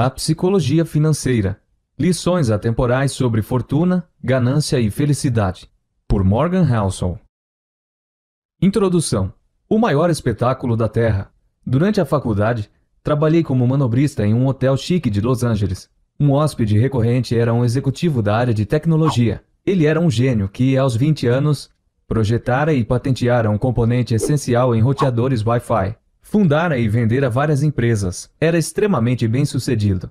A psicologia financeira. Lições atemporais sobre fortuna, ganância e felicidade. Por Morgan Housel. Introdução. O maior espetáculo da Terra. Durante a faculdade, trabalhei como manobrista em um hotel chique de Los Angeles. Um hóspede recorrente era um executivo da área de tecnologia. Ele era um gênio que, aos 20 anos, projetara e patenteara um componente essencial em roteadores Wi-Fi. Fundara e vendera várias empresas. Era extremamente bem sucedido.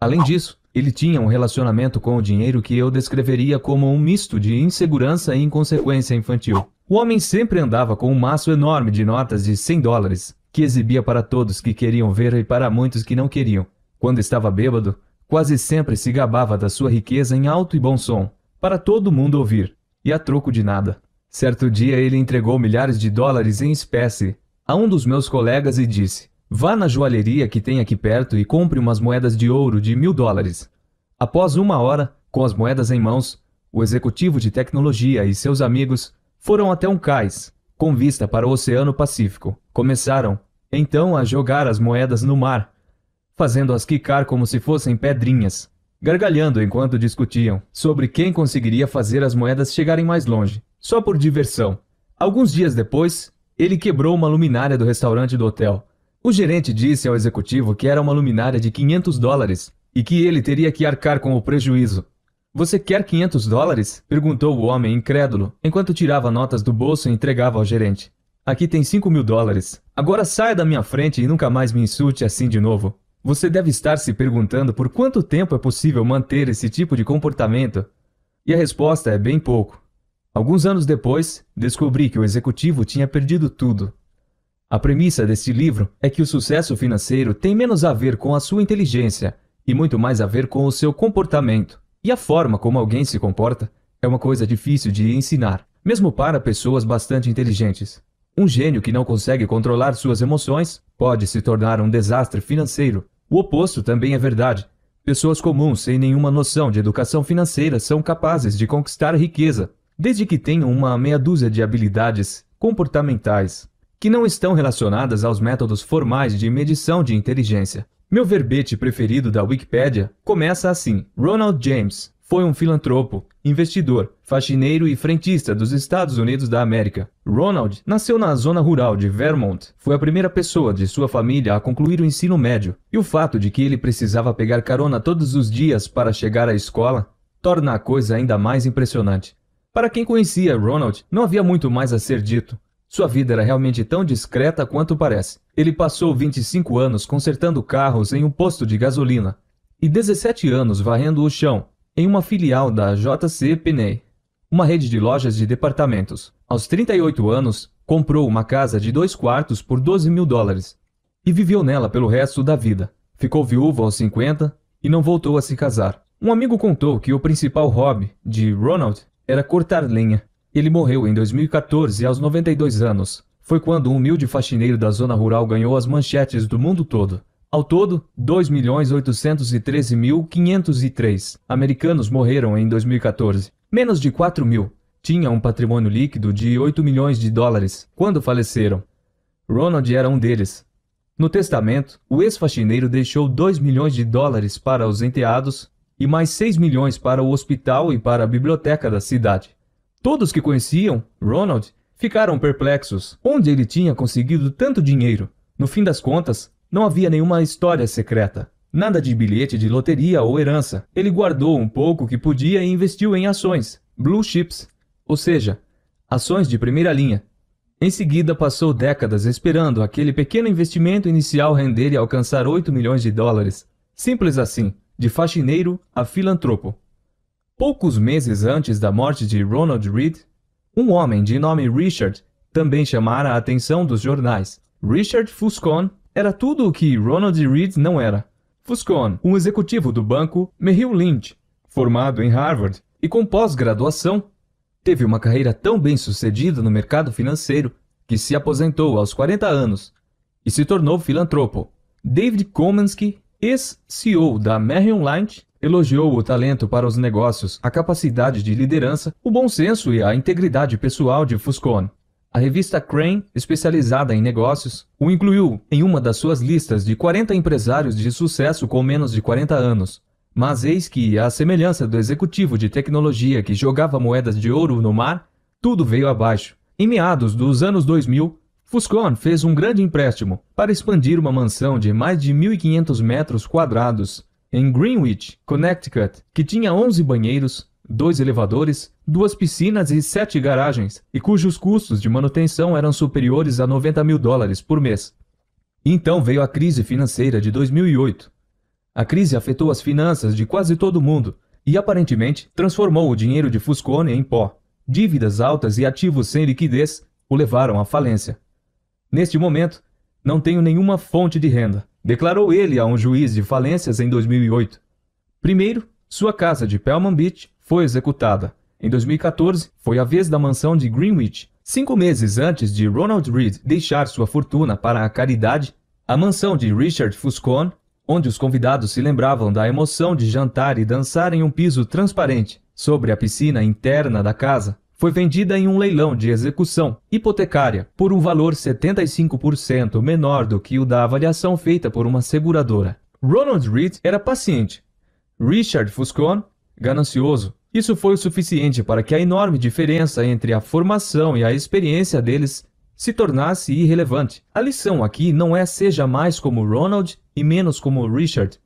Além disso, ele tinha um relacionamento com o dinheiro que eu descreveria como um misto de insegurança e inconsequência infantil. O homem sempre andava com um maço enorme de notas de 100 dólares, que exibia para todos que queriam ver e para muitos que não queriam. Quando estava bêbado, quase sempre se gabava da sua riqueza em alto e bom som, para todo mundo ouvir, e a troco de nada. Certo dia ele entregou milhares de dólares em espécie a um dos meus colegas e disse: Vá na joalheria que tem aqui perto e compre umas moedas de ouro de mil dólares. Após uma hora, com as moedas em mãos, o executivo de tecnologia e seus amigos foram até um cais, com vista para o Oceano Pacífico. Começaram, então, a jogar as moedas no mar, fazendo-as quicar como se fossem pedrinhas, gargalhando enquanto discutiam sobre quem conseguiria fazer as moedas chegarem mais longe, só por diversão. Alguns dias depois, ele quebrou uma luminária do restaurante do hotel. O gerente disse ao executivo que era uma luminária de 500 dólares e que ele teria que arcar com o prejuízo. Você quer 500 dólares? perguntou o homem incrédulo, enquanto tirava notas do bolso e entregava ao gerente. Aqui tem 5 mil dólares. Agora saia da minha frente e nunca mais me insulte assim de novo. Você deve estar se perguntando por quanto tempo é possível manter esse tipo de comportamento. E a resposta é bem pouco. Alguns anos depois, descobri que o executivo tinha perdido tudo. A premissa deste livro é que o sucesso financeiro tem menos a ver com a sua inteligência e muito mais a ver com o seu comportamento. E a forma como alguém se comporta é uma coisa difícil de ensinar, mesmo para pessoas bastante inteligentes. Um gênio que não consegue controlar suas emoções pode se tornar um desastre financeiro. O oposto também é verdade. Pessoas comuns sem nenhuma noção de educação financeira são capazes de conquistar riqueza, desde que tenham uma meia dúzia de habilidades comportamentais que não estão relacionadas aos métodos formais de medição de inteligência. Meu verbete preferido da Wikipédia começa assim: Ronald James foi um filantropo, investidor, faxineiro e frentista dos Estados Unidos da América. Ronald nasceu na zona rural de Vermont. Foi a primeira pessoa de sua família a concluir o ensino médio, e o fato de que ele precisava pegar carona todos os dias para chegar à escola torna a coisa ainda mais impressionante. Para quem conhecia Ronald, não havia muito mais a ser dito. Sua vida era realmente tão discreta quanto parece. Ele passou 25 anos consertando carros em um posto de gasolina e 17 anos varrendo o chão em uma filial da JC Penney, uma rede de lojas de departamentos. Aos 38 anos, comprou uma casa de dois quartos por 12 mil dólares e viveu nela pelo resto da vida. Ficou viúvo aos 50 e não voltou a se casar. Um amigo contou que o principal hobby de Ronald era cortar lenha. Ele morreu em 2014 aos 92 anos. Foi quando um humilde faxineiro da zona rural ganhou as manchetes do mundo todo. Ao todo, 2.813.503 americanos morreram em 2014. Menos de 4 mil. tinham um patrimônio líquido de 8 milhões de dólares quando faleceram. Ronald era um deles. No testamento, o ex-faxineiro deixou 2 milhões de dólares para os enteados, e mais 6 milhões para o hospital e para a biblioteca da cidade. Todos que conheciam Ronald ficaram perplexos onde ele tinha conseguido tanto dinheiro. No fim das contas, não havia nenhuma história secreta. Nada de bilhete de loteria ou herança. Ele guardou um pouco que podia e investiu em ações, blue chips, ou seja, ações de primeira linha. Em seguida, passou décadas esperando aquele pequeno investimento inicial render e alcançar 8 milhões de dólares. Simples assim de faxineiro a filantropo. Poucos meses antes da morte de Ronald Reed, um homem de nome Richard também chamara a atenção dos jornais. Richard Fuscon era tudo o que Ronald Reed não era. Fuscon, um executivo do banco Merrill Lynch, formado em Harvard e com pós-graduação, teve uma carreira tão bem sucedida no mercado financeiro que se aposentou aos 40 anos e se tornou filantropo. David Komensky Ex-CEO da Merion Light elogiou o talento para os negócios, a capacidade de liderança, o bom senso e a integridade pessoal de Fuscone. A revista Crane, especializada em negócios, o incluiu em uma das suas listas de 40 empresários de sucesso com menos de 40 anos. Mas eis que, à semelhança do executivo de tecnologia que jogava moedas de ouro no mar, tudo veio abaixo. Em meados dos anos 2000, Fuscon fez um grande empréstimo para expandir uma mansão de mais de 1.500 metros quadrados em Greenwich, Connecticut, que tinha 11 banheiros, dois elevadores, duas piscinas e sete garagens, e cujos custos de manutenção eram superiores a 90 mil dólares por mês. Então veio a crise financeira de 2008. A crise afetou as finanças de quase todo mundo e, aparentemente, transformou o dinheiro de Fuscone em pó. Dívidas altas e ativos sem liquidez o levaram à falência. Neste momento, não tenho nenhuma fonte de renda, declarou ele a um juiz de falências em 2008. Primeiro, sua casa de Pelman Beach foi executada. Em 2014, foi a vez da mansão de Greenwich. Cinco meses antes de Ronald Reed deixar sua fortuna para a caridade, a mansão de Richard Fuscon, onde os convidados se lembravam da emoção de jantar e dançar em um piso transparente, sobre a piscina interna da casa, foi vendida em um leilão de execução hipotecária por um valor 75% menor do que o da avaliação feita por uma seguradora. Ronald Reed era paciente. Richard Fuscon, ganancioso. Isso foi o suficiente para que a enorme diferença entre a formação e a experiência deles se tornasse irrelevante. A lição aqui não é seja mais como Ronald e menos como Richard.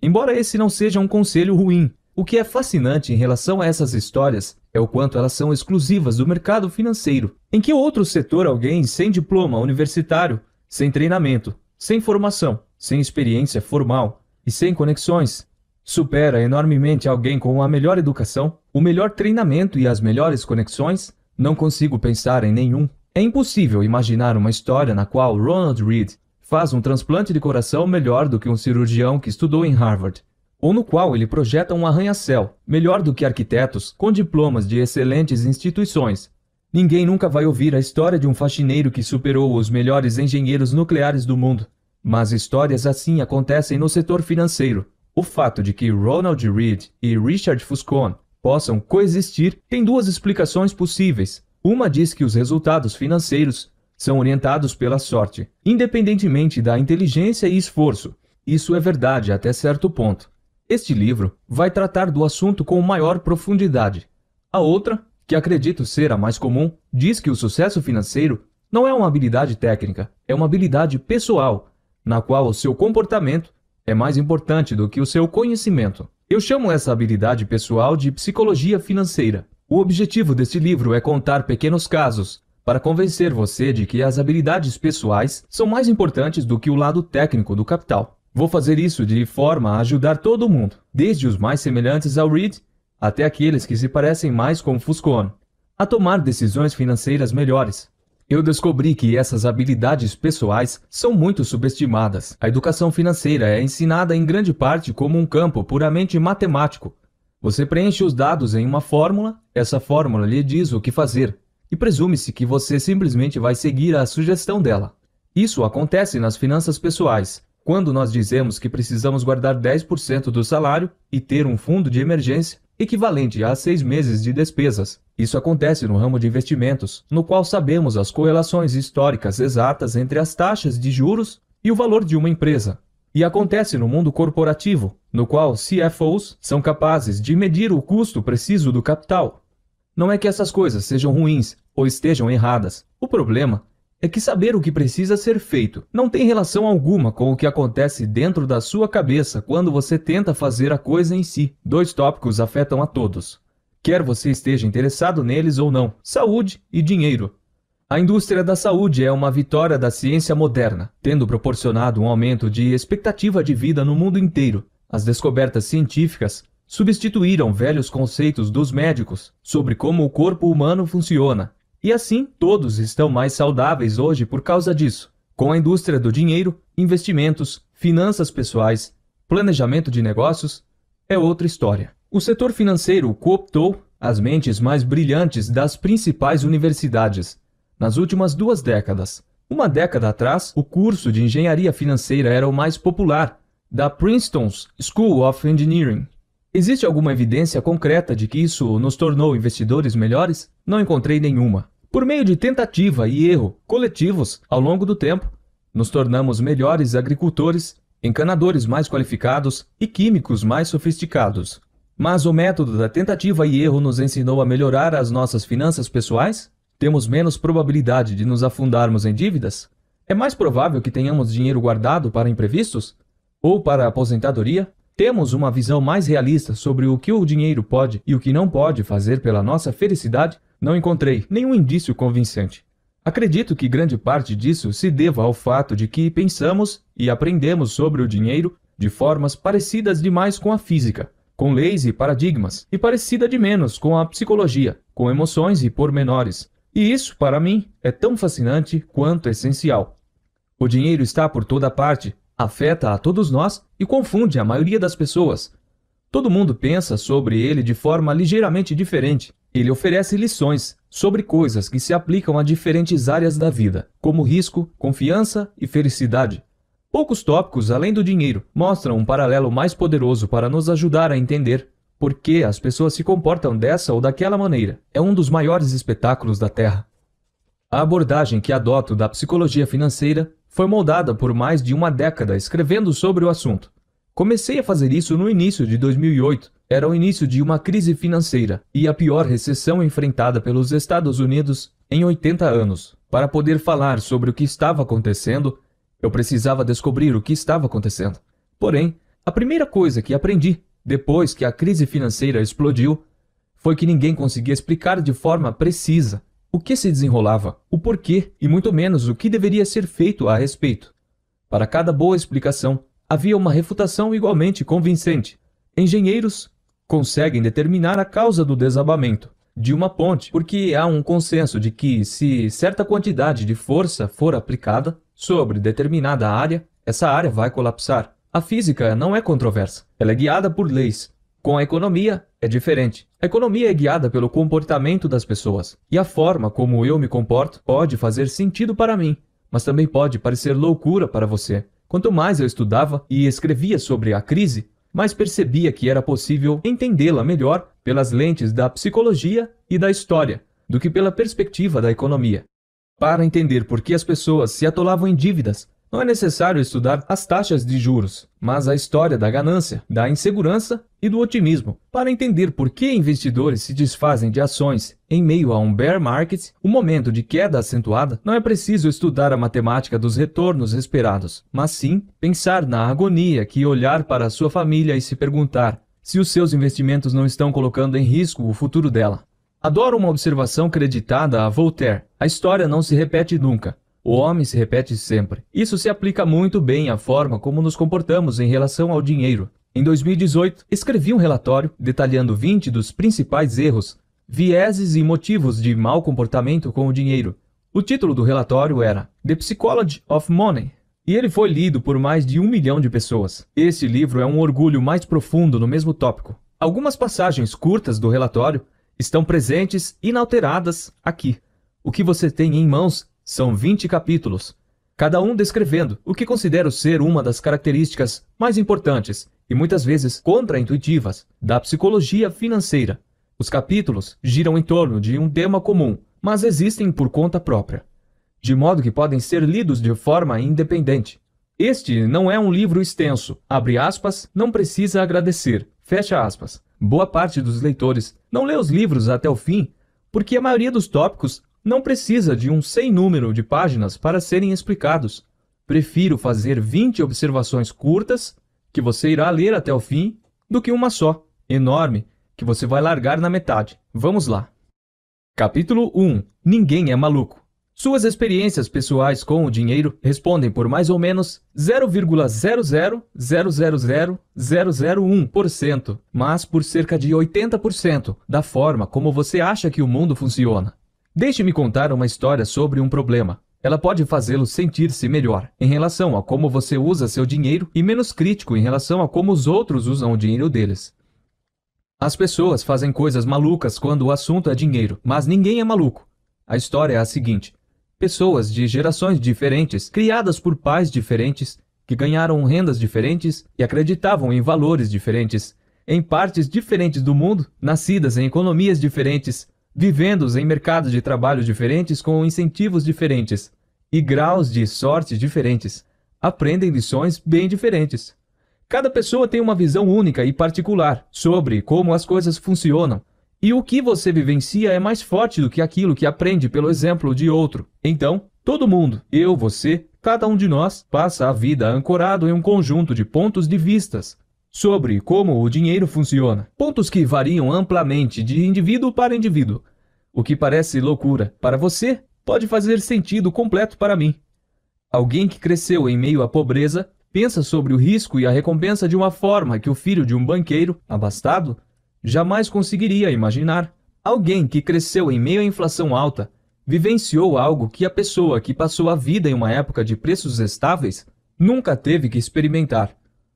Embora esse não seja um conselho ruim, o que é fascinante em relação a essas histórias é o quanto elas são exclusivas do mercado financeiro. Em que outro setor alguém sem diploma universitário, sem treinamento, sem formação, sem experiência formal e sem conexões supera enormemente alguém com a melhor educação, o melhor treinamento e as melhores conexões? Não consigo pensar em nenhum. É impossível imaginar uma história na qual Ronald Reed faz um transplante de coração melhor do que um cirurgião que estudou em Harvard ou no qual ele projeta um arranha-céu, melhor do que arquitetos com diplomas de excelentes instituições. Ninguém nunca vai ouvir a história de um faxineiro que superou os melhores engenheiros nucleares do mundo. Mas histórias assim acontecem no setor financeiro. O fato de que Ronald Reed e Richard Fuscon possam coexistir tem duas explicações possíveis. Uma diz que os resultados financeiros são orientados pela sorte, independentemente da inteligência e esforço. Isso é verdade até certo ponto. Este livro vai tratar do assunto com maior profundidade. A outra, que acredito ser a mais comum, diz que o sucesso financeiro não é uma habilidade técnica, é uma habilidade pessoal, na qual o seu comportamento é mais importante do que o seu conhecimento. Eu chamo essa habilidade pessoal de psicologia financeira. O objetivo deste livro é contar pequenos casos para convencer você de que as habilidades pessoais são mais importantes do que o lado técnico do capital. Vou fazer isso de forma a ajudar todo mundo, desde os mais semelhantes ao Reed até aqueles que se parecem mais com Fuscon, a tomar decisões financeiras melhores. Eu descobri que essas habilidades pessoais são muito subestimadas. A educação financeira é ensinada em grande parte como um campo puramente matemático. Você preenche os dados em uma fórmula, essa fórmula lhe diz o que fazer, e presume-se que você simplesmente vai seguir a sugestão dela. Isso acontece nas finanças pessoais, quando nós dizemos que precisamos guardar 10% do salário e ter um fundo de emergência, equivalente a seis meses de despesas. Isso acontece no ramo de investimentos, no qual sabemos as correlações históricas exatas entre as taxas de juros e o valor de uma empresa. E acontece no mundo corporativo, no qual CFOs são capazes de medir o custo preciso do capital. Não é que essas coisas sejam ruins ou estejam erradas. O problema é que saber o que precisa ser feito não tem relação alguma com o que acontece dentro da sua cabeça quando você tenta fazer a coisa em si. Dois tópicos afetam a todos, quer você esteja interessado neles ou não: saúde e dinheiro. A indústria da saúde é uma vitória da ciência moderna, tendo proporcionado um aumento de expectativa de vida no mundo inteiro. As descobertas científicas substituíram velhos conceitos dos médicos sobre como o corpo humano funciona e assim, todos estão mais saudáveis hoje por causa disso. Com a indústria do dinheiro, investimentos, finanças pessoais, planejamento de negócios, é outra história. O setor financeiro cooptou as mentes mais brilhantes das principais universidades nas últimas duas décadas. Uma década atrás, o curso de engenharia financeira era o mais popular, da Princeton's School of Engineering. Existe alguma evidência concreta de que isso nos tornou investidores melhores? Não encontrei nenhuma. Por meio de tentativa e erro coletivos ao longo do tempo, nos tornamos melhores agricultores, encanadores mais qualificados e químicos mais sofisticados. Mas o método da tentativa e erro nos ensinou a melhorar as nossas finanças pessoais? Temos menos probabilidade de nos afundarmos em dívidas? É mais provável que tenhamos dinheiro guardado para imprevistos? Ou para aposentadoria? Temos uma visão mais realista sobre o que o dinheiro pode e o que não pode fazer pela nossa felicidade? Não encontrei nenhum indício convincente. Acredito que grande parte disso se deva ao fato de que pensamos e aprendemos sobre o dinheiro de formas parecidas demais com a física, com leis e paradigmas, e parecida de menos com a psicologia, com emoções e pormenores. E isso, para mim, é tão fascinante quanto essencial. O dinheiro está por toda parte, afeta a todos nós e confunde a maioria das pessoas. Todo mundo pensa sobre ele de forma ligeiramente diferente. Ele oferece lições sobre coisas que se aplicam a diferentes áreas da vida, como risco, confiança e felicidade. Poucos tópicos além do dinheiro mostram um paralelo mais poderoso para nos ajudar a entender por que as pessoas se comportam dessa ou daquela maneira. É um dos maiores espetáculos da Terra. A abordagem que adoto da psicologia financeira foi moldada por mais de uma década escrevendo sobre o assunto. Comecei a fazer isso no início de 2008, era o início de uma crise financeira e a pior recessão enfrentada pelos Estados Unidos em 80 anos. Para poder falar sobre o que estava acontecendo, eu precisava descobrir o que estava acontecendo. Porém, a primeira coisa que aprendi depois que a crise financeira explodiu foi que ninguém conseguia explicar de forma precisa o que se desenrolava, o porquê e muito menos o que deveria ser feito a respeito. Para cada boa explicação, havia uma refutação igualmente convincente. Engenheiros, conseguem determinar a causa do desabamento de uma ponte, porque há um consenso de que, se certa quantidade de força for aplicada sobre determinada área, essa área vai colapsar. A física não é controversa, ela é guiada por leis. Com a economia, é diferente. A economia é guiada pelo comportamento das pessoas, e a forma como eu me comporto pode fazer sentido para mim, mas também pode parecer loucura para você. Quanto mais eu estudava e escrevia sobre a crise, mas percebia que era possível entendê-la melhor pelas lentes da psicologia e da história do que pela perspectiva da economia. Para entender por que as pessoas se atolavam em dívidas, não é necessário estudar as taxas de juros, mas a história da ganância, da insegurança e do otimismo. Para entender por que investidores se desfazem de ações em meio a um bear market, um momento de queda acentuada, não é preciso estudar a matemática dos retornos esperados, mas sim pensar na agonia que olhar para sua família e se perguntar se os seus investimentos não estão colocando em risco o futuro dela. Adoro uma observação creditada a Voltaire. A história não se repete nunca, o homem se repete sempre. Isso se aplica muito bem à forma como nos comportamos em relação ao dinheiro. Em 2018, escrevi um relatório detalhando 20 dos principais erros, vieses e motivos de mau comportamento com o dinheiro. O título do relatório era The Psychology of Money, e ele foi lido por mais de um milhão de pessoas. Este livro é um orgulho mais profundo no mesmo tópico. Algumas passagens curtas do relatório estão presentes inalteradas aqui. O que você tem em mãos são 20 capítulos, cada um descrevendo o que considero ser uma das características mais importantes e muitas vezes contraintuitivas da psicologia financeira. Os capítulos giram em torno de um tema comum, mas existem por conta própria, de modo que podem ser lidos de forma independente. Este não é um livro extenso, abre aspas, não precisa agradecer, fecha aspas. Boa parte dos leitores não lê os livros até o fim, porque a maioria dos tópicos não precisa de um sem número de páginas para serem explicados. Prefiro fazer 20 observações curtas, que você irá ler até o fim, do que uma só, enorme, que você vai largar na metade. Vamos lá. Capítulo 1 Ninguém é maluco. Suas experiências pessoais com o dinheiro respondem por mais ou menos 0,0000001%, mas por cerca de 80% da forma como você acha que o mundo funciona. Deixe-me contar uma história sobre um problema. Ela pode fazê-lo sentir-se melhor em relação a como você usa seu dinheiro e menos crítico em relação a como os outros usam o dinheiro deles. As pessoas fazem coisas malucas quando o assunto é dinheiro, mas ninguém é maluco. A história é a seguinte: pessoas de gerações diferentes, criadas por pais diferentes, que ganharam rendas diferentes e acreditavam em valores diferentes, em partes diferentes do mundo, nascidas em economias diferentes, vivendo em mercados de trabalho diferentes com incentivos diferentes e graus de sorte diferentes, aprendem lições bem diferentes. Cada pessoa tem uma visão única e particular sobre como as coisas funcionam, e o que você vivencia é mais forte do que aquilo que aprende pelo exemplo de outro. Então, todo mundo, eu, você, cada um de nós, passa a vida ancorado em um conjunto de pontos de vistas, sobre como o dinheiro funciona. Pontos que variam amplamente de indivíduo para indivíduo. O que parece loucura para você pode fazer sentido completo para mim. Alguém que cresceu em meio à pobreza pensa sobre o risco e a recompensa de uma forma que o filho de um banqueiro abastado jamais conseguiria imaginar. Alguém que cresceu em meio à inflação alta vivenciou algo que a pessoa que passou a vida em uma época de preços estáveis nunca teve que experimentar.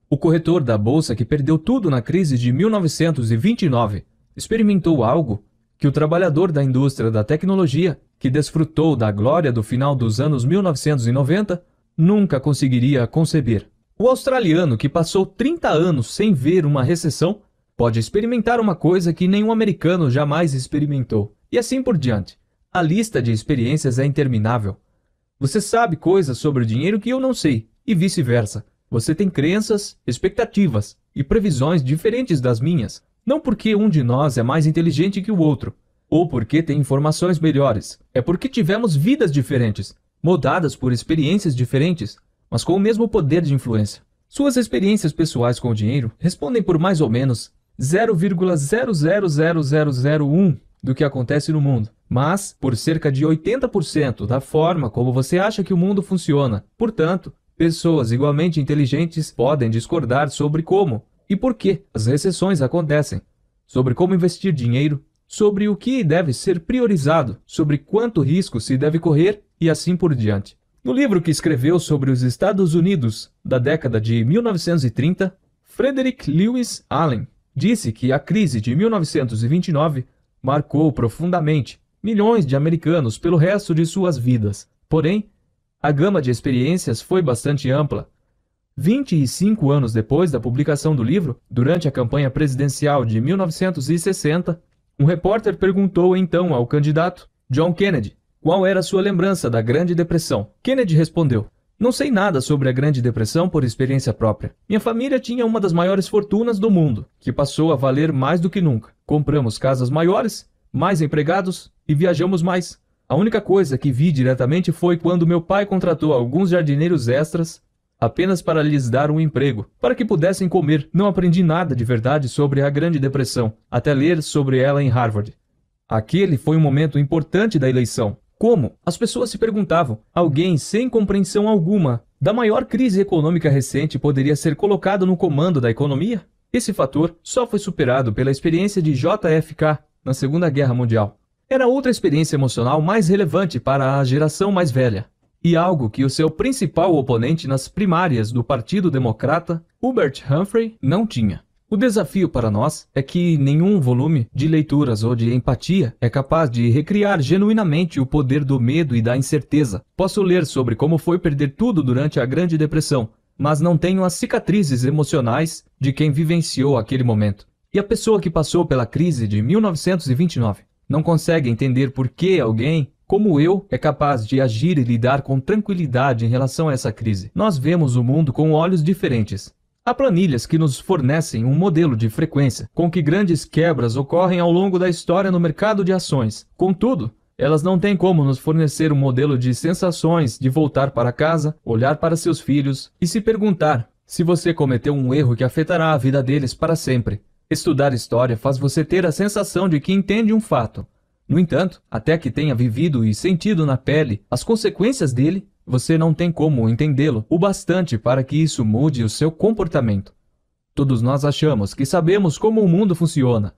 O corretor da bolsa que perdeu tudo na crise de 1929 experimentou algo que o trabalhador da indústria da tecnologia, que desfrutou da glória do final dos anos 1990, nunca conseguiria conceber. O australiano que passou 30 anos sem ver uma recessão pode experimentar uma coisa que nenhum americano jamais experimentou. E assim por diante. A lista de experiências é interminável. Você sabe coisas sobre o dinheiro que eu não sei, e vice-versa. Você tem crenças, expectativas e previsões diferentes das minhas, não porque um de nós é mais inteligente que o outro, ou porque tem informações melhores. É porque tivemos vidas diferentes, moldadas por experiências diferentes, mas com o mesmo poder de influência. Suas experiências pessoais com o dinheiro respondem por mais ou menos 0,000001 do que acontece no mundo, mas por cerca de 80% da forma como você acha que o mundo funciona. Portanto, Pessoas igualmente inteligentes podem discordar sobre como e por que as recessões acontecem, sobre como investir dinheiro, sobre o que deve ser priorizado, sobre quanto risco se deve correr e assim por diante. No livro que escreveu sobre os Estados Unidos da década de 1930, Frederick Lewis Allen disse que a crise de 1929 marcou profundamente milhões de americanos pelo resto de suas vidas. Porém, a gama de experiências foi bastante ampla. 25 anos depois da publicação do livro, durante a campanha presidencial de 1960, um repórter perguntou então ao candidato, John Kennedy, qual era sua lembrança da Grande Depressão. Kennedy respondeu: Não sei nada sobre a Grande Depressão por experiência própria. Minha família tinha uma das maiores fortunas do mundo, que passou a valer mais do que nunca. Compramos casas maiores, mais empregados e viajamos mais. A única coisa que vi diretamente foi quando meu pai contratou alguns jardineiros extras apenas para lhes dar um emprego, para que pudessem comer. Não aprendi nada de verdade sobre a Grande Depressão, até ler sobre ela em Harvard. Aquele foi um momento importante da eleição. Como? As pessoas se perguntavam. Alguém sem compreensão alguma da maior crise econômica recente poderia ser colocado no comando da economia? Esse fator só foi superado pela experiência de JFK na Segunda Guerra Mundial. Era outra experiência emocional mais relevante para a geração mais velha, e algo que o seu principal oponente nas primárias do Partido Democrata, Hubert Humphrey, não tinha. O desafio para nós é que nenhum volume de leituras ou de empatia é capaz de recriar genuinamente o poder do medo e da incerteza. Posso ler sobre como foi perder tudo durante a Grande Depressão, mas não tenho as cicatrizes emocionais de quem vivenciou aquele momento. E a pessoa que passou pela crise de 1929. Não consegue entender por que alguém como eu, é capaz de agir e lidar com tranquilidade em relação a essa crise. Nós vemos o mundo com olhos diferentes. Há planilhas que nos fornecem um modelo de frequência com que grandes quebras ocorrem ao longo da história no mercado de ações. Contudo, elas não têm como nos fornecer um modelo de sensações de voltar para casa, olhar para seus filhos e se perguntar se você cometeu um erro que afetará a vida deles para sempre. Estudar história faz você ter a sensação de que entende um fato. No entanto, até que tenha vivido e sentido na pele as consequências dele, você não tem como entendê-lo o bastante para que isso mude o seu comportamento. Todos nós achamos que sabemos como o mundo funciona,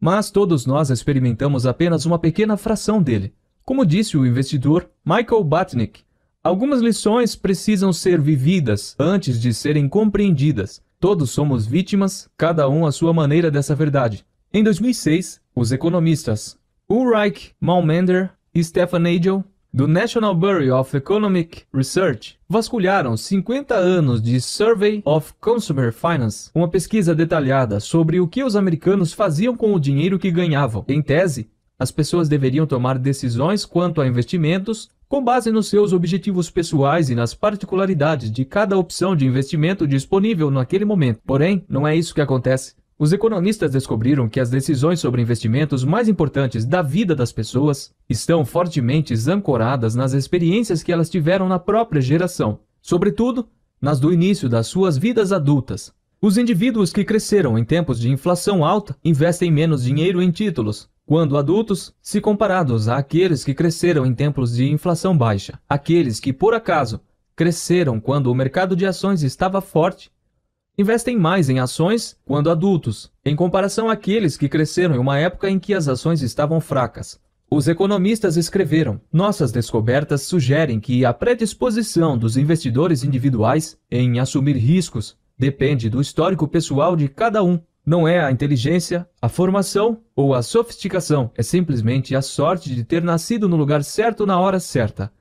mas todos nós experimentamos apenas uma pequena fração dele. Como disse o investidor Michael Batnick, algumas lições precisam ser vividas antes de serem compreendidas. Todos somos vítimas, cada um à sua maneira dessa verdade. Em 2006, os economistas Ulrich Malmender e Stefan Nagel, do National Bureau of Economic Research, vasculharam 50 anos de Survey of Consumer Finance, uma pesquisa detalhada sobre o que os americanos faziam com o dinheiro que ganhavam. Em tese, as pessoas deveriam tomar decisões quanto a investimentos, com base nos seus objetivos pessoais e nas particularidades de cada opção de investimento disponível naquele momento. Porém, não é isso que acontece. Os economistas descobriram que as decisões sobre investimentos mais importantes da vida das pessoas estão fortemente ancoradas nas experiências que elas tiveram na própria geração, sobretudo nas do início das suas vidas adultas. Os indivíduos que cresceram em tempos de inflação alta investem menos dinheiro em títulos, quando adultos, se comparados àqueles que cresceram em tempos de inflação baixa, aqueles que, por acaso, cresceram quando o mercado de ações estava forte, investem mais em ações quando adultos, em comparação àqueles que cresceram em uma época em que as ações estavam fracas. Os economistas escreveram: Nossas descobertas sugerem que a predisposição dos investidores individuais em assumir riscos depende do histórico pessoal de cada um não é a inteligência, a formação ou a sofisticação, é simplesmente a sorte de ter nascido no lugar certo na hora certa.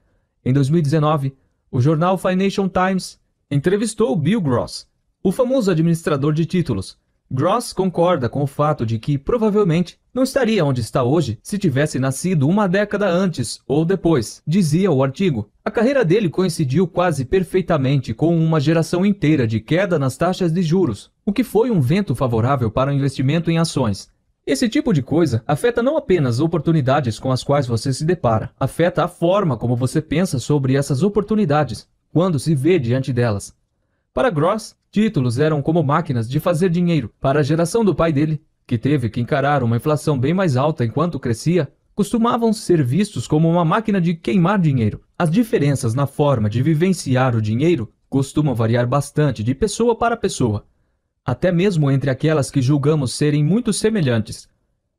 Em 2019, o jornal Financial Times entrevistou Bill Gross, o famoso administrador de títulos, Gross concorda com o fato de que, provavelmente, não estaria onde está hoje se tivesse nascido uma década antes ou depois, dizia o artigo. A carreira dele coincidiu quase perfeitamente com uma geração inteira de queda nas taxas de juros, o que foi um vento favorável para o investimento em ações. Esse tipo de coisa afeta não apenas oportunidades com as quais você se depara, afeta a forma como você pensa sobre essas oportunidades, quando se vê diante delas. Para Gross, Títulos eram como máquinas de fazer dinheiro. Para a geração do pai dele, que teve que encarar uma inflação bem mais alta enquanto crescia, costumavam ser vistos como uma máquina de queimar dinheiro. As diferenças na forma de vivenciar o dinheiro costumam variar bastante de pessoa para pessoa, até mesmo entre aquelas que julgamos serem muito semelhantes.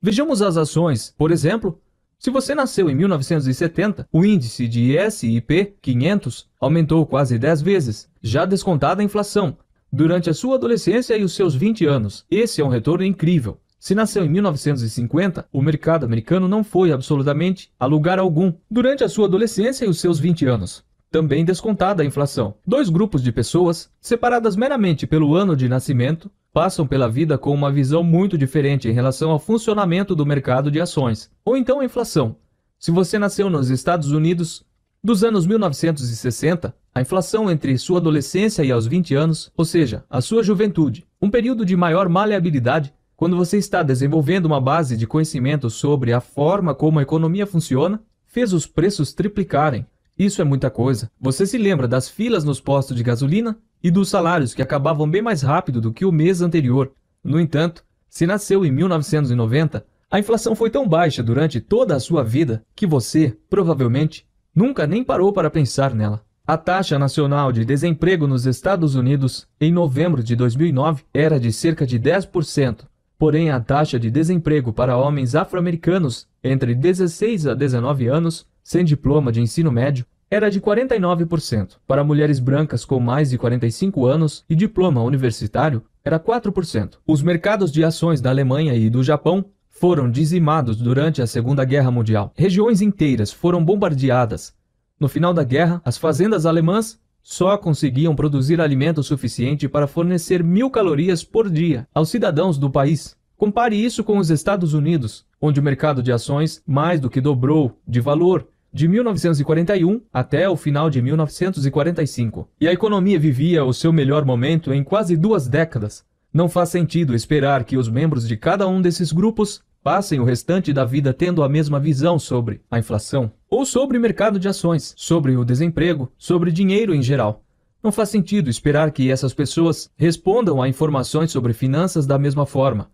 Vejamos as ações, por exemplo, se você nasceu em 1970, o índice de S&P 500 aumentou quase 10 vezes, já descontada a inflação, durante a sua adolescência e os seus 20 anos. Esse é um retorno incrível. Se nasceu em 1950, o mercado americano não foi absolutamente a lugar algum durante a sua adolescência e os seus 20 anos. Também descontada a inflação. Dois grupos de pessoas, separadas meramente pelo ano de nascimento, passam pela vida com uma visão muito diferente em relação ao funcionamento do mercado de ações. Ou então a inflação. Se você nasceu nos Estados Unidos dos anos 1960, a inflação entre sua adolescência e aos 20 anos, ou seja, a sua juventude, um período de maior maleabilidade, quando você está desenvolvendo uma base de conhecimento sobre a forma como a economia funciona, fez os preços triplicarem. Isso é muita coisa. Você se lembra das filas nos postos de gasolina e dos salários que acabavam bem mais rápido do que o mês anterior. No entanto, se nasceu em 1990, a inflação foi tão baixa durante toda a sua vida que você, provavelmente, nunca nem parou para pensar nela. A taxa nacional de desemprego nos Estados Unidos, em novembro de 2009, era de cerca de 10%. Porém, a taxa de desemprego para homens afro-americanos entre 16 a 19 anos, sem diploma de ensino médio, era de 49%. Para mulheres brancas com mais de 45 anos e diploma universitário, era 4%. Os mercados de ações da Alemanha e do Japão foram dizimados durante a Segunda Guerra Mundial. Regiões inteiras foram bombardeadas, no final da guerra, as fazendas alemãs só conseguiam produzir alimento suficiente para fornecer mil calorias por dia aos cidadãos do país. Compare isso com os Estados Unidos, onde o mercado de ações mais do que dobrou de valor de 1941 até o final de 1945. E a economia vivia o seu melhor momento em quase duas décadas, não faz sentido esperar que os membros de cada um desses grupos passem o restante da vida tendo a mesma visão sobre a inflação ou sobre o mercado de ações, sobre o desemprego, sobre dinheiro em geral. Não faz sentido esperar que essas pessoas respondam a informações sobre finanças da mesma forma.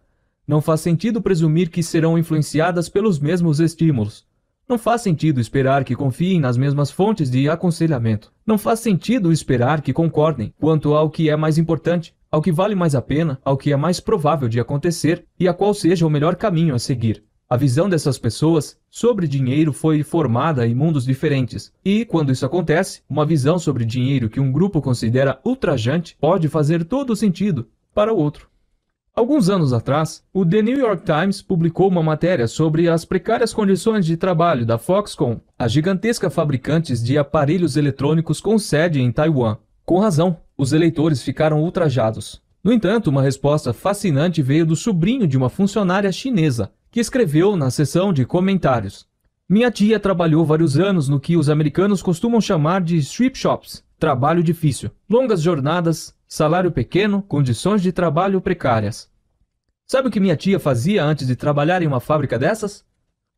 Não faz sentido presumir que serão influenciadas pelos mesmos estímulos. Não faz sentido esperar que confiem nas mesmas fontes de aconselhamento. Não faz sentido esperar que concordem quanto ao que é mais importante, ao que vale mais a pena, ao que é mais provável de acontecer e a qual seja o melhor caminho a seguir. A visão dessas pessoas sobre dinheiro foi formada em mundos diferentes, e, quando isso acontece, uma visão sobre dinheiro que um grupo considera ultrajante pode fazer todo sentido para o outro. Alguns anos atrás, o The New York Times publicou uma matéria sobre as precárias condições de trabalho da Foxconn, a gigantesca fabricante de aparelhos eletrônicos com sede em Taiwan. Com razão, os eleitores ficaram ultrajados. No entanto, uma resposta fascinante veio do sobrinho de uma funcionária chinesa, que escreveu na sessão de comentários. Minha tia trabalhou vários anos no que os americanos costumam chamar de strip shops, trabalho difícil, longas jornadas, salário pequeno, condições de trabalho precárias. Sabe o que minha tia fazia antes de trabalhar em uma fábrica dessas?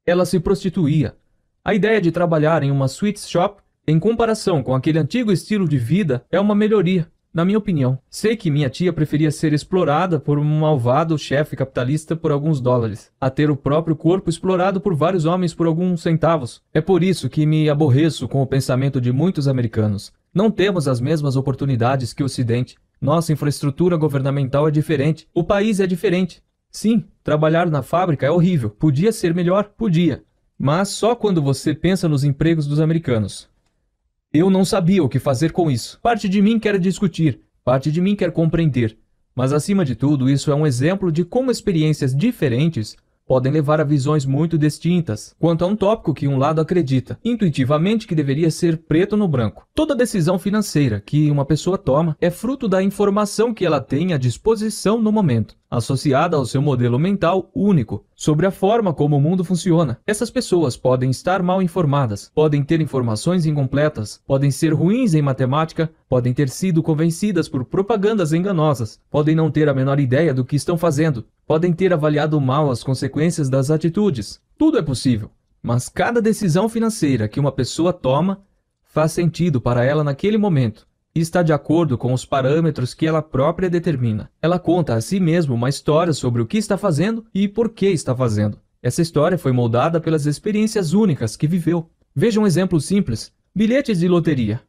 Ela se prostituía. A ideia de trabalhar em uma sweet shop em comparação com aquele antigo estilo de vida, é uma melhoria, na minha opinião. Sei que minha tia preferia ser explorada por um malvado chefe capitalista por alguns dólares, a ter o próprio corpo explorado por vários homens por alguns centavos. É por isso que me aborreço com o pensamento de muitos americanos. Não temos as mesmas oportunidades que o Ocidente. Nossa infraestrutura governamental é diferente. O país é diferente. Sim, trabalhar na fábrica é horrível. Podia ser melhor? Podia. Mas só quando você pensa nos empregos dos americanos. Eu não sabia o que fazer com isso. Parte de mim quer discutir, parte de mim quer compreender. Mas acima de tudo, isso é um exemplo de como experiências diferentes podem levar a visões muito distintas quanto a um tópico que um lado acredita intuitivamente que deveria ser preto no branco. Toda decisão financeira que uma pessoa toma é fruto da informação que ela tem à disposição no momento associada ao seu modelo mental único sobre a forma como o mundo funciona. Essas pessoas podem estar mal informadas, podem ter informações incompletas, podem ser ruins em matemática, podem ter sido convencidas por propagandas enganosas, podem não ter a menor ideia do que estão fazendo, podem ter avaliado mal as consequências das atitudes. Tudo é possível, mas cada decisão financeira que uma pessoa toma faz sentido para ela naquele momento e está de acordo com os parâmetros que ela própria determina. Ela conta a si mesma uma história sobre o que está fazendo e por que está fazendo. Essa história foi moldada pelas experiências únicas que viveu. Veja um exemplo simples: bilhetes de loteria.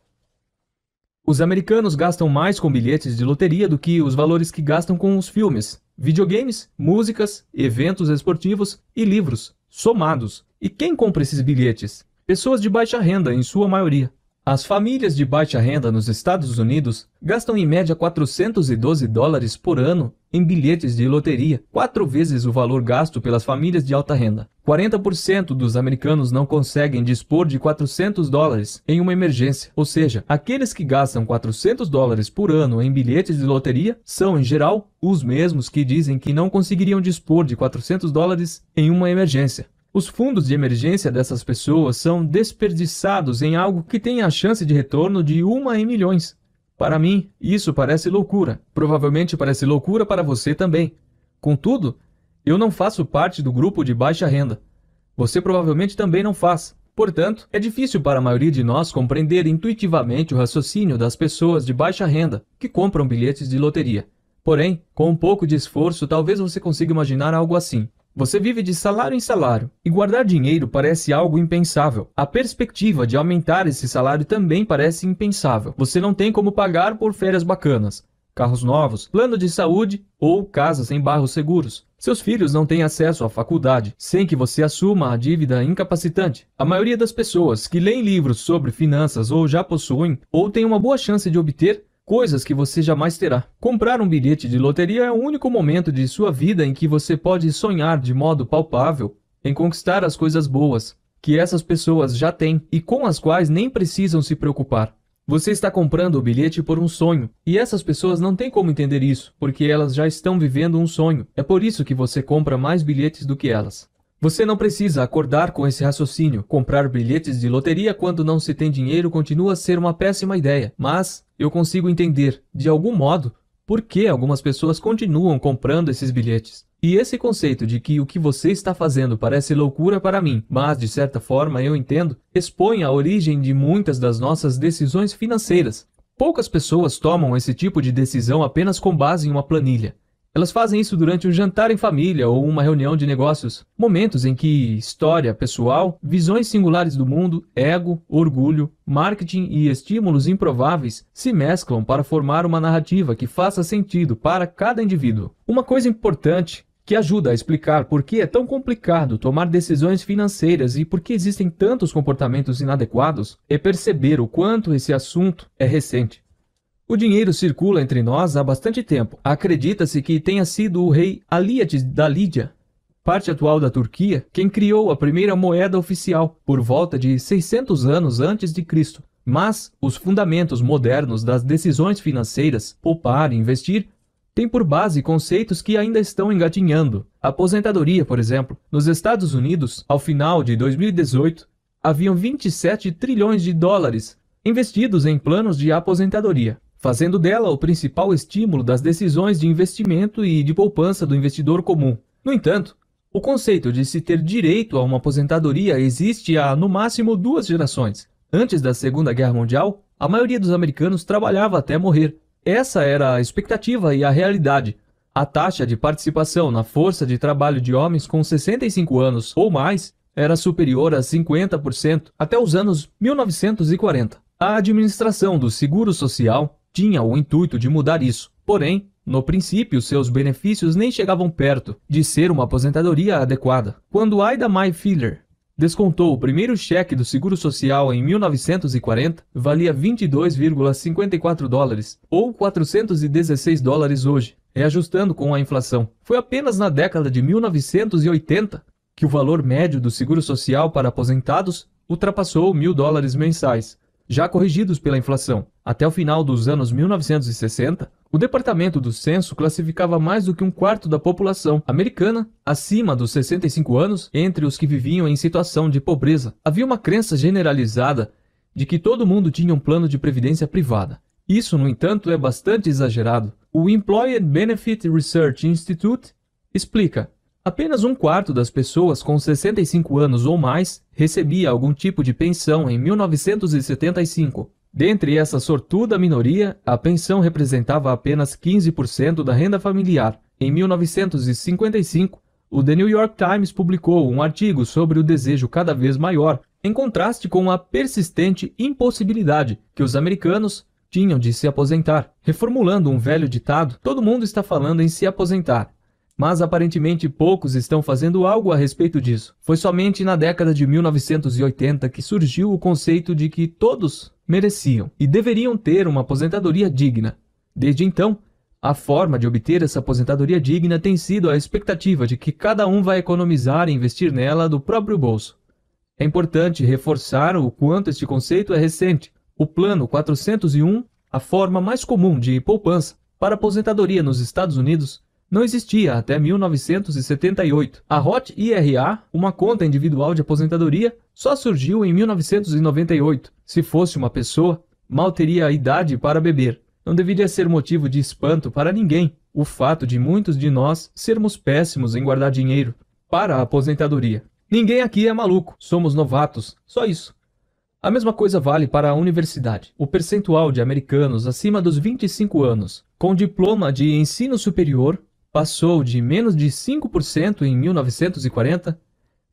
Os americanos gastam mais com bilhetes de loteria do que os valores que gastam com os filmes, videogames, músicas, eventos esportivos e livros, somados. E quem compra esses bilhetes? Pessoas de baixa renda, em sua maioria. As famílias de baixa renda nos Estados Unidos gastam em média 412 dólares por ano em bilhetes de loteria, quatro vezes o valor gasto pelas famílias de alta renda. 40% dos americanos não conseguem dispor de 400 dólares em uma emergência, ou seja, aqueles que gastam 400 dólares por ano em bilhetes de loteria são, em geral, os mesmos que dizem que não conseguiriam dispor de 400 dólares em uma emergência. Os fundos de emergência dessas pessoas são desperdiçados em algo que tem a chance de retorno de uma em milhões. Para mim, isso parece loucura. Provavelmente parece loucura para você também. Contudo, eu não faço parte do grupo de baixa renda. Você provavelmente também não faz. Portanto, é difícil para a maioria de nós compreender intuitivamente o raciocínio das pessoas de baixa renda que compram bilhetes de loteria. Porém, com um pouco de esforço, talvez você consiga imaginar algo assim. Você vive de salário em salário e guardar dinheiro parece algo impensável. A perspectiva de aumentar esse salário também parece impensável. Você não tem como pagar por férias bacanas, carros novos, plano de saúde ou casas em bairros seguros. Seus filhos não têm acesso à faculdade sem que você assuma a dívida incapacitante. A maioria das pessoas que leem livros sobre finanças ou já possuem ou têm uma boa chance de obter coisas que você jamais terá. Comprar um bilhete de loteria é o único momento de sua vida em que você pode sonhar de modo palpável em conquistar as coisas boas que essas pessoas já têm e com as quais nem precisam se preocupar. Você está comprando o bilhete por um sonho, e essas pessoas não têm como entender isso, porque elas já estão vivendo um sonho. É por isso que você compra mais bilhetes do que elas. Você não precisa acordar com esse raciocínio. Comprar bilhetes de loteria quando não se tem dinheiro continua a ser uma péssima ideia, mas eu consigo entender, de algum modo, por que algumas pessoas continuam comprando esses bilhetes. E esse conceito de que o que você está fazendo parece loucura para mim, mas de certa forma eu entendo, expõe a origem de muitas das nossas decisões financeiras. Poucas pessoas tomam esse tipo de decisão apenas com base em uma planilha. Elas fazem isso durante um jantar em família ou uma reunião de negócios. Momentos em que história pessoal, visões singulares do mundo, ego, orgulho, marketing e estímulos improváveis se mesclam para formar uma narrativa que faça sentido para cada indivíduo. Uma coisa importante que ajuda a explicar por que é tão complicado tomar decisões financeiras e por que existem tantos comportamentos inadequados, é perceber o quanto esse assunto é recente. O dinheiro circula entre nós há bastante tempo. Acredita-se que tenha sido o rei Aliates da Lídia, parte atual da Turquia, quem criou a primeira moeda oficial por volta de 600 anos antes de Cristo. Mas os fundamentos modernos das decisões financeiras, poupar e investir, têm por base conceitos que ainda estão engatinhando. Aposentadoria, por exemplo. Nos Estados Unidos, ao final de 2018, haviam 27 trilhões de dólares investidos em planos de aposentadoria fazendo dela o principal estímulo das decisões de investimento e de poupança do investidor comum. No entanto, o conceito de se ter direito a uma aposentadoria existe há, no máximo, duas gerações. Antes da Segunda Guerra Mundial, a maioria dos americanos trabalhava até morrer. Essa era a expectativa e a realidade. A taxa de participação na força de trabalho de homens com 65 anos ou mais era superior a 50% até os anos 1940. A administração do Seguro Social tinha o intuito de mudar isso. Porém, no princípio, seus benefícios nem chegavam perto de ser uma aposentadoria adequada. Quando Aida May Filler descontou o primeiro cheque do Seguro Social em 1940, valia 22,54 dólares, ou 416 dólares hoje, reajustando com a inflação. Foi apenas na década de 1980 que o valor médio do Seguro Social para aposentados ultrapassou mil dólares mensais, já corrigidos pela inflação. Até o final dos anos 1960, o Departamento do Censo classificava mais do que um quarto da população americana acima dos 65 anos entre os que viviam em situação de pobreza. Havia uma crença generalizada de que todo mundo tinha um plano de previdência privada. Isso, no entanto, é bastante exagerado. O Employee Benefit Research Institute explica Apenas um quarto das pessoas com 65 anos ou mais recebia algum tipo de pensão em 1975. Dentre essa sortuda minoria, a pensão representava apenas 15% da renda familiar. Em 1955, o The New York Times publicou um artigo sobre o desejo cada vez maior, em contraste com a persistente impossibilidade que os americanos tinham de se aposentar. Reformulando um velho ditado, todo mundo está falando em se aposentar, mas aparentemente poucos estão fazendo algo a respeito disso. Foi somente na década de 1980 que surgiu o conceito de que todos mereciam e deveriam ter uma aposentadoria digna. Desde então, a forma de obter essa aposentadoria digna tem sido a expectativa de que cada um vai economizar e investir nela do próprio bolso. É importante reforçar o quanto este conceito é recente. O Plano 401, a forma mais comum de poupança para aposentadoria nos Estados Unidos, não existia até 1978. A ROT IRA, uma conta individual de aposentadoria, só surgiu em 1998. Se fosse uma pessoa, mal teria a idade para beber. Não deveria ser motivo de espanto para ninguém o fato de muitos de nós sermos péssimos em guardar dinheiro para a aposentadoria. Ninguém aqui é maluco, somos novatos, só isso. A mesma coisa vale para a universidade. O percentual de americanos acima dos 25 anos com diploma de ensino superior passou de menos de 5% em 1940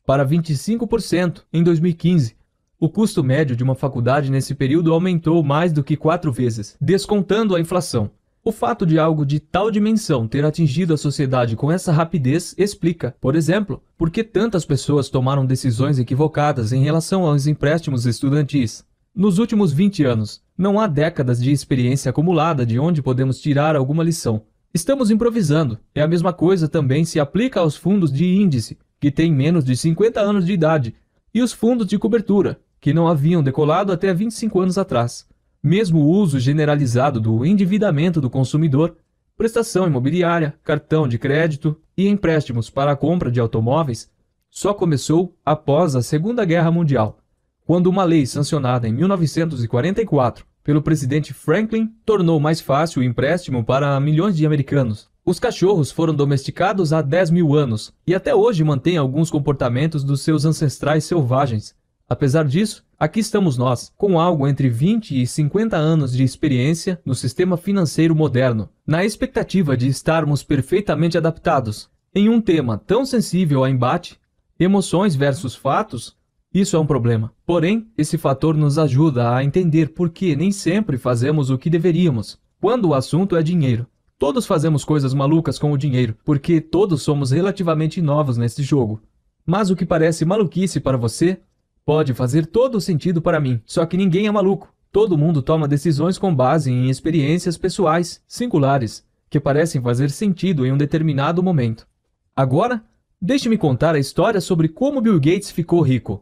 para 25% em 2015. O custo médio de uma faculdade nesse período aumentou mais do que quatro vezes, descontando a inflação. O fato de algo de tal dimensão ter atingido a sociedade com essa rapidez explica, por exemplo, por que tantas pessoas tomaram decisões equivocadas em relação aos empréstimos estudantis. Nos últimos 20 anos, não há décadas de experiência acumulada de onde podemos tirar alguma lição. Estamos improvisando. É a mesma coisa também se aplica aos fundos de índice, que têm menos de 50 anos de idade, e os fundos de cobertura, que não haviam decolado até 25 anos atrás. Mesmo o uso generalizado do endividamento do consumidor, prestação imobiliária, cartão de crédito e empréstimos para a compra de automóveis só começou após a Segunda Guerra Mundial, quando uma lei sancionada em 1944 pelo presidente Franklin tornou mais fácil o empréstimo para milhões de americanos. Os cachorros foram domesticados há 10 mil anos e até hoje mantêm alguns comportamentos dos seus ancestrais selvagens. Apesar disso, aqui estamos nós, com algo entre 20 e 50 anos de experiência no sistema financeiro moderno, na expectativa de estarmos perfeitamente adaptados. Em um tema tão sensível a embate, emoções versus fatos, isso é um problema. Porém, esse fator nos ajuda a entender por que nem sempre fazemos o que deveríamos, quando o assunto é dinheiro. Todos fazemos coisas malucas com o dinheiro, porque todos somos relativamente novos neste jogo. Mas o que parece maluquice para você pode fazer todo o sentido para mim, só que ninguém é maluco. Todo mundo toma decisões com base em experiências pessoais, singulares, que parecem fazer sentido em um determinado momento. Agora, deixe-me contar a história sobre como Bill Gates ficou rico.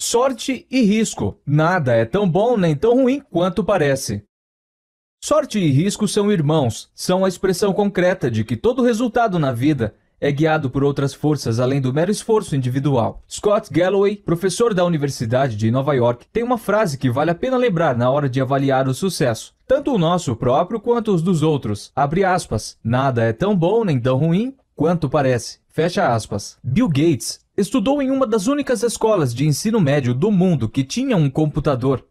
Sorte e risco. Nada é tão bom nem tão ruim quanto parece. Sorte e risco são irmãos, são a expressão concreta de que todo resultado na vida é guiado por outras forças além do mero esforço individual. Scott Galloway, professor da Universidade de Nova York, tem uma frase que vale a pena lembrar na hora de avaliar o sucesso, tanto o nosso próprio quanto os dos outros. Abre aspas. Nada é tão bom nem tão ruim quanto parece. Fecha aspas. Bill Gates Estudou em uma das únicas escolas de ensino médio do mundo que tinha um computador.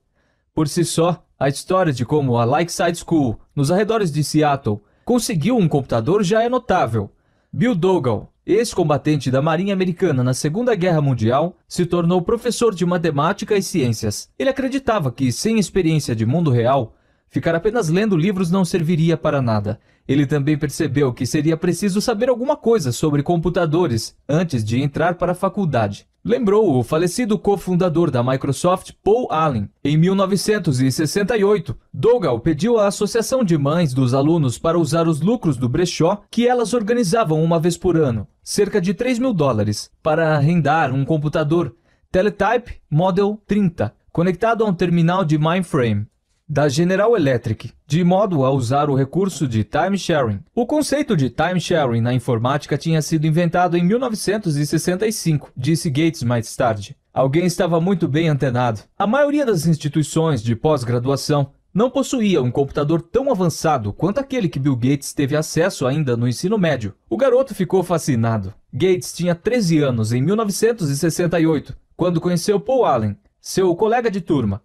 Por si só, a história de como a Lakeside School, nos arredores de Seattle, conseguiu um computador já é notável. Bill Dogal, ex-combatente da Marinha Americana na Segunda Guerra Mundial, se tornou professor de matemática e ciências. Ele acreditava que, sem experiência de mundo real, ficar apenas lendo livros não serviria para nada. Ele também percebeu que seria preciso saber alguma coisa sobre computadores antes de entrar para a faculdade. Lembrou o falecido cofundador da Microsoft, Paul Allen. Em 1968, Dougal pediu à Associação de Mães dos Alunos para usar os lucros do brechó que elas organizavam uma vez por ano, cerca de 3 mil dólares, para arrendar um computador Teletype Model 30, conectado a um terminal de mainframe da General Electric, de modo a usar o recurso de timesharing. O conceito de timesharing na informática tinha sido inventado em 1965, disse Gates mais tarde. Alguém estava muito bem antenado. A maioria das instituições de pós-graduação não possuía um computador tão avançado quanto aquele que Bill Gates teve acesso ainda no ensino médio. O garoto ficou fascinado. Gates tinha 13 anos em 1968, quando conheceu Paul Allen, seu colega de turma,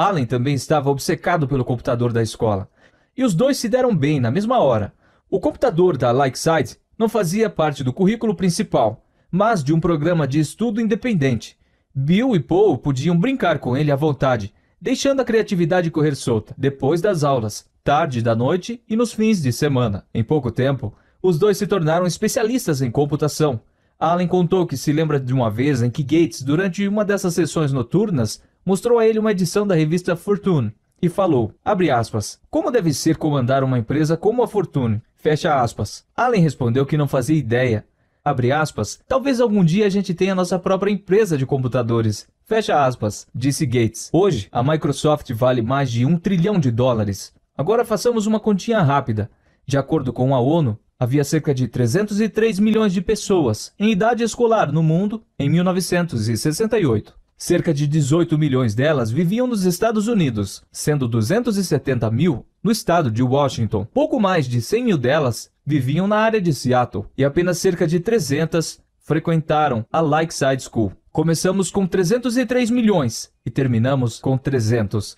Allen também estava obcecado pelo computador da escola. E os dois se deram bem na mesma hora. O computador da Lakeside não fazia parte do currículo principal, mas de um programa de estudo independente. Bill e Paul podiam brincar com ele à vontade, deixando a criatividade correr solta, depois das aulas, tarde da noite e nos fins de semana. Em pouco tempo, os dois se tornaram especialistas em computação. Allen contou que se lembra de uma vez em que Gates, durante uma dessas sessões noturnas, mostrou a ele uma edição da revista Fortune e falou, abre aspas, como deve ser comandar uma empresa como a Fortune, fecha aspas. Allen respondeu que não fazia ideia, abre aspas, talvez algum dia a gente tenha nossa própria empresa de computadores, fecha aspas, disse Gates. Hoje, a Microsoft vale mais de um trilhão de dólares. Agora façamos uma continha rápida. De acordo com a ONU, havia cerca de 303 milhões de pessoas em idade escolar no mundo em 1968. Cerca de 18 milhões delas viviam nos Estados Unidos, sendo 270 mil no estado de Washington. Pouco mais de 100 mil delas viviam na área de Seattle e apenas cerca de 300 frequentaram a Lakeside School. Começamos com 303 milhões e terminamos com 300.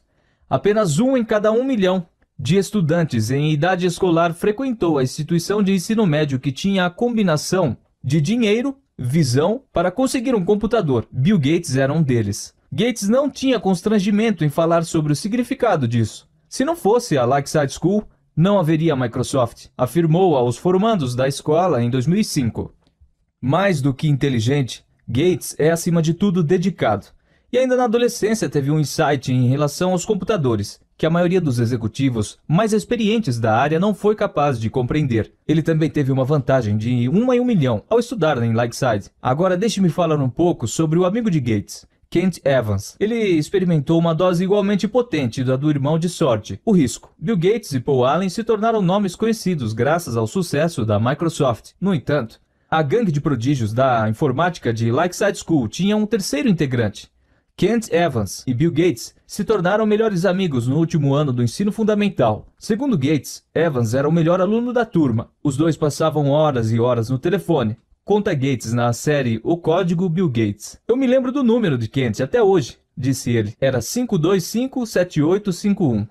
Apenas um em cada um milhão de estudantes em idade escolar frequentou a instituição de ensino médio que tinha a combinação de dinheiro visão para conseguir um computador. Bill Gates era um deles. Gates não tinha constrangimento em falar sobre o significado disso. Se não fosse a Lakeside School, não haveria Microsoft, afirmou aos formandos da escola em 2005. Mais do que inteligente, Gates é acima de tudo dedicado. E ainda na adolescência teve um insight em relação aos computadores que a maioria dos executivos mais experientes da área não foi capaz de compreender. Ele também teve uma vantagem de 1 em 1 milhão ao estudar em Lakeside. Agora deixe-me falar um pouco sobre o amigo de Gates. Kent Evans. Ele experimentou uma dose igualmente potente da do irmão de sorte, o risco. Bill Gates e Paul Allen se tornaram nomes conhecidos graças ao sucesso da Microsoft. No entanto, a gangue de prodígios da informática de Lakeside School tinha um terceiro integrante. Kent Evans e Bill Gates se tornaram melhores amigos no último ano do ensino fundamental. Segundo Gates, Evans era o melhor aluno da turma. Os dois passavam horas e horas no telefone. Conta Gates na série O Código Bill Gates. Eu me lembro do número de Kent até hoje, disse ele. Era 5257851.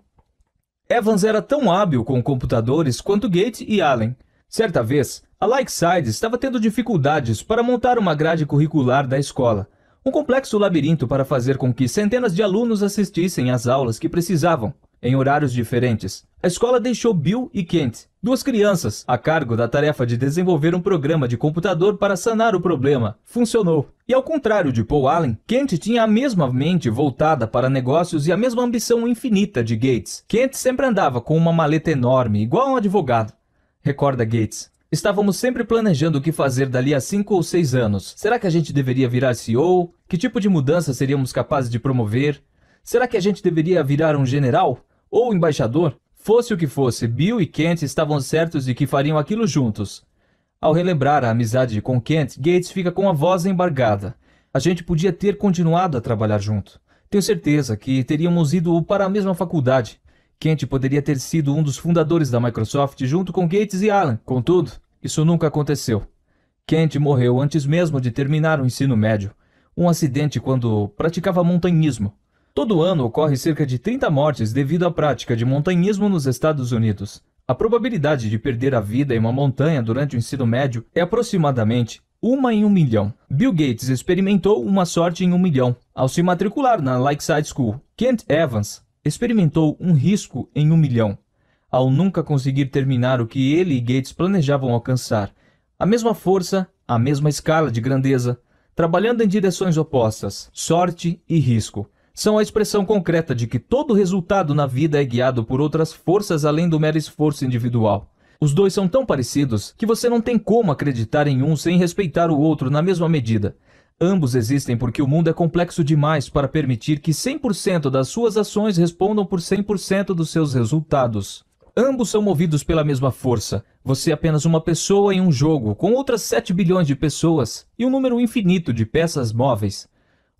Evans era tão hábil com computadores quanto Gates e Allen. Certa vez, a Lakeside estava tendo dificuldades para montar uma grade curricular da escola um complexo labirinto para fazer com que centenas de alunos assistissem às aulas que precisavam, em horários diferentes. A escola deixou Bill e Kent, duas crianças, a cargo da tarefa de desenvolver um programa de computador para sanar o problema. Funcionou. E ao contrário de Paul Allen, Kent tinha a mesma mente voltada para negócios e a mesma ambição infinita de Gates. Kent sempre andava com uma maleta enorme, igual um advogado. Recorda Gates. Estávamos sempre planejando o que fazer dali a 5 ou 6 anos. Será que a gente deveria virar CEO? Que tipo de mudança seríamos capazes de promover? Será que a gente deveria virar um general? Ou embaixador? Fosse o que fosse, Bill e Kent estavam certos de que fariam aquilo juntos. Ao relembrar a amizade com Kent, Gates fica com a voz embargada. A gente podia ter continuado a trabalhar junto. Tenho certeza que teríamos ido para a mesma faculdade. Kent poderia ter sido um dos fundadores da Microsoft junto com Gates e Allen. Contudo, isso nunca aconteceu. Kent morreu antes mesmo de terminar o ensino médio um acidente quando praticava montanhismo. Todo ano ocorre cerca de 30 mortes devido à prática de montanhismo nos Estados Unidos. A probabilidade de perder a vida em uma montanha durante o ensino médio é aproximadamente uma em um milhão. Bill Gates experimentou uma sorte em um milhão ao se matricular na Lakeside School. Kent Evans experimentou um risco em um milhão ao nunca conseguir terminar o que ele e Gates planejavam alcançar. A mesma força, a mesma escala de grandeza, trabalhando em direções opostas, sorte e risco, são a expressão concreta de que todo resultado na vida é guiado por outras forças além do mero esforço individual. Os dois são tão parecidos que você não tem como acreditar em um sem respeitar o outro na mesma medida. Ambos existem porque o mundo é complexo demais para permitir que 100% das suas ações respondam por 100% dos seus resultados. Ambos são movidos pela mesma força. Você é apenas uma pessoa em um jogo, com outras 7 bilhões de pessoas e um número infinito de peças móveis.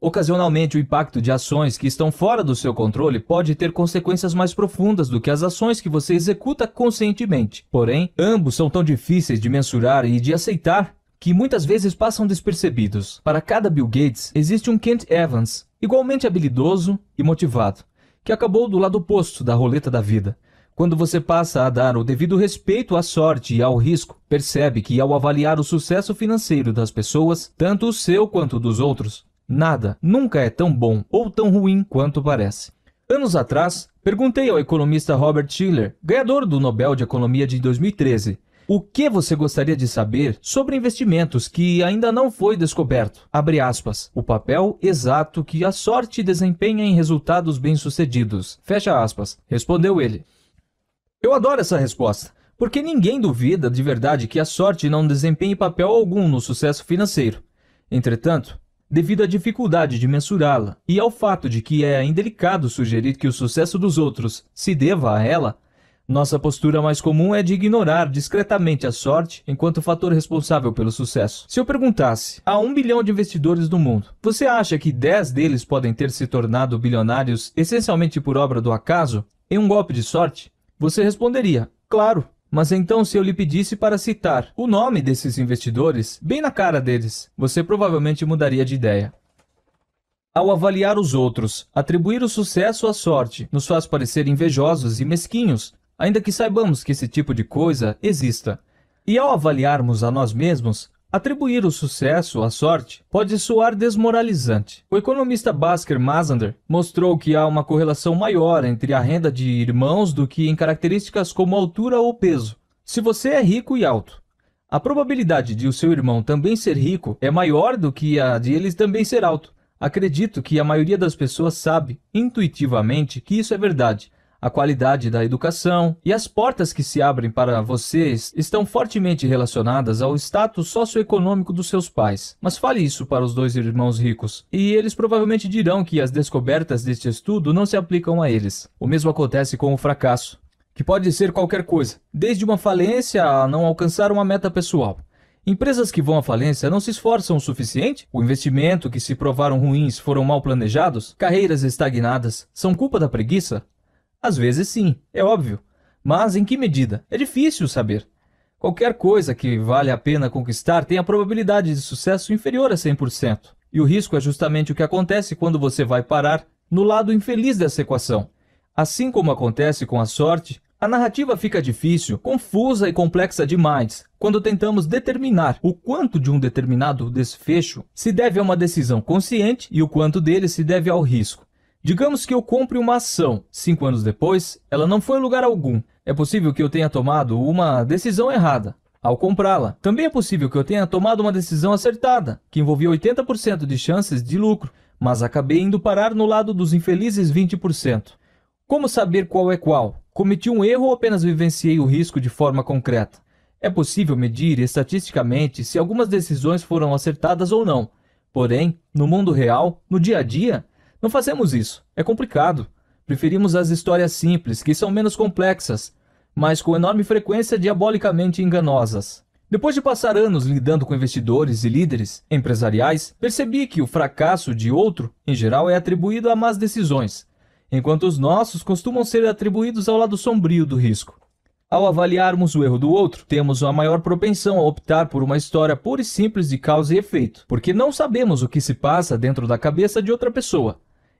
Ocasionalmente, o impacto de ações que estão fora do seu controle pode ter consequências mais profundas do que as ações que você executa conscientemente. Porém, ambos são tão difíceis de mensurar e de aceitar que muitas vezes passam despercebidos. Para cada Bill Gates, existe um Kent Evans, igualmente habilidoso e motivado, que acabou do lado oposto da roleta da vida. Quando você passa a dar o devido respeito à sorte e ao risco, percebe que ao avaliar o sucesso financeiro das pessoas, tanto o seu quanto dos outros, nada nunca é tão bom ou tão ruim quanto parece. Anos atrás, perguntei ao economista Robert Schiller, ganhador do Nobel de Economia de 2013, o que você gostaria de saber sobre investimentos que ainda não foi descoberto? Abre aspas. O papel exato que a sorte desempenha em resultados bem-sucedidos. Fecha aspas. Respondeu ele. Eu adoro essa resposta, porque ninguém duvida de verdade que a sorte não desempenhe papel algum no sucesso financeiro. Entretanto, devido à dificuldade de mensurá-la e ao fato de que é indelicado sugerir que o sucesso dos outros se deva a ela, nossa postura mais comum é de ignorar discretamente a sorte enquanto fator responsável pelo sucesso. Se eu perguntasse a um bilhão de investidores do mundo, você acha que 10 deles podem ter se tornado bilionários essencialmente por obra do acaso, em um golpe de sorte? Você responderia: Claro. Mas então, se eu lhe pedisse para citar o nome desses investidores, bem na cara deles, você provavelmente mudaria de ideia. Ao avaliar os outros, atribuir o sucesso à sorte nos faz parecer invejosos e mesquinhos, ainda que saibamos que esse tipo de coisa exista. E ao avaliarmos a nós mesmos, Atribuir o sucesso à sorte pode soar desmoralizante. O economista Basker Masander mostrou que há uma correlação maior entre a renda de irmãos do que em características como altura ou peso. Se você é rico e alto, a probabilidade de o seu irmão também ser rico é maior do que a de ele também ser alto. Acredito que a maioria das pessoas sabe, intuitivamente, que isso é verdade, a qualidade da educação e as portas que se abrem para vocês estão fortemente relacionadas ao status socioeconômico dos seus pais. Mas fale isso para os dois irmãos ricos, e eles provavelmente dirão que as descobertas deste estudo não se aplicam a eles. O mesmo acontece com o fracasso, que pode ser qualquer coisa, desde uma falência a não alcançar uma meta pessoal. Empresas que vão à falência não se esforçam o suficiente? O investimento que se provaram ruins foram mal planejados? Carreiras estagnadas são culpa da preguiça? Às vezes sim, é óbvio. Mas em que medida? É difícil saber. Qualquer coisa que vale a pena conquistar tem a probabilidade de sucesso inferior a 100%. E o risco é justamente o que acontece quando você vai parar no lado infeliz dessa equação. Assim como acontece com a sorte, a narrativa fica difícil, confusa e complexa demais quando tentamos determinar o quanto de um determinado desfecho se deve a uma decisão consciente e o quanto dele se deve ao risco. Digamos que eu compre uma ação. Cinco anos depois, ela não foi em lugar algum. É possível que eu tenha tomado uma decisão errada ao comprá-la. Também é possível que eu tenha tomado uma decisão acertada, que envolvia 80% de chances de lucro, mas acabei indo parar no lado dos infelizes 20%. Como saber qual é qual? Cometi um erro ou apenas vivenciei o risco de forma concreta? É possível medir estatisticamente se algumas decisões foram acertadas ou não. Porém, no mundo real, no dia a dia, não fazemos isso, é complicado. Preferimos as histórias simples, que são menos complexas, mas com enorme frequência diabolicamente enganosas. Depois de passar anos lidando com investidores e líderes empresariais, percebi que o fracasso de outro, em geral, é atribuído a más decisões, enquanto os nossos costumam ser atribuídos ao lado sombrio do risco. Ao avaliarmos o erro do outro, temos uma maior propensão a optar por uma história pura e simples de causa e efeito, porque não sabemos o que se passa dentro da cabeça de outra pessoa.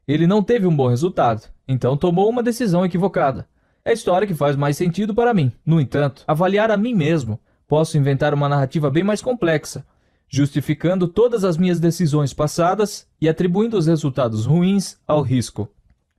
Ele não teve um bom resultado, então tomou uma decisão equivocada. É a história que faz mais sentido para mim. No entanto, avaliar a mim mesmo, posso inventar uma narrativa bem mais complexa, justificando todas as minhas decisões passadas e atribuindo os resultados ruins ao risco.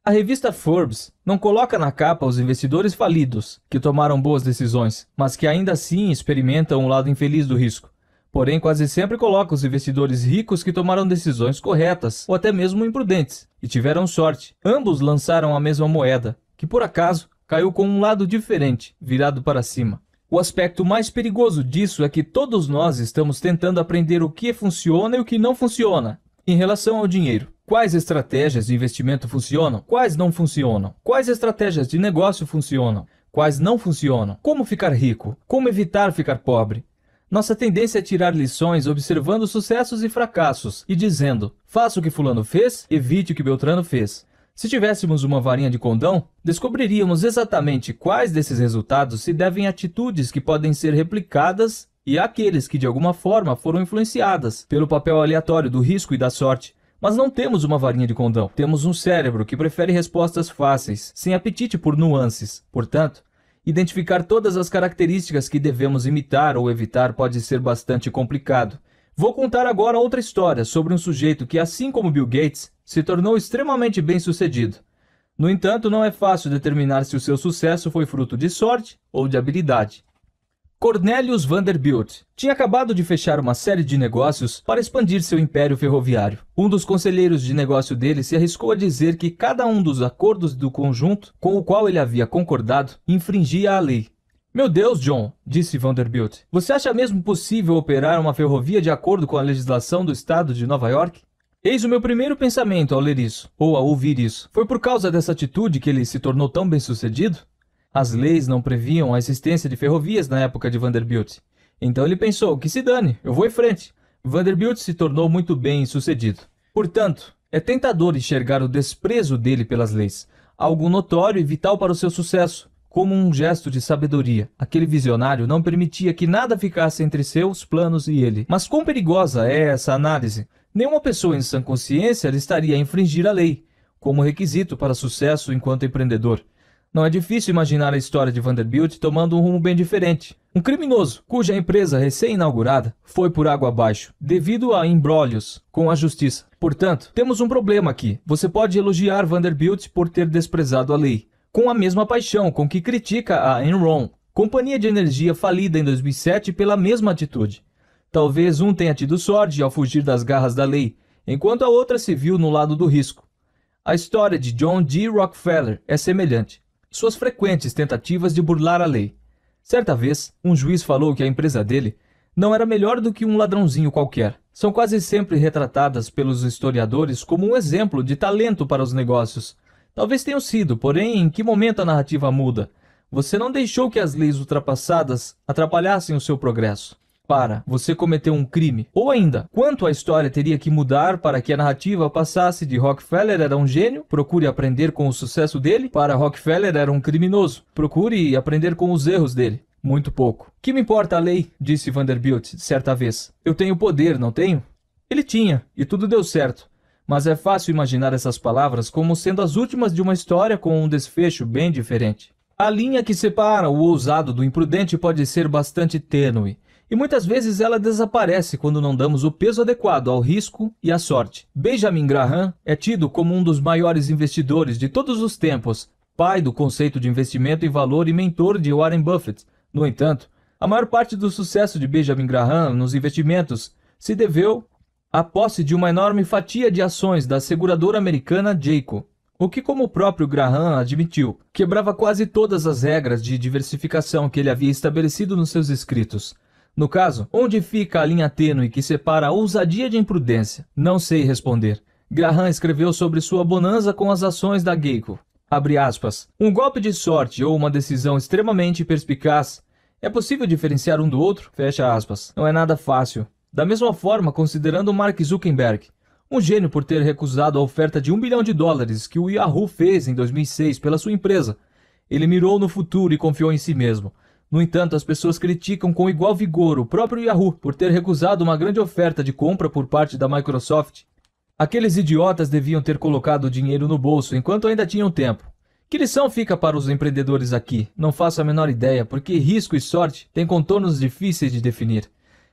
A revista Forbes não coloca na capa os investidores falidos, que tomaram boas decisões, mas que ainda assim experimentam o um lado infeliz do risco. Porém, quase sempre coloca os investidores ricos que tomaram decisões corretas ou até mesmo imprudentes e tiveram sorte. Ambos lançaram a mesma moeda, que por acaso caiu com um lado diferente, virado para cima. O aspecto mais perigoso disso é que todos nós estamos tentando aprender o que funciona e o que não funciona em relação ao dinheiro. Quais estratégias de investimento funcionam? Quais não funcionam? Quais estratégias de negócio funcionam? Quais não funcionam? Como ficar rico? Como evitar ficar pobre? Nossa tendência é tirar lições observando sucessos e fracassos e dizendo: faça o que Fulano fez, evite o que Beltrano fez. Se tivéssemos uma varinha de condão, descobriríamos exatamente quais desses resultados se devem a atitudes que podem ser replicadas e àqueles que de alguma forma foram influenciadas pelo papel aleatório do risco e da sorte. Mas não temos uma varinha de condão. Temos um cérebro que prefere respostas fáceis, sem apetite por nuances. Portanto, identificar todas as características que devemos imitar ou evitar pode ser bastante complicado. Vou contar agora outra história sobre um sujeito que, assim como Bill Gates, se tornou extremamente bem sucedido. No entanto, não é fácil determinar se o seu sucesso foi fruto de sorte ou de habilidade. Cornelius Vanderbilt tinha acabado de fechar uma série de negócios para expandir seu império ferroviário. Um dos conselheiros de negócio dele se arriscou a dizer que cada um dos acordos do conjunto com o qual ele havia concordado infringia a lei. Meu Deus, John, disse Vanderbilt, você acha mesmo possível operar uma ferrovia de acordo com a legislação do estado de Nova York? Eis o meu primeiro pensamento ao ler isso, ou a ouvir isso. Foi por causa dessa atitude que ele se tornou tão bem-sucedido? As leis não previam a existência de ferrovias na época de Vanderbilt. Então ele pensou: que se dane, eu vou em frente. Vanderbilt se tornou muito bem sucedido. Portanto, é tentador enxergar o desprezo dele pelas leis, algo notório e vital para o seu sucesso, como um gesto de sabedoria. Aquele visionário não permitia que nada ficasse entre seus planos e ele. Mas quão perigosa é essa análise? Nenhuma pessoa em sã consciência estaria a infringir a lei, como requisito para sucesso enquanto empreendedor. Não é difícil imaginar a história de Vanderbilt tomando um rumo bem diferente. Um criminoso, cuja empresa recém-inaugurada foi por água abaixo, devido a imbrólios com a justiça. Portanto, temos um problema aqui. Você pode elogiar Vanderbilt por ter desprezado a lei, com a mesma paixão com que critica a Enron, companhia de energia falida em 2007 pela mesma atitude. Talvez um tenha tido sorte ao fugir das garras da lei, enquanto a outra se viu no lado do risco. A história de John D. Rockefeller é semelhante suas frequentes tentativas de burlar a lei. Certa vez, um juiz falou que a empresa dele não era melhor do que um ladrãozinho qualquer. São quase sempre retratadas pelos historiadores como um exemplo de talento para os negócios. Talvez tenham sido, porém, em que momento a narrativa muda? Você não deixou que as leis ultrapassadas atrapalhassem o seu progresso para você cometeu um crime? Ou ainda, quanto a história teria que mudar para que a narrativa passasse de Rockefeller era um gênio, procure aprender com o sucesso dele, para Rockefeller era um criminoso, procure aprender com os erros dele? Muito pouco. Que me importa a lei? disse Vanderbilt certa vez. Eu tenho poder, não tenho? Ele tinha, e tudo deu certo. Mas é fácil imaginar essas palavras como sendo as últimas de uma história com um desfecho bem diferente. A linha que separa o ousado do imprudente pode ser bastante tênue, e muitas vezes ela desaparece quando não damos o peso adequado ao risco e à sorte. Benjamin Graham é tido como um dos maiores investidores de todos os tempos, pai do conceito de investimento em valor e mentor de Warren Buffett. No entanto, a maior parte do sucesso de Benjamin Graham nos investimentos se deveu à posse de uma enorme fatia de ações da seguradora americana Jayco, o que, como o próprio Graham admitiu, quebrava quase todas as regras de diversificação que ele havia estabelecido nos seus escritos. No caso, onde fica a linha tênue que separa a ousadia de imprudência? Não sei responder. Graham escreveu sobre sua bonança com as ações da Geico. Aspas, um golpe de sorte ou uma decisão extremamente perspicaz é possível diferenciar um do outro? Fecha aspas. Não é nada fácil. Da mesma forma, considerando Mark Zuckerberg, um gênio por ter recusado a oferta de um bilhão de dólares que o Yahoo fez em 2006 pela sua empresa. Ele mirou no futuro e confiou em si mesmo. No entanto, as pessoas criticam com igual vigor o próprio Yahoo por ter recusado uma grande oferta de compra por parte da Microsoft. Aqueles idiotas deviam ter colocado o dinheiro no bolso enquanto ainda tinham tempo. Que lição fica para os empreendedores aqui? Não faço a menor ideia, porque risco e sorte têm contornos difíceis de definir.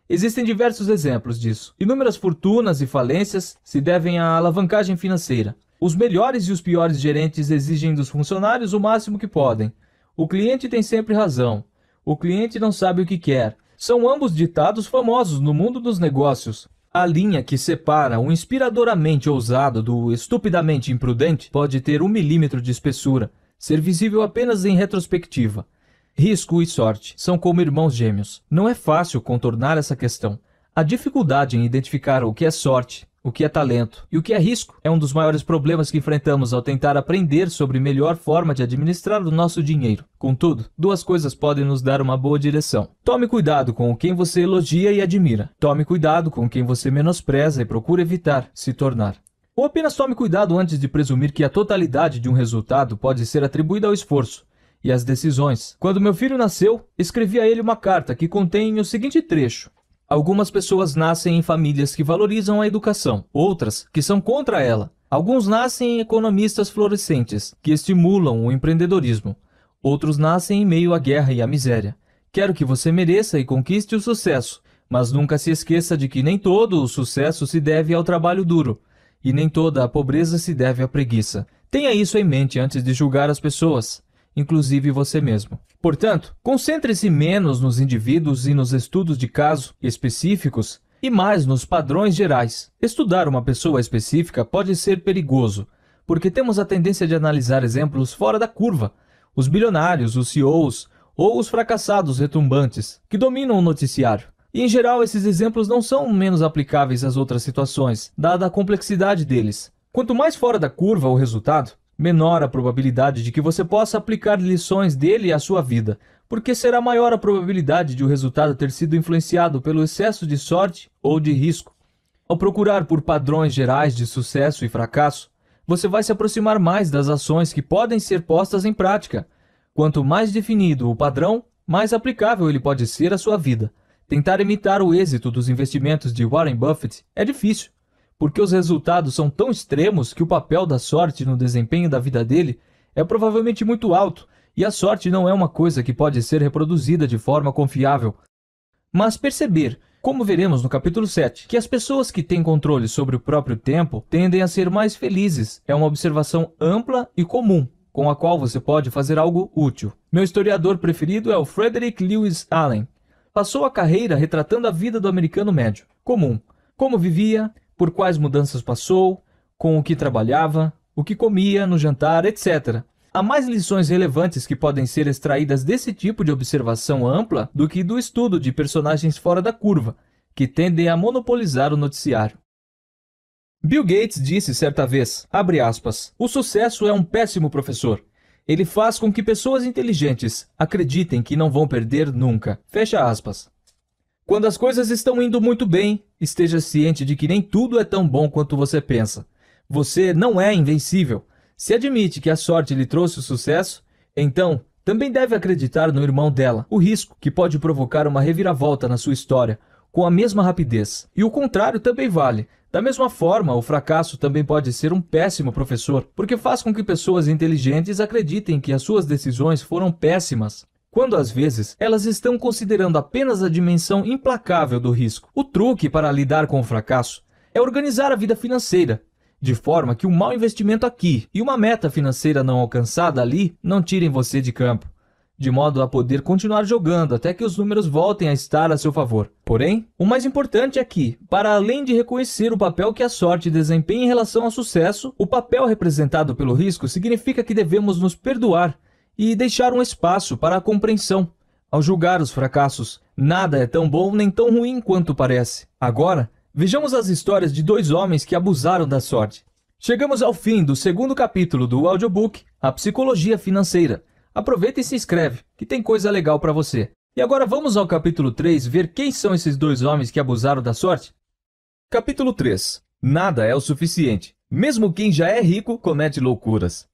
Existem diversos exemplos disso. Inúmeras fortunas e falências se devem à alavancagem financeira. Os melhores e os piores gerentes exigem dos funcionários o máximo que podem. O cliente tem sempre razão. O cliente não sabe o que quer. São ambos ditados famosos no mundo dos negócios. A linha que separa o inspiradoramente ousado do estupidamente imprudente pode ter um milímetro de espessura, ser visível apenas em retrospectiva. Risco e sorte são como irmãos gêmeos. Não é fácil contornar essa questão. A dificuldade em identificar o que é sorte o que é talento e o que é risco. É um dos maiores problemas que enfrentamos ao tentar aprender sobre melhor forma de administrar o nosso dinheiro. Contudo, duas coisas podem nos dar uma boa direção. Tome cuidado com quem você elogia e admira. Tome cuidado com quem você menospreza e procura evitar se tornar. Ou apenas tome cuidado antes de presumir que a totalidade de um resultado pode ser atribuída ao esforço e às decisões. Quando meu filho nasceu, escrevi a ele uma carta que contém o seguinte trecho: Algumas pessoas nascem em famílias que valorizam a educação, outras que são contra ela. Alguns nascem em economistas florescentes, que estimulam o empreendedorismo. Outros nascem em meio à guerra e à miséria. Quero que você mereça e conquiste o sucesso, mas nunca se esqueça de que nem todo o sucesso se deve ao trabalho duro, e nem toda a pobreza se deve à preguiça. Tenha isso em mente antes de julgar as pessoas inclusive você mesmo. Portanto, concentre-se menos nos indivíduos e nos estudos de caso específicos e mais nos padrões gerais. Estudar uma pessoa específica pode ser perigoso, porque temos a tendência de analisar exemplos fora da curva. Os bilionários, os CEOs ou os fracassados retumbantes que dominam o noticiário. E, em geral, esses exemplos não são menos aplicáveis às outras situações, dada a complexidade deles. Quanto mais fora da curva o resultado, menor a probabilidade de que você possa aplicar lições dele à sua vida, porque será maior a probabilidade de o resultado ter sido influenciado pelo excesso de sorte ou de risco. Ao procurar por padrões gerais de sucesso e fracasso, você vai se aproximar mais das ações que podem ser postas em prática. Quanto mais definido o padrão, mais aplicável ele pode ser à sua vida. Tentar imitar o êxito dos investimentos de Warren Buffett é difícil, porque os resultados são tão extremos que o papel da sorte no desempenho da vida dele é provavelmente muito alto, e a sorte não é uma coisa que pode ser reproduzida de forma confiável. Mas perceber, como veremos no capítulo 7, que as pessoas que têm controle sobre o próprio tempo tendem a ser mais felizes é uma observação ampla e comum, com a qual você pode fazer algo útil. Meu historiador preferido é o Frederick Lewis Allen. Passou a carreira retratando a vida do americano médio, comum, como vivia, por quais mudanças passou, com o que trabalhava, o que comia no jantar, etc. Há mais lições relevantes que podem ser extraídas desse tipo de observação ampla do que do estudo de personagens fora da curva, que tendem a monopolizar o noticiário. Bill Gates disse certa vez, aspas, o sucesso é um péssimo professor. Ele faz com que pessoas inteligentes acreditem que não vão perder nunca. Fecha aspas. Quando as coisas estão indo muito bem, esteja ciente de que nem tudo é tão bom quanto você pensa. Você não é invencível. Se admite que a sorte lhe trouxe o sucesso, então também deve acreditar no irmão dela, o risco que pode provocar uma reviravolta na sua história, com a mesma rapidez. E o contrário também vale. Da mesma forma, o fracasso também pode ser um péssimo professor, porque faz com que pessoas inteligentes acreditem que as suas decisões foram péssimas quando às vezes elas estão considerando apenas a dimensão implacável do risco. O truque para lidar com o fracasso é organizar a vida financeira, de forma que um mau investimento aqui e uma meta financeira não alcançada ali não tirem você de campo, de modo a poder continuar jogando até que os números voltem a estar a seu favor. Porém, o mais importante é que, para além de reconhecer o papel que a sorte desempenha em relação ao sucesso, o papel representado pelo risco significa que devemos nos perdoar e deixar um espaço para a compreensão. Ao julgar os fracassos, nada é tão bom nem tão ruim quanto parece. Agora, vejamos as histórias de dois homens que abusaram da sorte. Chegamos ao fim do segundo capítulo do audiobook A Psicologia Financeira. Aproveita e se inscreve, que tem coisa legal para você. E agora vamos ao capítulo 3 ver quem são esses dois homens que abusaram da sorte? Capítulo 3 Nada é o suficiente. Mesmo quem já é rico comete loucuras.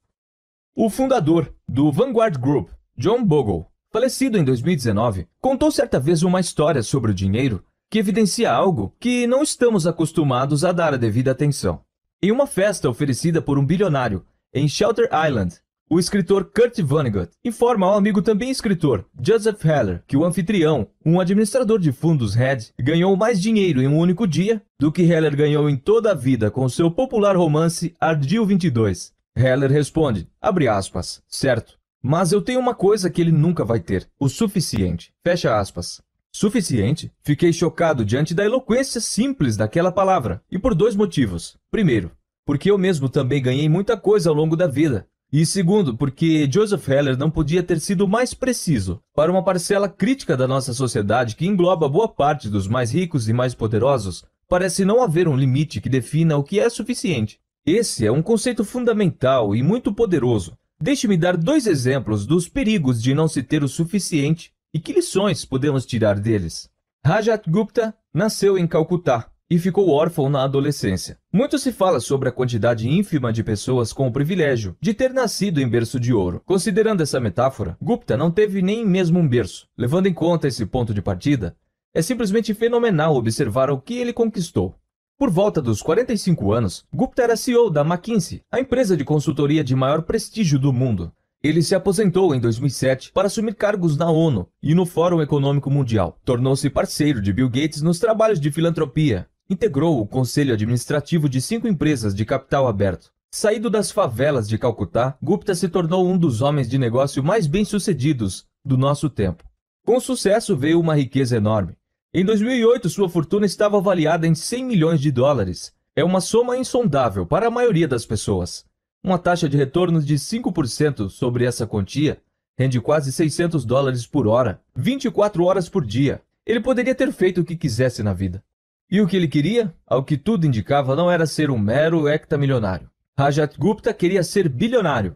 O fundador do Vanguard Group, John Bogle, falecido em 2019, contou certa vez uma história sobre o dinheiro que evidencia algo que não estamos acostumados a dar a devida atenção. Em uma festa oferecida por um bilionário em Shelter Island, o escritor Kurt Vonnegut informa ao amigo também escritor Joseph Heller que o anfitrião, um administrador de fundos Red, ganhou mais dinheiro em um único dia do que Heller ganhou em toda a vida com seu popular romance Ardil 22. Heller responde, abre aspas, certo. Mas eu tenho uma coisa que ele nunca vai ter, o suficiente. Fecha aspas. Suficiente? Fiquei chocado diante da eloquência simples daquela palavra, e por dois motivos. Primeiro, porque eu mesmo também ganhei muita coisa ao longo da vida. E segundo, porque Joseph Heller não podia ter sido mais preciso para uma parcela crítica da nossa sociedade que engloba boa parte dos mais ricos e mais poderosos. Parece não haver um limite que defina o que é suficiente. Esse é um conceito fundamental e muito poderoso. Deixe-me dar dois exemplos dos perigos de não se ter o suficiente e que lições podemos tirar deles. Rajat Gupta nasceu em Calcutá e ficou órfão na adolescência. Muito se fala sobre a quantidade ínfima de pessoas com o privilégio de ter nascido em berço de ouro. Considerando essa metáfora, Gupta não teve nem mesmo um berço. Levando em conta esse ponto de partida, é simplesmente fenomenal observar o que ele conquistou. Por volta dos 45 anos, Gupta era CEO da McKinsey, a empresa de consultoria de maior prestígio do mundo. Ele se aposentou em 2007 para assumir cargos na ONU e no Fórum Econômico Mundial. Tornou-se parceiro de Bill Gates nos trabalhos de filantropia. Integrou o conselho administrativo de cinco empresas de capital aberto. Saído das favelas de Calcutá, Gupta se tornou um dos homens de negócio mais bem-sucedidos do nosso tempo. Com sucesso veio uma riqueza enorme. Em 2008, sua fortuna estava avaliada em 100 milhões de dólares. É uma soma insondável para a maioria das pessoas. Uma taxa de retorno de 5% sobre essa quantia rende quase 600 dólares por hora, 24 horas por dia. Ele poderia ter feito o que quisesse na vida. E o que ele queria, ao que tudo indicava, não era ser um mero hectamilionário. Rajat Gupta queria ser bilionário,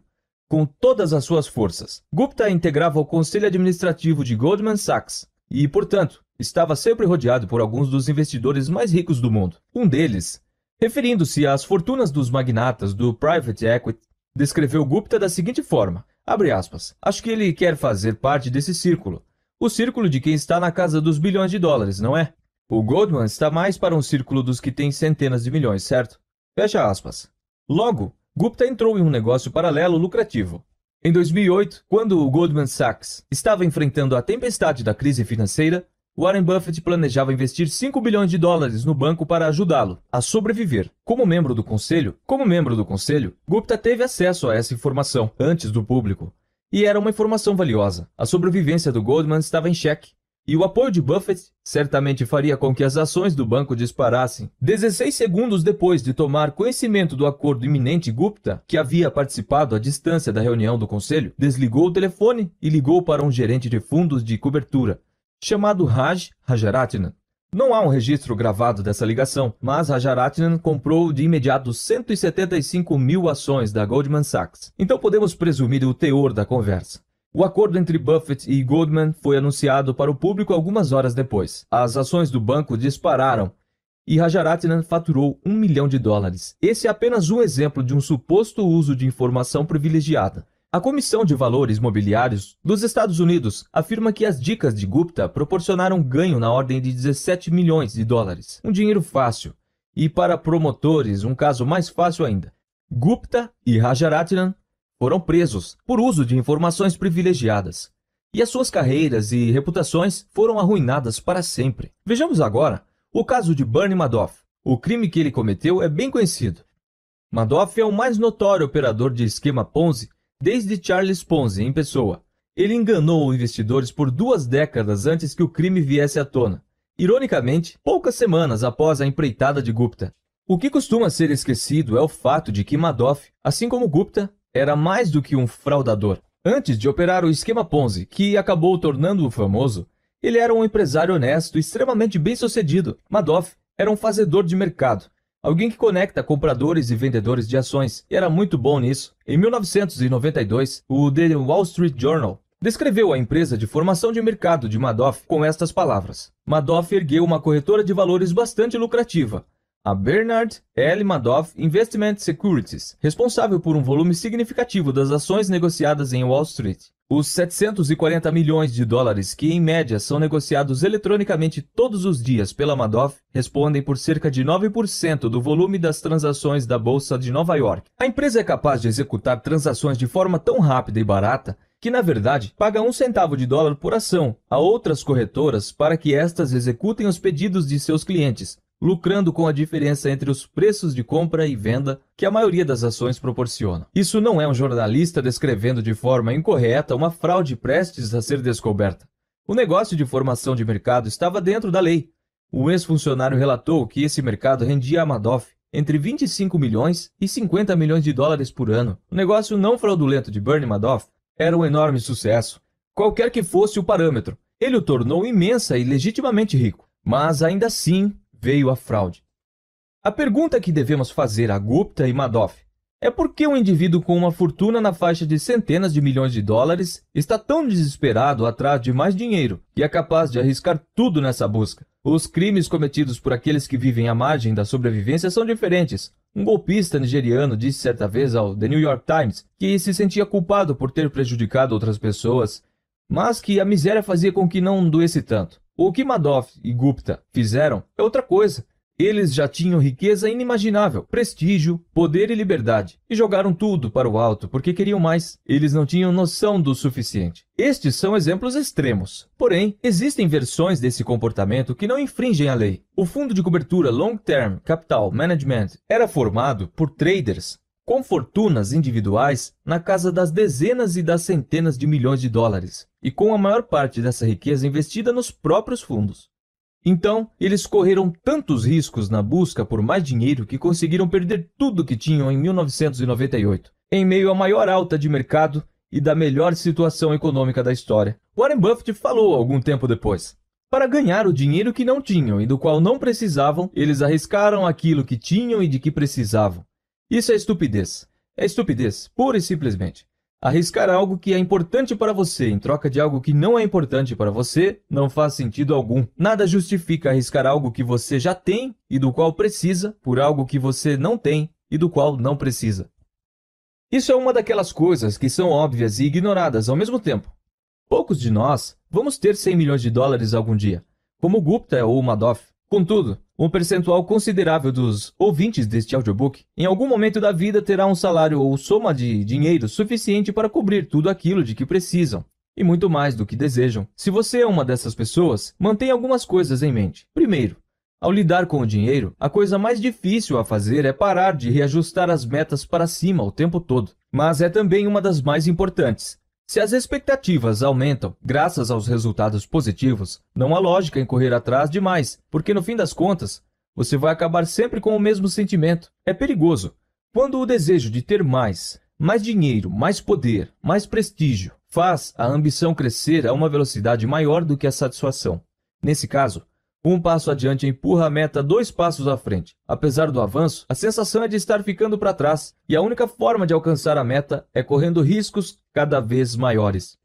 com todas as suas forças. Gupta integrava o conselho administrativo de Goldman Sachs, e, portanto, estava sempre rodeado por alguns dos investidores mais ricos do mundo. Um deles, referindo-se às fortunas dos magnatas do private equity, descreveu Gupta da seguinte forma: aspas, Acho que ele quer fazer parte desse círculo. O círculo de quem está na casa dos bilhões de dólares, não é? O Goldman está mais para um círculo dos que tem centenas de milhões, certo? Fecha aspas. Logo, Gupta entrou em um negócio paralelo lucrativo, em 2008, quando o Goldman Sachs estava enfrentando a tempestade da crise financeira, Warren Buffett planejava investir 5 bilhões de dólares no banco para ajudá-lo a sobreviver. Como membro do conselho, como membro do conselho, Gupta teve acesso a essa informação antes do público, e era uma informação valiosa. A sobrevivência do Goldman estava em xeque e o apoio de Buffett certamente faria com que as ações do banco disparassem. 16 segundos depois de tomar conhecimento do acordo iminente, Gupta, que havia participado à distância da reunião do conselho, desligou o telefone e ligou para um gerente de fundos de cobertura, chamado Raj Rajaratnam. Não há um registro gravado dessa ligação, mas Rajaratnam comprou de imediato 175 mil ações da Goldman Sachs. Então podemos presumir o teor da conversa. O acordo entre Buffett e Goldman foi anunciado para o público algumas horas depois. As ações do banco dispararam e Rajaratnam faturou um milhão de dólares. Esse é apenas um exemplo de um suposto uso de informação privilegiada. A Comissão de Valores Mobiliários dos Estados Unidos afirma que as dicas de Gupta proporcionaram ganho na ordem de 17 milhões de dólares, um dinheiro fácil, e para promotores um caso mais fácil ainda. Gupta e Rajaratnam foram presos por uso de informações privilegiadas. E as suas carreiras e reputações foram arruinadas para sempre. Vejamos agora o caso de Bernie Madoff. O crime que ele cometeu é bem conhecido. Madoff é o mais notório operador de esquema Ponzi desde Charles Ponzi em pessoa. Ele enganou investidores por duas décadas antes que o crime viesse à tona. Ironicamente, poucas semanas após a empreitada de Gupta. O que costuma ser esquecido é o fato de que Madoff, assim como Gupta, era mais do que um fraudador. Antes de operar o esquema Ponzi, que acabou tornando-o famoso, ele era um empresário honesto, extremamente bem-sucedido. Madoff era um fazedor de mercado, alguém que conecta compradores e vendedores de ações, e era muito bom nisso. Em 1992, o The Wall Street Journal descreveu a empresa de formação de mercado de Madoff com estas palavras: Madoff ergueu uma corretora de valores bastante lucrativa, a Bernard L. Madoff Investment Securities, responsável por um volume significativo das ações negociadas em Wall Street. Os 740 milhões de dólares que, em média, são negociados eletronicamente todos os dias pela Madoff respondem por cerca de 9% do volume das transações da Bolsa de Nova York. A empresa é capaz de executar transações de forma tão rápida e barata que, na verdade, paga um centavo de dólar por ação a outras corretoras para que estas executem os pedidos de seus clientes, lucrando com a diferença entre os preços de compra e venda que a maioria das ações proporciona. Isso não é um jornalista descrevendo de forma incorreta uma fraude prestes a ser descoberta. O negócio de formação de mercado estava dentro da lei. O ex-funcionário relatou que esse mercado rendia a Madoff entre 25 milhões e 50 milhões de dólares por ano. O negócio não fraudulento de Bernie Madoff era um enorme sucesso, qualquer que fosse o parâmetro. Ele o tornou imensa e legitimamente rico, mas ainda assim veio a fraude. A pergunta que devemos fazer a Gupta e Madoff é por que um indivíduo com uma fortuna na faixa de centenas de milhões de dólares está tão desesperado atrás de mais dinheiro e é capaz de arriscar tudo nessa busca? Os crimes cometidos por aqueles que vivem à margem da sobrevivência são diferentes. Um golpista nigeriano disse certa vez ao The New York Times que se sentia culpado por ter prejudicado outras pessoas, mas que a miséria fazia com que não doesse tanto. O que Madoff e Gupta fizeram é outra coisa. Eles já tinham riqueza inimaginável, prestígio, poder e liberdade, e jogaram tudo para o alto porque queriam mais. Eles não tinham noção do suficiente. Estes são exemplos extremos. Porém, existem versões desse comportamento que não infringem a lei. O fundo de cobertura Long Term Capital Management era formado por traders com fortunas individuais na casa das dezenas e das centenas de milhões de dólares, e com a maior parte dessa riqueza investida nos próprios fundos. Então, eles correram tantos riscos na busca por mais dinheiro que conseguiram perder tudo o que tinham em 1998, em meio à maior alta de mercado e da melhor situação econômica da história. Warren Buffett falou algum tempo depois. Para ganhar o dinheiro que não tinham e do qual não precisavam, eles arriscaram aquilo que tinham e de que precisavam. Isso é estupidez. É estupidez, pura e simplesmente. Arriscar algo que é importante para você em troca de algo que não é importante para você não faz sentido algum. Nada justifica arriscar algo que você já tem e do qual precisa por algo que você não tem e do qual não precisa. Isso é uma daquelas coisas que são óbvias e ignoradas ao mesmo tempo. Poucos de nós vamos ter 100 milhões de dólares algum dia, como Gupta ou Madoff. Contudo, um percentual considerável dos ouvintes deste audiobook, em algum momento da vida, terá um salário ou soma de dinheiro suficiente para cobrir tudo aquilo de que precisam, e muito mais do que desejam. Se você é uma dessas pessoas, mantenha algumas coisas em mente. Primeiro, ao lidar com o dinheiro, a coisa mais difícil a fazer é parar de reajustar as metas para cima o tempo todo, mas é também uma das mais importantes. Se as expectativas aumentam graças aos resultados positivos, não há lógica em correr atrás demais, porque no fim das contas, você vai acabar sempre com o mesmo sentimento. É perigoso. Quando o desejo de ter mais, mais dinheiro, mais poder, mais prestígio, faz a ambição crescer a uma velocidade maior do que a satisfação. Nesse caso, um passo adiante empurra a meta dois passos à frente. Apesar do avanço, a sensação é de estar ficando para trás, e a única forma de alcançar a meta é correndo riscos cada vez maiores.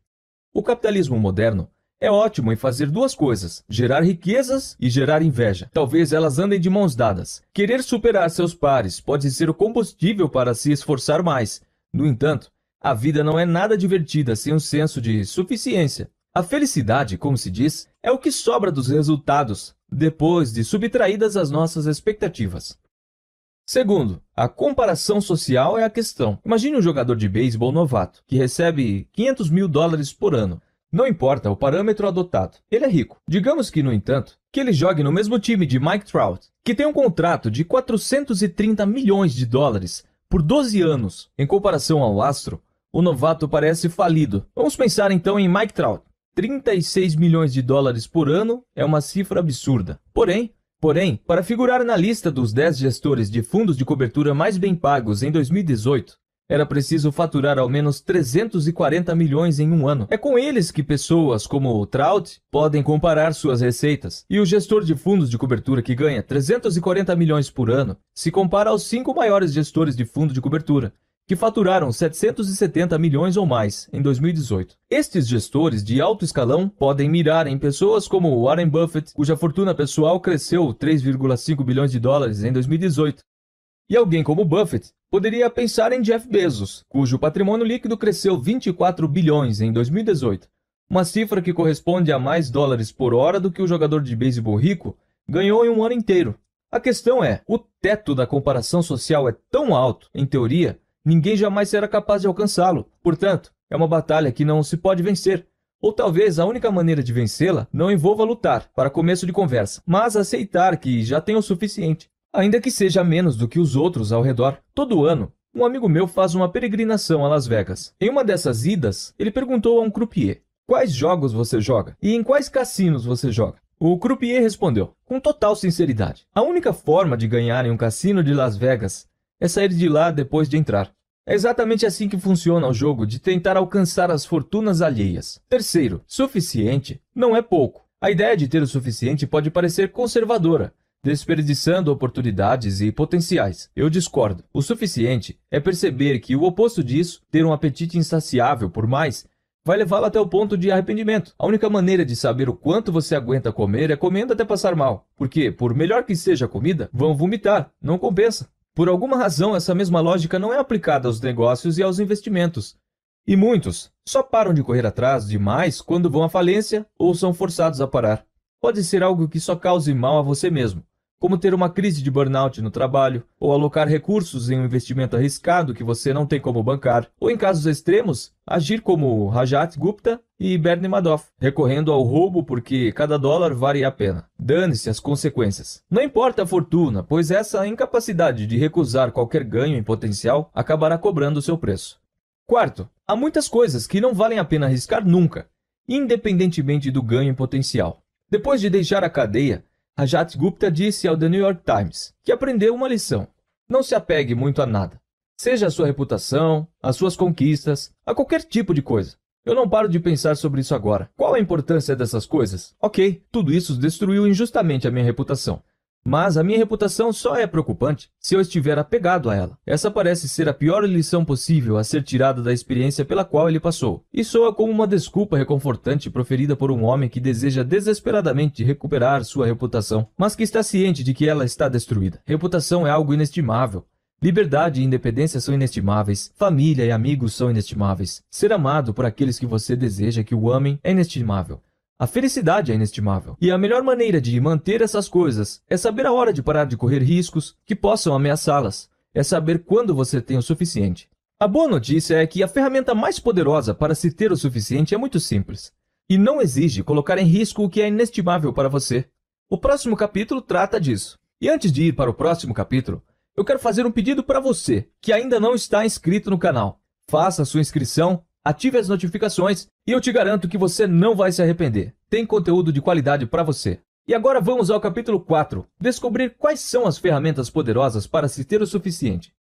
O capitalismo moderno é ótimo em fazer duas coisas: gerar riquezas e gerar inveja. Talvez elas andem de mãos dadas. Querer superar seus pares pode ser o combustível para se esforçar mais. No entanto, a vida não é nada divertida sem um senso de suficiência. A felicidade, como se diz, é o que sobra dos resultados, depois de subtraídas as nossas expectativas. Segundo, a comparação social é a questão. Imagine um jogador de beisebol novato, que recebe 500 mil dólares por ano. Não importa o parâmetro adotado, ele é rico. Digamos que, no entanto, que ele jogue no mesmo time de Mike Trout, que tem um contrato de 430 milhões de dólares por 12 anos. Em comparação ao astro, o novato parece falido. Vamos pensar então em Mike Trout 36 milhões de dólares por ano é uma cifra absurda. Porém, porém, para figurar na lista dos 10 gestores de fundos de cobertura mais bem pagos em 2018, era preciso faturar ao menos 340 milhões em um ano. É com eles que pessoas como o Trout podem comparar suas receitas. E o gestor de fundos de cobertura que ganha 340 milhões por ano se compara aos cinco maiores gestores de fundo de cobertura, que faturaram 770 milhões ou mais em 2018. Estes gestores de alto escalão podem mirar em pessoas como Warren Buffett, cuja fortuna pessoal cresceu 3,5 bilhões de dólares em 2018, e alguém como Buffett poderia pensar em Jeff Bezos, cujo patrimônio líquido cresceu 24 bilhões em 2018, uma cifra que corresponde a mais dólares por hora do que o jogador de beisebol rico ganhou em um ano inteiro. A questão é: o teto da comparação social é tão alto, em teoria, ninguém jamais será capaz de alcançá-lo. Portanto, é uma batalha que não se pode vencer. Ou talvez a única maneira de vencê-la não envolva lutar, para começo de conversa, mas aceitar que já tem o suficiente, ainda que seja menos do que os outros ao redor. Todo ano, um amigo meu faz uma peregrinação a Las Vegas. Em uma dessas idas, ele perguntou a um croupier: Quais jogos você joga? E em quais cassinos você joga? O croupier respondeu, com total sinceridade: A única forma de ganhar em um cassino de Las Vegas é sair de lá depois de entrar. É exatamente assim que funciona o jogo de tentar alcançar as fortunas alheias. Terceiro, suficiente não é pouco. A ideia de ter o suficiente pode parecer conservadora, desperdiçando oportunidades e potenciais. Eu discordo. O suficiente é perceber que o oposto disso, ter um apetite insaciável por mais, vai levá-lo até o ponto de arrependimento. A única maneira de saber o quanto você aguenta comer é comendo até passar mal, porque por melhor que seja a comida, vão vomitar, não compensa. Por alguma razão, essa mesma lógica não é aplicada aos negócios e aos investimentos. E muitos só param de correr atrás demais quando vão à falência ou são forçados a parar. Pode ser algo que só cause mal a você mesmo como ter uma crise de burnout no trabalho, ou alocar recursos em um investimento arriscado que você não tem como bancar, ou em casos extremos, agir como Rajat Gupta e Bernie Madoff, recorrendo ao roubo porque cada dólar vale a pena. Dane-se as consequências. Não importa a fortuna, pois essa incapacidade de recusar qualquer ganho em potencial acabará cobrando o seu preço. Quarto, há muitas coisas que não valem a pena arriscar nunca, independentemente do ganho em potencial. Depois de deixar a cadeia, Rajat Gupta disse ao The New York Times que aprendeu uma lição: não se apegue muito a nada. Seja a sua reputação, as suas conquistas, a qualquer tipo de coisa. Eu não paro de pensar sobre isso agora. Qual a importância dessas coisas? Ok, tudo isso destruiu injustamente a minha reputação. Mas a minha reputação só é preocupante se eu estiver apegado a ela. Essa parece ser a pior lição possível a ser tirada da experiência pela qual ele passou, e soa como uma desculpa reconfortante proferida por um homem que deseja desesperadamente recuperar sua reputação, mas que está ciente de que ela está destruída. Reputação é algo inestimável, Liberdade e independência são inestimáveis, família e amigos são inestimáveis. Ser amado por aqueles que você deseja que o amem é inestimável. A felicidade é inestimável. E a melhor maneira de manter essas coisas é saber a hora de parar de correr riscos que possam ameaçá-las, é saber quando você tem o suficiente. A boa notícia é que a ferramenta mais poderosa para se ter o suficiente é muito simples e não exige colocar em risco o que é inestimável para você. O próximo capítulo trata disso. E antes de ir para o próximo capítulo, eu quero fazer um pedido para você que ainda não está inscrito no canal. Faça sua inscrição ative as notificações e eu te garanto que você não vai se arrepender. Tem conteúdo de qualidade para você. E agora vamos ao capítulo 4: descobrir quais são as ferramentas poderosas para se ter o suficiente.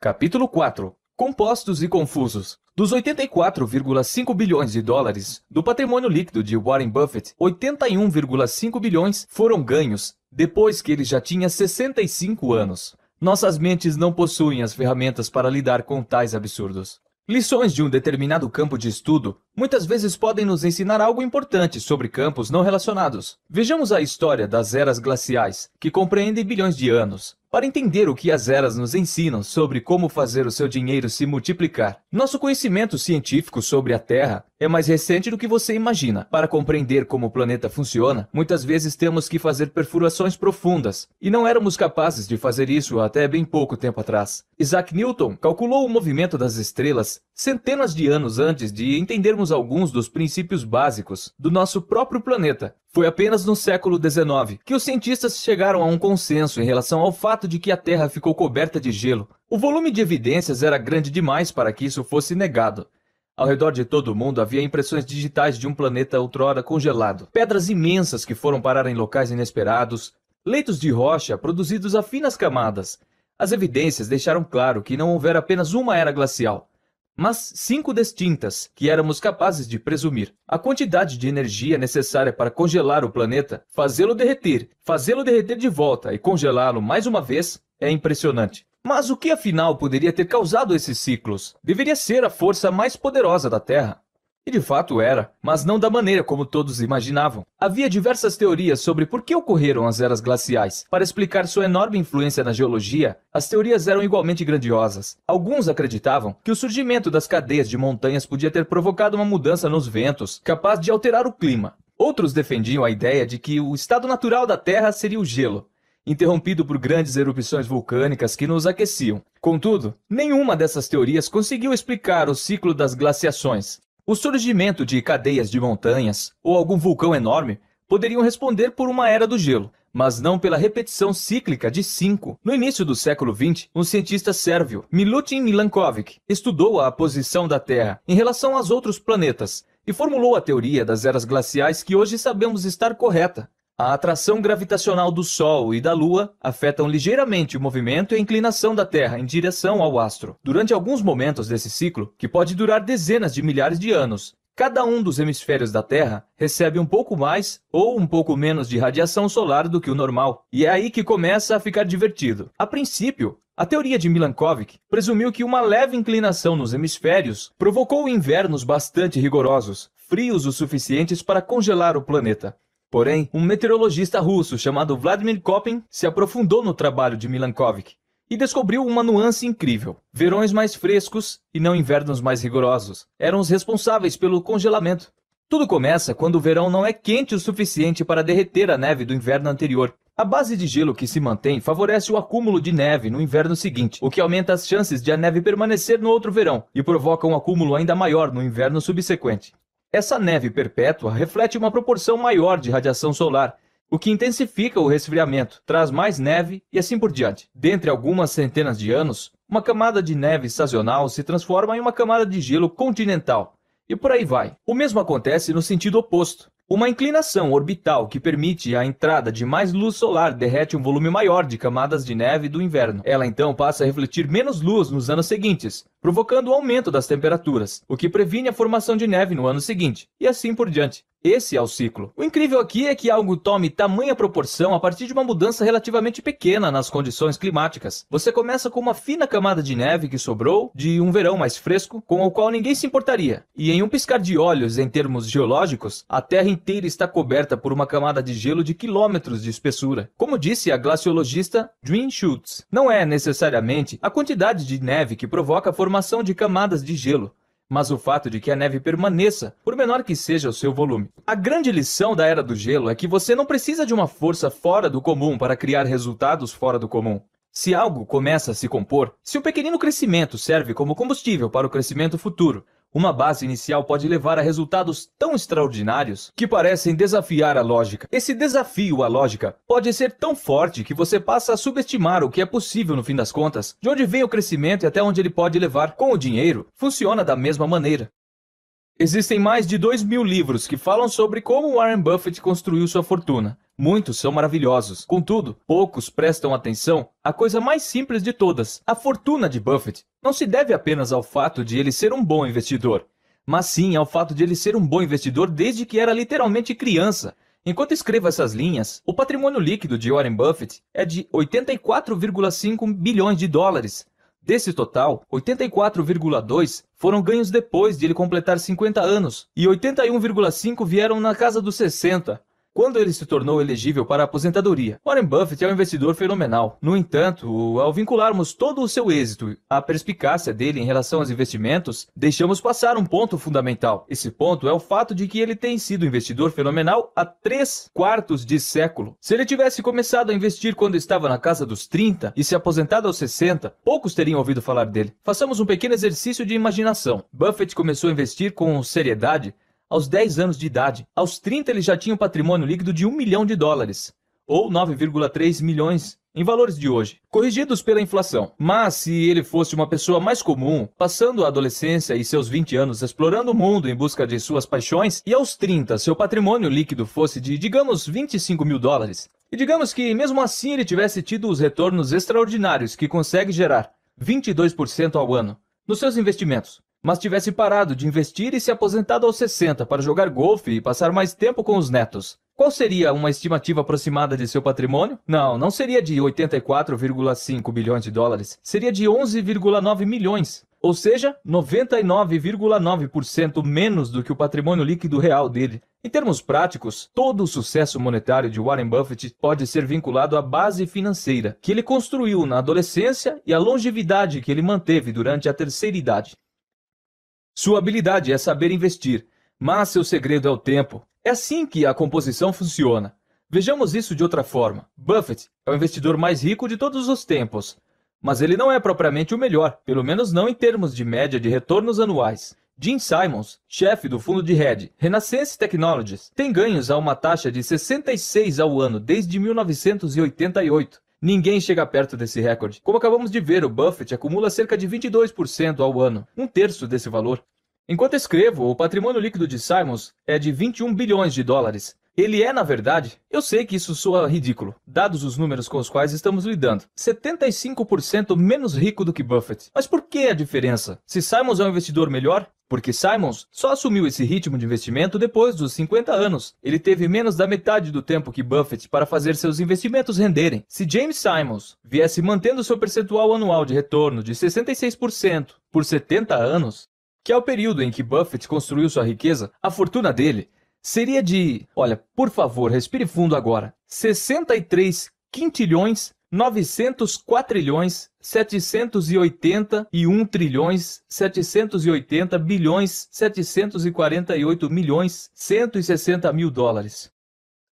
Capítulo 4: Compostos e confusos. Dos 84,5 bilhões de dólares do patrimônio líquido de Warren Buffett, 81,5 bilhões foram ganhos depois que ele já tinha 65 anos. Nossas mentes não possuem as ferramentas para lidar com tais absurdos lições de um determinado campo de estudo muitas vezes podem nos ensinar algo importante sobre campos não relacionados. Vejamos a história das eras glaciais, que compreendem bilhões de anos. Para entender o que as eras nos ensinam sobre como fazer o seu dinheiro se multiplicar, nosso conhecimento científico sobre a Terra é mais recente do que você imagina. Para compreender como o planeta funciona, muitas vezes temos que fazer perfurações profundas, e não éramos capazes de fazer isso até bem pouco tempo atrás. Isaac Newton calculou o movimento das estrelas centenas de anos antes de entendermos alguns dos princípios básicos do nosso próprio planeta. Foi apenas no século XIX que os cientistas chegaram a um consenso em relação ao fato de que a Terra ficou coberta de gelo. O volume de evidências era grande demais para que isso fosse negado. Ao redor de todo o mundo havia impressões digitais de um planeta outrora congelado, pedras imensas que foram parar em locais inesperados, leitos de rocha produzidos a finas camadas. As evidências deixaram claro que não houvera apenas uma era glacial, mas cinco distintas que éramos capazes de presumir. A quantidade de energia necessária para congelar o planeta, fazê-lo derreter, fazê-lo derreter de volta e congelá-lo mais uma vez é impressionante. Mas o que afinal poderia ter causado esses ciclos? Deveria ser a força mais poderosa da Terra, e de fato era, mas não da maneira como todos imaginavam. Havia diversas teorias sobre por que ocorreram as eras glaciais. Para explicar sua enorme influência na geologia, as teorias eram igualmente grandiosas. Alguns acreditavam que o surgimento das cadeias de montanhas podia ter provocado uma mudança nos ventos, capaz de alterar o clima. Outros defendiam a ideia de que o estado natural da Terra seria o gelo, interrompido por grandes erupções vulcânicas que nos aqueciam. Contudo, nenhuma dessas teorias conseguiu explicar o ciclo das glaciações. O surgimento de cadeias de montanhas ou algum vulcão enorme poderiam responder por uma era do gelo, mas não pela repetição cíclica de cinco. No início do século XX, um cientista sérvio, Milutin Milankovic, estudou a posição da Terra em relação aos outros planetas e formulou a teoria das eras glaciais que hoje sabemos estar correta. A atração gravitacional do Sol e da Lua afetam ligeiramente o movimento e a inclinação da Terra em direção ao astro. Durante alguns momentos desse ciclo, que pode durar dezenas de milhares de anos, cada um dos hemisférios da Terra recebe um pouco mais ou um pouco menos de radiação solar do que o normal. E é aí que começa a ficar divertido. A princípio, a teoria de Milankovic presumiu que uma leve inclinação nos hemisférios provocou invernos bastante rigorosos, frios o suficientes para congelar o planeta. Porém, um meteorologista russo chamado Vladimir Kopin se aprofundou no trabalho de Milankovic e descobriu uma nuance incrível. Verões mais frescos e não invernos mais rigorosos eram os responsáveis pelo congelamento. Tudo começa quando o verão não é quente o suficiente para derreter a neve do inverno anterior. A base de gelo que se mantém favorece o acúmulo de neve no inverno seguinte, o que aumenta as chances de a neve permanecer no outro verão e provoca um acúmulo ainda maior no inverno subsequente. Essa neve perpétua reflete uma proporção maior de radiação solar, o que intensifica o resfriamento, traz mais neve e assim por diante. Dentre algumas centenas de anos, uma camada de neve estacional se transforma em uma camada de gelo continental. E por aí vai. O mesmo acontece no sentido oposto. Uma inclinação orbital que permite a entrada de mais luz solar derrete um volume maior de camadas de neve do inverno. Ela então passa a refletir menos luz nos anos seguintes, provocando o aumento das temperaturas, o que previne a formação de neve no ano seguinte, e assim por diante. Esse é o ciclo. O incrível aqui é que algo tome tamanha proporção a partir de uma mudança relativamente pequena nas condições climáticas. Você começa com uma fina camada de neve que sobrou de um verão mais fresco, com o qual ninguém se importaria. E em um piscar de olhos em termos geológicos, a Terra inteira está coberta por uma camada de gelo de quilômetros de espessura. Como disse a glaciologista Jean Schultz, não é necessariamente a quantidade de neve que provoca a formação de camadas de gelo, mas o fato de que a neve permaneça, por menor que seja o seu volume. A grande lição da era do gelo é que você não precisa de uma força fora do comum para criar resultados fora do comum. Se algo começa a se compor, se o um pequenino crescimento serve como combustível para o crescimento futuro, uma base inicial pode levar a resultados tão extraordinários que parecem desafiar a lógica. Esse desafio à lógica pode ser tão forte que você passa a subestimar o que é possível no fim das contas, de onde vem o crescimento e até onde ele pode levar. Com o dinheiro, funciona da mesma maneira. Existem mais de 2 mil livros que falam sobre como Warren Buffett construiu sua fortuna. Muitos são maravilhosos. Contudo, poucos prestam atenção à coisa mais simples de todas: a fortuna de Buffett não se deve apenas ao fato de ele ser um bom investidor, mas sim ao fato de ele ser um bom investidor desde que era literalmente criança. Enquanto escrevo essas linhas, o patrimônio líquido de Warren Buffett é de 84,5 bilhões de dólares, Desse total, 84,2 foram ganhos depois de ele completar 50 anos e 81,5 vieram na casa dos 60, quando ele se tornou elegível para a aposentadoria. Warren Buffett é um investidor fenomenal. No entanto, ao vincularmos todo o seu êxito à perspicácia dele em relação aos investimentos, deixamos passar um ponto fundamental. Esse ponto é o fato de que ele tem sido investidor fenomenal há três quartos de século. Se ele tivesse começado a investir quando estava na casa dos 30 e se aposentado aos 60, poucos teriam ouvido falar dele. Façamos um pequeno exercício de imaginação. Buffett começou a investir com seriedade aos 10 anos de idade. Aos 30, ele já tinha um patrimônio líquido de 1 milhão de dólares, ou 9,3 milhões em valores de hoje, corrigidos pela inflação. Mas se ele fosse uma pessoa mais comum, passando a adolescência e seus 20 anos explorando o mundo em busca de suas paixões, e aos 30 seu patrimônio líquido fosse de, digamos, 25 mil dólares, e digamos que mesmo assim ele tivesse tido os retornos extraordinários que consegue gerar, 22% ao ano, nos seus investimentos, mas tivesse parado de investir e se aposentado aos 60 para jogar golfe e passar mais tempo com os netos. Qual seria uma estimativa aproximada de seu patrimônio? Não, não seria de 84,5 bilhões de dólares, seria de 11,9 milhões. Ou seja, 99,9% menos do que o patrimônio líquido real dele. Em termos práticos, todo o sucesso monetário de Warren Buffett pode ser vinculado à base financeira que ele construiu na adolescência e à longevidade que ele manteve durante a terceira idade. Sua habilidade é saber investir, mas seu segredo é o tempo. É assim que a composição funciona. Vejamos isso de outra forma. Buffett é o investidor mais rico de todos os tempos, mas ele não é propriamente o melhor, pelo menos não em termos de média de retornos anuais. Jim Simons, chefe do fundo de hedge Renaissance Technologies, tem ganhos a uma taxa de 66 ao ano desde 1988. Ninguém chega perto desse recorde. Como acabamos de ver, o Buffett acumula cerca de 22% ao ano, um terço desse valor. Enquanto escrevo, o patrimônio líquido de Simons é de 21 bilhões de dólares. Ele é, na verdade, eu sei que isso soa ridículo, dados os números com os quais estamos lidando, 75% menos rico do que Buffett. Mas por que a diferença? Se Simons é um investidor melhor, porque Simons só assumiu esse ritmo de investimento depois dos 50 anos. Ele teve menos da metade do tempo que Buffett para fazer seus investimentos renderem. Se James Simons viesse mantendo seu percentual anual de retorno de 66% por 70 anos, que é o período em que Buffett construiu sua riqueza, a fortuna dele seria de, olha, por favor, respire fundo agora, 63 quintilhões 904 trilhões 781 trilhões 780 bilhões 748 milhões 160 mil dólares.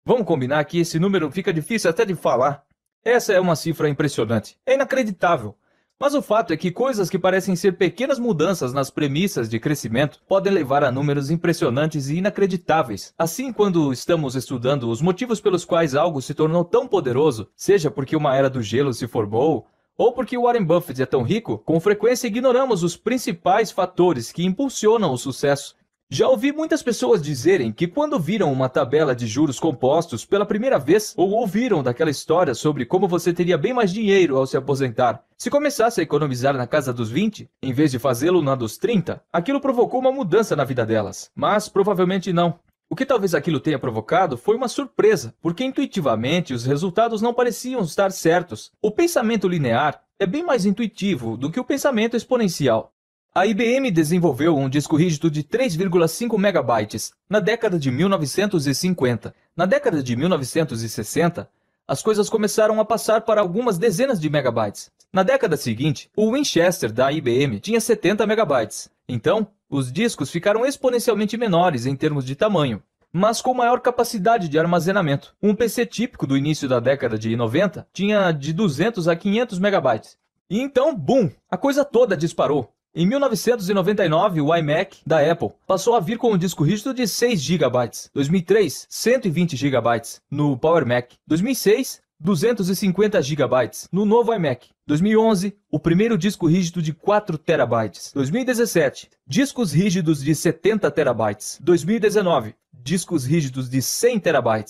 Vamos combinar que esse número fica difícil até de falar. Essa é uma cifra impressionante. É inacreditável. Mas o fato é que coisas que parecem ser pequenas mudanças nas premissas de crescimento podem levar a números impressionantes e inacreditáveis. Assim, quando estamos estudando os motivos pelos quais algo se tornou tão poderoso, seja porque uma era do gelo se formou, ou porque Warren Buffett é tão rico, com frequência ignoramos os principais fatores que impulsionam o sucesso já ouvi muitas pessoas dizerem que quando viram uma tabela de juros compostos pela primeira vez ou ouviram daquela história sobre como você teria bem mais dinheiro ao se aposentar, se começasse a economizar na casa dos 20, em vez de fazê-lo na dos 30, aquilo provocou uma mudança na vida delas. Mas provavelmente não. O que talvez aquilo tenha provocado foi uma surpresa, porque intuitivamente os resultados não pareciam estar certos. O pensamento linear é bem mais intuitivo do que o pensamento exponencial. A IBM desenvolveu um disco rígido de 3,5 MB na década de 1950. Na década de 1960, as coisas começaram a passar para algumas dezenas de megabytes. Na década seguinte, o Winchester da IBM tinha 70 megabytes. Então, os discos ficaram exponencialmente menores em termos de tamanho, mas com maior capacidade de armazenamento. Um PC típico do início da década de 90 tinha de 200 a 500 megabytes. E então, bum, a coisa toda disparou. Em 1999, o iMac da Apple passou a vir com um disco rígido de 6 GB. 2003, 120 GB no Power Mac. 2006, 250 GB no novo iMac. 2011, o primeiro disco rígido de 4 TB. 2017, discos rígidos de 70 TB. 2019, discos rígidos de 100 TB.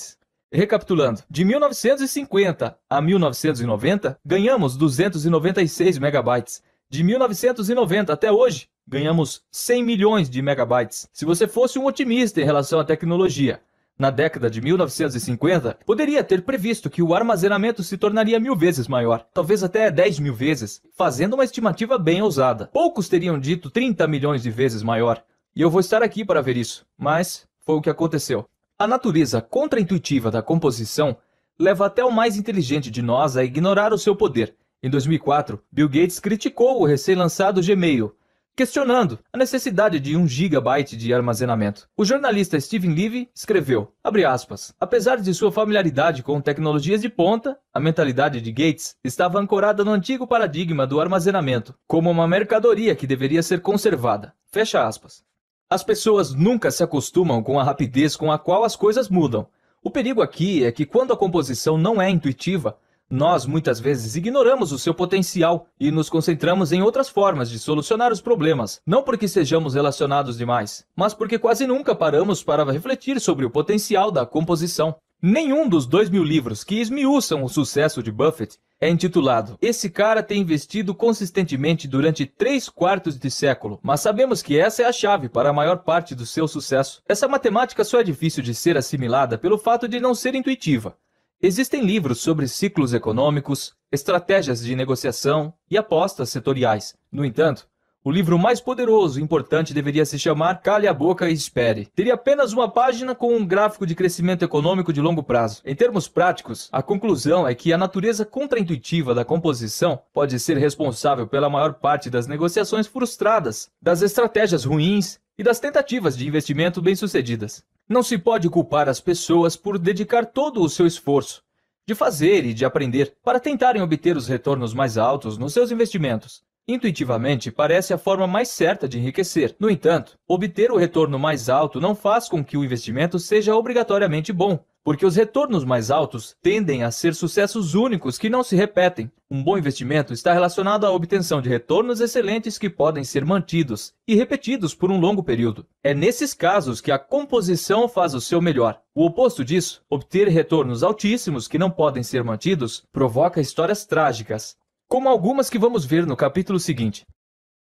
Recapitulando, de 1950 a 1990, ganhamos 296 MB. De 1990 até hoje, ganhamos 100 milhões de megabytes. Se você fosse um otimista em relação à tecnologia, na década de 1950, poderia ter previsto que o armazenamento se tornaria mil vezes maior, talvez até 10 mil vezes, fazendo uma estimativa bem ousada. Poucos teriam dito 30 milhões de vezes maior, e eu vou estar aqui para ver isso, mas foi o que aconteceu. A natureza contraintuitiva da composição leva até o mais inteligente de nós a ignorar o seu poder, em 2004, Bill Gates criticou o recém-lançado Gmail, questionando a necessidade de 1 gigabyte de armazenamento. O jornalista Steven Levy escreveu, aspas, apesar de sua familiaridade com tecnologias de ponta, a mentalidade de Gates estava ancorada no antigo paradigma do armazenamento, como uma mercadoria que deveria ser conservada. Fecha aspas. As pessoas nunca se acostumam com a rapidez com a qual as coisas mudam. O perigo aqui é que quando a composição não é intuitiva, nós muitas vezes ignoramos o seu potencial e nos concentramos em outras formas de solucionar os problemas, não porque sejamos relacionados demais, mas porque quase nunca paramos para refletir sobre o potencial da composição. Nenhum dos dois mil livros que esmiuçam o sucesso de Buffett é intitulado Esse cara tem investido consistentemente durante três quartos de século, mas sabemos que essa é a chave para a maior parte do seu sucesso. Essa matemática só é difícil de ser assimilada pelo fato de não ser intuitiva. Existem livros sobre ciclos econômicos, estratégias de negociação e apostas setoriais. No entanto, o livro mais poderoso e importante deveria se chamar "Cale a Boca e Espere. Teria apenas uma página com um gráfico de crescimento econômico de longo prazo. Em termos práticos, a conclusão é que a natureza contraintuitiva da composição pode ser responsável pela maior parte das negociações frustradas, das estratégias ruins e das tentativas de investimento bem-sucedidas. Não se pode culpar as pessoas por dedicar todo o seu esforço de fazer e de aprender para tentarem obter os retornos mais altos nos seus investimentos. Intuitivamente, parece a forma mais certa de enriquecer. No entanto, obter o retorno mais alto não faz com que o investimento seja obrigatoriamente bom, porque os retornos mais altos tendem a ser sucessos únicos que não se repetem. Um bom investimento está relacionado à obtenção de retornos excelentes que podem ser mantidos e repetidos por um longo período. É nesses casos que a composição faz o seu melhor. O oposto disso, obter retornos altíssimos que não podem ser mantidos, provoca histórias trágicas como algumas que vamos ver no capítulo seguinte.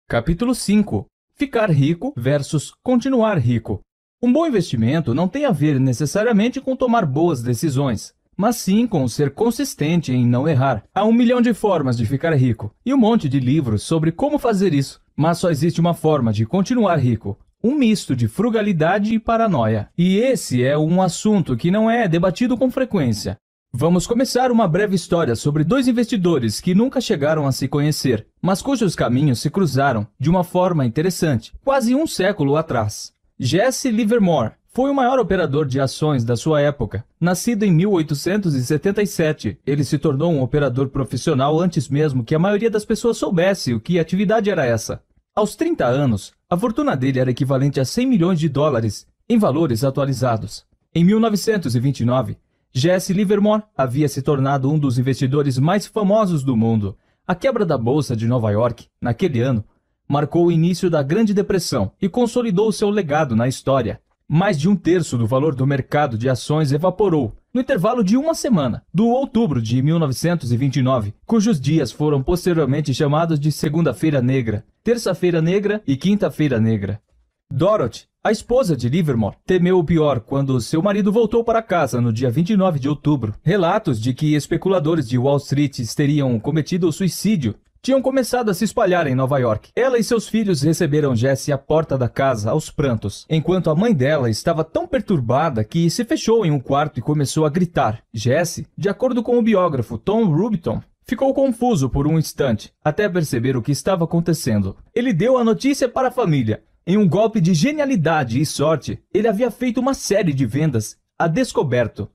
Capítulo 5: Ficar rico versus continuar rico. Um bom investimento não tem a ver necessariamente com tomar boas decisões, mas sim com ser consistente em não errar. Há um milhão de formas de ficar rico e um monte de livros sobre como fazer isso, mas só existe uma forma de continuar rico. Um misto de frugalidade e paranoia. E esse é um assunto que não é debatido com frequência. Vamos começar uma breve história sobre dois investidores que nunca chegaram a se conhecer, mas cujos caminhos se cruzaram de uma forma interessante, quase um século atrás. Jesse Livermore foi o maior operador de ações da sua época. Nascido em 1877, ele se tornou um operador profissional antes mesmo que a maioria das pessoas soubesse o que atividade era essa. Aos 30 anos, a fortuna dele era equivalente a 100 milhões de dólares em valores atualizados. Em 1929, Jesse Livermore havia se tornado um dos investidores mais famosos do mundo. A quebra da Bolsa de Nova York, naquele ano, marcou o início da Grande Depressão e consolidou seu legado na história. Mais de um terço do valor do mercado de ações evaporou no intervalo de uma semana, do outubro de 1929, cujos dias foram posteriormente chamados de Segunda-feira Negra, Terça-feira Negra e Quinta-feira Negra. Dorothy a esposa de Livermore temeu o pior quando seu marido voltou para casa no dia 29 de outubro. Relatos de que especuladores de Wall Street teriam cometido suicídio tinham começado a se espalhar em Nova York. Ela e seus filhos receberam Jesse à porta da casa aos prantos, enquanto a mãe dela estava tão perturbada que se fechou em um quarto e começou a gritar. Jesse, de acordo com o biógrafo Tom Rubiton, Ficou confuso por um instante, até perceber o que estava acontecendo. Ele deu a notícia para a família, em um golpe de genialidade e sorte, ele havia feito uma série de vendas a descoberto,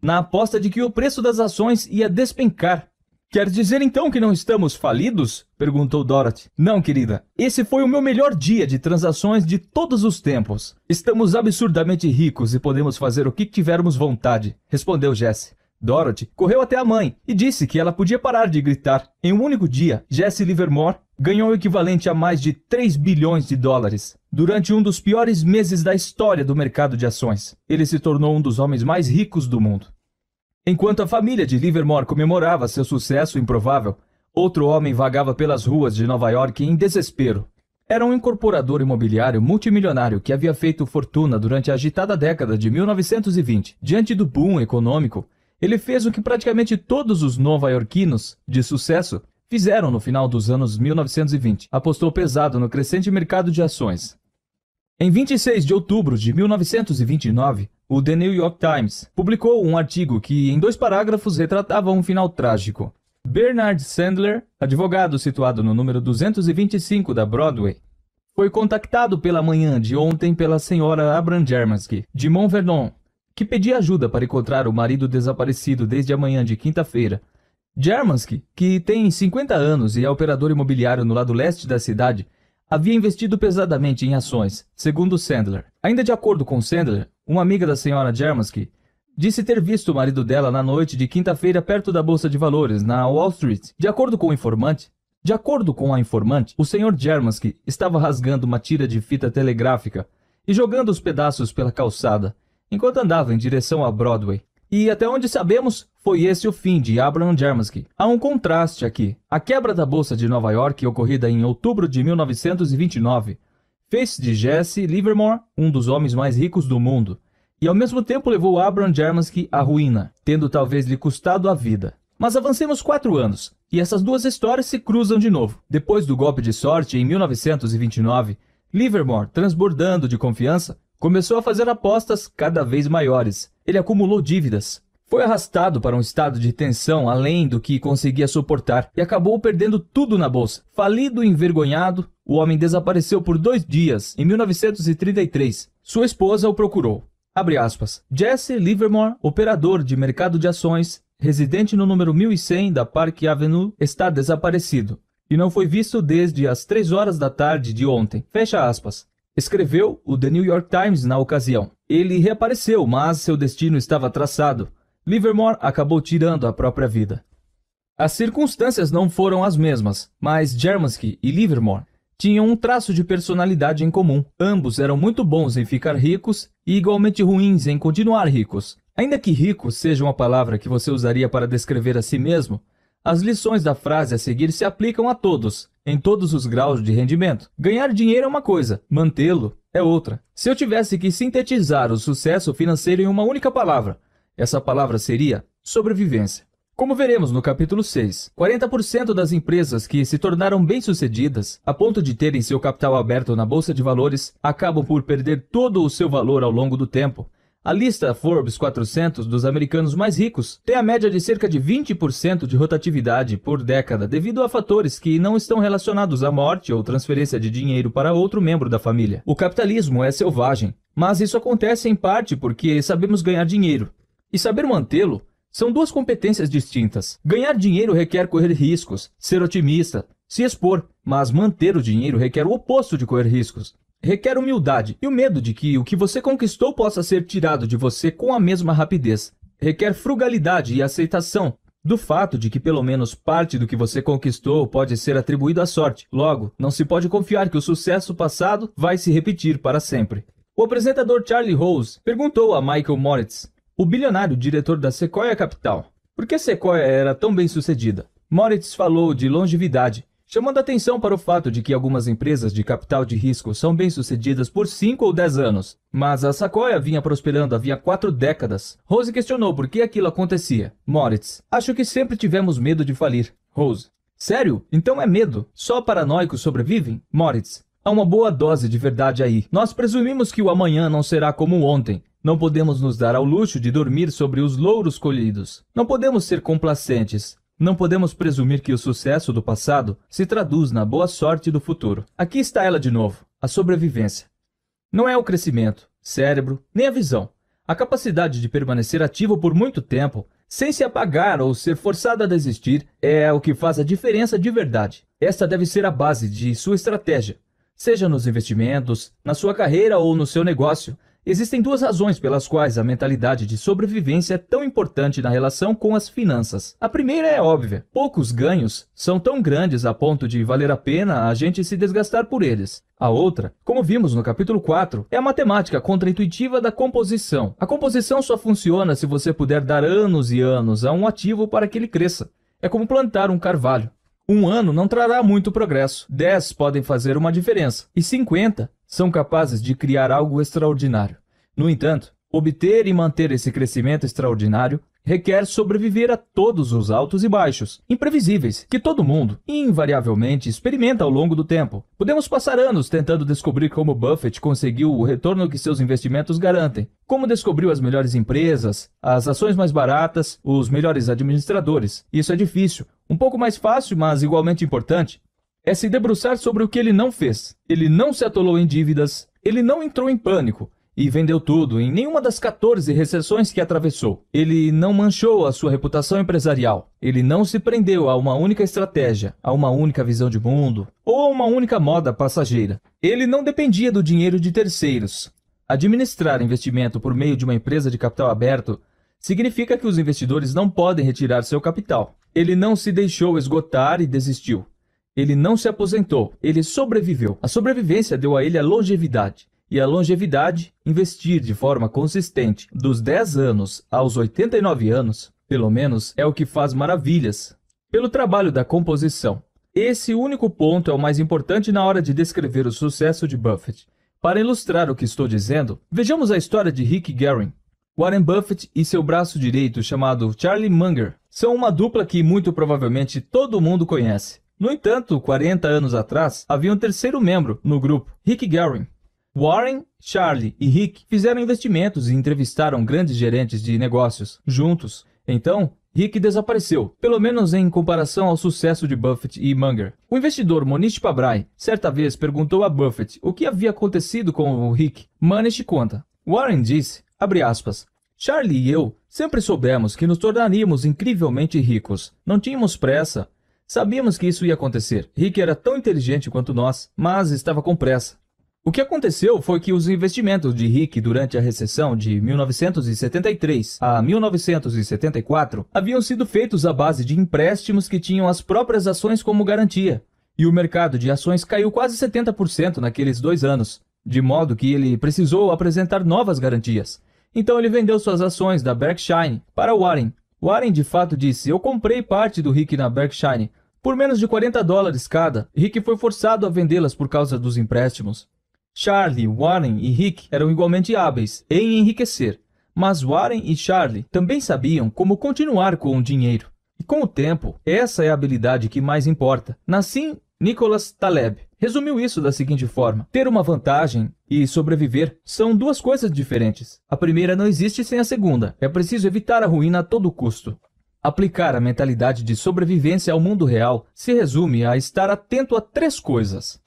na aposta de que o preço das ações ia despencar. Quer dizer então que não estamos falidos? perguntou Dorothy. Não, querida. Esse foi o meu melhor dia de transações de todos os tempos. Estamos absurdamente ricos e podemos fazer o que tivermos vontade, respondeu Jesse. Dorothy correu até a mãe e disse que ela podia parar de gritar. Em um único dia, Jesse Livermore ganhou o equivalente a mais de 3 bilhões de dólares durante um dos piores meses da história do mercado de ações. Ele se tornou um dos homens mais ricos do mundo. Enquanto a família de Livermore comemorava seu sucesso improvável, outro homem vagava pelas ruas de Nova York em desespero. Era um incorporador imobiliário multimilionário que havia feito fortuna durante a agitada década de 1920. Diante do boom econômico, ele fez o que praticamente todos os nova-iorquinos de sucesso fizeram no final dos anos 1920. Apostou pesado no crescente mercado de ações. Em 26 de outubro de 1929, o The New York Times publicou um artigo que, em dois parágrafos, retratava um final trágico. Bernard Sandler, advogado situado no número 225 da Broadway, foi contactado pela manhã de ontem pela senhora Abram Jermansky, de Mont Vernon, que pedia ajuda para encontrar o marido desaparecido desde a manhã de quinta-feira, Germanski, que tem 50 anos e é operador imobiliário no lado leste da cidade, havia investido pesadamente em ações, segundo Sandler. Ainda de acordo com Sandler, uma amiga da senhora Germanski disse ter visto o marido dela na noite de quinta-feira perto da bolsa de valores, na Wall Street. De acordo com o informante, de acordo com a informante, o senhor Germanski estava rasgando uma tira de fita telegráfica e jogando os pedaços pela calçada, enquanto andava em direção a Broadway. E até onde sabemos, foi esse o fim de Abraham Jermansky. Há um contraste aqui. A quebra da Bolsa de Nova York, ocorrida em outubro de 1929, fez de Jesse Livermore um dos homens mais ricos do mundo e ao mesmo tempo levou Abraham Jermansky à ruína, tendo talvez lhe custado a vida. Mas avancemos quatro anos, e essas duas histórias se cruzam de novo. Depois do golpe de sorte em 1929, Livermore, transbordando de confiança, começou a fazer apostas cada vez maiores, ele acumulou dívidas, foi arrastado para um estado de tensão além do que conseguia suportar e acabou perdendo tudo na bolsa. Falido e envergonhado, o homem desapareceu por dois dias em 1933. Sua esposa o procurou. Aspas, Jesse Livermore, operador de mercado de ações, residente no número 1100 da Park Avenue, está desaparecido e não foi visto desde as três horas da tarde de ontem. Fecha aspas. Escreveu o The New York Times na ocasião. Ele reapareceu, mas seu destino estava traçado. Livermore acabou tirando a própria vida. As circunstâncias não foram as mesmas, mas Germansky e Livermore tinham um traço de personalidade em comum. Ambos eram muito bons em ficar ricos e igualmente ruins em continuar ricos. Ainda que rico seja uma palavra que você usaria para descrever a si mesmo, as lições da frase a seguir se aplicam a todos, em todos os graus de rendimento. Ganhar dinheiro é uma coisa, mantê-lo é outra. Se eu tivesse que sintetizar o sucesso financeiro em uma única palavra, essa palavra seria sobrevivência. Como veremos no capítulo 6, 40% das empresas que se tornaram bem-sucedidas, a ponto de terem seu capital aberto na bolsa de valores, acabam por perder todo o seu valor ao longo do tempo a lista Forbes 400 dos americanos mais ricos tem a média de cerca de 20% de rotatividade por década devido a fatores que não estão relacionados à morte ou transferência de dinheiro para outro membro da família. O capitalismo é selvagem, mas isso acontece em parte porque sabemos ganhar dinheiro. E saber mantê-lo são duas competências distintas. Ganhar dinheiro requer correr riscos, ser otimista, se expor, mas manter o dinheiro requer o oposto de correr riscos, requer humildade e o medo de que o que você conquistou possa ser tirado de você com a mesma rapidez. Requer frugalidade e aceitação do fato de que pelo menos parte do que você conquistou pode ser atribuído à sorte. Logo, não se pode confiar que o sucesso passado vai se repetir para sempre. O apresentador Charlie Rose perguntou a Michael Moritz, o bilionário diretor da Sequoia Capital, por que Sequoia era tão bem sucedida. Moritz falou de longevidade chamando atenção para o fato de que algumas empresas de capital de risco são bem-sucedidas por 5 ou 10 anos, mas a Sequoia vinha prosperando havia quatro décadas. Rose questionou por que aquilo acontecia. Moritz, acho que sempre tivemos medo de falir. Rose, sério? Então é medo? Só paranoicos sobrevivem? Moritz, há uma boa dose de verdade aí. Nós presumimos que o amanhã não será como ontem, não podemos nos dar ao luxo de dormir sobre os louros colhidos. Não podemos ser complacentes. Não podemos presumir que o sucesso do passado se traduz na boa sorte do futuro. Aqui está ela de novo, a sobrevivência. Não é o crescimento, cérebro, nem a visão. A capacidade de permanecer ativo por muito tempo, sem se apagar ou ser forçado a desistir, é o que faz a diferença de verdade. Esta deve ser a base de sua estratégia, seja nos investimentos, na sua carreira ou no seu negócio. Existem duas razões pelas quais a mentalidade de sobrevivência é tão importante na relação com as finanças. A primeira é óbvia: poucos ganhos são tão grandes a ponto de valer a pena a gente se desgastar por eles. A outra, como vimos no capítulo 4, é a matemática contraintuitiva da composição. A composição só funciona se você puder dar anos e anos a um ativo para que ele cresça. É como plantar um carvalho. Um ano não trará muito progresso, 10 podem fazer uma diferença, e 50 são capazes de criar algo extraordinário. No entanto, obter e manter esse crescimento extraordinário requer sobreviver a todos os altos e baixos, imprevisíveis, que todo mundo, invariavelmente, experimenta ao longo do tempo. Podemos passar anos tentando descobrir como Buffett conseguiu o retorno que seus investimentos garantem, como descobriu as melhores empresas, as ações mais baratas, os melhores administradores. Isso é difícil. Um pouco mais fácil, mas igualmente importante, é se debruçar sobre o que ele não fez. Ele não se atolou em dívidas, ele não entrou em pânico, e vendeu tudo em nenhuma das 14 recessões que atravessou. Ele não manchou a sua reputação empresarial. Ele não se prendeu a uma única estratégia, a uma única visão de mundo ou a uma única moda passageira. Ele não dependia do dinheiro de terceiros. Administrar investimento por meio de uma empresa de capital aberto significa que os investidores não podem retirar seu capital. Ele não se deixou esgotar e desistiu. Ele não se aposentou, ele sobreviveu. A sobrevivência deu a ele a longevidade e a longevidade, investir de forma consistente dos 10 anos aos 89 anos, pelo menos, é o que faz maravilhas. Pelo trabalho da composição, esse único ponto é o mais importante na hora de descrever o sucesso de Buffett. Para ilustrar o que estou dizendo, vejamos a história de Rick Guerin. Warren Buffett e seu braço direito chamado Charlie Munger são uma dupla que muito provavelmente todo mundo conhece. No entanto, 40 anos atrás, havia um terceiro membro no grupo, Rick Guerin, Warren, Charlie e Rick fizeram investimentos e entrevistaram grandes gerentes de negócios juntos. Então, Rick desapareceu, pelo menos em comparação ao sucesso de Buffett e Munger. O investidor Monish Pabrai certa vez perguntou a Buffett o que havia acontecido com o Rick. Manish conta. Warren disse, aspas, Charlie e eu sempre soubemos que nos tornaríamos incrivelmente ricos. Não tínhamos pressa. Sabíamos que isso ia acontecer. Rick era tão inteligente quanto nós, mas estava com pressa. O que aconteceu foi que os investimentos de Rick durante a recessão de 1973 a 1974 haviam sido feitos à base de empréstimos que tinham as próprias ações como garantia, e o mercado de ações caiu quase 70% naqueles dois anos, de modo que ele precisou apresentar novas garantias. Então ele vendeu suas ações da Berkshire para Warren. Warren de fato disse: Eu comprei parte do Rick na Berkshire. Por menos de 40 dólares cada, Rick foi forçado a vendê-las por causa dos empréstimos. Charlie, Warren e Rick eram igualmente hábeis em enriquecer, mas Warren e Charlie também sabiam como continuar com o dinheiro. E com o tempo, essa é a habilidade que mais importa. Nassim Nicholas Taleb resumiu isso da seguinte forma: ter uma vantagem e sobreviver são duas coisas diferentes. A primeira não existe sem a segunda. É preciso evitar a ruína a todo custo. Aplicar a mentalidade de sobrevivência ao mundo real se resume a estar atento a três coisas.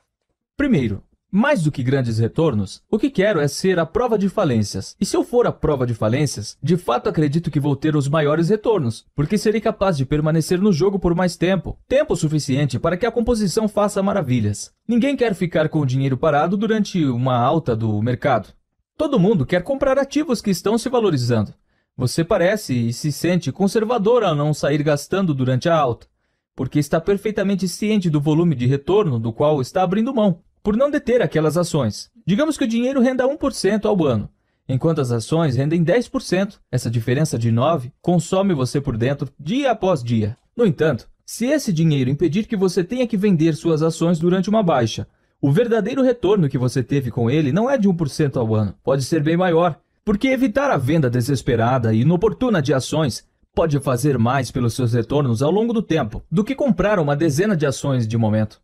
Primeiro, mais do que grandes retornos, o que quero é ser a prova de falências. E se eu for a prova de falências, de fato acredito que vou ter os maiores retornos, porque serei capaz de permanecer no jogo por mais tempo tempo suficiente para que a composição faça maravilhas. Ninguém quer ficar com o dinheiro parado durante uma alta do mercado. Todo mundo quer comprar ativos que estão se valorizando. Você parece e se sente conservador ao não sair gastando durante a alta, porque está perfeitamente ciente do volume de retorno do qual está abrindo mão por não deter aquelas ações. Digamos que o dinheiro renda 1% ao ano, enquanto as ações rendem 10%. Essa diferença de 9 consome você por dentro dia após dia. No entanto, se esse dinheiro impedir que você tenha que vender suas ações durante uma baixa, o verdadeiro retorno que você teve com ele não é de 1% ao ano, pode ser bem maior, porque evitar a venda desesperada e inoportuna de ações pode fazer mais pelos seus retornos ao longo do tempo do que comprar uma dezena de ações de momento.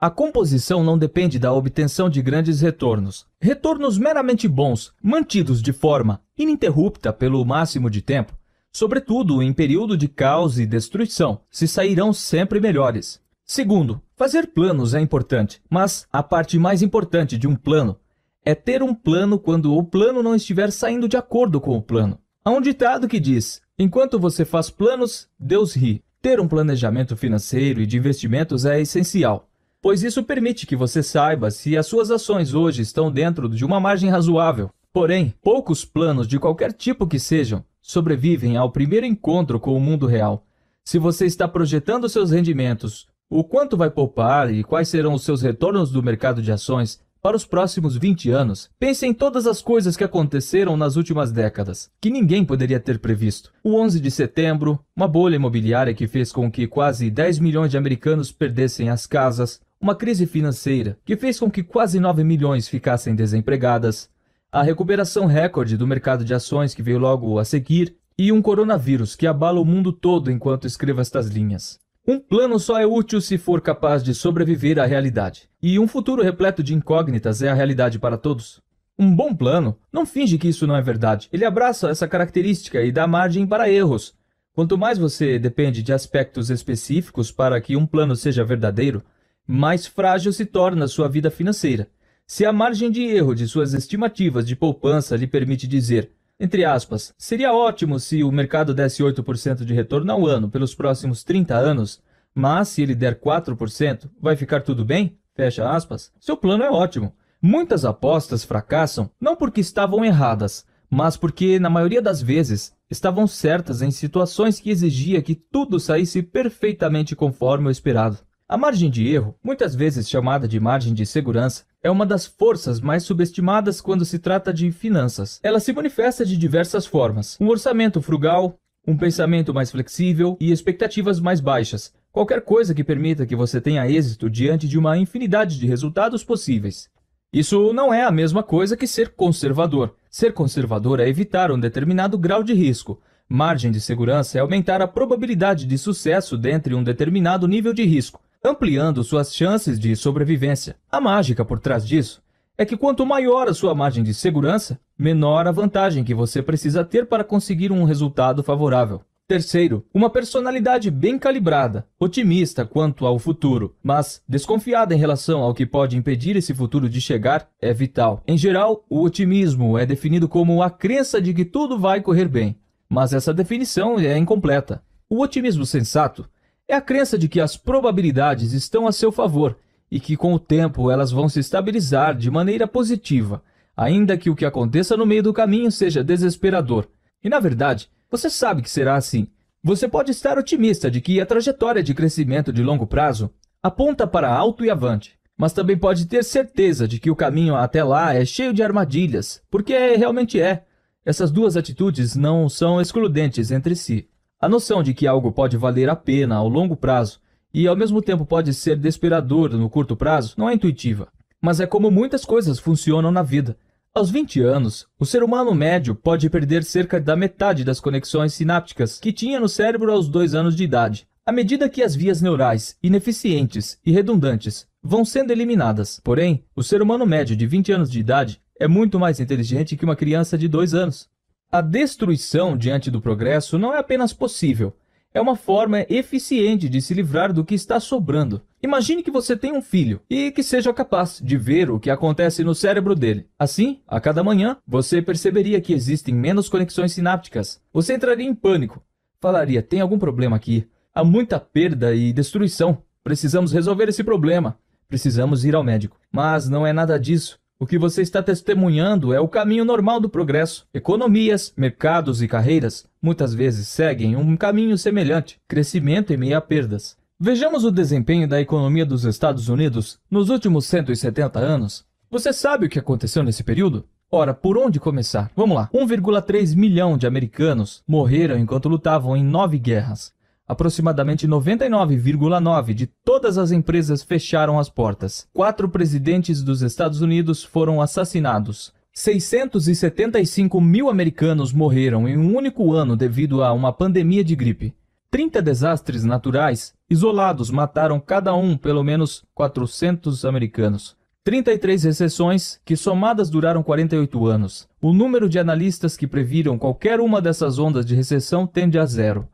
A composição não depende da obtenção de grandes retornos. Retornos meramente bons, mantidos de forma ininterrupta pelo máximo de tempo, sobretudo em período de caos e destruição, se sairão sempre melhores. Segundo, fazer planos é importante, mas a parte mais importante de um plano é ter um plano quando o plano não estiver saindo de acordo com o plano. Há um ditado que diz: enquanto você faz planos, Deus ri. Ter um planejamento financeiro e de investimentos é essencial pois isso permite que você saiba se as suas ações hoje estão dentro de uma margem razoável. Porém, poucos planos de qualquer tipo que sejam sobrevivem ao primeiro encontro com o mundo real. Se você está projetando seus rendimentos, o quanto vai poupar e quais serão os seus retornos do mercado de ações para os próximos 20 anos, pense em todas as coisas que aconteceram nas últimas décadas, que ninguém poderia ter previsto. O 11 de setembro, uma bolha imobiliária que fez com que quase 10 milhões de americanos perdessem as casas, uma crise financeira que fez com que quase 9 milhões ficassem desempregadas, a recuperação recorde do mercado de ações que veio logo a seguir e um coronavírus que abala o mundo todo enquanto escrevo estas linhas. Um plano só é útil se for capaz de sobreviver à realidade, e um futuro repleto de incógnitas é a realidade para todos. Um bom plano não finge que isso não é verdade, ele abraça essa característica e dá margem para erros. Quanto mais você depende de aspectos específicos para que um plano seja verdadeiro, mais frágil se torna sua vida financeira. Se a margem de erro de suas estimativas de poupança lhe permite dizer, entre aspas, seria ótimo se o mercado desse 8% de retorno ao ano pelos próximos 30 anos, mas se ele der 4%, vai ficar tudo bem? Fecha aspas. Seu plano é ótimo. Muitas apostas fracassam não porque estavam erradas, mas porque, na maioria das vezes, estavam certas em situações que exigia que tudo saísse perfeitamente conforme o esperado. A margem de erro, muitas vezes chamada de margem de segurança, é uma das forças mais subestimadas quando se trata de finanças. Ela se manifesta de diversas formas: um orçamento frugal, um pensamento mais flexível e expectativas mais baixas. Qualquer coisa que permita que você tenha êxito diante de uma infinidade de resultados possíveis. Isso não é a mesma coisa que ser conservador. Ser conservador é evitar um determinado grau de risco, Margem de segurança é aumentar a probabilidade de sucesso dentre um determinado nível de risco ampliando suas chances de sobrevivência. A mágica por trás disso é que quanto maior a sua margem de segurança, menor a vantagem que você precisa ter para conseguir um resultado favorável. Terceiro, uma personalidade bem calibrada, otimista quanto ao futuro, mas desconfiada em relação ao que pode impedir esse futuro de chegar, é vital. Em geral, o otimismo é definido como a crença de que tudo vai correr bem, mas essa definição é incompleta. O otimismo sensato é a crença de que as probabilidades estão a seu favor e que com o tempo elas vão se estabilizar de maneira positiva, ainda que o que aconteça no meio do caminho seja desesperador. E na verdade, você sabe que será assim. Você pode estar otimista de que a trajetória de crescimento de longo prazo aponta para alto e avante, mas também pode ter certeza de que o caminho até lá é cheio de armadilhas, porque realmente é. Essas duas atitudes não são excludentes entre si. A noção de que algo pode valer a pena ao longo prazo e ao mesmo tempo pode ser desesperador no curto prazo não é intuitiva, mas é como muitas coisas funcionam na vida. Aos 20 anos, o ser humano médio pode perder cerca da metade das conexões sinápticas que tinha no cérebro aos 2 anos de idade, à medida que as vias neurais ineficientes e redundantes vão sendo eliminadas. Porém, o ser humano médio de 20 anos de idade é muito mais inteligente que uma criança de 2 anos. A destruição diante do progresso não é apenas possível, é uma forma eficiente de se livrar do que está sobrando. Imagine que você tem um filho e que seja capaz de ver o que acontece no cérebro dele. Assim, a cada manhã, você perceberia que existem menos conexões sinápticas. Você entraria em pânico. Falaria: tem algum problema aqui? Há muita perda e destruição. Precisamos resolver esse problema. Precisamos ir ao médico. Mas não é nada disso. O que você está testemunhando é o caminho normal do progresso. Economias, mercados e carreiras muitas vezes seguem um caminho semelhante, crescimento e meia perdas. Vejamos o desempenho da economia dos Estados Unidos nos últimos 170 anos. Você sabe o que aconteceu nesse período? Ora, por onde começar? Vamos lá. 1,3 milhão de americanos morreram enquanto lutavam em nove guerras. Aproximadamente 99,9% de todas as empresas fecharam as portas. Quatro presidentes dos Estados Unidos foram assassinados. 675 mil americanos morreram em um único ano devido a uma pandemia de gripe. 30 desastres naturais isolados mataram cada um pelo menos 400 americanos. 33 recessões, que somadas duraram 48 anos. O número de analistas que previram qualquer uma dessas ondas de recessão tende a zero.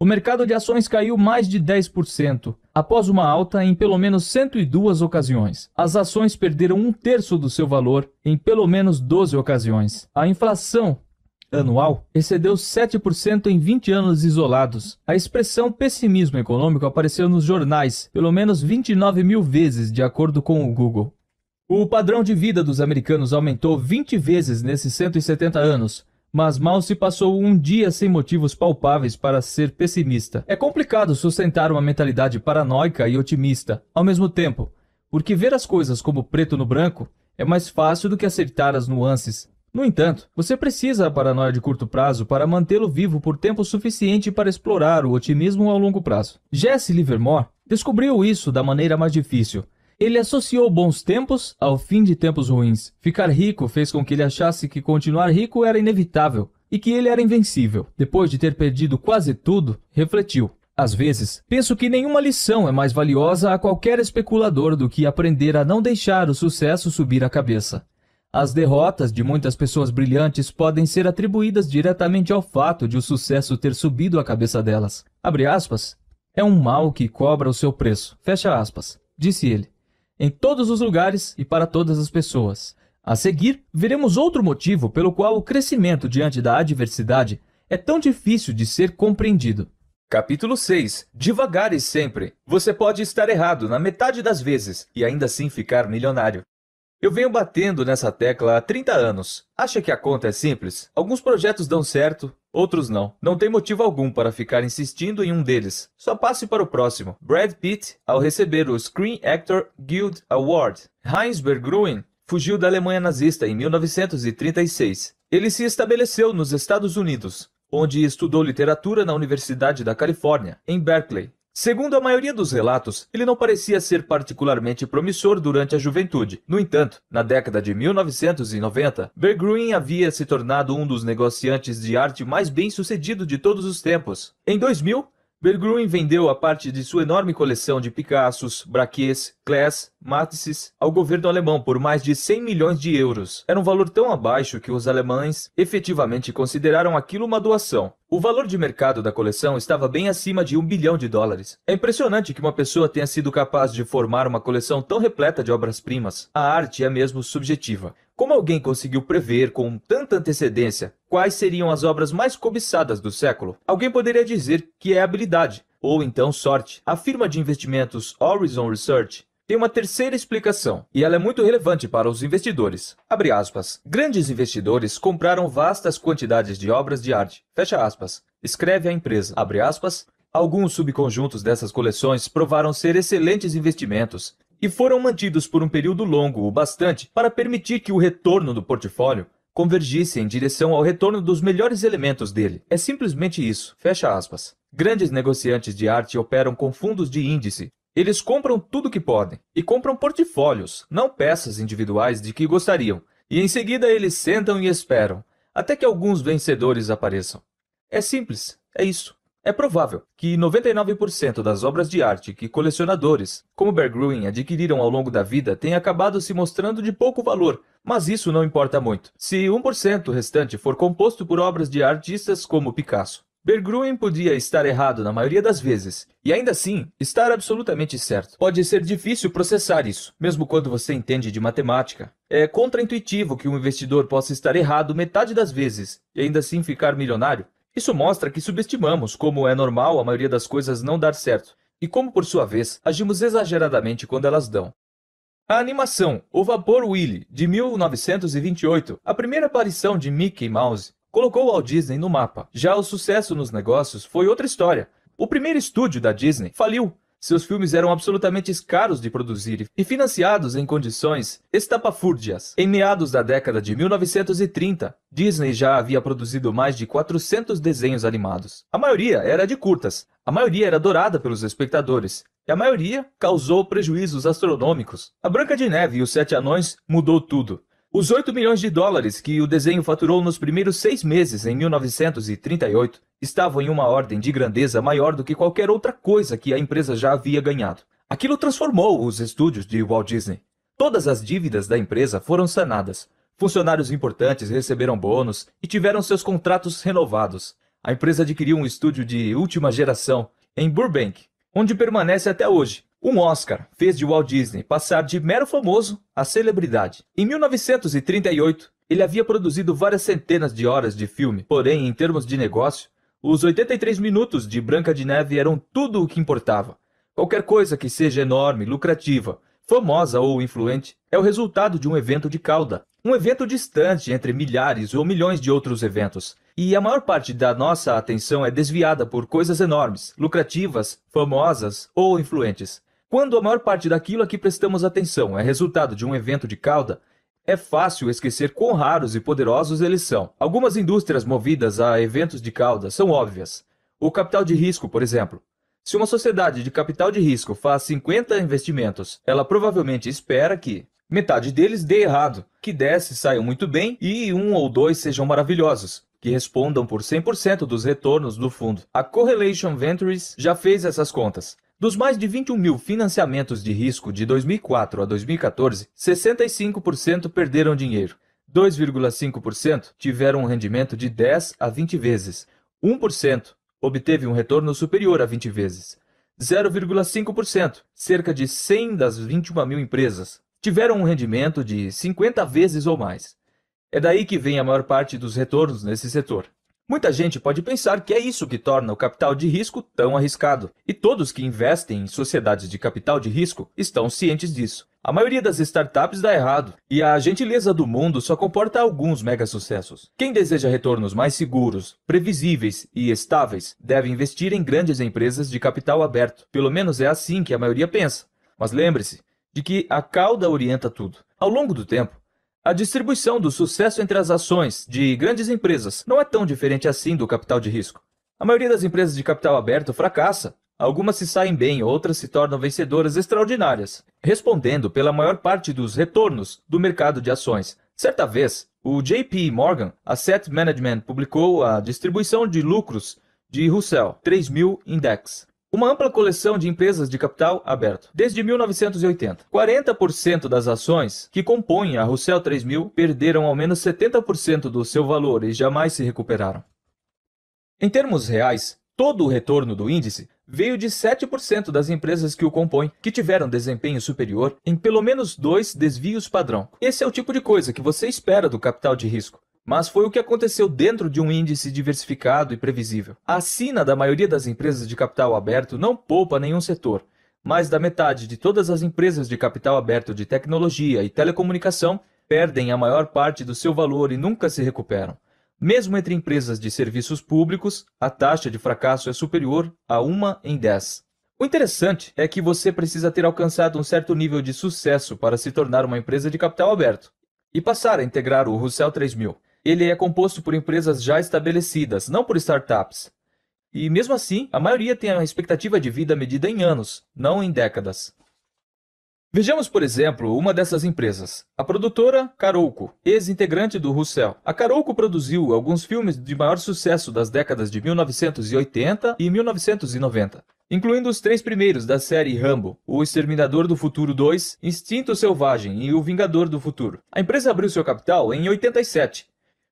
O mercado de ações caiu mais de 10%, após uma alta em pelo menos 102 ocasiões. As ações perderam um terço do seu valor em pelo menos 12 ocasiões. A inflação anual excedeu 7% em 20 anos isolados. A expressão pessimismo econômico apareceu nos jornais pelo menos 29 mil vezes, de acordo com o Google. O padrão de vida dos americanos aumentou 20 vezes nesses 170 anos, mas mal se passou um dia sem motivos palpáveis para ser pessimista. É complicado sustentar uma mentalidade paranoica e otimista ao mesmo tempo, porque ver as coisas como preto no branco é mais fácil do que acertar as nuances. No entanto, você precisa a paranoia de curto prazo para mantê-lo vivo por tempo suficiente para explorar o otimismo ao longo prazo. Jesse Livermore descobriu isso da maneira mais difícil, ele associou bons tempos ao fim de tempos ruins. Ficar rico fez com que ele achasse que continuar rico era inevitável e que ele era invencível. Depois de ter perdido quase tudo, refletiu. Às vezes, penso que nenhuma lição é mais valiosa a qualquer especulador do que aprender a não deixar o sucesso subir a cabeça. As derrotas de muitas pessoas brilhantes podem ser atribuídas diretamente ao fato de o sucesso ter subido a cabeça delas. Abre aspas. É um mal que cobra o seu preço. Fecha aspas. Disse ele em todos os lugares e para todas as pessoas. A seguir, veremos outro motivo pelo qual o crescimento diante da adversidade é tão difícil de ser compreendido. Capítulo 6 Devagar e sempre. Você pode estar errado na metade das vezes e ainda assim ficar milionário. Eu venho batendo nessa tecla há 30 anos. Acha que a conta é simples? Alguns projetos dão certo, Outros não. Não tem motivo algum para ficar insistindo em um deles. Só passe para o próximo. Brad Pitt, ao receber o Screen Actor Guild Award. Heinz Berggruen fugiu da Alemanha nazista em 1936. Ele se estabeleceu nos Estados Unidos, onde estudou literatura na Universidade da Califórnia, em Berkeley. Segundo a maioria dos relatos, ele não parecia ser particularmente promissor durante a juventude. No entanto, na década de 1990, Bergruin havia se tornado um dos negociantes de arte mais bem-sucedido de todos os tempos. Em 2000, Berggruen vendeu a parte de sua enorme coleção de Picassos, Braquets, Kless, Matisses ao governo alemão por mais de 100 milhões de euros. Era um valor tão abaixo que os alemães efetivamente consideraram aquilo uma doação. O valor de mercado da coleção estava bem acima de um bilhão de dólares. É impressionante que uma pessoa tenha sido capaz de formar uma coleção tão repleta de obras-primas. A arte é mesmo subjetiva. Como alguém conseguiu prever com tanta antecedência quais seriam as obras mais cobiçadas do século? Alguém poderia dizer que é habilidade, ou então sorte. A firma de investimentos Horizon Research tem uma terceira explicação, e ela é muito relevante para os investidores. Abre aspas. Grandes investidores compraram vastas quantidades de obras de arte. Fecha aspas. Escreve a empresa. Abre aspas. Alguns subconjuntos dessas coleções provaram ser excelentes investimentos e foram mantidos por um período longo o bastante para permitir que o retorno do portfólio convergisse em direção ao retorno dos melhores elementos dele. É simplesmente isso. Fecha aspas. Grandes negociantes de arte operam com fundos de índice. Eles compram tudo que podem e compram portfólios, não peças individuais de que gostariam. E em seguida eles sentam e esperam até que alguns vencedores apareçam. É simples, é isso. É provável que 99% das obras de arte que colecionadores, como Bear adquiriram ao longo da vida tenham acabado se mostrando de pouco valor, mas isso não importa muito, se 1% restante for composto por obras de artistas como Picasso. Berggruen podia estar errado na maioria das vezes, e ainda assim, estar absolutamente certo. Pode ser difícil processar isso, mesmo quando você entende de matemática. É contraintuitivo que um investidor possa estar errado metade das vezes e ainda assim ficar milionário. Isso mostra que subestimamos como é normal a maioria das coisas não dar certo e como, por sua vez, agimos exageradamente quando elas dão. A animação O Vapor Willy, de 1928, a primeira aparição de Mickey Mouse, colocou Walt Disney no mapa. Já o sucesso nos negócios foi outra história. O primeiro estúdio da Disney faliu seus filmes eram absolutamente caros de produzir e financiados em condições estapafúrdias. Em meados da década de 1930, Disney já havia produzido mais de 400 desenhos animados. A maioria era de curtas, a maioria era adorada pelos espectadores, e a maioria causou prejuízos astronômicos. A Branca de Neve e os Sete Anões mudou tudo. Os 8 milhões de dólares que o desenho faturou nos primeiros seis meses em 1938 estavam em uma ordem de grandeza maior do que qualquer outra coisa que a empresa já havia ganhado. Aquilo transformou os estúdios de Walt Disney. Todas as dívidas da empresa foram sanadas. Funcionários importantes receberam bônus e tiveram seus contratos renovados. A empresa adquiriu um estúdio de última geração em Burbank, onde permanece até hoje, um Oscar fez de Walt Disney passar de mero famoso a celebridade. Em 1938, ele havia produzido várias centenas de horas de filme, porém, em termos de negócio, os 83 minutos de Branca de Neve eram tudo o que importava. Qualquer coisa que seja enorme, lucrativa, famosa ou influente, é o resultado de um evento de cauda. Um evento distante entre milhares ou milhões de outros eventos. E a maior parte da nossa atenção é desviada por coisas enormes, lucrativas, famosas ou influentes. Quando a maior parte daquilo a que prestamos atenção é resultado de um evento de cauda, é fácil esquecer quão raros e poderosos eles são. Algumas indústrias movidas a eventos de cauda são óbvias. O capital de risco, por exemplo. Se uma sociedade de capital de risco faz 50 investimentos, ela provavelmente espera que metade deles dê errado, que 10 saiam muito bem e um ou dois sejam maravilhosos, que respondam por 100% dos retornos do fundo. A Correlation Ventures já fez essas contas. Dos mais de 21 mil financiamentos de risco de 2004 a 2014, 65% perderam dinheiro, 2,5% tiveram um rendimento de 10 a 20 vezes, 1% obteve um retorno superior a 20 vezes, 0,5%, cerca de 100 das 21 mil empresas, tiveram um rendimento de 50 vezes ou mais. É daí que vem a maior parte dos retornos nesse setor. Muita gente pode pensar que é isso que torna o capital de risco tão arriscado, e todos que investem em sociedades de capital de risco estão cientes disso. A maioria das startups dá errado, e a gentileza do mundo só comporta alguns mega sucessos. Quem deseja retornos mais seguros, previsíveis e estáveis deve investir em grandes empresas de capital aberto. Pelo menos é assim que a maioria pensa. Mas lembre-se de que a cauda orienta tudo. Ao longo do tempo, a distribuição do sucesso entre as ações de grandes empresas não é tão diferente assim do capital de risco. A maioria das empresas de capital aberto fracassa. Algumas se saem bem, outras se tornam vencedoras extraordinárias, respondendo pela maior parte dos retornos do mercado de ações. Certa vez, o JP Morgan Asset Management publicou a distribuição de lucros de Russell 3000 Index, uma ampla coleção de empresas de capital aberto, desde 1980. 40% das ações que compõem a Russell 3000 perderam ao menos 70% do seu valor e jamais se recuperaram. Em termos reais, todo o retorno do índice veio de 7% das empresas que o compõem, que tiveram desempenho superior em pelo menos dois desvios padrão. Esse é o tipo de coisa que você espera do capital de risco mas foi o que aconteceu dentro de um índice diversificado e previsível. A sina da maioria das empresas de capital aberto não poupa nenhum setor. Mais da metade de todas as empresas de capital aberto de tecnologia e telecomunicação perdem a maior parte do seu valor e nunca se recuperam. Mesmo entre empresas de serviços públicos, a taxa de fracasso é superior a 1 em 10. O interessante é que você precisa ter alcançado um certo nível de sucesso para se tornar uma empresa de capital aberto e passar a integrar o Russell 3000 ele é composto por empresas já estabelecidas, não por startups. E mesmo assim, a maioria tem a expectativa de vida medida em anos, não em décadas. Vejamos, por exemplo, uma dessas empresas, a produtora Carolco, ex-integrante do Russell. A Carolco produziu alguns filmes de maior sucesso das décadas de 1980 e 1990, incluindo os três primeiros da série Rambo, O Exterminador do Futuro 2, Instinto Selvagem e O Vingador do Futuro. A empresa abriu seu capital em 87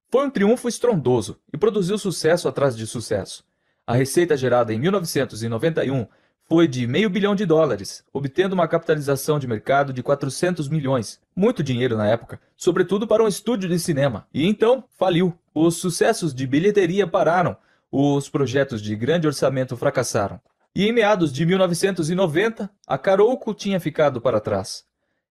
foi um triunfo estrondoso e produziu sucesso atrás de sucesso. A receita gerada em 1991 foi de meio bilhão de dólares, obtendo uma capitalização de mercado de 400 milhões, muito dinheiro na época, sobretudo para um estúdio de cinema, e então faliu. Os sucessos de bilheteria pararam, os projetos de grande orçamento fracassaram. E em meados de 1990, a Carolco tinha ficado para trás.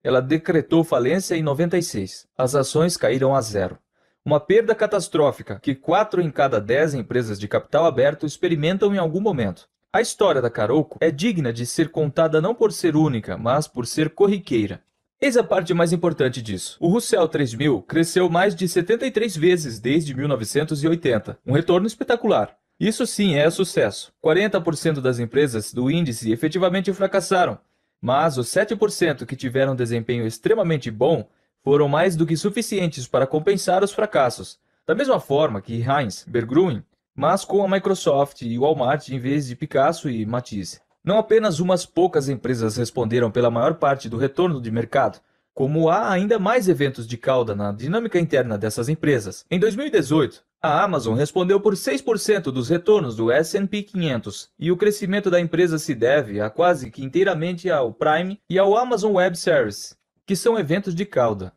Ela decretou falência em 96. As ações caíram a zero. Uma perda catastrófica que 4 em cada 10 empresas de capital aberto experimentam em algum momento. A história da Caroco é digna de ser contada não por ser única, mas por ser corriqueira. Eis a parte mais importante disso. O Russell 3000 cresceu mais de 73 vezes desde 1980, um retorno espetacular. Isso sim é sucesso. 40% das empresas do índice efetivamente fracassaram, mas os 7% que tiveram desempenho extremamente bom foram mais do que suficientes para compensar os fracassos, da mesma forma que Heinz Bergruen, mas com a Microsoft e Walmart em vez de Picasso e Matisse. Não apenas umas poucas empresas responderam pela maior parte do retorno de mercado, como há ainda mais eventos de cauda na dinâmica interna dessas empresas. Em 2018, a Amazon respondeu por 6% dos retornos do S&P 500 e o crescimento da empresa se deve a quase que inteiramente ao Prime e ao Amazon Web Service, que são eventos de cauda,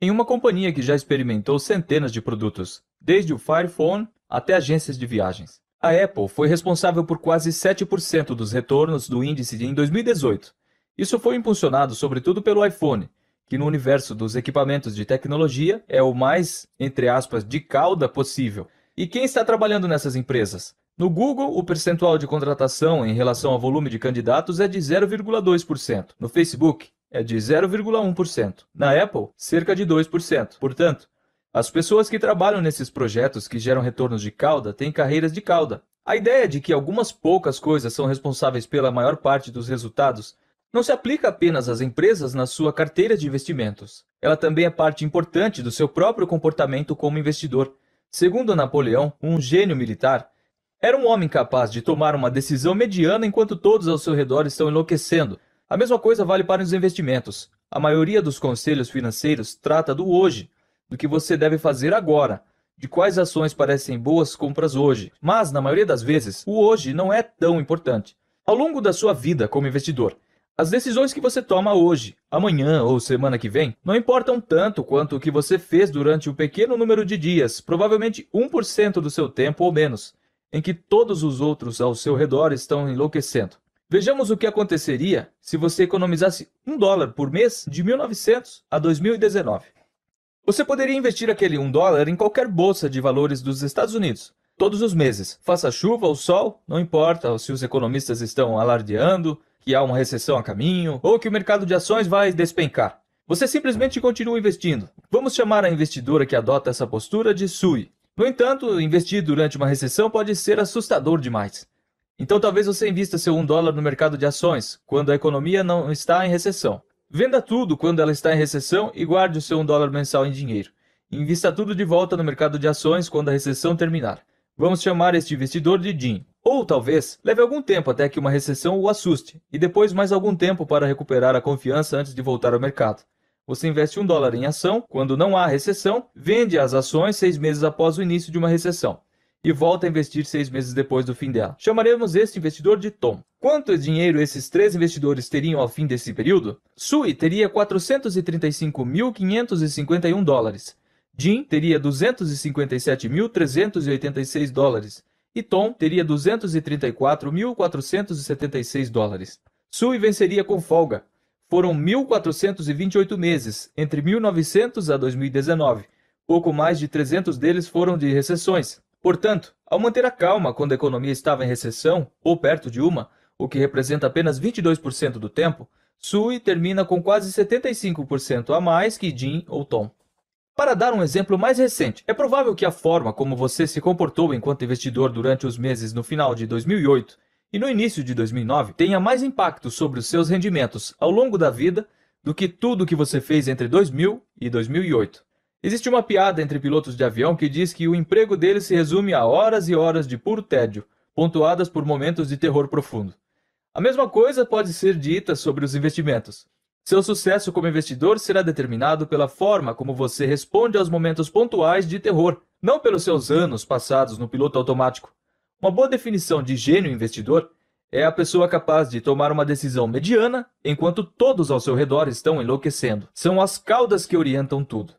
em uma companhia que já experimentou centenas de produtos, desde o Fire Phone até agências de viagens. A Apple foi responsável por quase 7% dos retornos do índice em 2018. Isso foi impulsionado sobretudo pelo iPhone, que no universo dos equipamentos de tecnologia é o mais, entre aspas, de cauda possível. E quem está trabalhando nessas empresas? No Google, o percentual de contratação em relação ao volume de candidatos é de 0,2%. No Facebook, é de 0,1%. Na Apple, cerca de 2%. Portanto, as pessoas que trabalham nesses projetos que geram retornos de cauda têm carreiras de cauda. A ideia de que algumas poucas coisas são responsáveis pela maior parte dos resultados não se aplica apenas às empresas na sua carteira de investimentos. Ela também é parte importante do seu próprio comportamento como investidor. Segundo Napoleão, um gênio militar, era um homem capaz de tomar uma decisão mediana enquanto todos ao seu redor estão enlouquecendo, a mesma coisa vale para os investimentos. A maioria dos conselhos financeiros trata do hoje, do que você deve fazer agora, de quais ações parecem boas compras hoje. Mas, na maioria das vezes, o hoje não é tão importante. Ao longo da sua vida como investidor, as decisões que você toma hoje, amanhã ou semana que vem não importam tanto quanto o que você fez durante o um pequeno número de dias, provavelmente 1% do seu tempo ou menos, em que todos os outros ao seu redor estão enlouquecendo. Vejamos o que aconteceria se você economizasse um dólar por mês de 1900 a 2019. Você poderia investir aquele um dólar em qualquer bolsa de valores dos Estados Unidos, todos os meses. Faça chuva ou sol, não importa se os economistas estão alardeando que há uma recessão a caminho ou que o mercado de ações vai despencar. Você simplesmente continua investindo. Vamos chamar a investidora que adota essa postura de SUI. No entanto, investir durante uma recessão pode ser assustador demais. Então talvez você invista seu 1 dólar no mercado de ações, quando a economia não está em recessão. Venda tudo quando ela está em recessão e guarde o seu 1 dólar mensal em dinheiro. Invista tudo de volta no mercado de ações quando a recessão terminar. Vamos chamar este investidor de Jim. Ou talvez leve algum tempo até que uma recessão o assuste e depois mais algum tempo para recuperar a confiança antes de voltar ao mercado. Você investe um dólar em ação quando não há recessão, vende as ações seis meses após o início de uma recessão e volta a investir seis meses depois do fim dela. Chamaremos este investidor de Tom. Quanto dinheiro esses três investidores teriam ao fim desse período? Sui teria 435.551 dólares, Jim teria 257.386 dólares e Tom teria 234.476 dólares. Sui venceria com folga. Foram 1.428 meses, entre 1900 a 2019. Pouco mais de 300 deles foram de recessões. Portanto, ao manter a calma quando a economia estava em recessão, ou perto de uma, o que representa apenas 22% do tempo, Sui termina com quase 75% a mais que Jim ou Tom. Para dar um exemplo mais recente, é provável que a forma como você se comportou enquanto investidor durante os meses no final de 2008 e no início de 2009 tenha mais impacto sobre os seus rendimentos ao longo da vida do que tudo o que você fez entre 2000 e 2008. Existe uma piada entre pilotos de avião que diz que o emprego deles se resume a horas e horas de puro tédio, pontuadas por momentos de terror profundo. A mesma coisa pode ser dita sobre os investimentos. Seu sucesso como investidor será determinado pela forma como você responde aos momentos pontuais de terror, não pelos seus anos passados no piloto automático. Uma boa definição de gênio investidor é a pessoa capaz de tomar uma decisão mediana enquanto todos ao seu redor estão enlouquecendo. São as caudas que orientam tudo.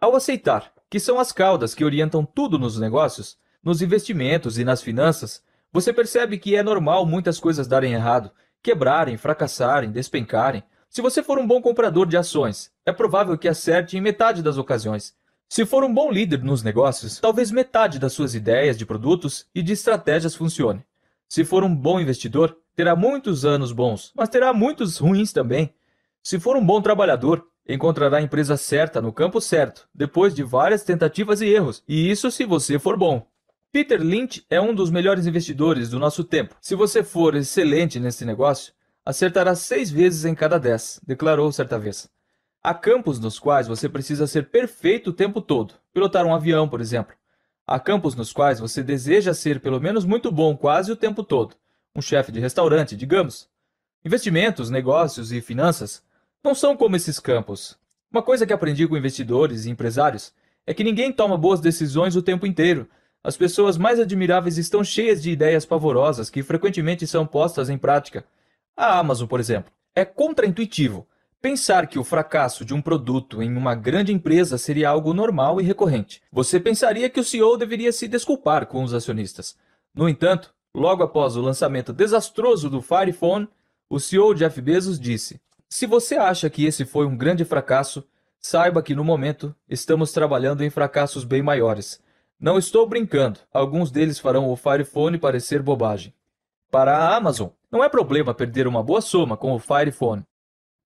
Ao aceitar que são as caudas que orientam tudo nos negócios, nos investimentos e nas finanças, você percebe que é normal muitas coisas darem errado, quebrarem, fracassarem, despencarem. Se você for um bom comprador de ações, é provável que acerte em metade das ocasiões. Se for um bom líder nos negócios, talvez metade das suas ideias de produtos e de estratégias funcione. Se for um bom investidor, terá muitos anos bons, mas terá muitos ruins também. Se for um bom trabalhador, Encontrará a empresa certa no campo certo, depois de várias tentativas e erros, e isso se você for bom. Peter Lynch é um dos melhores investidores do nosso tempo. Se você for excelente nesse negócio, acertará seis vezes em cada dez, declarou certa vez. Há campos nos quais você precisa ser perfeito o tempo todo, pilotar um avião, por exemplo. Há campos nos quais você deseja ser pelo menos muito bom quase o tempo todo, um chefe de restaurante, digamos. Investimentos, negócios e finanças não são como esses campos. Uma coisa que aprendi com investidores e empresários é que ninguém toma boas decisões o tempo inteiro. As pessoas mais admiráveis estão cheias de ideias pavorosas que frequentemente são postas em prática. A Amazon, por exemplo, é contraintuitivo. Pensar que o fracasso de um produto em uma grande empresa seria algo normal e recorrente. Você pensaria que o CEO deveria se desculpar com os acionistas. No entanto, logo após o lançamento desastroso do Fire Phone, o CEO Jeff Bezos disse: se você acha que esse foi um grande fracasso, saiba que no momento estamos trabalhando em fracassos bem maiores. Não estou brincando, alguns deles farão o Firephone parecer bobagem. Para a Amazon, não é problema perder uma boa soma com o Firephone,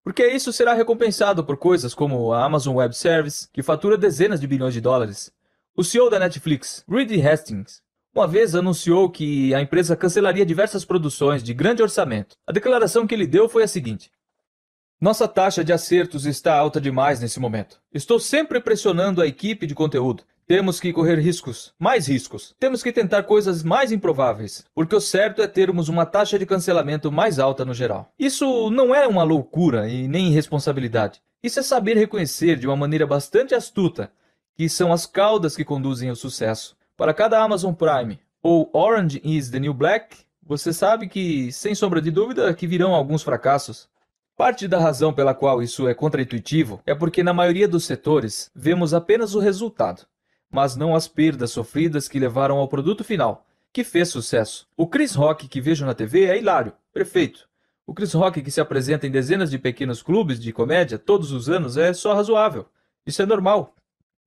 porque isso será recompensado por coisas como a Amazon Web Service, que fatura dezenas de bilhões de dólares. O CEO da Netflix, Reed Hastings, uma vez anunciou que a empresa cancelaria diversas produções de grande orçamento. A declaração que ele deu foi a seguinte: nossa taxa de acertos está alta demais nesse momento. Estou sempre pressionando a equipe de conteúdo. Temos que correr riscos, mais riscos. Temos que tentar coisas mais improváveis, porque o certo é termos uma taxa de cancelamento mais alta no geral. Isso não é uma loucura e nem irresponsabilidade. Isso é saber reconhecer de uma maneira bastante astuta que são as caudas que conduzem ao sucesso. Para cada Amazon Prime ou Orange is the New Black, você sabe que, sem sombra de dúvida, que virão alguns fracassos. Parte da razão pela qual isso é contraintuitivo é porque, na maioria dos setores, vemos apenas o resultado, mas não as perdas sofridas que levaram ao produto final, que fez sucesso. O Chris Rock que vejo na TV é hilário, perfeito. O Chris Rock que se apresenta em dezenas de pequenos clubes de comédia todos os anos é só razoável. Isso é normal.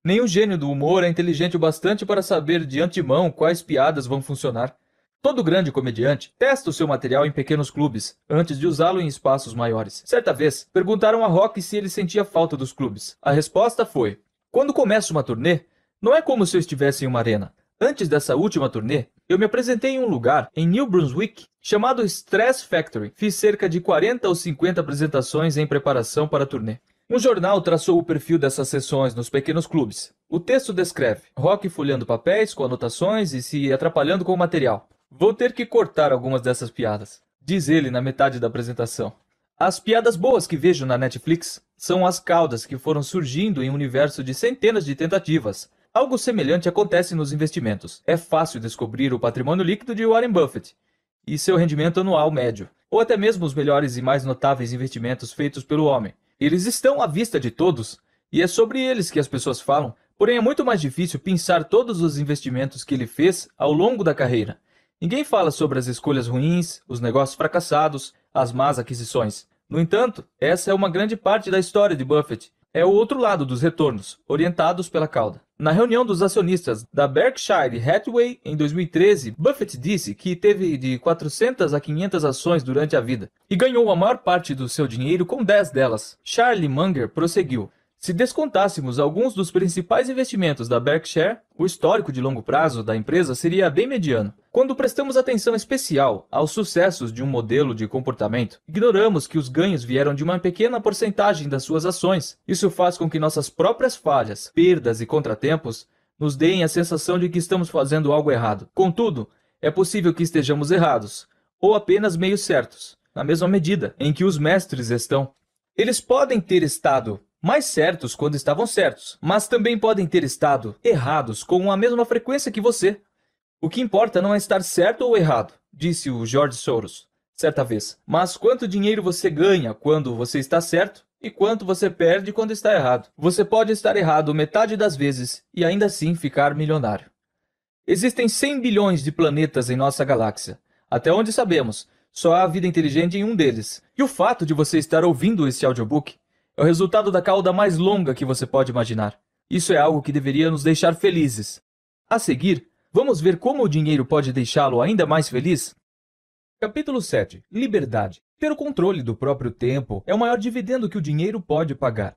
Nenhum gênio do humor é inteligente o bastante para saber de antemão quais piadas vão funcionar Todo grande comediante testa o seu material em pequenos clubes, antes de usá-lo em espaços maiores. Certa vez, perguntaram a Rock se ele sentia falta dos clubes. A resposta foi: Quando começo uma turnê, não é como se eu estivesse em uma arena. Antes dessa última turnê, eu me apresentei em um lugar em New Brunswick chamado Stress Factory. Fiz cerca de 40 ou 50 apresentações em preparação para a turnê. Um jornal traçou o perfil dessas sessões nos pequenos clubes. O texto descreve Rock folhando papéis com anotações e se atrapalhando com o material. Vou ter que cortar algumas dessas piadas, diz ele na metade da apresentação. As piadas boas que vejo na Netflix são as caudas que foram surgindo em um universo de centenas de tentativas. Algo semelhante acontece nos investimentos. É fácil descobrir o patrimônio líquido de Warren Buffett e seu rendimento anual médio, ou até mesmo os melhores e mais notáveis investimentos feitos pelo homem. Eles estão à vista de todos e é sobre eles que as pessoas falam, porém é muito mais difícil pensar todos os investimentos que ele fez ao longo da carreira. Ninguém fala sobre as escolhas ruins, os negócios fracassados, as más aquisições. No entanto, essa é uma grande parte da história de Buffett. É o outro lado dos retornos, orientados pela cauda. Na reunião dos acionistas da Berkshire Hathaway em 2013, Buffett disse que teve de 400 a 500 ações durante a vida e ganhou a maior parte do seu dinheiro com 10 delas. Charlie Munger prosseguiu: se descontássemos alguns dos principais investimentos da Berkshire, o histórico de longo prazo da empresa seria bem mediano. Quando prestamos atenção especial aos sucessos de um modelo de comportamento, ignoramos que os ganhos vieram de uma pequena porcentagem das suas ações. Isso faz com que nossas próprias falhas, perdas e contratempos nos deem a sensação de que estamos fazendo algo errado. Contudo, é possível que estejamos errados, ou apenas meio certos, na mesma medida em que os mestres estão. Eles podem ter estado mais certos quando estavam certos, mas também podem ter estado errados com a mesma frequência que você. O que importa não é estar certo ou errado, disse o George Soros certa vez, mas quanto dinheiro você ganha quando você está certo e quanto você perde quando está errado. Você pode estar errado metade das vezes e ainda assim ficar milionário. Existem 100 bilhões de planetas em nossa galáxia. Até onde sabemos, só há vida inteligente em um deles. E o fato de você estar ouvindo esse audiobook é o resultado da cauda mais longa que você pode imaginar. Isso é algo que deveria nos deixar felizes. A seguir, vamos ver como o dinheiro pode deixá-lo ainda mais feliz? Capítulo 7 Liberdade. Ter o controle do próprio tempo é o maior dividendo que o dinheiro pode pagar.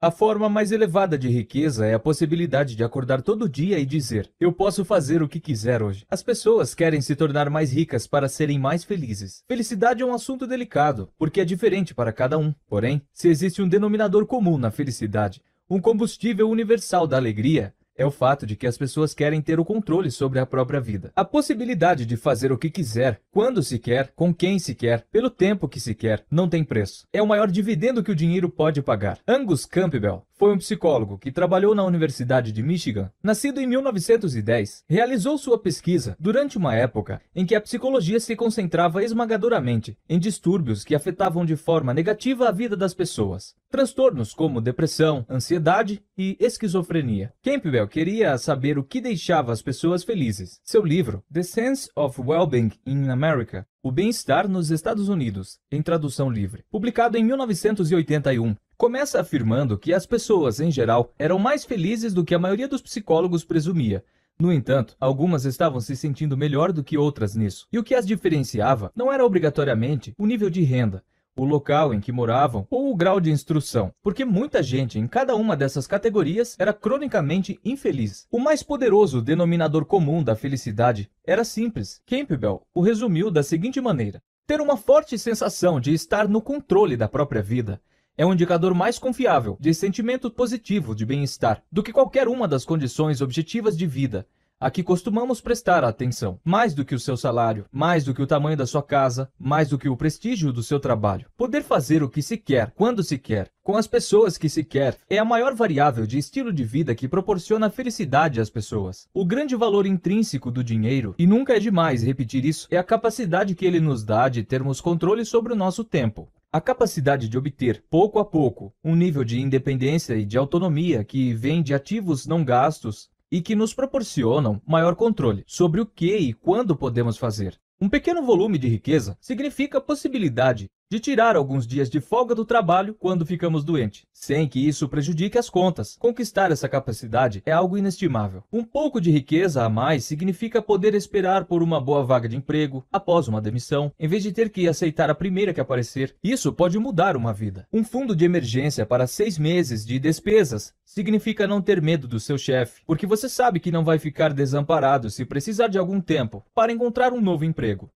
A forma mais elevada de riqueza é a possibilidade de acordar todo dia e dizer: Eu posso fazer o que quiser hoje. As pessoas querem se tornar mais ricas para serem mais felizes. Felicidade é um assunto delicado, porque é diferente para cada um. Porém, se existe um denominador comum na felicidade, um combustível universal da alegria, é o fato de que as pessoas querem ter o controle sobre a própria vida. A possibilidade de fazer o que quiser, quando se quer, com quem se quer, pelo tempo que se quer, não tem preço. É o maior dividendo que o dinheiro pode pagar. Angus Campbell foi um psicólogo que trabalhou na Universidade de Michigan, nascido em 1910. Realizou sua pesquisa durante uma época em que a psicologia se concentrava esmagadoramente em distúrbios que afetavam de forma negativa a vida das pessoas, transtornos como depressão, ansiedade e esquizofrenia. Campbell queria saber o que deixava as pessoas felizes. Seu livro, The Sense of Wellbeing in America, o Bem-Estar nos Estados Unidos, em tradução livre, publicado em 1981, começa afirmando que as pessoas, em geral, eram mais felizes do que a maioria dos psicólogos presumia. No entanto, algumas estavam se sentindo melhor do que outras nisso, e o que as diferenciava não era obrigatoriamente o nível de renda, o local em que moravam ou o grau de instrução, porque muita gente em cada uma dessas categorias era cronicamente infeliz. O mais poderoso denominador comum da felicidade era simples. Campbell o resumiu da seguinte maneira: ter uma forte sensação de estar no controle da própria vida, é um indicador mais confiável de sentimento positivo de bem-estar do que qualquer uma das condições objetivas de vida a que costumamos prestar atenção, mais do que o seu salário, mais do que o tamanho da sua casa, mais do que o prestígio do seu trabalho. Poder fazer o que se quer, quando se quer, com as pessoas que se quer, é a maior variável de estilo de vida que proporciona felicidade às pessoas. O grande valor intrínseco do dinheiro, e nunca é demais repetir isso, é a capacidade que ele nos dá de termos controle sobre o nosso tempo. A capacidade de obter, pouco a pouco, um nível de independência e de autonomia que vem de ativos não gastos e que nos proporcionam maior controle sobre o que e quando podemos fazer. Um pequeno volume de riqueza significa possibilidade de tirar alguns dias de folga do trabalho quando ficamos doentes, sem que isso prejudique as contas. Conquistar essa capacidade é algo inestimável. Um pouco de riqueza a mais significa poder esperar por uma boa vaga de emprego após uma demissão, em vez de ter que aceitar a primeira que aparecer. Isso pode mudar uma vida. Um fundo de emergência para seis meses de despesas significa não ter medo do seu chefe, porque você sabe que não vai ficar desamparado se precisar de algum tempo para encontrar um novo emprego.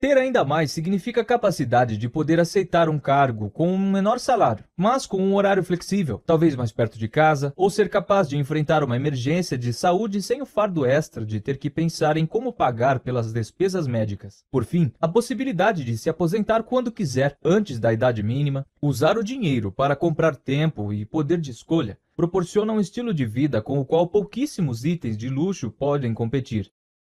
Ter ainda mais significa a capacidade de poder aceitar um cargo com um menor salário, mas com um horário flexível, talvez mais perto de casa, ou ser capaz de enfrentar uma emergência de saúde sem o fardo extra de ter que pensar em como pagar pelas despesas médicas. Por fim, a possibilidade de se aposentar quando quiser, antes da idade mínima, usar o dinheiro para comprar tempo e poder de escolha, proporciona um estilo de vida com o qual pouquíssimos itens de luxo podem competir.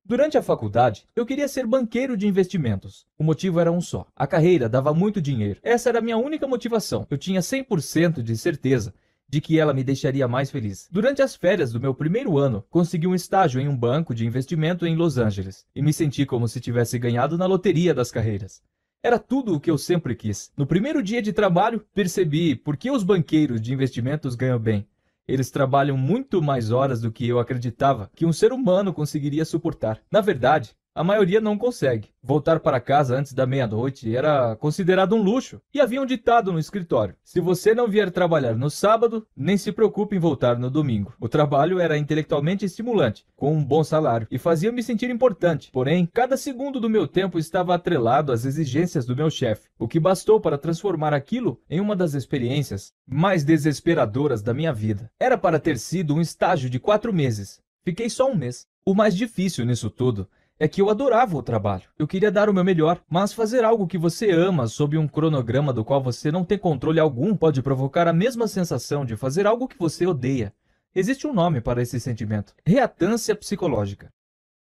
Durante a faculdade, eu queria ser banqueiro de investimentos. O motivo era um só. A carreira dava muito dinheiro. Essa era a minha única motivação. Eu tinha 100% de certeza de que ela me deixaria mais feliz. Durante as férias do meu primeiro ano, consegui um estágio em um banco de investimento em Los Angeles e me senti como se tivesse ganhado na loteria das carreiras. Era tudo o que eu sempre quis. No primeiro dia de trabalho, percebi por que os banqueiros de investimentos ganham bem. Eles trabalham muito mais horas do que eu acreditava que um ser humano conseguiria suportar. Na verdade, a maioria não consegue. Voltar para casa antes da meia-noite era considerado um luxo e havia um ditado no escritório: se você não vier trabalhar no sábado, nem se preocupe em voltar no domingo. O trabalho era intelectualmente estimulante, com um bom salário e fazia me sentir importante. Porém, cada segundo do meu tempo estava atrelado às exigências do meu chefe, o que bastou para transformar aquilo em uma das experiências mais desesperadoras da minha vida. Era para ter sido um estágio de quatro meses. Fiquei só um mês. O mais difícil nisso tudo é que eu adorava o trabalho. Eu queria dar o meu melhor, mas fazer algo que você ama sob um cronograma do qual você não tem controle algum pode provocar a mesma sensação de fazer algo que você odeia. Existe um nome para esse sentimento: reatância psicológica.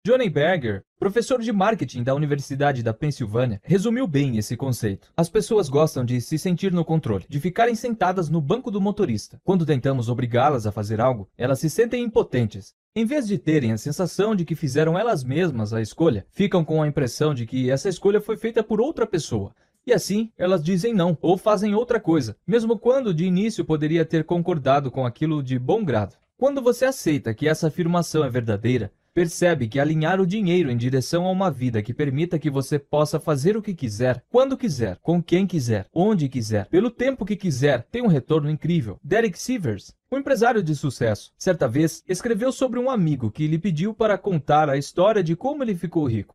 Johnny Berger, professor de marketing da Universidade da Pensilvânia, resumiu bem esse conceito. As pessoas gostam de se sentir no controle, de ficarem sentadas no banco do motorista. Quando tentamos obrigá-las a fazer algo, elas se sentem impotentes, em vez de terem a sensação de que fizeram elas mesmas a escolha, ficam com a impressão de que essa escolha foi feita por outra pessoa. E assim, elas dizem não ou fazem outra coisa, mesmo quando de início poderia ter concordado com aquilo de bom grado. Quando você aceita que essa afirmação é verdadeira, Percebe que alinhar o dinheiro em direção a uma vida que permita que você possa fazer o que quiser, quando quiser, com quem quiser, onde quiser, pelo tempo que quiser, tem um retorno incrível. Derek Sivers, um empresário de sucesso, certa vez escreveu sobre um amigo que lhe pediu para contar a história de como ele ficou rico.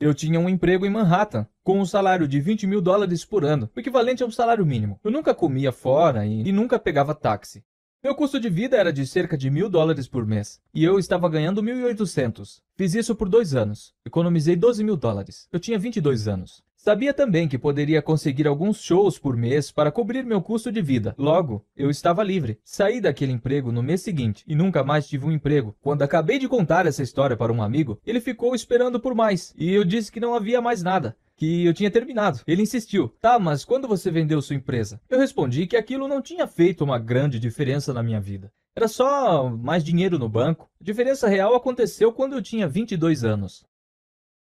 Eu tinha um emprego em Manhattan, com um salário de 20 mil dólares por ano, o equivalente a um salário mínimo. Eu nunca comia fora e, e nunca pegava táxi. Meu custo de vida era de cerca de mil dólares por mês, e eu estava ganhando 1.800. Fiz isso por dois anos. Economizei 12 mil dólares. Eu tinha 22 anos. Sabia também que poderia conseguir alguns shows por mês para cobrir meu custo de vida. Logo, eu estava livre. Saí daquele emprego no mês seguinte e nunca mais tive um emprego. Quando acabei de contar essa história para um amigo, ele ficou esperando por mais e eu disse que não havia mais nada. Que eu tinha terminado. Ele insistiu. Tá, mas quando você vendeu sua empresa? Eu respondi que aquilo não tinha feito uma grande diferença na minha vida. Era só mais dinheiro no banco. A diferença real aconteceu quando eu tinha 22 anos.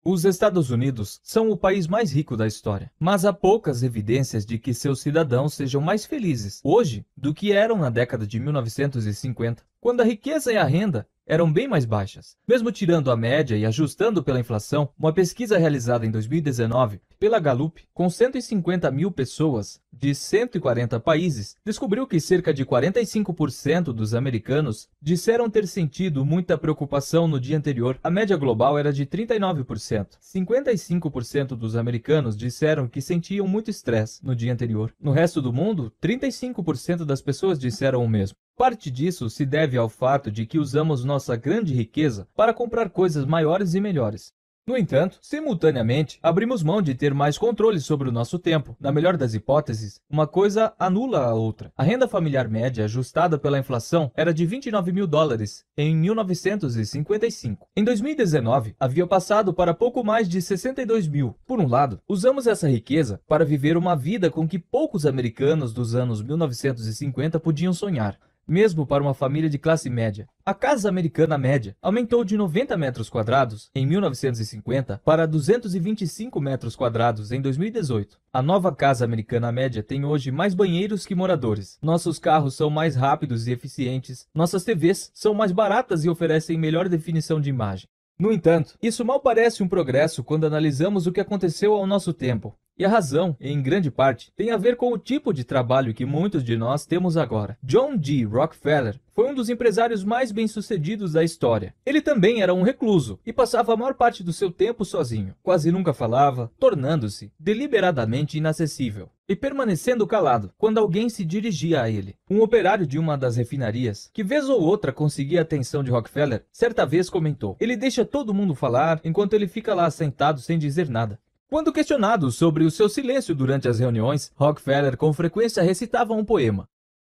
Os Estados Unidos são o país mais rico da história, mas há poucas evidências de que seus cidadãos sejam mais felizes hoje do que eram na década de 1950, quando a riqueza e a renda eram bem mais baixas. Mesmo tirando a média e ajustando pela inflação, uma pesquisa realizada em 2019 pela Gallup, com 150 mil pessoas, de 140 países, descobriu que cerca de 45% dos americanos disseram ter sentido muita preocupação no dia anterior. A média global era de 39%. 55% dos americanos disseram que sentiam muito estresse no dia anterior. No resto do mundo, 35% das pessoas disseram o mesmo. Parte disso se deve ao fato de que usamos nossa grande riqueza para comprar coisas maiores e melhores. No entanto, simultaneamente, abrimos mão de ter mais controle sobre o nosso tempo. Na melhor das hipóteses, uma coisa anula a outra. A renda familiar média ajustada pela inflação era de 29 mil dólares em 1955. Em 2019, havia passado para pouco mais de 62 mil. Por um lado, usamos essa riqueza para viver uma vida com que poucos americanos dos anos 1950 podiam sonhar mesmo para uma família de classe média. A casa americana média aumentou de 90 metros quadrados em 1950 para 225 metros quadrados em 2018. A nova casa americana média tem hoje mais banheiros que moradores. Nossos carros são mais rápidos e eficientes, nossas TVs são mais baratas e oferecem melhor definição de imagem. No entanto, isso mal parece um progresso quando analisamos o que aconteceu ao nosso tempo. E a razão, em grande parte, tem a ver com o tipo de trabalho que muitos de nós temos agora. John D. Rockefeller foi um dos empresários mais bem-sucedidos da história. Ele também era um recluso e passava a maior parte do seu tempo sozinho. Quase nunca falava, tornando-se deliberadamente inacessível e permanecendo calado quando alguém se dirigia a ele. Um operário de uma das refinarias, que vez ou outra conseguia a atenção de Rockefeller, certa vez comentou: Ele deixa todo mundo falar enquanto ele fica lá sentado sem dizer nada. Quando questionado sobre o seu silêncio durante as reuniões, Rockefeller com frequência recitava um poema.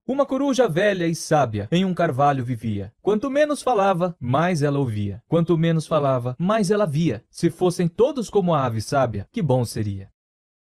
Uma coruja velha e sábia em um carvalho vivia. Quanto menos falava, mais ela ouvia. Quanto menos falava, mais ela via. Se fossem todos como a ave sábia, que bom seria.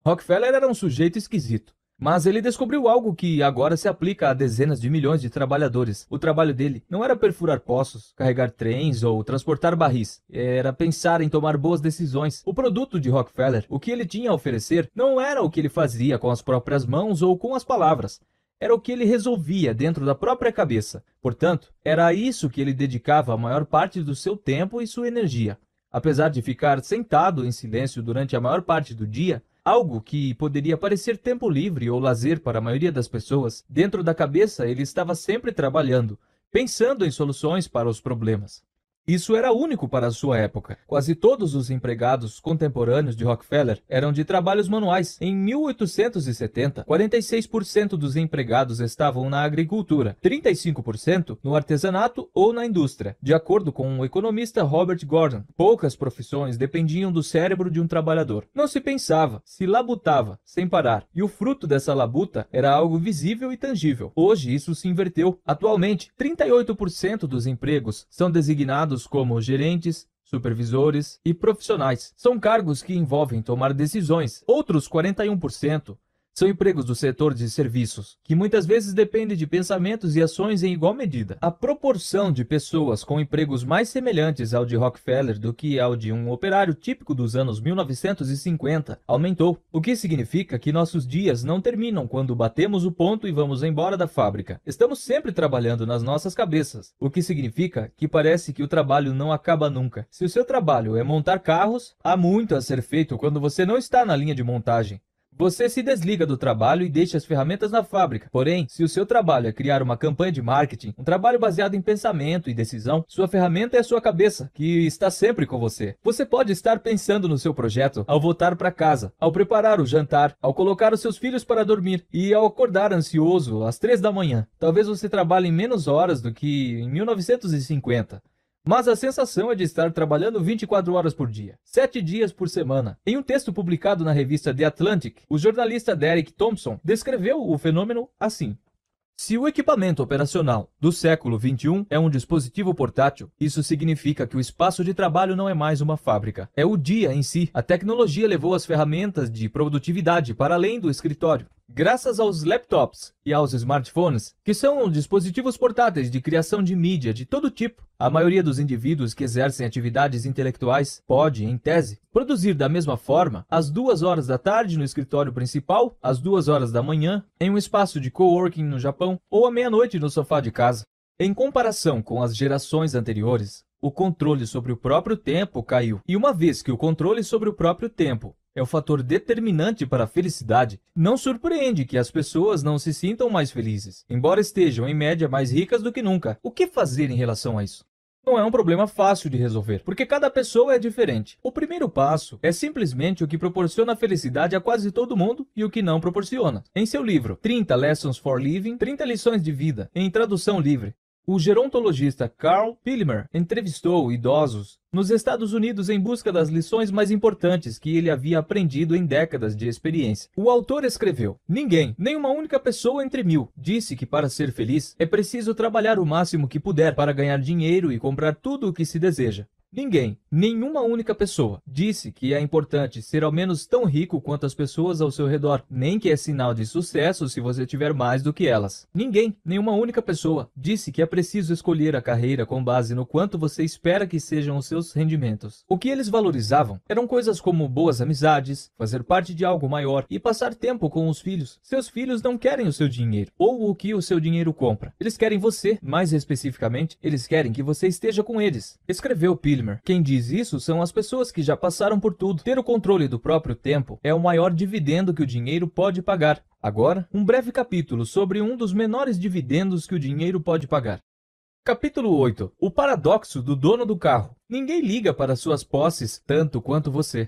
Rockefeller era um sujeito esquisito. Mas ele descobriu algo que agora se aplica a dezenas de milhões de trabalhadores. O trabalho dele não era perfurar poços, carregar trens ou transportar barris. Era pensar em tomar boas decisões. O produto de Rockefeller, o que ele tinha a oferecer, não era o que ele fazia com as próprias mãos ou com as palavras. Era o que ele resolvia dentro da própria cabeça. Portanto, era a isso que ele dedicava a maior parte do seu tempo e sua energia. Apesar de ficar sentado em silêncio durante a maior parte do dia, Algo que poderia parecer tempo livre ou lazer para a maioria das pessoas, dentro da cabeça ele estava sempre trabalhando, pensando em soluções para os problemas. Isso era único para a sua época. Quase todos os empregados contemporâneos de Rockefeller eram de trabalhos manuais. Em 1870, 46% dos empregados estavam na agricultura, 35% no artesanato ou na indústria, de acordo com o economista Robert Gordon. Poucas profissões dependiam do cérebro de um trabalhador. Não se pensava, se labutava, sem parar. E o fruto dessa labuta era algo visível e tangível. Hoje isso se inverteu. Atualmente, 38% dos empregos são designados nomeados como gerentes, supervisores e profissionais. São cargos que envolvem tomar decisões. Outros 41% são empregos do setor de serviços, que muitas vezes dependem de pensamentos e ações em igual medida. A proporção de pessoas com empregos mais semelhantes ao de Rockefeller do que ao de um operário típico dos anos 1950 aumentou, o que significa que nossos dias não terminam quando batemos o ponto e vamos embora da fábrica. Estamos sempre trabalhando nas nossas cabeças, o que significa que parece que o trabalho não acaba nunca. Se o seu trabalho é montar carros, há muito a ser feito quando você não está na linha de montagem. Você se desliga do trabalho e deixa as ferramentas na fábrica. Porém, se o seu trabalho é criar uma campanha de marketing, um trabalho baseado em pensamento e decisão, sua ferramenta é a sua cabeça, que está sempre com você. Você pode estar pensando no seu projeto ao voltar para casa, ao preparar o jantar, ao colocar os seus filhos para dormir e ao acordar ansioso às três da manhã. Talvez você trabalhe menos horas do que em 1950. Mas a sensação é de estar trabalhando 24 horas por dia, 7 dias por semana. Em um texto publicado na revista The Atlantic, o jornalista Derek Thompson descreveu o fenômeno assim. Se o equipamento operacional do século XXI é um dispositivo portátil, isso significa que o espaço de trabalho não é mais uma fábrica, é o dia em si. A tecnologia levou as ferramentas de produtividade para além do escritório. Graças aos laptops e aos smartphones, que são dispositivos portáteis de criação de mídia de todo tipo, a maioria dos indivíduos que exercem atividades intelectuais pode, em tese, produzir da mesma forma às duas horas da tarde no escritório principal, às duas horas da manhã, em um espaço de coworking no Japão ou à meia-noite no sofá de casa. Em comparação com as gerações anteriores, o controle sobre o próprio tempo caiu. E uma vez que o controle sobre o próprio tempo é o fator determinante para a felicidade, não surpreende que as pessoas não se sintam mais felizes, embora estejam, em média, mais ricas do que nunca. O que fazer em relação a isso? não é um problema fácil de resolver, porque cada pessoa é diferente. O primeiro passo é simplesmente o que proporciona felicidade a quase todo mundo e o que não proporciona. Em seu livro 30 Lessons for Living, 30 lições de vida, em tradução livre, o gerontologista Carl Pillmer entrevistou idosos nos Estados Unidos em busca das lições mais importantes que ele havia aprendido em décadas de experiência. O autor escreveu: Ninguém, nenhuma única pessoa entre mil, disse que para ser feliz é preciso trabalhar o máximo que puder para ganhar dinheiro e comprar tudo o que se deseja. Ninguém, nenhuma única pessoa, disse que é importante ser ao menos tão rico quanto as pessoas ao seu redor, nem que é sinal de sucesso se você tiver mais do que elas. Ninguém, nenhuma única pessoa, disse que é preciso escolher a carreira com base no quanto você espera que sejam os seus rendimentos. O que eles valorizavam eram coisas como boas amizades, fazer parte de algo maior e passar tempo com os filhos. Seus filhos não querem o seu dinheiro ou o que o seu dinheiro compra. Eles querem você, mais especificamente, eles querem que você esteja com eles. Escreveu Pillman quem diz isso são as pessoas que já passaram por tudo. Ter o controle do próprio tempo é o maior dividendo que o dinheiro pode pagar. Agora, um breve capítulo sobre um dos menores dividendos que o dinheiro pode pagar. Capítulo 8 O paradoxo do dono do carro. Ninguém liga para suas posses tanto quanto você.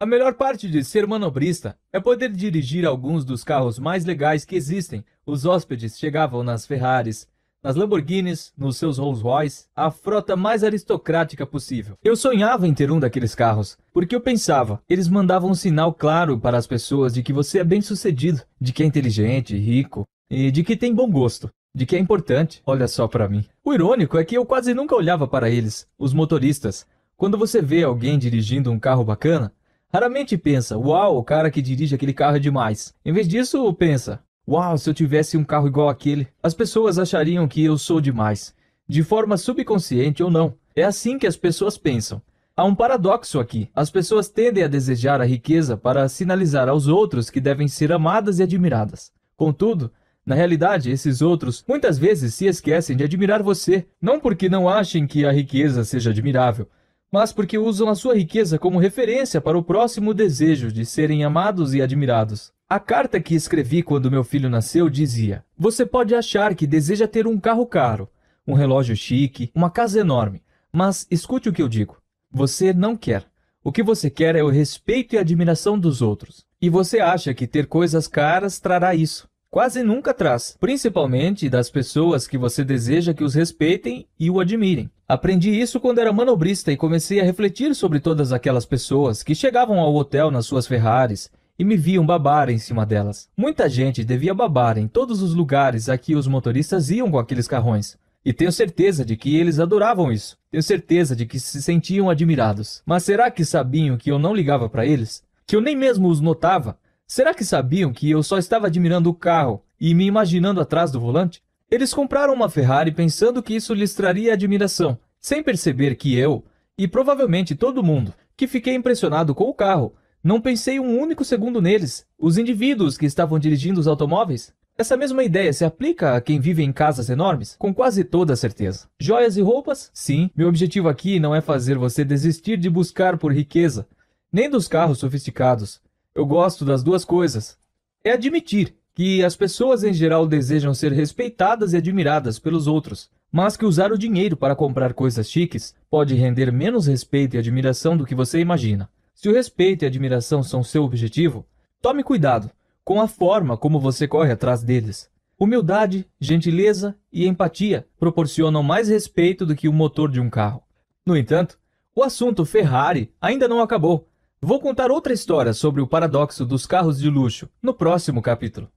A melhor parte de ser manobrista é poder dirigir alguns dos carros mais legais que existem. Os hóspedes chegavam nas Ferraris, nas Lamborghinis, nos seus Rolls Royce, a frota mais aristocrática possível. Eu sonhava em ter um daqueles carros, porque eu pensava, eles mandavam um sinal claro para as pessoas de que você é bem sucedido, de que é inteligente, rico e de que tem bom gosto. De que é importante, olha só para mim. O irônico é que eu quase nunca olhava para eles, os motoristas. Quando você vê alguém dirigindo um carro bacana, raramente pensa, uau, o cara que dirige aquele carro é demais. Em vez disso, pensa, Uau, se eu tivesse um carro igual aquele, as pessoas achariam que eu sou demais. De forma subconsciente ou não, é assim que as pessoas pensam. Há um paradoxo aqui. As pessoas tendem a desejar a riqueza para sinalizar aos outros que devem ser amadas e admiradas. Contudo, na realidade, esses outros muitas vezes se esquecem de admirar você, não porque não achem que a riqueza seja admirável, mas porque usam a sua riqueza como referência para o próximo desejo de serem amados e admirados. A carta que escrevi quando meu filho nasceu dizia: Você pode achar que deseja ter um carro caro, um relógio chique, uma casa enorme, mas escute o que eu digo. Você não quer. O que você quer é o respeito e admiração dos outros. E você acha que ter coisas caras trará isso. Quase nunca traz, principalmente das pessoas que você deseja que os respeitem e o admirem. Aprendi isso quando era manobrista e comecei a refletir sobre todas aquelas pessoas que chegavam ao hotel nas suas Ferraris, e me viam babar em cima delas. Muita gente devia babar em todos os lugares a que os motoristas iam com aqueles carrões. E tenho certeza de que eles adoravam isso. Tenho certeza de que se sentiam admirados. Mas será que sabiam que eu não ligava para eles? Que eu nem mesmo os notava? Será que sabiam que eu só estava admirando o carro e me imaginando atrás do volante? Eles compraram uma Ferrari pensando que isso lhes traria admiração, sem perceber que eu, e provavelmente todo mundo, que fiquei impressionado com o carro, não pensei um único segundo neles, os indivíduos que estavam dirigindo os automóveis. Essa mesma ideia se aplica a quem vive em casas enormes? Com quase toda certeza. Joias e roupas? Sim, meu objetivo aqui não é fazer você desistir de buscar por riqueza, nem dos carros sofisticados. Eu gosto das duas coisas. É admitir que as pessoas em geral desejam ser respeitadas e admiradas pelos outros, mas que usar o dinheiro para comprar coisas chiques pode render menos respeito e admiração do que você imagina. Se o respeito e a admiração são seu objetivo, tome cuidado com a forma como você corre atrás deles. Humildade, gentileza e empatia proporcionam mais respeito do que o motor de um carro. No entanto, o assunto Ferrari ainda não acabou. Vou contar outra história sobre o paradoxo dos carros de luxo no próximo capítulo.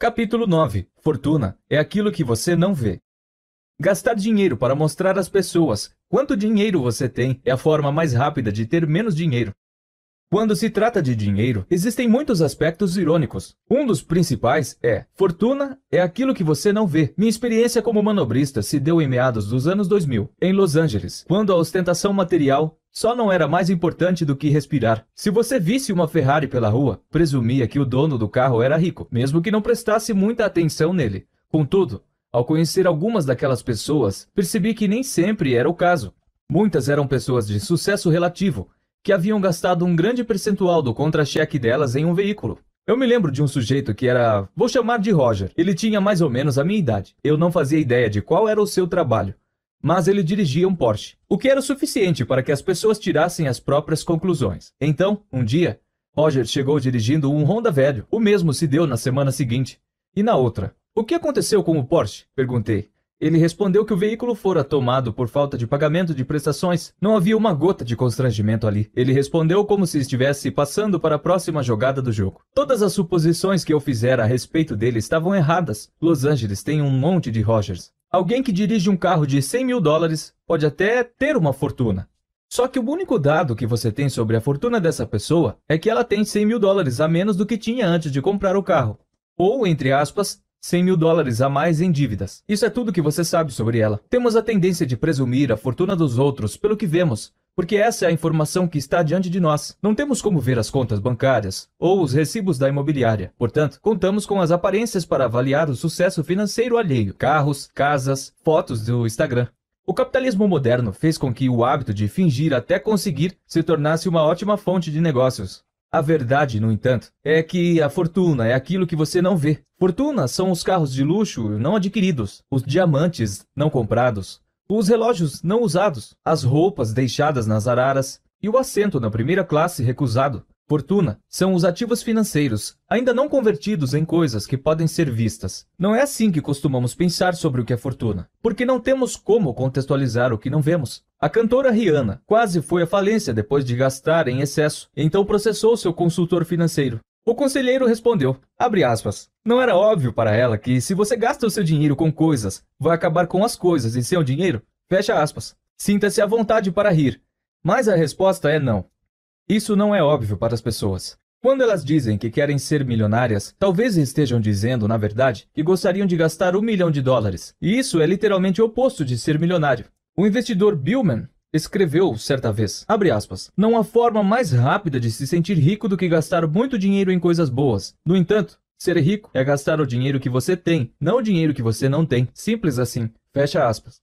Capítulo 9 Fortuna é aquilo que você não vê. Gastar dinheiro para mostrar às pessoas quanto dinheiro você tem é a forma mais rápida de ter menos dinheiro. Quando se trata de dinheiro, existem muitos aspectos irônicos. Um dos principais é: fortuna é aquilo que você não vê. Minha experiência como manobrista se deu em meados dos anos 2000, em Los Angeles, quando a ostentação material só não era mais importante do que respirar. Se você visse uma Ferrari pela rua, presumia que o dono do carro era rico, mesmo que não prestasse muita atenção nele. Contudo, ao conhecer algumas daquelas pessoas, percebi que nem sempre era o caso. Muitas eram pessoas de sucesso relativo, que haviam gastado um grande percentual do contra-cheque delas em um veículo. Eu me lembro de um sujeito que era, vou chamar de Roger. Ele tinha mais ou menos a minha idade. Eu não fazia ideia de qual era o seu trabalho, mas ele dirigia um Porsche, o que era o suficiente para que as pessoas tirassem as próprias conclusões. Então, um dia, Roger chegou dirigindo um Honda velho. O mesmo se deu na semana seguinte e na outra. O que aconteceu com o Porsche? Perguntei. Ele respondeu que o veículo fora tomado por falta de pagamento de prestações. Não havia uma gota de constrangimento ali. Ele respondeu como se estivesse passando para a próxima jogada do jogo. Todas as suposições que eu fizera a respeito dele estavam erradas. Los Angeles tem um monte de Rogers. Alguém que dirige um carro de 100 mil dólares pode até ter uma fortuna. Só que o único dado que você tem sobre a fortuna dessa pessoa é que ela tem 100 mil dólares a menos do que tinha antes de comprar o carro. Ou, entre aspas, 100 mil dólares a mais em dívidas. Isso é tudo que você sabe sobre ela. Temos a tendência de presumir a fortuna dos outros pelo que vemos, porque essa é a informação que está diante de nós. Não temos como ver as contas bancárias ou os recibos da imobiliária. Portanto, contamos com as aparências para avaliar o sucesso financeiro alheio: carros, casas, fotos do Instagram. O capitalismo moderno fez com que o hábito de fingir até conseguir se tornasse uma ótima fonte de negócios. A verdade, no entanto, é que a fortuna é aquilo que você não vê. Fortuna são os carros de luxo não adquiridos, os diamantes não comprados, os relógios não usados, as roupas deixadas nas araras e o assento na primeira classe recusado. Fortuna são os ativos financeiros, ainda não convertidos em coisas que podem ser vistas. Não é assim que costumamos pensar sobre o que é fortuna, porque não temos como contextualizar o que não vemos. A cantora Rihanna quase foi à falência depois de gastar em excesso, então processou seu consultor financeiro. O conselheiro respondeu, aspas, não era óbvio para ela que se você gasta o seu dinheiro com coisas, vai acabar com as coisas e seu dinheiro? Fecha aspas. Sinta-se à vontade para rir. Mas a resposta é não. Isso não é óbvio para as pessoas. Quando elas dizem que querem ser milionárias, talvez estejam dizendo, na verdade, que gostariam de gastar um milhão de dólares. E isso é literalmente o oposto de ser milionário. O investidor Billman escreveu certa vez, aspas, não há forma mais rápida de se sentir rico do que gastar muito dinheiro em coisas boas. No entanto, ser rico é gastar o dinheiro que você tem, não o dinheiro que você não tem. Simples assim. Fecha aspas.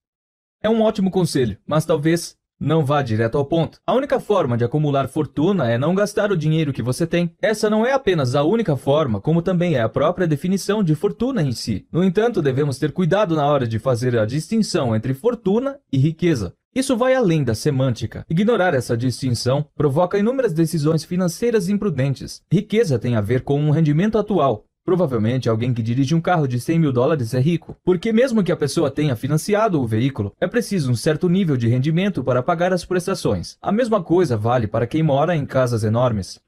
É um ótimo conselho, mas talvez não vá direto ao ponto. A única forma de acumular fortuna é não gastar o dinheiro que você tem. Essa não é apenas a única forma, como também é a própria definição de fortuna em si. No entanto, devemos ter cuidado na hora de fazer a distinção entre fortuna e riqueza. Isso vai além da semântica. Ignorar essa distinção provoca inúmeras decisões financeiras imprudentes. Riqueza tem a ver com um rendimento atual, Provavelmente alguém que dirige um carro de 100 mil dólares é rico, porque mesmo que a pessoa tenha financiado o veículo, é preciso um certo nível de rendimento para pagar as prestações. A mesma coisa vale para quem mora em casas enormes.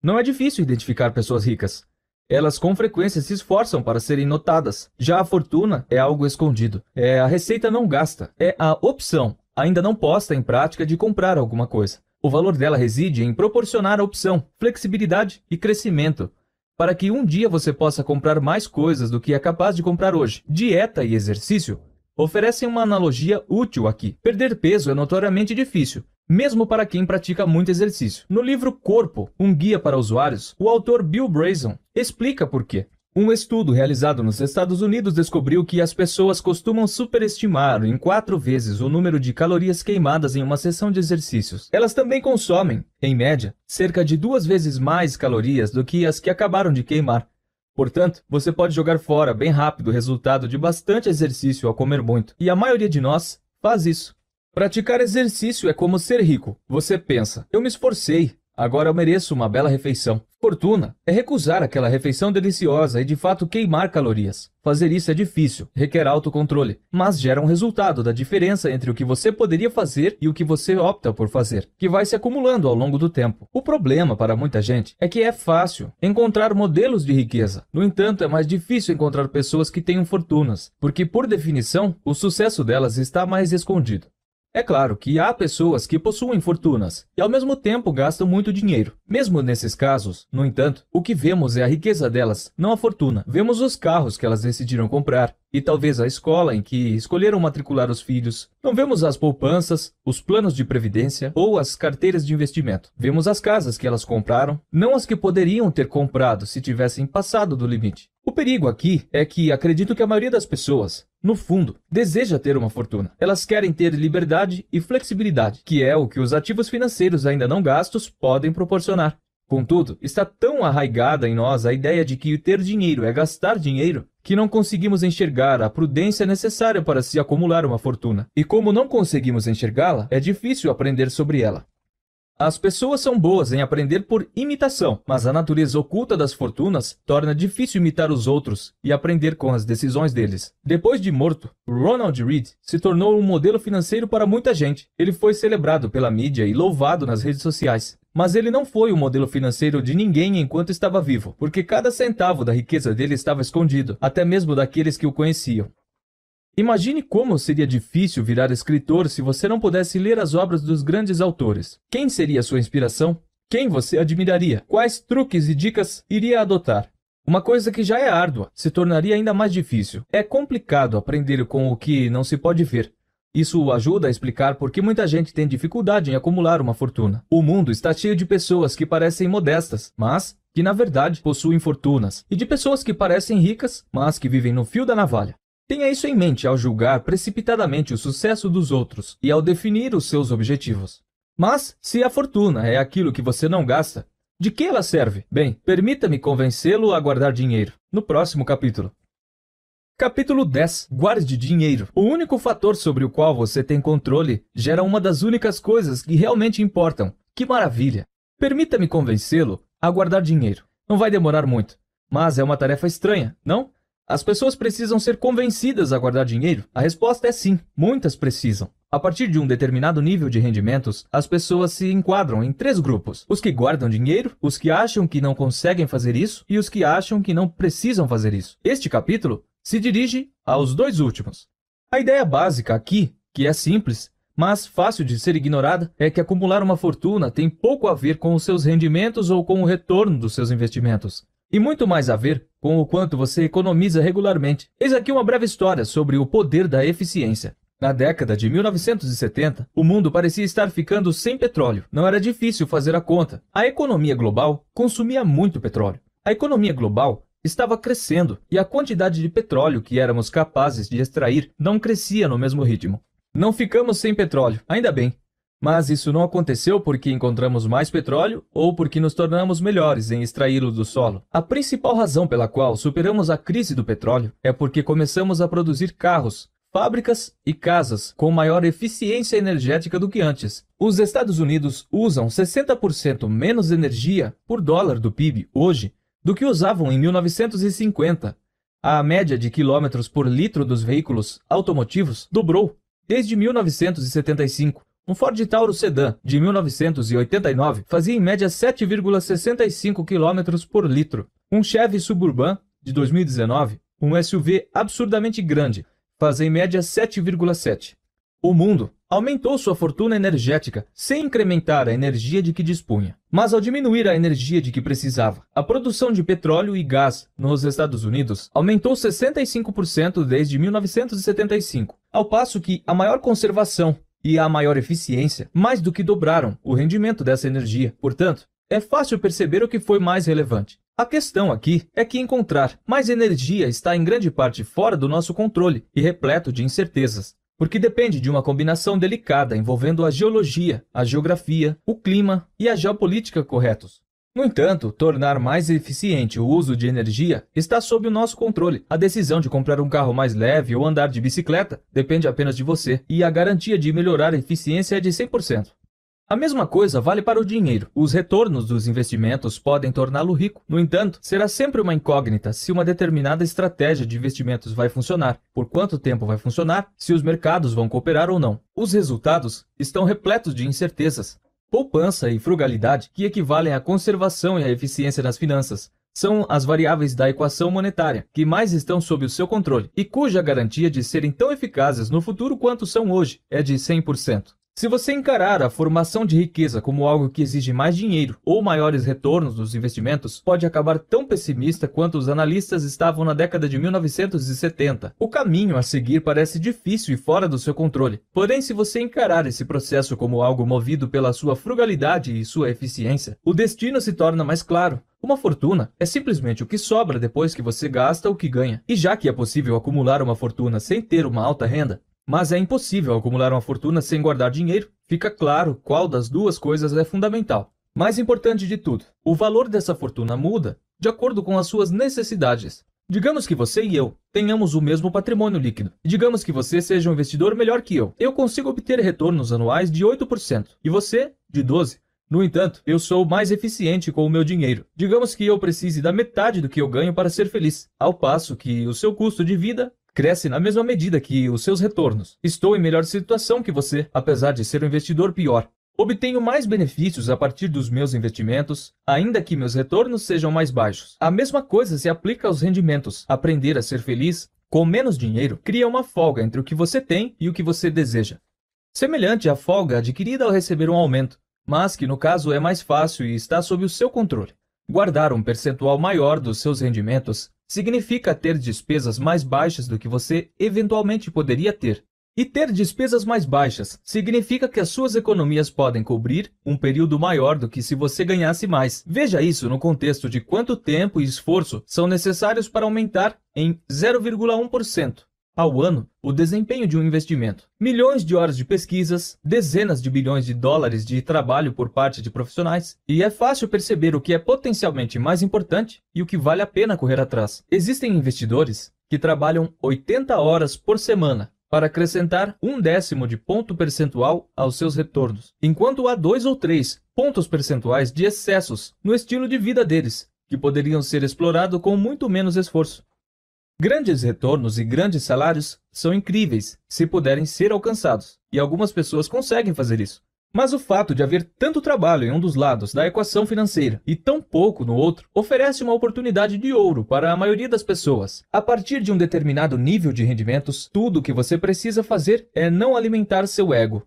Não é difícil identificar pessoas ricas. Elas com frequência se esforçam para serem notadas. Já a fortuna é algo escondido. É a receita não gasta, é a opção, ainda não posta em prática de comprar alguma coisa. O valor dela reside em proporcionar opção, flexibilidade e crescimento para que um dia você possa comprar mais coisas do que é capaz de comprar hoje. Dieta e exercício oferecem uma analogia útil aqui. Perder peso é notoriamente difícil, mesmo para quem pratica muito exercício. No livro Corpo, um guia para usuários, o autor Bill Brazon explica por quê. Um estudo realizado nos Estados Unidos descobriu que as pessoas costumam superestimar em quatro vezes o número de calorias queimadas em uma sessão de exercícios. Elas também consomem, em média, cerca de duas vezes mais calorias do que as que acabaram de queimar. Portanto, você pode jogar fora bem rápido o resultado de bastante exercício ao comer muito, e a maioria de nós faz isso. Praticar exercício é como ser rico. Você pensa, eu me esforcei, Agora eu mereço uma bela refeição. Fortuna é recusar aquela refeição deliciosa e de fato queimar calorias. Fazer isso é difícil, requer autocontrole, mas gera um resultado da diferença entre o que você poderia fazer e o que você opta por fazer, que vai se acumulando ao longo do tempo. O problema para muita gente é que é fácil encontrar modelos de riqueza. No entanto, é mais difícil encontrar pessoas que tenham fortunas, porque por definição, o sucesso delas está mais escondido. É claro que há pessoas que possuem fortunas e ao mesmo tempo gastam muito dinheiro. Mesmo nesses casos, no entanto, o que vemos é a riqueza delas, não a fortuna. Vemos os carros que elas decidiram comprar e talvez a escola em que escolheram matricular os filhos, não vemos as poupanças, os planos de previdência ou as carteiras de investimento. Vemos as casas que elas compraram, não as que poderiam ter comprado se tivessem passado do limite. O perigo aqui é que acredito que a maioria das pessoas, no fundo, deseja ter uma fortuna. Elas querem ter liberdade e flexibilidade, que é o que os ativos financeiros ainda não gastos podem proporcionar. Contudo, está tão arraigada em nós a ideia de que ter dinheiro é gastar dinheiro que não conseguimos enxergar a prudência necessária para se acumular uma fortuna. E como não conseguimos enxergá-la, é difícil aprender sobre ela. As pessoas são boas em aprender por imitação, mas a natureza oculta das fortunas torna difícil imitar os outros e aprender com as decisões deles. Depois de morto, Ronald Reed se tornou um modelo financeiro para muita gente. Ele foi celebrado pela mídia e louvado nas redes sociais. Mas ele não foi o modelo financeiro de ninguém enquanto estava vivo, porque cada centavo da riqueza dele estava escondido, até mesmo daqueles que o conheciam. Imagine como seria difícil virar escritor se você não pudesse ler as obras dos grandes autores. Quem seria sua inspiração? Quem você admiraria? Quais truques e dicas iria adotar? Uma coisa que já é árdua se tornaria ainda mais difícil. É complicado aprender com o que não se pode ver. Isso ajuda a explicar por que muita gente tem dificuldade em acumular uma fortuna. O mundo está cheio de pessoas que parecem modestas, mas que na verdade possuem fortunas, e de pessoas que parecem ricas, mas que vivem no fio da navalha. Tenha isso em mente ao julgar precipitadamente o sucesso dos outros e ao definir os seus objetivos. Mas, se a fortuna é aquilo que você não gasta, de que ela serve? Bem, permita-me convencê-lo a guardar dinheiro, no próximo capítulo. Capítulo 10 Guarde dinheiro. O único fator sobre o qual você tem controle gera uma das únicas coisas que realmente importam. Que maravilha! Permita-me convencê-lo a guardar dinheiro. Não vai demorar muito, mas é uma tarefa estranha, não? As pessoas precisam ser convencidas a guardar dinheiro? A resposta é sim, muitas precisam. A partir de um determinado nível de rendimentos, as pessoas se enquadram em três grupos: os que guardam dinheiro, os que acham que não conseguem fazer isso e os que acham que não precisam fazer isso. Este capítulo se dirige aos dois últimos. A ideia básica aqui, que é simples, mas fácil de ser ignorada, é que acumular uma fortuna tem pouco a ver com os seus rendimentos ou com o retorno dos seus investimentos, e muito mais a ver com o quanto você economiza regularmente. Eis aqui uma breve história sobre o poder da eficiência. Na década de 1970, o mundo parecia estar ficando sem petróleo. Não era difícil fazer a conta. A economia global consumia muito petróleo. A economia global estava crescendo e a quantidade de petróleo que éramos capazes de extrair não crescia no mesmo ritmo. Não ficamos sem petróleo, ainda bem. Mas isso não aconteceu porque encontramos mais petróleo ou porque nos tornamos melhores em extraí-lo do solo. A principal razão pela qual superamos a crise do petróleo é porque começamos a produzir carros, fábricas e casas com maior eficiência energética do que antes. Os Estados Unidos usam 60% menos energia por dólar do PIB hoje do que usavam em 1950. A média de quilômetros por litro dos veículos automotivos dobrou desde 1975. Um Ford Tauro Sedan de 1989 fazia em média 7,65 km por litro. Um Chevy Suburban de 2019, um SUV absurdamente grande, faz em média 7,7. O mundo aumentou sua fortuna energética sem incrementar a energia de que dispunha. Mas ao diminuir a energia de que precisava, a produção de petróleo e gás nos Estados Unidos aumentou 65% desde 1975, ao passo que a maior conservação e a maior eficiência mais do que dobraram o rendimento dessa energia. Portanto, é fácil perceber o que foi mais relevante. A questão aqui é que encontrar mais energia está em grande parte fora do nosso controle e repleto de incertezas porque depende de uma combinação delicada envolvendo a geologia, a geografia, o clima e a geopolítica corretos. No entanto, tornar mais eficiente o uso de energia está sob o nosso controle. A decisão de comprar um carro mais leve ou andar de bicicleta depende apenas de você, e a garantia de melhorar a eficiência é de 100%. A mesma coisa vale para o dinheiro. Os retornos dos investimentos podem torná-lo rico. No entanto, será sempre uma incógnita se uma determinada estratégia de investimentos vai funcionar, por quanto tempo vai funcionar, se os mercados vão cooperar ou não. Os resultados estão repletos de incertezas. Poupança e frugalidade, que equivalem à conservação e à eficiência nas finanças, são as variáveis da equação monetária que mais estão sob o seu controle e cuja garantia de serem tão eficazes no futuro quanto são hoje é de 100%. Se você encarar a formação de riqueza como algo que exige mais dinheiro ou maiores retornos dos investimentos, pode acabar tão pessimista quanto os analistas estavam na década de 1970. O caminho a seguir parece difícil e fora do seu controle. Porém, se você encarar esse processo como algo movido pela sua frugalidade e sua eficiência, o destino se torna mais claro. Uma fortuna é simplesmente o que sobra depois que você gasta o que ganha. E já que é possível acumular uma fortuna sem ter uma alta renda, mas é impossível acumular uma fortuna sem guardar dinheiro. Fica claro qual das duas coisas é fundamental. Mais importante de tudo, o valor dessa fortuna muda de acordo com as suas necessidades. Digamos que você e eu tenhamos o mesmo patrimônio líquido. Digamos que você seja um investidor melhor que eu. Eu consigo obter retornos anuais de 8% e você de 12%. No entanto, eu sou mais eficiente com o meu dinheiro. Digamos que eu precise da metade do que eu ganho para ser feliz, ao passo que o seu custo de vida cresce na mesma medida que os seus retornos. Estou em melhor situação que você, apesar de ser um investidor pior. Obtenho mais benefícios a partir dos meus investimentos, ainda que meus retornos sejam mais baixos. A mesma coisa se aplica aos rendimentos. Aprender a ser feliz com menos dinheiro cria uma folga entre o que você tem e o que você deseja. Semelhante à folga adquirida ao receber um aumento, mas que no caso é mais fácil e está sob o seu controle. Guardar um percentual maior dos seus rendimentos significa ter despesas mais baixas do que você eventualmente poderia ter. E ter despesas mais baixas significa que as suas economias podem cobrir um período maior do que se você ganhasse mais. Veja isso no contexto de quanto tempo e esforço são necessários para aumentar em 0,1% ao ano o desempenho de um investimento. Milhões de horas de pesquisas, dezenas de bilhões de dólares de trabalho por parte de profissionais, e é fácil perceber o que é potencialmente mais importante e o que vale a pena correr atrás. Existem investidores que trabalham 80 horas por semana para acrescentar um décimo de ponto percentual aos seus retornos, enquanto há dois ou três pontos percentuais de excessos no estilo de vida deles, que poderiam ser explorados com muito menos esforço. Grandes retornos e grandes salários são incríveis se puderem ser alcançados, e algumas pessoas conseguem fazer isso. Mas o fato de haver tanto trabalho em um dos lados da equação financeira e tão pouco no outro oferece uma oportunidade de ouro para a maioria das pessoas. A partir de um determinado nível de rendimentos, tudo o que você precisa fazer é não alimentar seu ego.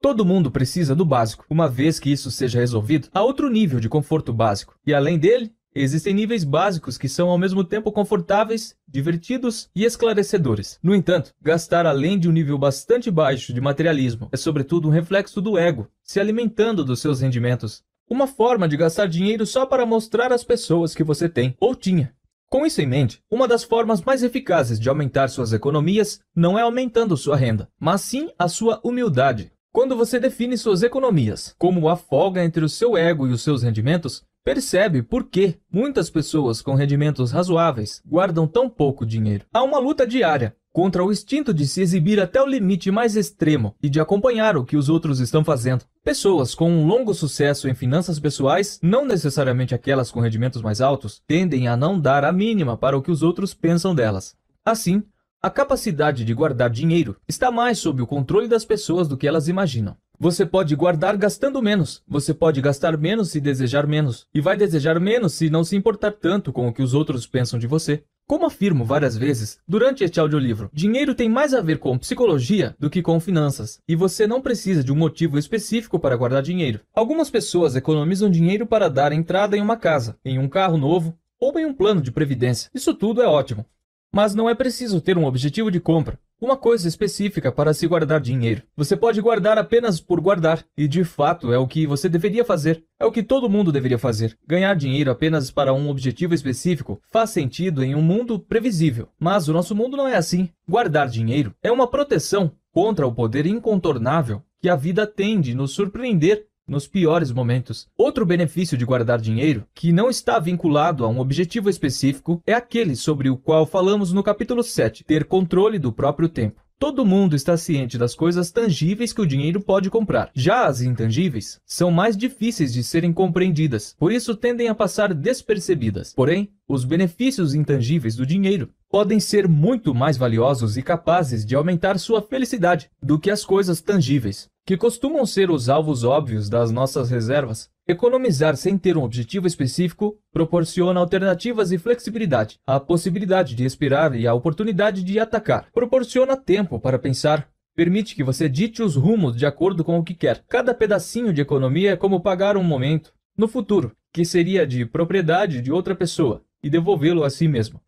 Todo mundo precisa do básico. Uma vez que isso seja resolvido, há outro nível de conforto básico. E além dele, Existem níveis básicos que são ao mesmo tempo confortáveis, divertidos e esclarecedores. No entanto, gastar além de um nível bastante baixo de materialismo é sobretudo um reflexo do ego, se alimentando dos seus rendimentos. Uma forma de gastar dinheiro só para mostrar às pessoas que você tem ou tinha. Com isso em mente, uma das formas mais eficazes de aumentar suas economias não é aumentando sua renda, mas sim a sua humildade. Quando você define suas economias como a folga entre o seu ego e os seus rendimentos, percebe por que muitas pessoas com rendimentos razoáveis guardam tão pouco dinheiro. Há uma luta diária contra o instinto de se exibir até o limite mais extremo e de acompanhar o que os outros estão fazendo. Pessoas com um longo sucesso em finanças pessoais, não necessariamente aquelas com rendimentos mais altos, tendem a não dar a mínima para o que os outros pensam delas. Assim, a capacidade de guardar dinheiro está mais sob o controle das pessoas do que elas imaginam. Você pode guardar gastando menos, você pode gastar menos se desejar menos, e vai desejar menos se não se importar tanto com o que os outros pensam de você. Como afirmo várias vezes durante este audiolivro, dinheiro tem mais a ver com psicologia do que com finanças, e você não precisa de um motivo específico para guardar dinheiro. Algumas pessoas economizam dinheiro para dar entrada em uma casa, em um carro novo ou em um plano de previdência. Isso tudo é ótimo. Mas não é preciso ter um objetivo de compra, uma coisa específica para se guardar dinheiro. Você pode guardar apenas por guardar, e de fato é o que você deveria fazer. É o que todo mundo deveria fazer. Ganhar dinheiro apenas para um objetivo específico faz sentido em um mundo previsível, mas o nosso mundo não é assim. Guardar dinheiro é uma proteção contra o poder incontornável que a vida tende nos surpreender nos piores momentos. Outro benefício de guardar dinheiro, que não está vinculado a um objetivo específico, é aquele sobre o qual falamos no capítulo 7, ter controle do próprio tempo. Todo mundo está ciente das coisas tangíveis que o dinheiro pode comprar. Já as intangíveis são mais difíceis de serem compreendidas, por isso tendem a passar despercebidas. Porém, os benefícios intangíveis do dinheiro podem ser muito mais valiosos e capazes de aumentar sua felicidade do que as coisas tangíveis que costumam ser os alvos óbvios das nossas reservas, economizar sem ter um objetivo específico proporciona alternativas e flexibilidade, a possibilidade de esperar e a oportunidade de atacar. Proporciona tempo para pensar, permite que você dite os rumos de acordo com o que quer. Cada pedacinho de economia é como pagar um momento no futuro, que seria de propriedade de outra pessoa, e devolvê-lo a si mesmo.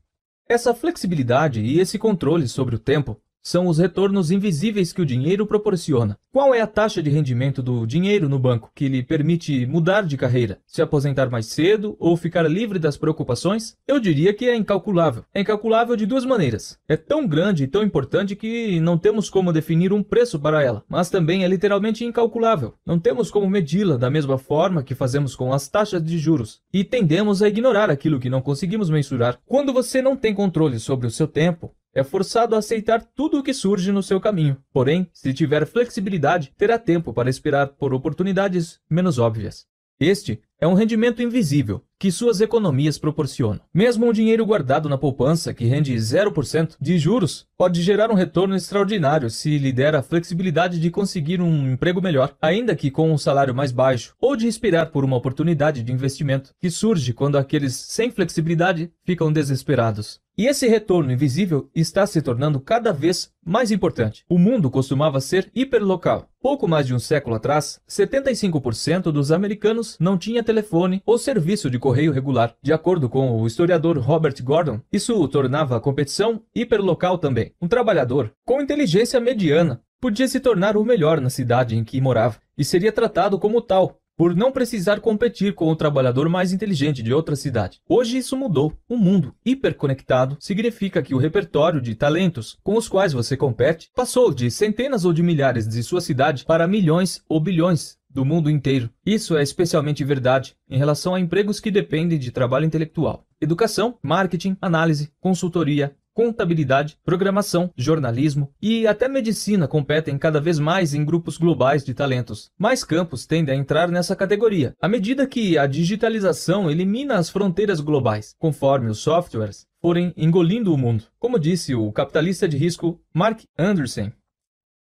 Essa flexibilidade e esse controle sobre o tempo são os retornos invisíveis que o dinheiro proporciona. Qual é a taxa de rendimento do dinheiro no banco que lhe permite mudar de carreira, se aposentar mais cedo ou ficar livre das preocupações? Eu diria que é incalculável. É incalculável de duas maneiras. É tão grande e tão importante que não temos como definir um preço para ela, mas também é literalmente incalculável. Não temos como medi-la da mesma forma que fazemos com as taxas de juros e tendemos a ignorar aquilo que não conseguimos mensurar. Quando você não tem controle sobre o seu tempo, é forçado a aceitar tudo o que surge no seu caminho. Porém, se tiver flexibilidade, terá tempo para esperar por oportunidades menos óbvias. Este é um rendimento invisível que suas economias proporcionam. Mesmo um dinheiro guardado na poupança, que rende 0% de juros, pode gerar um retorno extraordinário se lhe der a flexibilidade de conseguir um emprego melhor, ainda que com um salário mais baixo, ou de esperar por uma oportunidade de investimento que surge quando aqueles sem flexibilidade ficam desesperados. E esse retorno invisível está se tornando cada vez mais importante. O mundo costumava ser hiperlocal. Pouco mais de um século atrás, 75% dos americanos não tinha telefone ou serviço de correio regular. De acordo com o historiador Robert Gordon, isso o tornava a competição hiperlocal também. Um trabalhador com inteligência mediana podia se tornar o melhor na cidade em que morava e seria tratado como tal, por não precisar competir com o trabalhador mais inteligente de outra cidade. Hoje isso mudou. O um mundo hiperconectado significa que o repertório de talentos com os quais você compete passou de centenas ou de milhares de sua cidade para milhões ou bilhões do mundo inteiro. Isso é especialmente verdade em relação a empregos que dependem de trabalho intelectual. Educação, marketing, análise, consultoria, contabilidade, programação, jornalismo e até medicina competem cada vez mais em grupos globais de talentos. Mais campos tendem a entrar nessa categoria, à medida que a digitalização elimina as fronteiras globais, conforme os softwares forem engolindo o mundo, como disse o capitalista de risco Mark Anderson.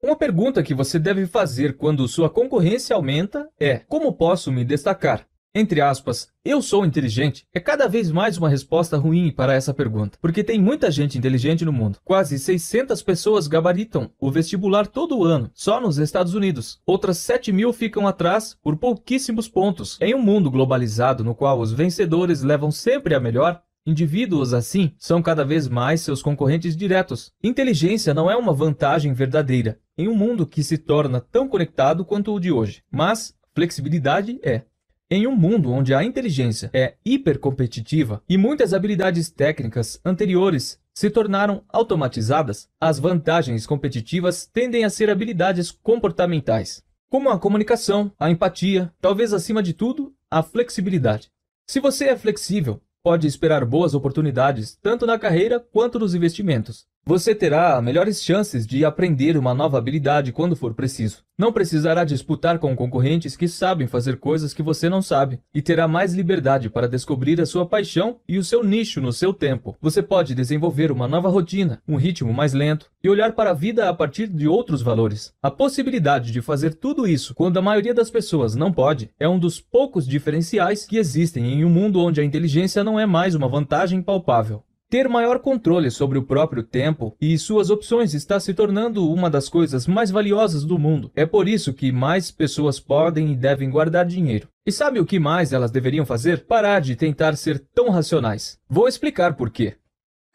Uma pergunta que você deve fazer quando sua concorrência aumenta é: como posso me destacar? Entre aspas, eu sou inteligente é cada vez mais uma resposta ruim para essa pergunta, porque tem muita gente inteligente no mundo. Quase 600 pessoas gabaritam o vestibular todo ano, só nos Estados Unidos. Outras 7 mil ficam atrás por pouquíssimos pontos. Em um mundo globalizado no qual os vencedores levam sempre a melhor, Indivíduos assim são cada vez mais seus concorrentes diretos. Inteligência não é uma vantagem verdadeira em um mundo que se torna tão conectado quanto o de hoje, mas flexibilidade é. Em um mundo onde a inteligência é hipercompetitiva e muitas habilidades técnicas anteriores se tornaram automatizadas, as vantagens competitivas tendem a ser habilidades comportamentais, como a comunicação, a empatia, talvez acima de tudo, a flexibilidade. Se você é flexível, pode esperar boas oportunidades tanto na carreira quanto nos investimentos. Você terá melhores chances de aprender uma nova habilidade quando for preciso. Não precisará disputar com concorrentes que sabem fazer coisas que você não sabe e terá mais liberdade para descobrir a sua paixão e o seu nicho no seu tempo. Você pode desenvolver uma nova rotina, um ritmo mais lento e olhar para a vida a partir de outros valores. A possibilidade de fazer tudo isso quando a maioria das pessoas não pode é um dos poucos diferenciais que existem em um mundo onde a inteligência não é mais uma vantagem palpável. Ter maior controle sobre o próprio tempo e suas opções está se tornando uma das coisas mais valiosas do mundo. É por isso que mais pessoas podem e devem guardar dinheiro. E sabe o que mais elas deveriam fazer? Parar de tentar ser tão racionais. Vou explicar por quê.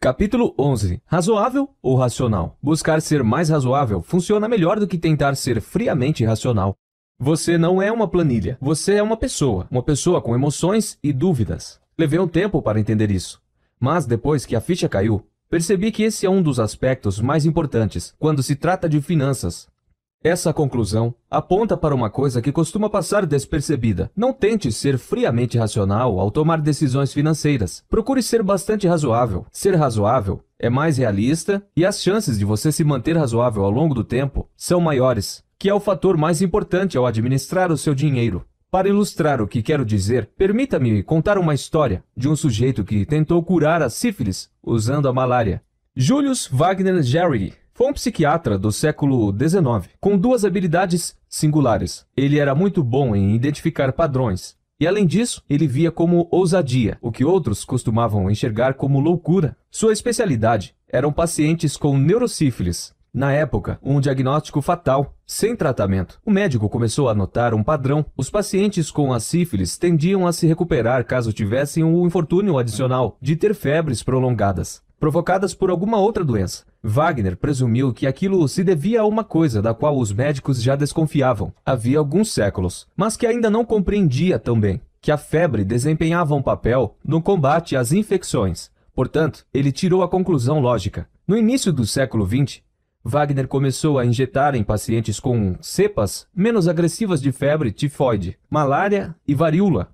Capítulo 11. Razoável ou racional? Buscar ser mais razoável funciona melhor do que tentar ser friamente racional. Você não é uma planilha, você é uma pessoa, uma pessoa com emoções e dúvidas. Levei um tempo para entender isso. Mas depois que a ficha caiu, percebi que esse é um dos aspectos mais importantes quando se trata de finanças. Essa conclusão aponta para uma coisa que costuma passar despercebida. Não tente ser friamente racional ao tomar decisões financeiras. Procure ser bastante razoável. Ser razoável é mais realista e as chances de você se manter razoável ao longo do tempo são maiores, que é o fator mais importante ao administrar o seu dinheiro. Para ilustrar o que quero dizer, permita-me contar uma história de um sujeito que tentou curar a sífilis usando a malária. Julius Wagner Jarry foi um psiquiatra do século XIX, com duas habilidades singulares. Ele era muito bom em identificar padrões, e além disso, ele via como ousadia, o que outros costumavam enxergar como loucura. Sua especialidade eram pacientes com neurosífilis, na época, um diagnóstico fatal, sem tratamento. O médico começou a notar um padrão. Os pacientes com a sífilis tendiam a se recuperar caso tivessem o um infortúnio adicional de ter febres prolongadas, provocadas por alguma outra doença. Wagner presumiu que aquilo se devia a uma coisa da qual os médicos já desconfiavam havia alguns séculos, mas que ainda não compreendia tão bem, que a febre desempenhava um papel no combate às infecções. Portanto, ele tirou a conclusão lógica. No início do século XX, Wagner começou a injetar em pacientes com cepas menos agressivas de febre tifoide, malária e varíola,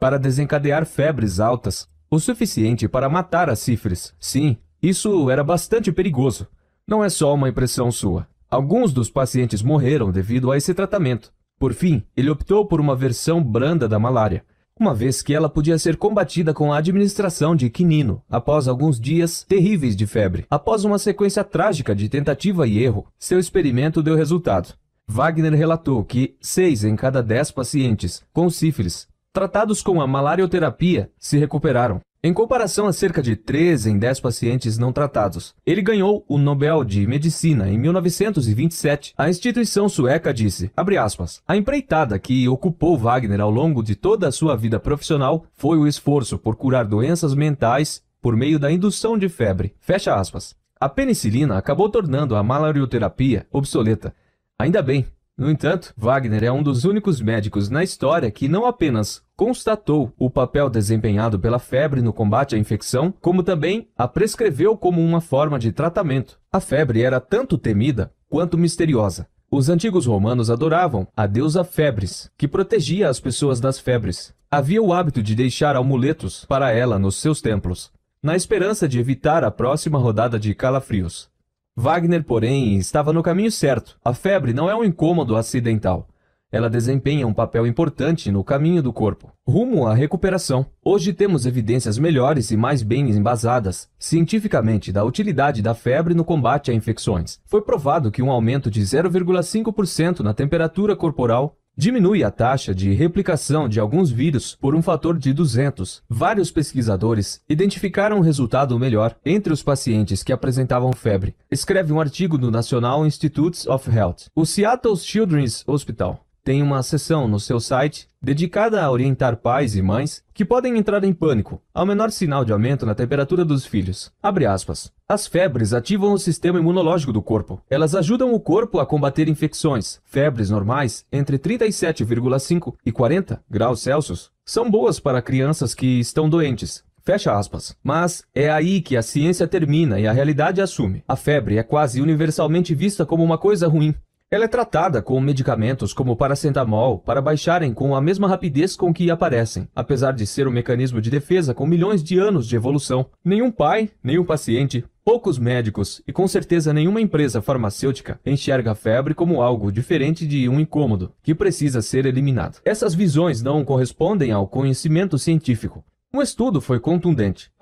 para desencadear febres altas, o suficiente para matar as sífilis. Sim, isso era bastante perigoso. Não é só uma impressão sua. Alguns dos pacientes morreram devido a esse tratamento. Por fim, ele optou por uma versão branda da malária, uma vez que ela podia ser combatida com a administração de quinino, após alguns dias terríveis de febre. Após uma sequência trágica de tentativa e erro, seu experimento deu resultado. Wagner relatou que seis em cada dez pacientes com sífilis tratados com a malarioterapia se recuperaram. Em comparação a cerca de 13 em 10 pacientes não tratados, ele ganhou o Nobel de Medicina em 1927. A instituição sueca disse, aspas, a empreitada que ocupou Wagner ao longo de toda a sua vida profissional foi o esforço por curar doenças mentais por meio da indução de febre. Fecha aspas. A penicilina acabou tornando a malarioterapia obsoleta. Ainda bem, no entanto, Wagner é um dos únicos médicos na história que não apenas constatou o papel desempenhado pela febre no combate à infecção, como também a prescreveu como uma forma de tratamento. A febre era tanto temida quanto misteriosa. Os antigos romanos adoravam a deusa Febres, que protegia as pessoas das febres. Havia o hábito de deixar amuletos para ela nos seus templos, na esperança de evitar a próxima rodada de calafrios. Wagner, porém, uhum. estava no caminho certo. A febre não é um incômodo acidental. Ela desempenha um papel importante no caminho do corpo, rumo à recuperação. Hoje temos evidências melhores e mais bem embasadas cientificamente da utilidade da febre no combate a infecções. Foi provado que um aumento de 0,5% na temperatura corporal Diminui a taxa de replicação de alguns vírus por um fator de 200. Vários pesquisadores identificaram um resultado melhor entre os pacientes que apresentavam febre, escreve um artigo do National Institutes of Health, o Seattle Children's Hospital tem uma seção no seu site dedicada a orientar pais e mães que podem entrar em pânico ao menor sinal de aumento na temperatura dos filhos. Abre aspas. As febres ativam o sistema imunológico do corpo. Elas ajudam o corpo a combater infecções. Febres normais entre 37,5 e 40 graus Celsius são boas para crianças que estão doentes, Fecha aspas. Mas é aí que a ciência termina e a realidade assume. A febre é quase universalmente vista como uma coisa ruim. Ela é tratada com medicamentos como paracetamol para baixarem com a mesma rapidez com que aparecem. Apesar de ser um mecanismo de defesa com milhões de anos de evolução, nenhum pai, nenhum paciente, poucos médicos e com certeza nenhuma empresa farmacêutica enxerga a febre como algo diferente de um incômodo que precisa ser eliminado. Essas visões não correspondem ao conhecimento científico. Um estudo foi contundente.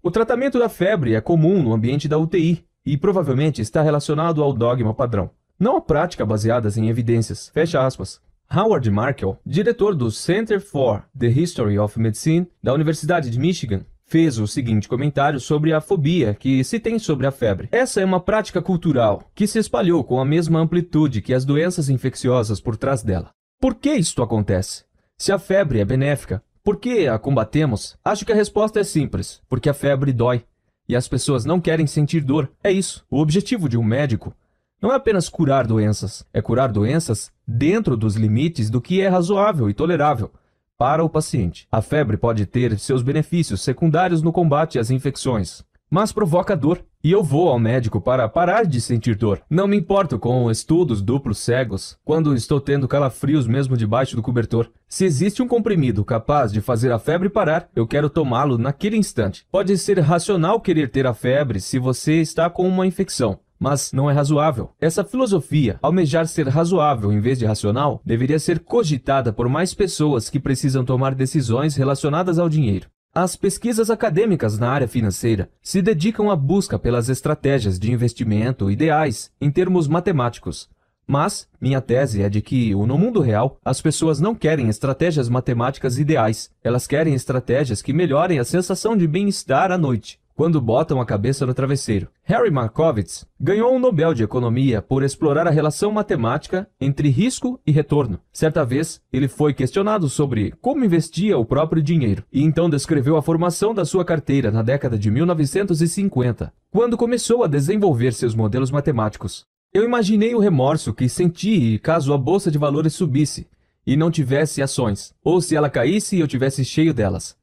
O tratamento da febre é comum no ambiente da UTI e provavelmente está relacionado ao dogma padrão não a prática baseadas em evidências. Fecha aspas. Howard Markel, diretor do Center for the History of Medicine da Universidade de Michigan, fez o seguinte comentário sobre a fobia que se tem sobre a febre. Essa é uma prática cultural que se espalhou com a mesma amplitude que as doenças infecciosas por trás dela. Por que isto acontece? Se a febre é benéfica, por que a combatemos? Acho que a resposta é simples: porque a febre dói e as pessoas não querem sentir dor. É isso. O objetivo de um médico não é apenas curar doenças, é curar doenças dentro dos limites do que é razoável e tolerável para o paciente. A febre pode ter seus benefícios secundários no combate às infecções, mas provoca dor. E eu vou ao médico para parar de sentir dor. Não me importo com estudos duplos cegos, quando estou tendo calafrios mesmo debaixo do cobertor. Se existe um comprimido capaz de fazer a febre parar, eu quero tomá-lo naquele instante. Pode ser racional querer ter a febre se você está com uma infecção, mas não é razoável. Essa filosofia, almejar ser razoável em vez de racional, deveria ser cogitada por mais pessoas que precisam tomar decisões relacionadas ao dinheiro. As pesquisas acadêmicas na área financeira se dedicam à busca pelas estratégias de investimento ideais em termos matemáticos. Mas minha tese é de que, no mundo real, as pessoas não querem estratégias matemáticas ideais, elas querem estratégias que melhorem a sensação de bem-estar à noite quando botam a cabeça no travesseiro. Harry Markowitz ganhou um Nobel de Economia por explorar a relação matemática entre risco e retorno. Certa vez, ele foi questionado sobre como investia o próprio dinheiro e então descreveu a formação da sua carteira na década de 1950, quando começou a desenvolver seus modelos matemáticos. Eu imaginei o remorso que senti caso a bolsa de valores subisse e não tivesse ações, ou se ela caísse e eu tivesse cheio delas.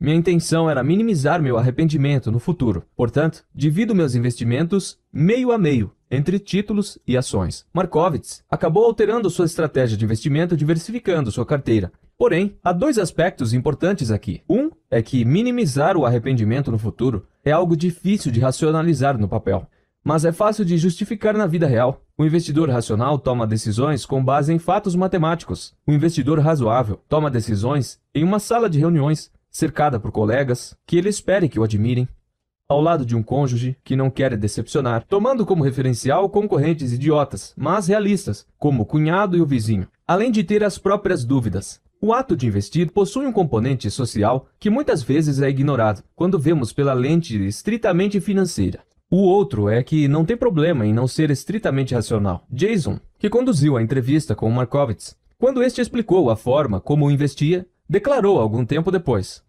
Minha intenção era minimizar meu arrependimento no futuro. Portanto, divido meus investimentos meio a meio entre títulos e ações. Markowitz acabou alterando sua estratégia de investimento diversificando sua carteira. Porém, há dois aspectos importantes aqui. Um é que minimizar o arrependimento no futuro é algo difícil de racionalizar no papel, mas é fácil de justificar na vida real. O investidor racional toma decisões com base em fatos matemáticos. O investidor razoável toma decisões em uma sala de reuniões cercada por colegas que ele espere que o admirem, ao lado de um cônjuge que não quer decepcionar, tomando como referencial concorrentes idiotas, mas realistas, como o cunhado e o vizinho, além de ter as próprias dúvidas. O ato de investir possui um componente social que muitas vezes é ignorado quando vemos pela lente estritamente financeira. O outro é que não tem problema em não ser estritamente racional. Jason, que conduziu a entrevista com Markowitz, quando este explicou a forma como investia, declarou algum tempo depois: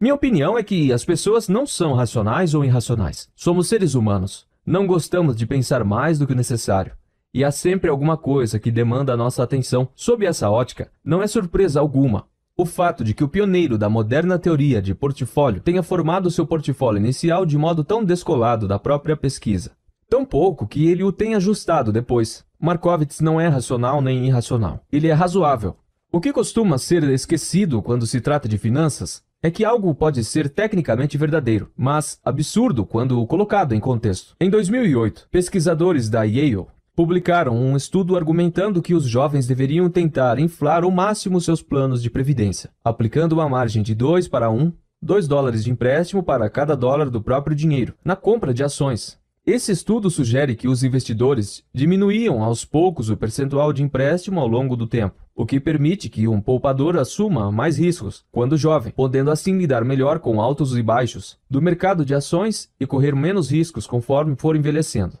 minha opinião é que as pessoas não são racionais ou irracionais. Somos seres humanos. Não gostamos de pensar mais do que o necessário. E há sempre alguma coisa que demanda a nossa atenção. Sob essa ótica, não é surpresa alguma o fato de que o pioneiro da moderna teoria de portfólio tenha formado seu portfólio inicial de modo tão descolado da própria pesquisa. Tão pouco que ele o tenha ajustado depois. Markowitz não é racional nem irracional. Ele é razoável. O que costuma ser esquecido quando se trata de finanças é que algo pode ser tecnicamente verdadeiro, mas absurdo quando colocado em contexto. Em 2008, pesquisadores da Yale publicaram um estudo argumentando que os jovens deveriam tentar inflar ao máximo seus planos de previdência, aplicando uma margem de 2 para 1, 2 dólares de empréstimo para cada dólar do próprio dinheiro, na compra de ações, esse estudo sugere que os investidores diminuíam aos poucos o percentual de empréstimo ao longo do tempo, o que permite que um poupador assuma mais riscos quando jovem, podendo assim lidar melhor com altos e baixos do mercado de ações e correr menos riscos conforme for envelhecendo.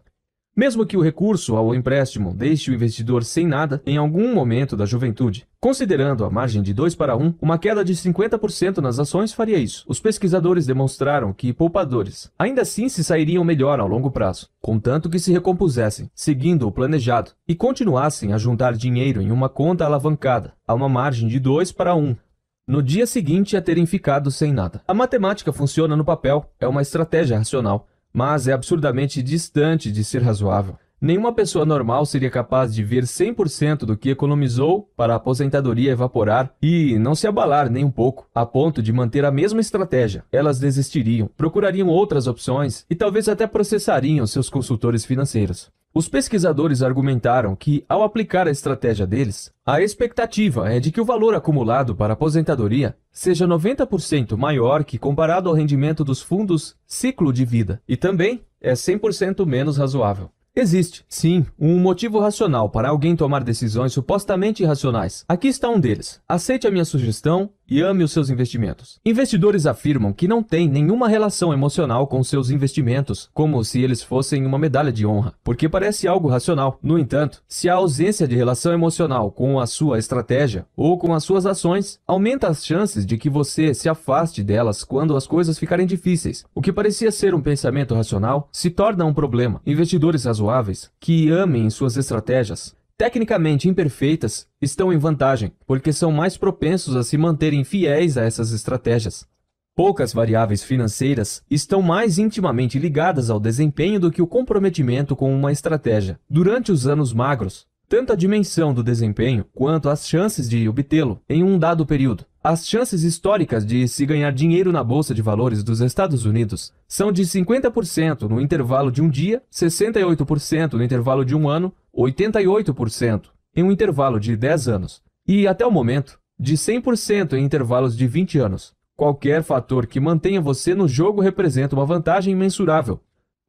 Mesmo que o recurso ao empréstimo deixe o investidor sem nada em algum momento da juventude, Considerando a margem de 2 para 1, uma queda de 50% nas ações faria isso. Os pesquisadores demonstraram que poupadores ainda assim se sairiam melhor ao longo prazo, contanto que se recompusessem, seguindo o planejado, e continuassem a juntar dinheiro em uma conta alavancada, a uma margem de 2 para 1, no dia seguinte a terem ficado sem nada. A matemática funciona no papel, é uma estratégia racional mas é absurdamente distante de ser razoável. Nenhuma pessoa normal seria capaz de ver 100% do que economizou para a aposentadoria evaporar e não se abalar nem um pouco, a ponto de manter a mesma estratégia. Elas desistiriam, procurariam outras opções e talvez até processariam seus consultores financeiros. Os pesquisadores argumentaram que, ao aplicar a estratégia deles, a expectativa é de que o valor acumulado para a aposentadoria seja 90% maior que comparado ao rendimento dos fundos ciclo de vida, e também é 100% menos razoável. Existe, sim, um motivo racional para alguém tomar decisões supostamente irracionais. Aqui está um deles. Aceite a minha sugestão e ame os seus investimentos. Investidores afirmam que não têm nenhuma relação emocional com seus investimentos, como se eles fossem uma medalha de honra, porque parece algo racional. No entanto, se a ausência de relação emocional com a sua estratégia ou com as suas ações aumenta as chances de que você se afaste delas quando as coisas ficarem difíceis. O que parecia ser um pensamento racional se torna um problema. Investidores razoáveis que amem suas estratégias tecnicamente imperfeitas, estão em vantagem, porque são mais propensos a se manterem fiéis a essas estratégias. Poucas variáveis financeiras estão mais intimamente ligadas ao desempenho do que o comprometimento com uma estratégia durante os anos magros, tanto a dimensão do desempenho quanto as chances de obtê-lo em um dado período. As chances históricas de se ganhar dinheiro na Bolsa de Valores dos Estados Unidos são de 50% no intervalo de um dia, 68% no intervalo de um ano, 88% em um intervalo de 10 anos e, até o momento, de 100% em intervalos de 20 anos. Qualquer fator que mantenha você no jogo representa uma vantagem imensurável.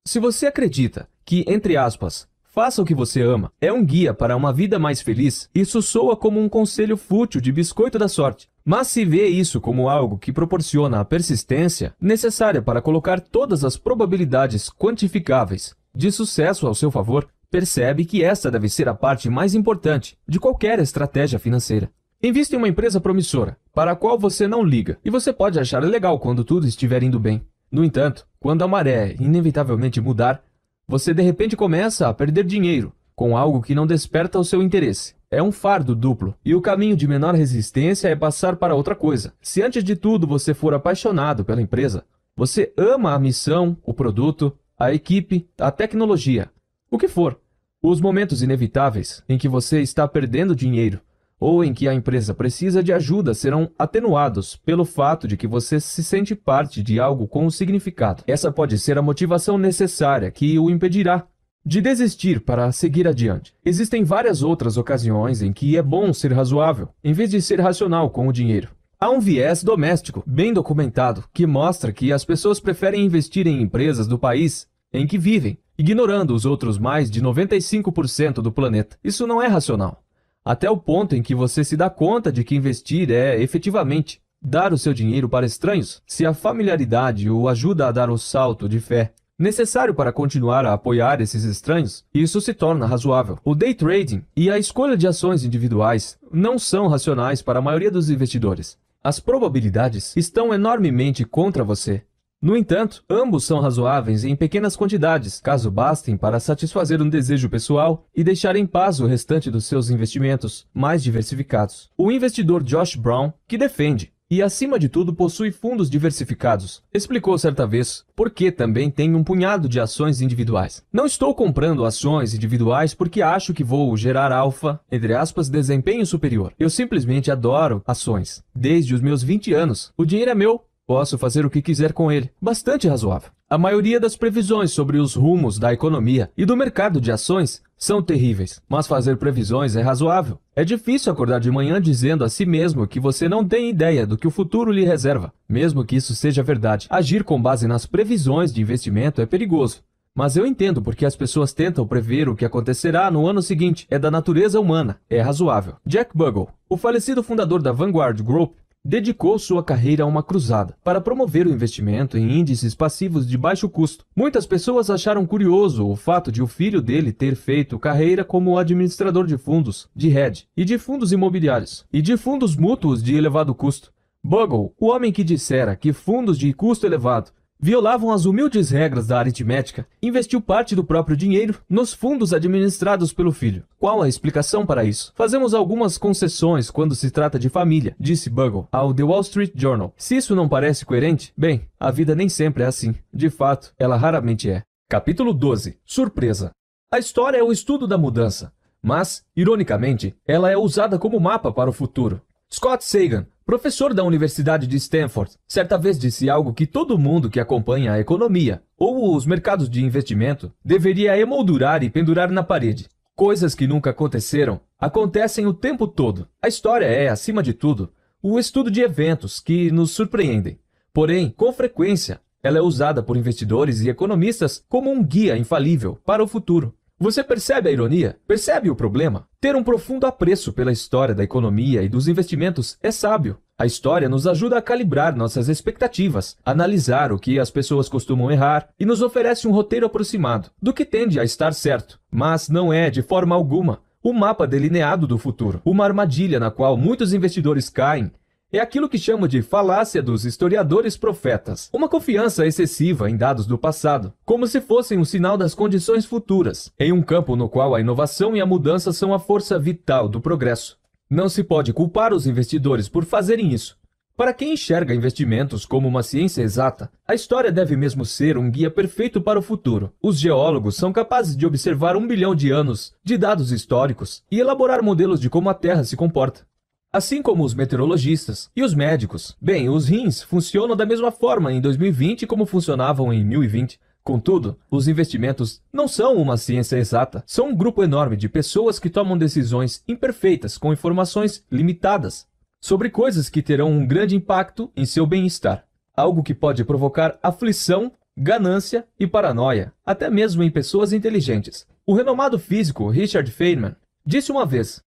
Se você acredita que, entre aspas, Faça o que você ama. É um guia para uma vida mais feliz. Isso soa como um conselho fútil de biscoito da sorte. Mas se vê isso como algo que proporciona a persistência necessária para colocar todas as probabilidades quantificáveis de sucesso ao seu favor, percebe que esta deve ser a parte mais importante de qualquer estratégia financeira. Invista em uma empresa promissora, para a qual você não liga, e você pode achar legal quando tudo estiver indo bem. No entanto, quando a maré inevitavelmente mudar, você de repente começa a perder dinheiro com algo que não desperta o seu interesse. É um fardo duplo, e o caminho de menor resistência é passar para outra coisa. Se antes de tudo você for apaixonado pela empresa, você ama a missão, o produto, a equipe, a tecnologia, o que for, os momentos inevitáveis em que você está perdendo dinheiro ou em que a empresa precisa de ajuda serão atenuados pelo fato de que você se sente parte de algo com um significado. Essa pode ser a motivação necessária que o impedirá de desistir para seguir adiante. Existem várias outras ocasiões em que é bom ser razoável, em vez de ser racional com o dinheiro. Há um viés doméstico, bem documentado, que mostra que as pessoas preferem investir em empresas do país em que vivem, ignorando os outros mais de 95% do planeta. Isso não é racional até o ponto em que você se dá conta de que investir é, efetivamente, dar o seu dinheiro para estranhos, se a familiaridade o ajuda a dar o salto de fé necessário para continuar a apoiar esses estranhos, isso se torna razoável. O day trading e a escolha de ações individuais não são racionais para a maioria dos investidores. As probabilidades estão enormemente contra você. No entanto, ambos são razoáveis em pequenas quantidades, caso bastem para satisfazer um desejo pessoal e deixar em paz o restante dos seus investimentos mais diversificados. O investidor Josh Brown, que defende e, acima de tudo, possui fundos diversificados. Explicou certa vez por que também tem um punhado de ações individuais. Não estou comprando ações individuais porque acho que vou gerar alfa, entre aspas, desempenho superior. Eu simplesmente adoro ações. Desde os meus 20 anos, o dinheiro é meu Posso fazer o que quiser com ele. Bastante razoável. A maioria das previsões sobre os rumos da economia e do mercado de ações são terríveis, mas fazer previsões é razoável. É difícil acordar de manhã dizendo a si mesmo que você não tem ideia do que o futuro lhe reserva. Mesmo que isso seja verdade, agir com base nas previsões de investimento é perigoso. Mas eu entendo porque as pessoas tentam prever o que acontecerá no ano seguinte. É da natureza humana, é razoável. Jack Bogle, o falecido fundador da Vanguard Group, dedicou sua carreira a uma cruzada para promover o investimento em índices passivos de baixo custo. Muitas pessoas acharam curioso o fato de o filho dele ter feito carreira como administrador de fundos, de hedge e de fundos imobiliários e de fundos mútuos de elevado custo. Bogle, o homem que dissera que fundos de custo elevado violavam as humildes regras da aritmética, investiu parte do próprio dinheiro nos fundos administrados pelo filho. Qual a explicação para isso? Fazemos algumas concessões quando se trata de família, disse Bugle ao The Wall Street Journal. Se isso não parece coerente, bem, a vida nem sempre é assim. De fato, ela raramente é. Capítulo 12 Surpresa A história é o estudo da mudança, mas, ironicamente, ela é usada como mapa para o futuro. Scott Sagan, Professor da Universidade de Stanford, certa vez disse algo que todo mundo que acompanha a economia ou os mercados de investimento deveria emoldurar e pendurar na parede. Coisas que nunca aconteceram acontecem o tempo todo. A história é, acima de tudo, o estudo de eventos que nos surpreendem. Porém, com frequência, ela é usada por investidores e economistas como um guia infalível para o futuro. Você percebe a ironia? Percebe o problema? Ter um profundo apreço pela história da economia e dos investimentos é sábio. A história nos ajuda a calibrar nossas expectativas, analisar o que as pessoas costumam errar e nos oferece um roteiro aproximado do que tende a estar certo, mas não é, de forma alguma, o mapa delineado do futuro, uma armadilha na qual muitos investidores caem é aquilo que chamo de falácia dos historiadores profetas, uma confiança excessiva em dados do passado, como se fossem um sinal das condições futuras, em um campo no qual a inovação e a mudança são a força vital do progresso. Não se pode culpar os investidores por fazerem isso. Para quem enxerga investimentos como uma ciência exata, a história deve mesmo ser um guia perfeito para o futuro. Os geólogos são capazes de observar um bilhão de anos de dados históricos e elaborar modelos de como a Terra se comporta assim como os meteorologistas e os médicos. Bem, os rins funcionam da mesma forma em 2020 como funcionavam em 2020. Contudo, os investimentos não são uma ciência exata. São um grupo enorme de pessoas que tomam decisões imperfeitas com informações limitadas sobre coisas que terão um grande impacto em seu bem-estar, algo que pode provocar aflição, ganância e paranoia, até mesmo em pessoas inteligentes. O renomado físico Richard Feynman disse uma vez: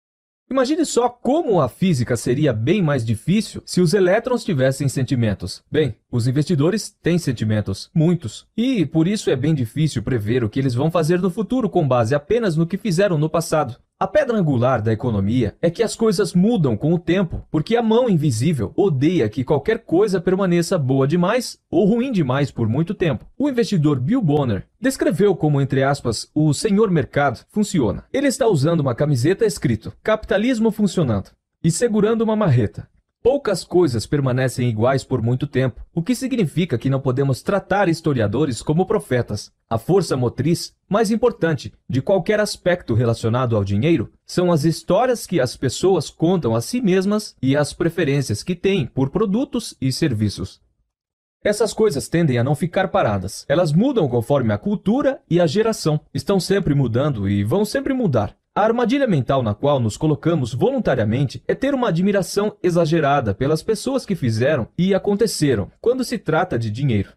Imagine só como a física seria bem mais difícil se os elétrons tivessem sentimentos. Bem, os investidores têm sentimentos, muitos, e por isso é bem difícil prever o que eles vão fazer no futuro com base apenas no que fizeram no passado. A pedra angular da economia é que as coisas mudam com o tempo, porque a mão invisível odeia que qualquer coisa permaneça boa demais ou ruim demais por muito tempo. O investidor Bill Bonner descreveu como, entre aspas, o senhor mercado funciona. Ele está usando uma camiseta escrito Capitalismo Funcionando e segurando uma marreta. Poucas coisas permanecem iguais por muito tempo, o que significa que não podemos tratar historiadores como profetas. A força motriz mais importante de qualquer aspecto relacionado ao dinheiro são as histórias que as pessoas contam a si mesmas e as preferências que têm por produtos e serviços. Essas coisas tendem a não ficar paradas. Elas mudam conforme a cultura e a geração. Estão sempre mudando e vão sempre mudar. A armadilha mental na qual nos colocamos voluntariamente é ter uma admiração exagerada pelas pessoas que fizeram e aconteceram quando se trata de dinheiro.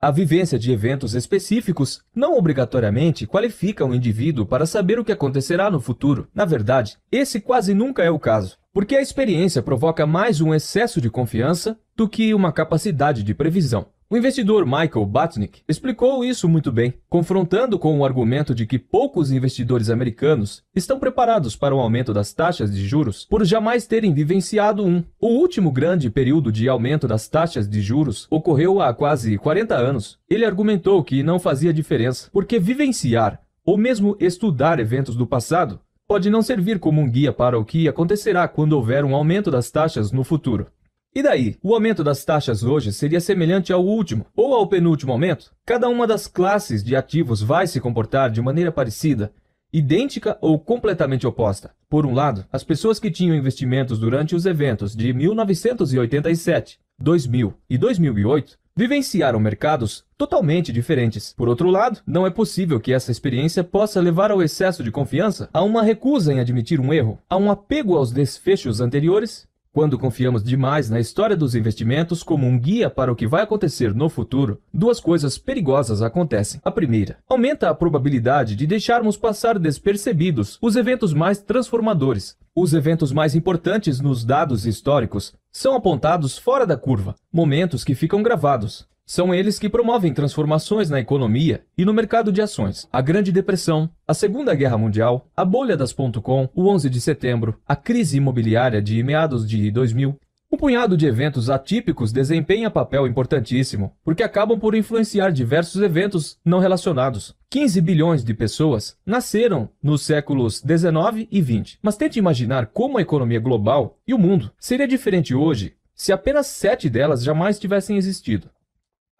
A vivência de eventos específicos não obrigatoriamente qualifica um indivíduo para saber o que acontecerá no futuro. Na verdade, esse quase nunca é o caso, porque a experiência provoca mais um excesso de confiança do que uma capacidade de previsão. O investidor Michael Batnick explicou isso muito bem, confrontando com o argumento de que poucos investidores americanos estão preparados para o aumento das taxas de juros por jamais terem vivenciado um. O último grande período de aumento das taxas de juros ocorreu há quase 40 anos. Ele argumentou que não fazia diferença, porque vivenciar ou mesmo estudar eventos do passado pode não servir como um guia para o que acontecerá quando houver um aumento das taxas no futuro. E daí? O aumento das taxas hoje seria semelhante ao último ou ao penúltimo aumento? Cada uma das classes de ativos vai se comportar de maneira parecida, idêntica ou completamente oposta. Por um lado, as pessoas que tinham investimentos durante os eventos de 1987, 2000 e 2008 vivenciaram mercados totalmente diferentes. Por outro lado, não é possível que essa experiência possa levar ao excesso de confiança, a uma recusa em admitir um erro, a um apego aos desfechos anteriores quando confiamos demais na história dos investimentos como um guia para o que vai acontecer no futuro, duas coisas perigosas acontecem. A primeira, aumenta a probabilidade de deixarmos passar despercebidos os eventos mais transformadores. Os eventos mais importantes nos dados históricos são apontados fora da curva, momentos que ficam gravados. São eles que promovem transformações na economia e no mercado de ações. A Grande Depressão, a Segunda Guerra Mundial, a bolha das .com, o 11 de setembro, a crise imobiliária de meados de 2000. Um punhado de eventos atípicos desempenha papel importantíssimo, porque acabam por influenciar diversos eventos não relacionados. 15 bilhões de pessoas nasceram nos séculos 19 e 20. Mas tente imaginar como a economia global e o mundo seria diferente hoje se apenas sete delas jamais tivessem existido.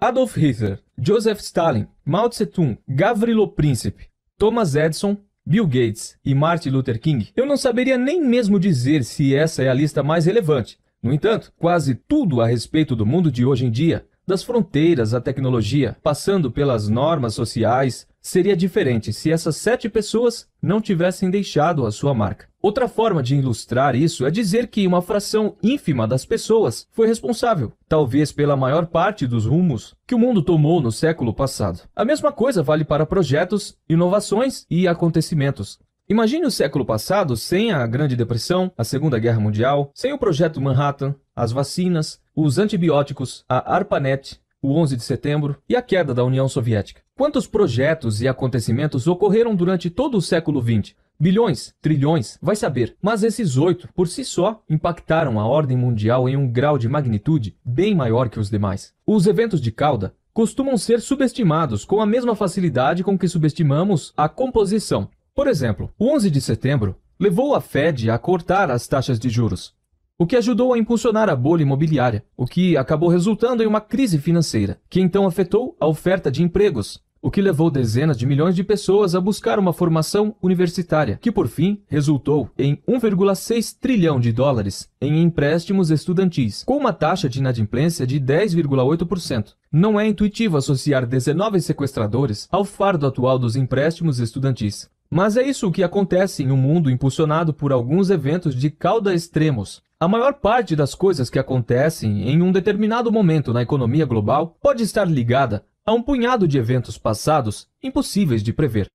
Adolf Hitler, Joseph Stalin, Mao Tse-tung, Gavrilo Príncipe, Thomas Edison, Bill Gates e Martin Luther King, eu não saberia nem mesmo dizer se essa é a lista mais relevante. No entanto, quase tudo a respeito do mundo de hoje em dia, das fronteiras à tecnologia, passando pelas normas sociais, seria diferente se essas sete pessoas não tivessem deixado a sua marca. Outra forma de ilustrar isso é dizer que uma fração ínfima das pessoas foi responsável, talvez pela maior parte dos rumos que o mundo tomou no século passado. A mesma coisa vale para projetos, inovações e acontecimentos. Imagine o século passado sem a Grande Depressão, a Segunda Guerra Mundial, sem o Projeto Manhattan, as vacinas, os antibióticos, a ARPANET, o 11 de setembro e a queda da União Soviética. Quantos projetos e acontecimentos ocorreram durante todo o século XX? Bilhões, trilhões, vai saber. Mas esses oito, por si só, impactaram a ordem mundial em um grau de magnitude bem maior que os demais. Os eventos de cauda costumam ser subestimados com a mesma facilidade com que subestimamos a composição. Por exemplo, o 11 de setembro levou a Fed a cortar as taxas de juros, o que ajudou a impulsionar a bolha imobiliária, o que acabou resultando em uma crise financeira, que então afetou a oferta de empregos, o que levou dezenas de milhões de pessoas a buscar uma formação universitária, que por fim resultou em 1,6 trilhão de dólares em empréstimos estudantis, com uma taxa de inadimplência de 10,8%. Não é intuitivo associar 19 sequestradores ao fardo atual dos empréstimos estudantis. Mas é isso que acontece em um mundo impulsionado por alguns eventos de cauda extremos, a maior parte das coisas que acontecem em um determinado momento na economia global pode estar ligada a um punhado de eventos passados impossíveis de prever.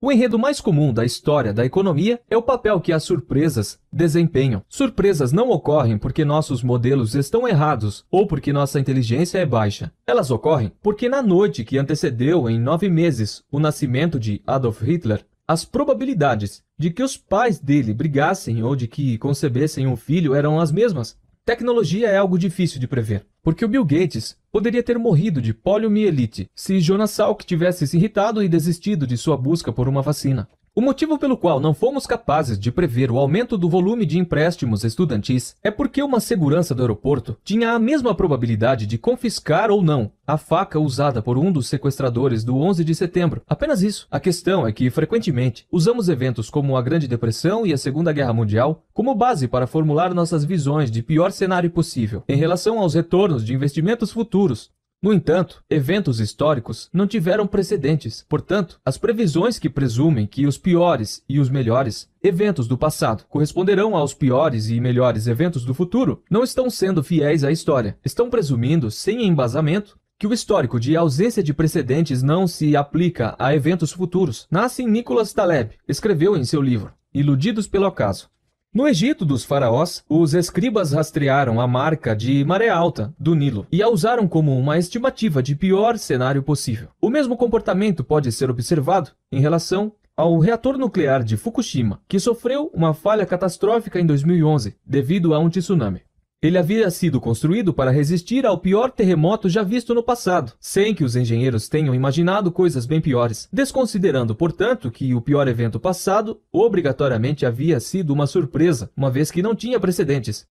O enredo mais comum da história da economia é o papel que as surpresas desempenham. Surpresas não ocorrem porque nossos modelos estão errados ou porque nossa inteligência é baixa. Elas ocorrem porque na noite que antecedeu em nove meses o nascimento de Adolf Hitler, as probabilidades de que os pais dele brigassem ou de que concebessem um filho eram as mesmas. Tecnologia é algo difícil de prever, porque o Bill Gates poderia ter morrido de poliomielite se Jonas Salk tivesse se irritado e desistido de sua busca por uma vacina. O motivo pelo qual não fomos capazes de prever o aumento do volume de empréstimos estudantis é porque uma segurança do aeroporto tinha a mesma probabilidade de confiscar ou não a faca usada por um dos sequestradores do 11 de setembro. Apenas isso. A questão é que, frequentemente, usamos eventos como a Grande Depressão e a Segunda Guerra Mundial como base para formular nossas visões de pior cenário possível em relação aos retornos de investimentos futuros no entanto, eventos históricos não tiveram precedentes, portanto, as previsões que presumem que os piores e os melhores eventos do passado corresponderão aos piores e melhores eventos do futuro não estão sendo fiéis à história. Estão presumindo, sem embasamento, que o histórico de ausência de precedentes não se aplica a eventos futuros. Nassim Nicholas Taleb escreveu em seu livro Iludidos pelo Acaso no Egito dos faraós, os escribas rastrearam a marca de maré alta do Nilo e a usaram como uma estimativa de pior cenário possível. O mesmo comportamento pode ser observado em relação ao reator nuclear de Fukushima, que sofreu uma falha catastrófica em 2011 devido a um tsunami. Ele havia sido construído para resistir ao pior terremoto já visto no passado, sem que os engenheiros tenham imaginado coisas bem piores, desconsiderando, portanto, que o pior evento passado obrigatoriamente havia sido uma surpresa, uma vez que não tinha precedentes.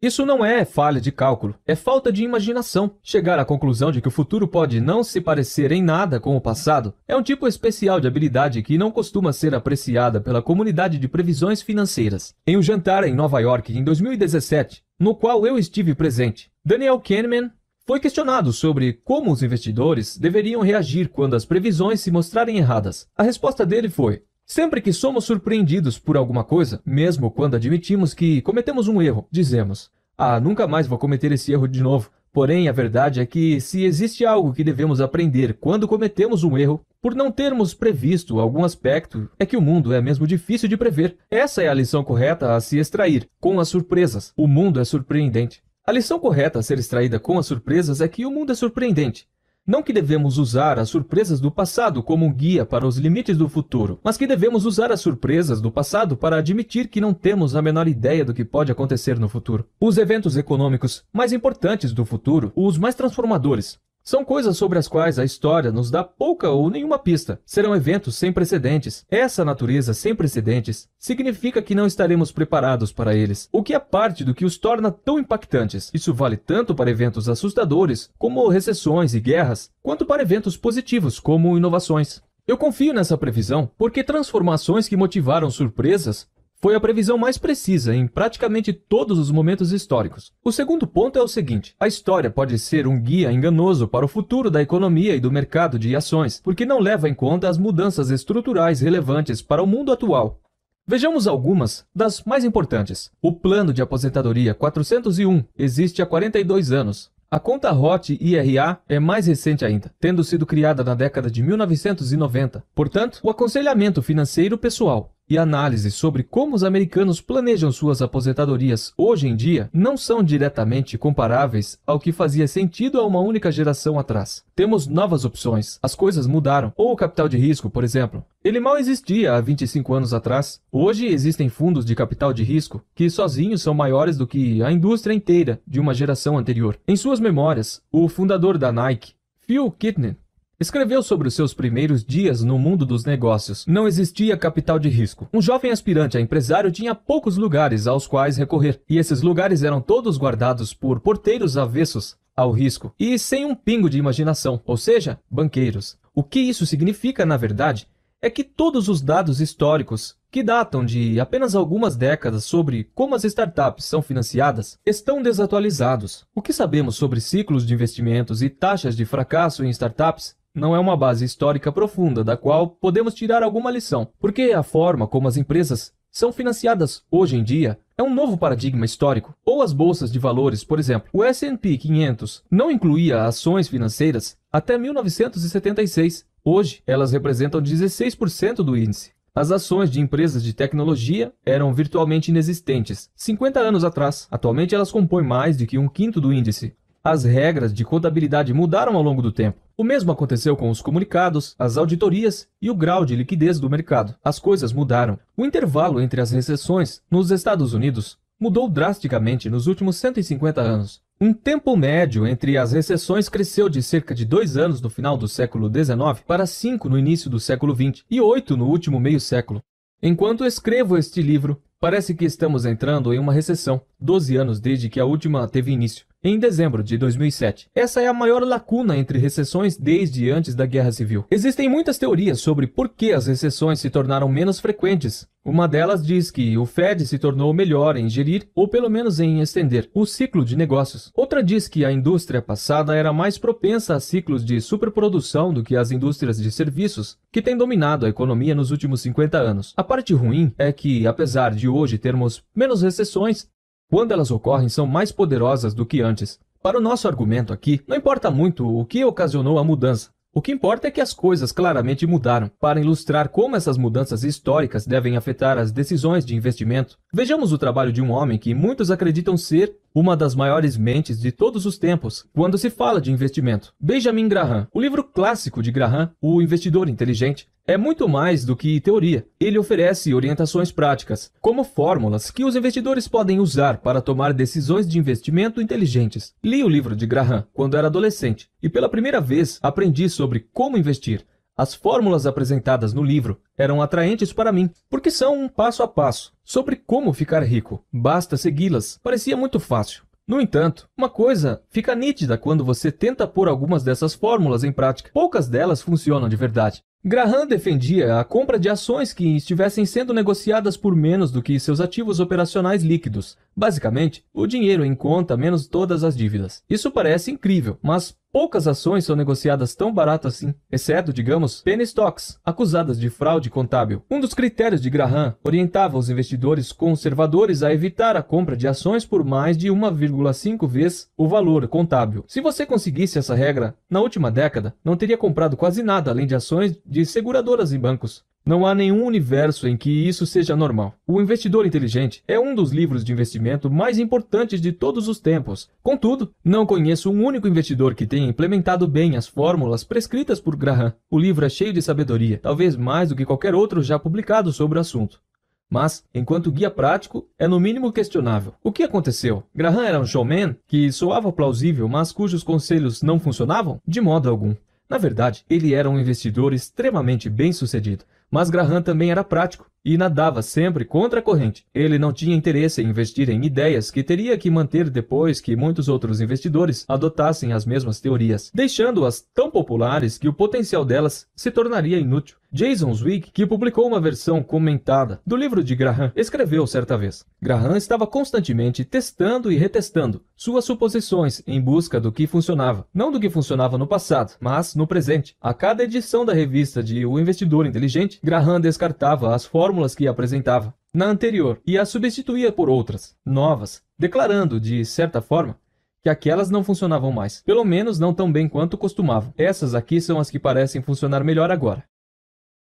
Isso não é falha de cálculo, é falta de imaginação. Chegar à conclusão de que o futuro pode não se parecer em nada com o passado é um tipo especial de habilidade que não costuma ser apreciada pela comunidade de previsões financeiras. Em um jantar em Nova York em 2017, no qual eu estive presente. Daniel Kahneman foi questionado sobre como os investidores deveriam reagir quando as previsões se mostrarem erradas. A resposta dele foi: Sempre que somos surpreendidos por alguma coisa, mesmo quando admitimos que cometemos um erro, dizemos: Ah, nunca mais vou cometer esse erro de novo. Porém, a verdade é que, se existe algo que devemos aprender quando cometemos um erro, por não termos previsto algum aspecto, é que o mundo é mesmo difícil de prever. Essa é a lição correta a se extrair, com as surpresas. O mundo é surpreendente. A lição correta a ser extraída com as surpresas é que o mundo é surpreendente. Não que devemos usar as surpresas do passado como um guia para os limites do futuro, mas que devemos usar as surpresas do passado para admitir que não temos a menor ideia do que pode acontecer no futuro. Os eventos econômicos mais importantes do futuro, os mais transformadores, são coisas sobre as quais a história nos dá pouca ou nenhuma pista. Serão eventos sem precedentes. Essa natureza sem precedentes significa que não estaremos preparados para eles, o que é parte do que os torna tão impactantes. Isso vale tanto para eventos assustadores, como recessões e guerras, quanto para eventos positivos, como inovações. Eu confio nessa previsão porque transformações que motivaram surpresas foi a previsão mais precisa em praticamente todos os momentos históricos. O segundo ponto é o seguinte: a história pode ser um guia enganoso para o futuro da economia e do mercado de ações, porque não leva em conta as mudanças estruturais relevantes para o mundo atual. Vejamos algumas das mais importantes. O plano de aposentadoria 401 existe há 42 anos, a conta Roth IRA é mais recente ainda, tendo sido criada na década de 1990. Portanto, o aconselhamento financeiro pessoal e análises sobre como os americanos planejam suas aposentadorias hoje em dia não são diretamente comparáveis ao que fazia sentido a uma única geração atrás. Temos novas opções, as coisas mudaram, ou o capital de risco, por exemplo. Ele mal existia há 25 anos atrás. Hoje existem fundos de capital de risco que sozinhos são maiores do que a indústria inteira de uma geração anterior. Em suas memórias, o fundador da Nike, Phil Kitnen, Escreveu sobre os seus primeiros dias no mundo dos negócios. Não existia capital de risco. Um jovem aspirante a empresário tinha poucos lugares aos quais recorrer, e esses lugares eram todos guardados por porteiros avessos ao risco e sem um pingo de imaginação, ou seja, banqueiros. O que isso significa, na verdade, é que todos os dados históricos, que datam de apenas algumas décadas sobre como as startups são financiadas, estão desatualizados. O que sabemos sobre ciclos de investimentos e taxas de fracasso em startups não é uma base histórica profunda da qual podemos tirar alguma lição, porque a forma como as empresas são financiadas hoje em dia é um novo paradigma histórico. Ou as bolsas de valores, por exemplo. O S&P 500 não incluía ações financeiras até 1976. Hoje, elas representam 16% do índice. As ações de empresas de tecnologia eram virtualmente inexistentes 50 anos atrás. Atualmente, elas compõem mais de que um quinto do índice. As regras de contabilidade mudaram ao longo do tempo. O mesmo aconteceu com os comunicados, as auditorias e o grau de liquidez do mercado. As coisas mudaram. O intervalo entre as recessões nos Estados Unidos mudou drasticamente nos últimos 150 anos. Um tempo médio entre as recessões cresceu de cerca de dois anos no final do século XIX para cinco no início do século XX e oito no último meio século. Enquanto escrevo este livro, parece que estamos entrando em uma recessão, 12 anos desde que a última teve início em dezembro de 2007. Essa é a maior lacuna entre recessões desde antes da Guerra Civil. Existem muitas teorias sobre por que as recessões se tornaram menos frequentes. Uma delas diz que o Fed se tornou melhor em gerir, ou pelo menos em estender, o ciclo de negócios. Outra diz que a indústria passada era mais propensa a ciclos de superprodução do que as indústrias de serviços, que têm dominado a economia nos últimos 50 anos. A parte ruim é que, apesar de hoje termos menos recessões, quando elas ocorrem, são mais poderosas do que antes. Para o nosso argumento aqui, não importa muito o que ocasionou a mudança. O que importa é que as coisas claramente mudaram. Para ilustrar como essas mudanças históricas devem afetar as decisões de investimento, vejamos o trabalho de um homem que muitos acreditam ser uma das maiores mentes de todos os tempos quando se fala de investimento. Benjamin Graham, o livro clássico de Graham, O Investidor Inteligente, é muito mais do que teoria. Ele oferece orientações práticas, como fórmulas que os investidores podem usar para tomar decisões de investimento inteligentes. Li o livro de Graham quando era adolescente e pela primeira vez aprendi sobre como investir. As fórmulas apresentadas no livro eram atraentes para mim, porque são um passo a passo sobre como ficar rico. Basta segui-las, parecia muito fácil. No entanto, uma coisa fica nítida quando você tenta pôr algumas dessas fórmulas em prática. Poucas delas funcionam de verdade. Graham defendia a compra de ações que estivessem sendo negociadas por menos do que seus ativos operacionais líquidos, Basicamente, o dinheiro em conta menos todas as dívidas. Isso parece incrível, mas poucas ações são negociadas tão barato assim, exceto, digamos, penny stocks, acusadas de fraude contábil. Um dos critérios de Graham orientava os investidores conservadores a evitar a compra de ações por mais de 1,5 vezes o valor contábil. Se você conseguisse essa regra, na última década, não teria comprado quase nada além de ações de seguradoras e bancos. Não há nenhum universo em que isso seja normal. O Investidor Inteligente é um dos livros de investimento mais importantes de todos os tempos. Contudo, não conheço um único investidor que tenha implementado bem as fórmulas prescritas por Graham. O livro é cheio de sabedoria, talvez mais do que qualquer outro já publicado sobre o assunto. Mas, enquanto guia prático, é no mínimo questionável. O que aconteceu? Graham era um showman que soava plausível, mas cujos conselhos não funcionavam? De modo algum. Na verdade, ele era um investidor extremamente bem sucedido. Mas Graham também era prático e nadava sempre contra a corrente. Ele não tinha interesse em investir em ideias que teria que manter depois que muitos outros investidores adotassem as mesmas teorias, deixando-as tão populares que o potencial delas se tornaria inútil. Jason Zwick, que publicou uma versão comentada do livro de Graham, escreveu certa vez: Graham estava constantemente testando e retestando suas suposições em busca do que funcionava, não do que funcionava no passado, mas no presente. A cada edição da revista de O Investidor Inteligente, Graham descartava as fórmulas que apresentava na anterior e as substituía por outras, novas, declarando, de certa forma, que aquelas não funcionavam mais, pelo menos não tão bem quanto costumavam. Essas aqui são as que parecem funcionar melhor agora.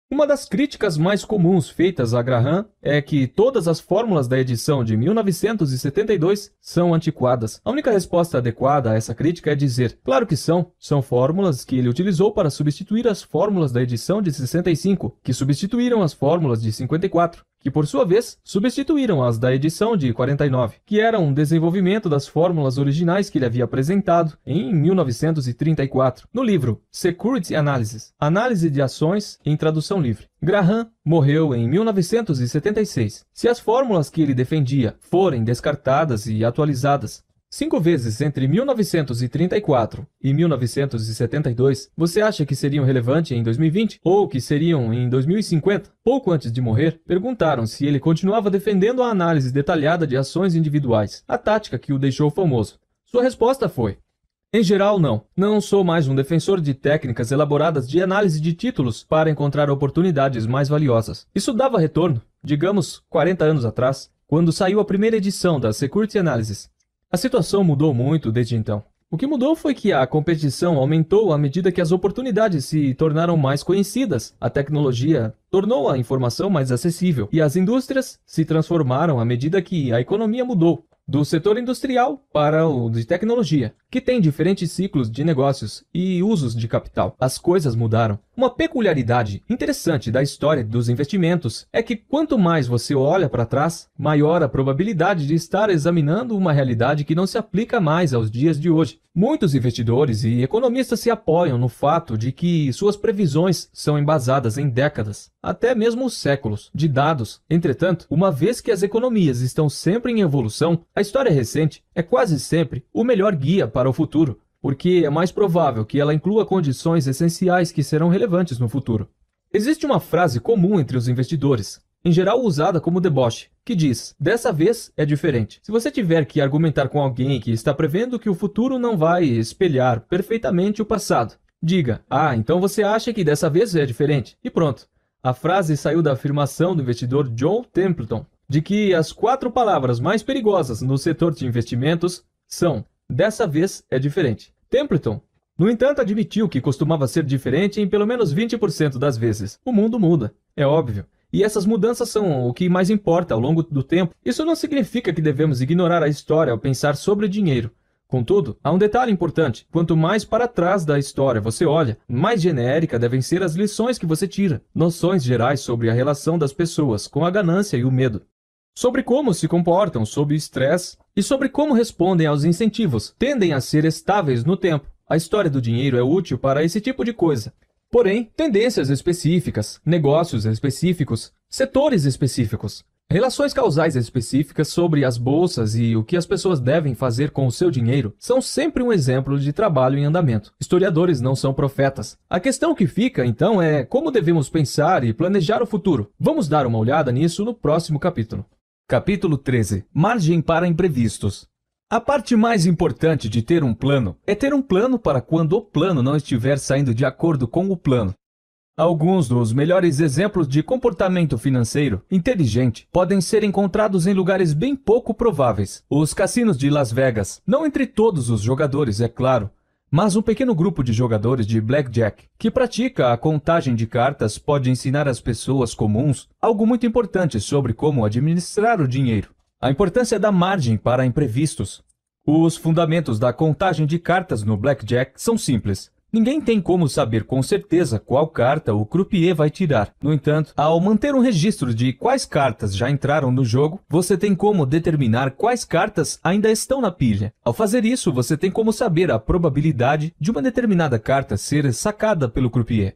Uma das críticas mais comuns feitas a Graham é que todas as fórmulas da edição de 1972 são antiquadas. A única resposta adequada a essa crítica é dizer: claro que são, são fórmulas que ele utilizou para substituir as fórmulas da edição de 65, que substituíram as fórmulas de 54 que por sua vez substituíram as da edição de 49, que era um desenvolvimento das fórmulas originais que ele havia apresentado em 1934, no livro Security Analysis, Análise de Ações em Tradução Livre. Graham morreu em 1976. Se as fórmulas que ele defendia forem descartadas e atualizadas Cinco vezes entre 1934 e 1972, você acha que seriam relevantes em 2020 ou que seriam em 2050? Pouco antes de morrer, perguntaram se ele continuava defendendo a análise detalhada de ações individuais, a tática que o deixou famoso. Sua resposta foi: em geral, não. Não sou mais um defensor de técnicas elaboradas de análise de títulos para encontrar oportunidades mais valiosas. Isso dava retorno, digamos, 40 anos atrás, quando saiu a primeira edição da Security Analysis, a situação mudou muito desde então. O que mudou foi que a competição aumentou à medida que as oportunidades se tornaram mais conhecidas, a tecnologia tornou a informação mais acessível e as indústrias se transformaram à medida que a economia mudou do setor industrial para o de tecnologia, que tem diferentes ciclos de negócios e usos de capital. As coisas mudaram. Uma peculiaridade interessante da história dos investimentos é que quanto mais você olha para trás, maior a probabilidade de estar examinando uma realidade que não se aplica mais aos dias de hoje. Muitos investidores e economistas se apoiam no fato de que suas previsões são embasadas em décadas, até mesmo séculos, de dados. Entretanto, uma vez que as economias estão sempre em evolução, a história recente é quase sempre o melhor guia para o futuro, porque é mais provável que ela inclua condições essenciais que serão relevantes no futuro. Existe uma frase comum entre os investidores, em geral usada como deboche, que diz: dessa vez é diferente. Se você tiver que argumentar com alguém que está prevendo que o futuro não vai espelhar perfeitamente o passado, diga: ah, então você acha que dessa vez é diferente? E pronto. A frase saiu da afirmação do investidor John Templeton, de que as quatro palavras mais perigosas no setor de investimentos são dessa vez é diferente. Templeton, no entanto, admitiu que costumava ser diferente em pelo menos 20% das vezes. O mundo muda, é óbvio. E essas mudanças são o que mais importa ao longo do tempo. Isso não significa que devemos ignorar a história ao pensar sobre dinheiro. Contudo, há um detalhe importante: quanto mais para trás da história você olha, mais genérica devem ser as lições que você tira, noções gerais sobre a relação das pessoas com a ganância e o medo sobre como se comportam sob estresse e sobre como respondem aos incentivos. Tendem a ser estáveis no tempo. A história do dinheiro é útil para esse tipo de coisa. Porém, tendências específicas, negócios específicos, setores específicos, Relações causais específicas sobre as bolsas e o que as pessoas devem fazer com o seu dinheiro são sempre um exemplo de trabalho em andamento. Historiadores não são profetas. A questão que fica, então, é como devemos pensar e planejar o futuro. Vamos dar uma olhada nisso no próximo capítulo. Capítulo 13 Margem para imprevistos. A parte mais importante de ter um plano é ter um plano para quando o plano não estiver saindo de acordo com o plano. Alguns dos melhores exemplos de comportamento financeiro inteligente podem ser encontrados em lugares bem pouco prováveis. Os cassinos de Las Vegas. Não entre todos os jogadores, é claro, mas um pequeno grupo de jogadores de blackjack que pratica a contagem de cartas pode ensinar às pessoas comuns algo muito importante sobre como administrar o dinheiro. A importância da margem para imprevistos. Os fundamentos da contagem de cartas no blackjack são simples. Ninguém tem como saber com certeza qual carta o croupier vai tirar. No entanto, ao manter um registro de quais cartas já entraram no jogo, você tem como determinar quais cartas ainda estão na pilha. Ao fazer isso, você tem como saber a probabilidade de uma determinada carta ser sacada pelo croupier.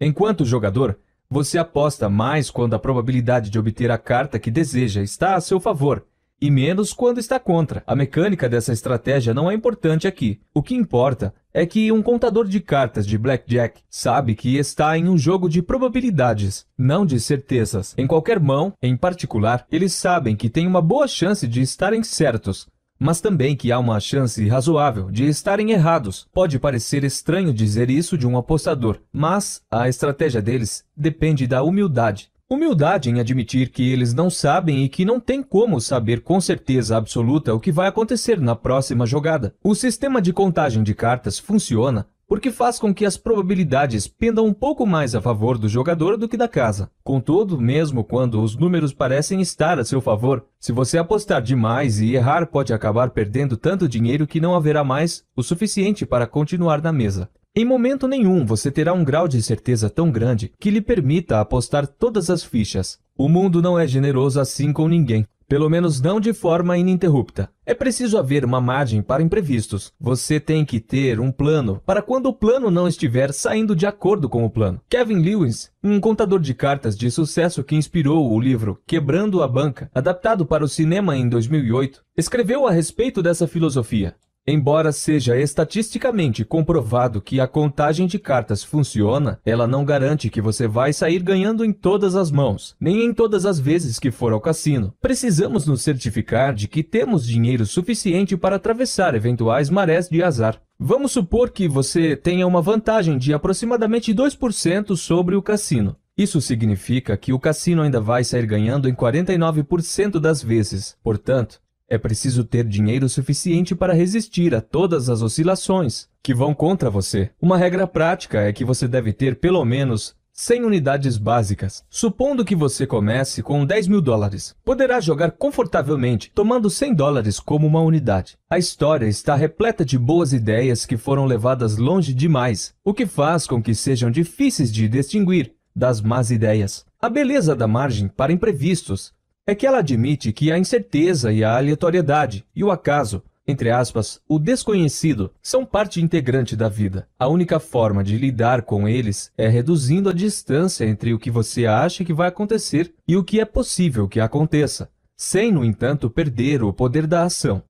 Enquanto jogador, você aposta mais quando a probabilidade de obter a carta que deseja está a seu favor e menos quando está contra. A mecânica dessa estratégia não é importante aqui. O que importa é que um contador de cartas de blackjack sabe que está em um jogo de probabilidades, não de certezas. Em qualquer mão, em particular, eles sabem que tem uma boa chance de estarem certos, mas também que há uma chance razoável de estarem errados. Pode parecer estranho dizer isso de um apostador, mas a estratégia deles depende da humildade Humildade em admitir que eles não sabem e que não tem como saber com certeza absoluta o que vai acontecer na próxima jogada. O sistema de contagem de cartas funciona porque faz com que as probabilidades pendam um pouco mais a favor do jogador do que da casa. Contudo, mesmo quando os números parecem estar a seu favor, se você apostar demais e errar, pode acabar perdendo tanto dinheiro que não haverá mais o suficiente para continuar na mesa. Em momento nenhum você terá um grau de certeza tão grande que lhe permita apostar todas as fichas. O mundo não é generoso assim com ninguém, pelo menos não de forma ininterrupta. É preciso haver uma margem para imprevistos. Você tem que ter um plano para quando o plano não estiver saindo de acordo com o plano. Kevin Lewis, um contador de cartas de sucesso que inspirou o livro Quebrando a Banca, adaptado para o cinema em 2008, escreveu a respeito dessa filosofia. Embora seja estatisticamente comprovado que a contagem de cartas funciona, ela não garante que você vai sair ganhando em todas as mãos, nem em todas as vezes que for ao cassino. Precisamos nos certificar de que temos dinheiro suficiente para atravessar eventuais marés de azar. Vamos supor que você tenha uma vantagem de aproximadamente 2% sobre o cassino. Isso significa que o cassino ainda vai sair ganhando em 49% das vezes. Portanto, é preciso ter dinheiro suficiente para resistir a todas as oscilações que vão contra você. Uma regra prática é que você deve ter pelo menos 100 unidades básicas. Supondo que você comece com 10 mil dólares, poderá jogar confortavelmente, tomando 100 dólares como uma unidade. A história está repleta de boas ideias que foram levadas longe demais, o que faz com que sejam difíceis de distinguir das más ideias. A beleza da margem para imprevistos é que ela admite que a incerteza e a aleatoriedade e o acaso, entre aspas, o desconhecido, são parte integrante da vida. A única forma de lidar com eles é reduzindo a distância entre o que você acha que vai acontecer e o que é possível que aconteça, sem, no entanto, perder o poder da ação.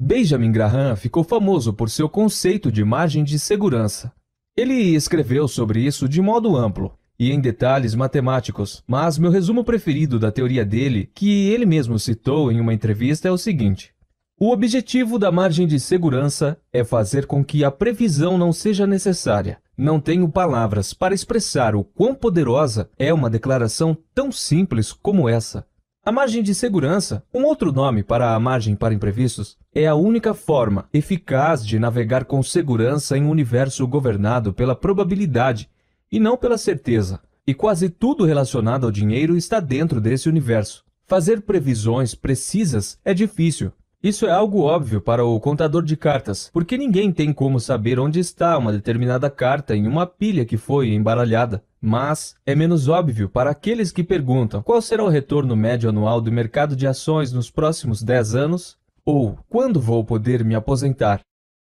Benjamin Graham ficou famoso por seu conceito de margem de segurança. Ele escreveu sobre isso de modo amplo, e em detalhes matemáticos, mas meu resumo preferido da teoria dele, que ele mesmo citou em uma entrevista, é o seguinte: O objetivo da margem de segurança é fazer com que a previsão não seja necessária. Não tenho palavras para expressar o quão poderosa é uma declaração tão simples como essa. A margem de segurança, um outro nome para a margem para imprevistos, é a única forma eficaz de navegar com segurança em um universo governado pela probabilidade e não pela certeza. E quase tudo relacionado ao dinheiro está dentro desse universo. Fazer previsões precisas é difícil. Isso é algo óbvio para o contador de cartas, porque ninguém tem como saber onde está uma determinada carta em uma pilha que foi embaralhada. Mas é menos óbvio para aqueles que perguntam qual será o retorno médio anual do mercado de ações nos próximos 10 anos ou quando vou poder me aposentar.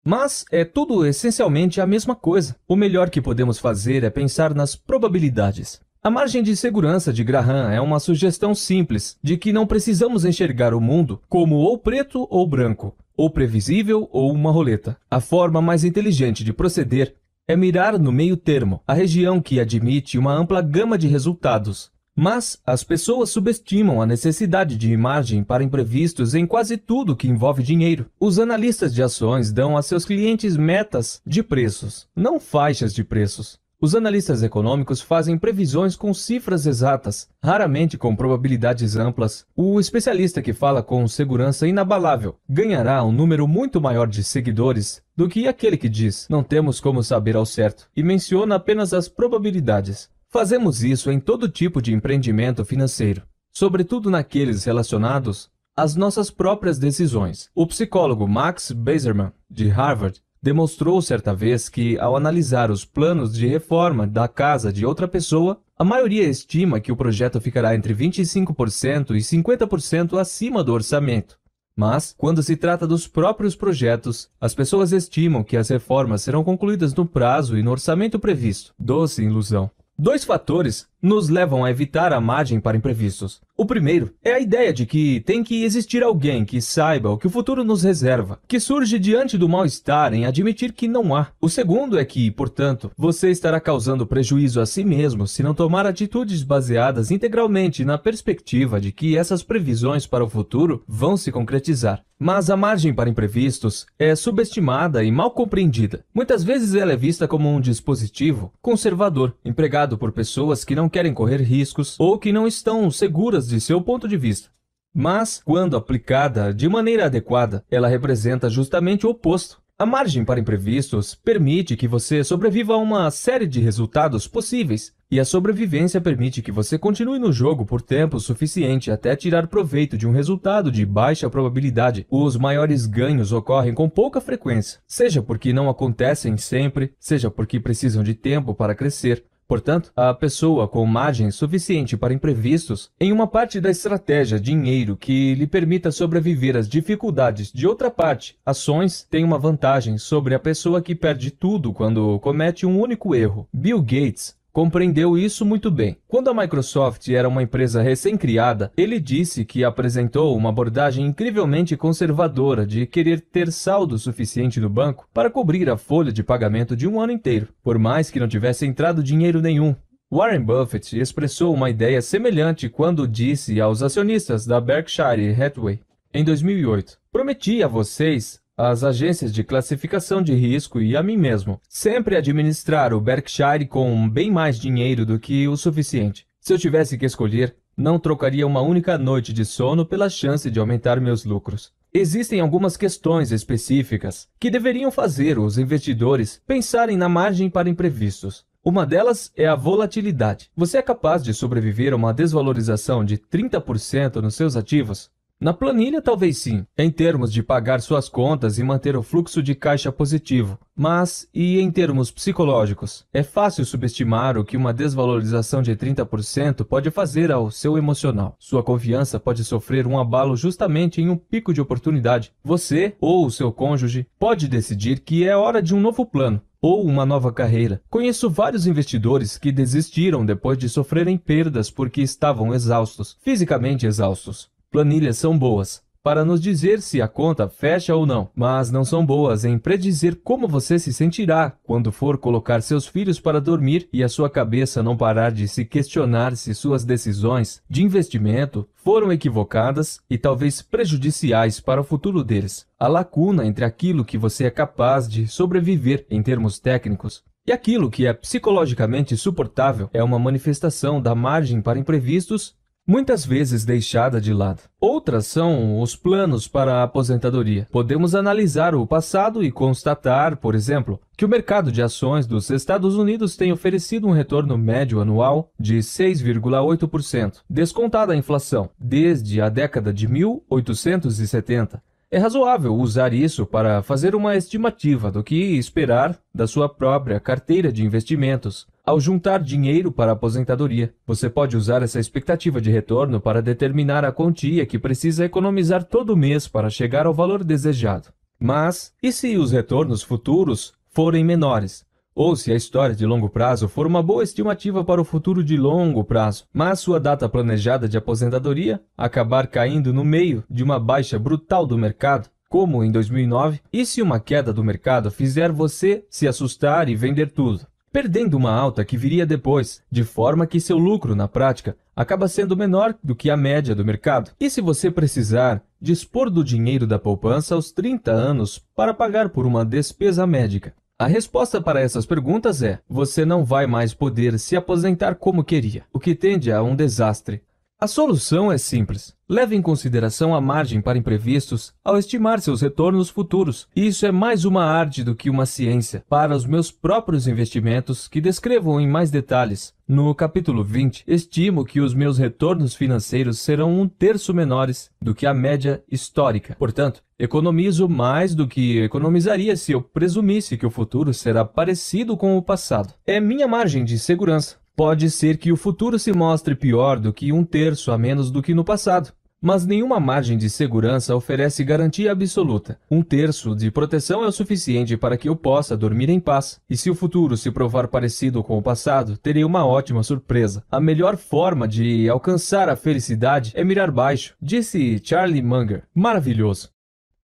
Mas é tudo essencialmente a mesma coisa. O melhor que podemos fazer é pensar nas probabilidades. A margem de segurança de Graham é uma sugestão simples de que não precisamos enxergar o mundo como ou preto ou branco, ou previsível ou uma roleta. A forma mais inteligente de proceder é mirar no meio termo, a região que admite uma ampla gama de resultados, mas as pessoas subestimam a necessidade de imagem para imprevistos em quase tudo que envolve dinheiro. Os analistas de ações dão a seus clientes metas de preços, não faixas de preços. Os analistas econômicos fazem previsões com cifras exatas, raramente com probabilidades amplas. O especialista que fala com segurança inabalável ganhará um número muito maior de seguidores do que aquele que diz não temos como saber ao certo e menciona apenas as probabilidades. Fazemos isso em todo tipo de empreendimento financeiro, sobretudo naqueles relacionados às nossas próprias decisões. O psicólogo Max Bazerman, de Harvard, demonstrou certa vez que, ao analisar os planos de reforma da casa de outra pessoa, a maioria estima que o projeto ficará entre 25% e 50% acima do orçamento. Mas, quando se trata dos próprios projetos, as pessoas estimam que as reformas serão concluídas no prazo e no orçamento previsto. Doce ilusão! Dois fatores nos levam a evitar a margem para imprevistos. O primeiro é a ideia de que tem que existir alguém que saiba o que o futuro nos reserva, que surge diante do mal-estar em admitir que não há. O segundo é que, portanto, você estará causando prejuízo a si mesmo se não tomar atitudes baseadas integralmente na perspectiva de que essas previsões para o futuro vão se concretizar. Mas a margem para imprevistos é subestimada e mal compreendida. Muitas vezes ela é vista como um dispositivo conservador, empregado por pessoas que não querem correr riscos ou que não estão seguras de seu ponto de vista. Mas, quando aplicada de maneira adequada, ela representa justamente o oposto. A margem para imprevistos permite que você sobreviva a uma série de resultados possíveis, e a sobrevivência permite que você continue no jogo por tempo suficiente até tirar proveito de um resultado de baixa probabilidade. Os maiores ganhos ocorrem com pouca frequência, seja porque não acontecem sempre, seja porque precisam de tempo para crescer, Portanto, a pessoa com margem suficiente para imprevistos em uma parte da estratégia dinheiro que lhe permita sobreviver às dificuldades de outra parte, ações, tem uma vantagem sobre a pessoa que perde tudo quando comete um único erro. Bill Gates compreendeu isso muito bem. Quando a Microsoft era uma empresa recém-criada, ele disse que apresentou uma abordagem incrivelmente conservadora de querer ter saldo suficiente no banco para cobrir a folha de pagamento de um ano inteiro, por mais que não tivesse entrado dinheiro nenhum. Warren Buffett expressou uma ideia semelhante quando disse aos acionistas da Berkshire Hathaway em 2008: Prometi a vocês às agências de classificação de risco e a mim mesmo. Sempre administrar o Berkshire com bem mais dinheiro do que o suficiente. Se eu tivesse que escolher, não trocaria uma única noite de sono pela chance de aumentar meus lucros. Existem algumas questões específicas que deveriam fazer os investidores pensarem na margem para imprevistos. Uma delas é a volatilidade. Você é capaz de sobreviver a uma desvalorização de 30% nos seus ativos? Na planilha, talvez sim, em termos de pagar suas contas e manter o fluxo de caixa positivo, mas, e em termos psicológicos, é fácil subestimar o que uma desvalorização de 30% pode fazer ao seu emocional. Sua confiança pode sofrer um abalo justamente em um pico de oportunidade. Você ou o seu cônjuge pode decidir que é hora de um novo plano, ou uma nova carreira. Conheço vários investidores que desistiram depois de sofrerem perdas porque estavam exaustos, fisicamente exaustos. Planilhas são boas para nos dizer se a conta fecha ou não, mas não são boas em predizer como você se sentirá quando for colocar seus filhos para dormir e a sua cabeça não parar de se questionar se suas decisões de investimento foram equivocadas e talvez prejudiciais para o futuro deles. A lacuna entre aquilo que você é capaz de sobreviver em termos técnicos e aquilo que é psicologicamente suportável é uma manifestação da margem para imprevistos muitas vezes deixada de lado. Outras são os planos para a aposentadoria. Podemos analisar o passado e constatar, por exemplo, que o mercado de ações dos Estados Unidos tem oferecido um retorno médio anual de 6,8%, descontada a inflação, desde a década de 1870. É razoável usar isso para fazer uma estimativa do que esperar da sua própria carteira de investimentos, ao juntar dinheiro para a aposentadoria, você pode usar essa expectativa de retorno para determinar a quantia que precisa economizar todo mês para chegar ao valor desejado. Mas, e se os retornos futuros forem menores? Ou se a história de longo prazo for uma boa estimativa para o futuro de longo prazo, mas sua data planejada de aposentadoria acabar caindo no meio de uma baixa brutal do mercado? Como em 2009, e se uma queda do mercado fizer você se assustar e vender tudo? perdendo uma alta que viria depois, de forma que seu lucro, na prática, acaba sendo menor do que a média do mercado. E se você precisar dispor do dinheiro da poupança aos 30 anos para pagar por uma despesa médica? A resposta para essas perguntas é: você não vai mais poder se aposentar como queria, o que tende a um desastre. A solução é simples. Leve em consideração a margem para imprevistos ao estimar seus retornos futuros. Isso é mais uma arte do que uma ciência. Para os meus próprios investimentos, que descrevo em mais detalhes, no capítulo 20, estimo que os meus retornos financeiros serão um terço menores do que a média histórica. Portanto, economizo mais do que economizaria se eu presumisse que o futuro será parecido com o passado. É minha margem de segurança. Pode ser que o futuro se mostre pior do que um terço a menos do que no passado, mas nenhuma margem de segurança oferece garantia absoluta. Um terço de proteção é o suficiente para que eu possa dormir em paz. E se o futuro se provar parecido com o passado, terei uma ótima surpresa. A melhor forma de alcançar a felicidade é mirar baixo, disse Charlie Munger. Maravilhoso.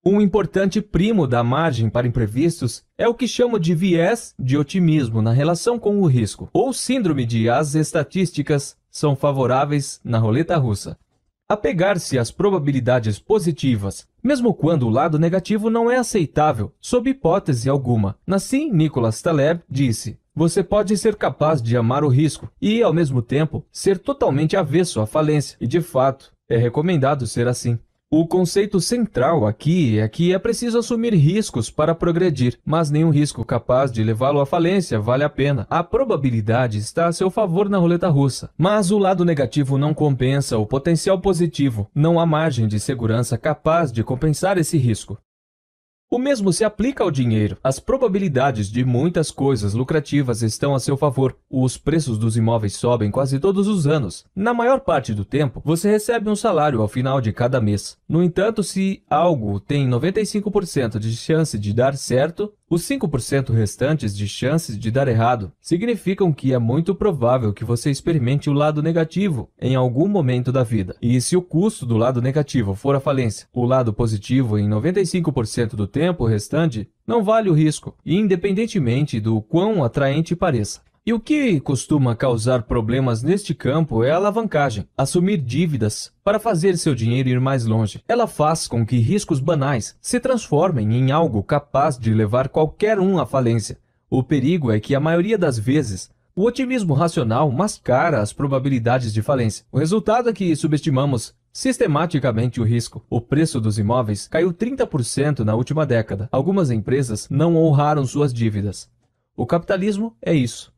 Um importante primo da margem para imprevistos é o que chamo de viés de otimismo na relação com o risco, ou síndrome de as estatísticas são favoráveis na roleta russa. Apegar-se às probabilidades positivas, mesmo quando o lado negativo não é aceitável, sob hipótese alguma. Nassim Nicholas Taleb disse: você pode ser capaz de amar o risco e, ao mesmo tempo, ser totalmente avesso à falência, e de fato, é recomendado ser assim. O conceito central aqui é que é preciso assumir riscos para progredir, mas nenhum risco capaz de levá-lo à falência vale a pena. A probabilidade está a seu favor na roleta russa, mas o lado negativo não compensa o potencial positivo, não há margem de segurança capaz de compensar esse risco. O mesmo se aplica ao dinheiro. As probabilidades de muitas coisas lucrativas estão a seu favor. Os preços dos imóveis sobem quase todos os anos. Na maior parte do tempo, você recebe um salário ao final de cada mês. No entanto, se algo tem 95% de chance de dar certo, os 5% restantes de chances de dar errado significam que é muito provável que você experimente o lado negativo em algum momento da vida. E se o custo do lado negativo for a falência, o lado positivo em 95% do tempo restante não vale o risco, independentemente do quão atraente pareça. E o que costuma causar problemas neste campo é a alavancagem, assumir dívidas para fazer seu dinheiro ir mais longe. Ela faz com que riscos banais se transformem em algo capaz de levar qualquer um à falência. O perigo é que a maioria das vezes o otimismo racional mascara as probabilidades de falência. O resultado é que subestimamos sistematicamente o risco. O preço dos imóveis caiu 30% na última década. Algumas empresas não honraram suas dívidas. O capitalismo é isso.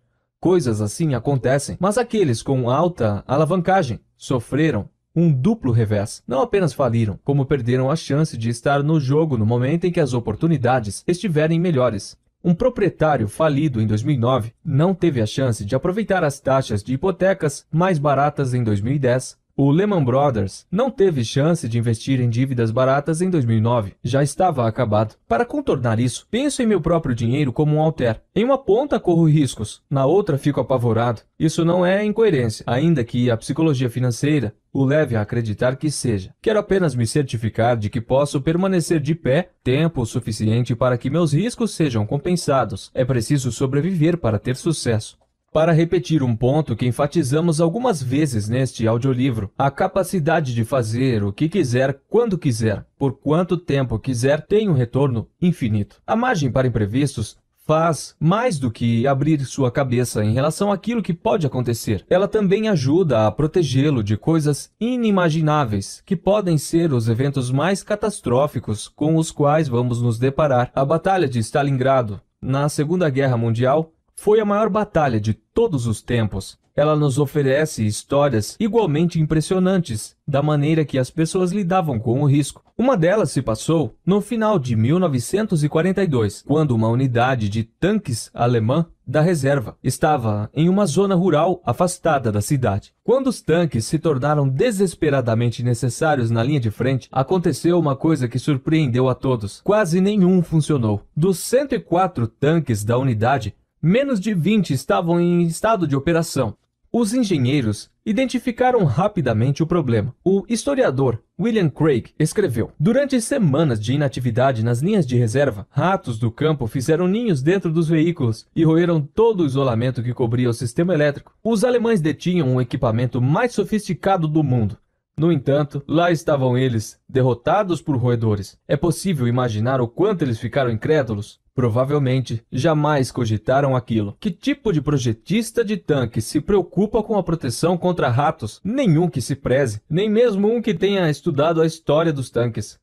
Coisas assim acontecem, mas aqueles com alta alavancagem sofreram um duplo revés. Não apenas faliram, como perderam a chance de estar no jogo no momento em que as oportunidades estiverem melhores. Um proprietário falido em 2009 não teve a chance de aproveitar as taxas de hipotecas mais baratas em 2010 o Lehman Brothers não teve chance de investir em dívidas baratas em 2009, já estava acabado. Para contornar isso, penso em meu próprio dinheiro como um alter. Em uma ponta corro riscos, na outra fico apavorado. Isso não é incoerência, ainda que a psicologia financeira o leve a acreditar que seja. Quero apenas me certificar de que posso permanecer de pé tempo suficiente para que meus riscos sejam compensados. É preciso sobreviver para ter sucesso. Para repetir um ponto que enfatizamos algumas vezes neste audiolivro, a capacidade de fazer o que quiser, quando quiser, por quanto tempo quiser, tem um retorno infinito. A margem para imprevistos faz mais do que abrir sua cabeça em relação àquilo que pode acontecer. Ela também ajuda a protegê-lo de coisas inimagináveis, que podem ser os eventos mais catastróficos com os quais vamos nos deparar. A Batalha de Stalingrado, na Segunda Guerra Mundial, foi a maior batalha de todos os tempos. Ela nos oferece histórias igualmente impressionantes da maneira que as pessoas lidavam com o risco. Uma delas se passou no final de 1942, quando uma unidade de tanques alemã da reserva estava em uma zona rural afastada da cidade. Quando os tanques se tornaram desesperadamente necessários na linha de frente, aconteceu uma coisa que surpreendeu a todos: quase nenhum funcionou. Dos 104 tanques da unidade, Menos de 20 estavam em estado de operação. Os engenheiros identificaram rapidamente o problema. O historiador William Craig escreveu: Durante semanas de inatividade nas linhas de reserva, ratos do campo fizeram ninhos dentro dos veículos e roeram todo o isolamento que cobria o sistema elétrico. Os alemães detinham o equipamento mais sofisticado do mundo. No entanto, lá estavam eles, derrotados por roedores. É possível imaginar o quanto eles ficaram incrédulos? Provavelmente jamais cogitaram aquilo. Que tipo de projetista de tanque se preocupa com a proteção contra ratos? Nenhum que se preze, nem mesmo um que tenha estudado a história dos tanques.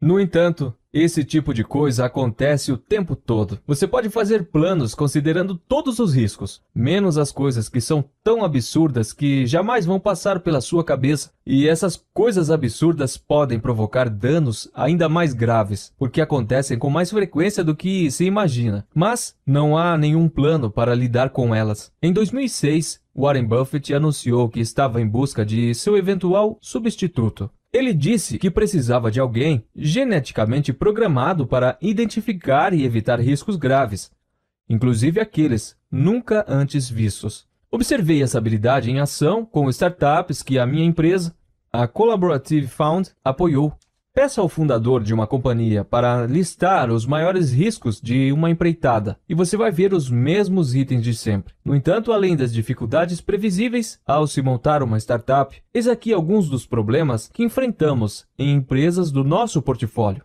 No entanto, esse tipo de coisa acontece o tempo todo. Você pode fazer planos considerando todos os riscos, menos as coisas que são tão absurdas que jamais vão passar pela sua cabeça. E essas coisas absurdas podem provocar danos ainda mais graves, porque acontecem com mais frequência do que se imagina. Mas não há nenhum plano para lidar com elas. Em 2006, Warren Buffett anunciou que estava em busca de seu eventual substituto. Ele disse que precisava de alguém geneticamente programado para identificar e evitar riscos graves, inclusive aqueles nunca antes vistos. Observei essa habilidade em ação com startups que a minha empresa, a Collaborative Fund, apoiou. Peça ao fundador de uma companhia para listar os maiores riscos de uma empreitada e você vai ver os mesmos itens de sempre. No entanto, além das dificuldades previsíveis ao se montar uma startup, eis aqui alguns dos problemas que enfrentamos em empresas do nosso portfólio.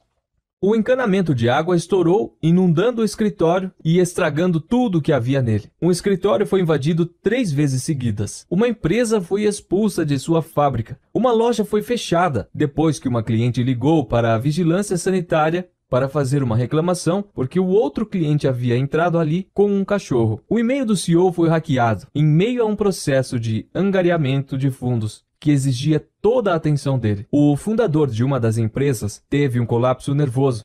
O encanamento de água estourou, inundando o escritório e estragando tudo o que havia nele. Um escritório foi invadido três vezes seguidas. Uma empresa foi expulsa de sua fábrica. Uma loja foi fechada depois que uma cliente ligou para a vigilância sanitária para fazer uma reclamação porque o outro cliente havia entrado ali com um cachorro. O e-mail do CEO foi hackeado em meio a um processo de angariamento de fundos que exigia toda a atenção dele. O fundador de uma das empresas teve um colapso nervoso.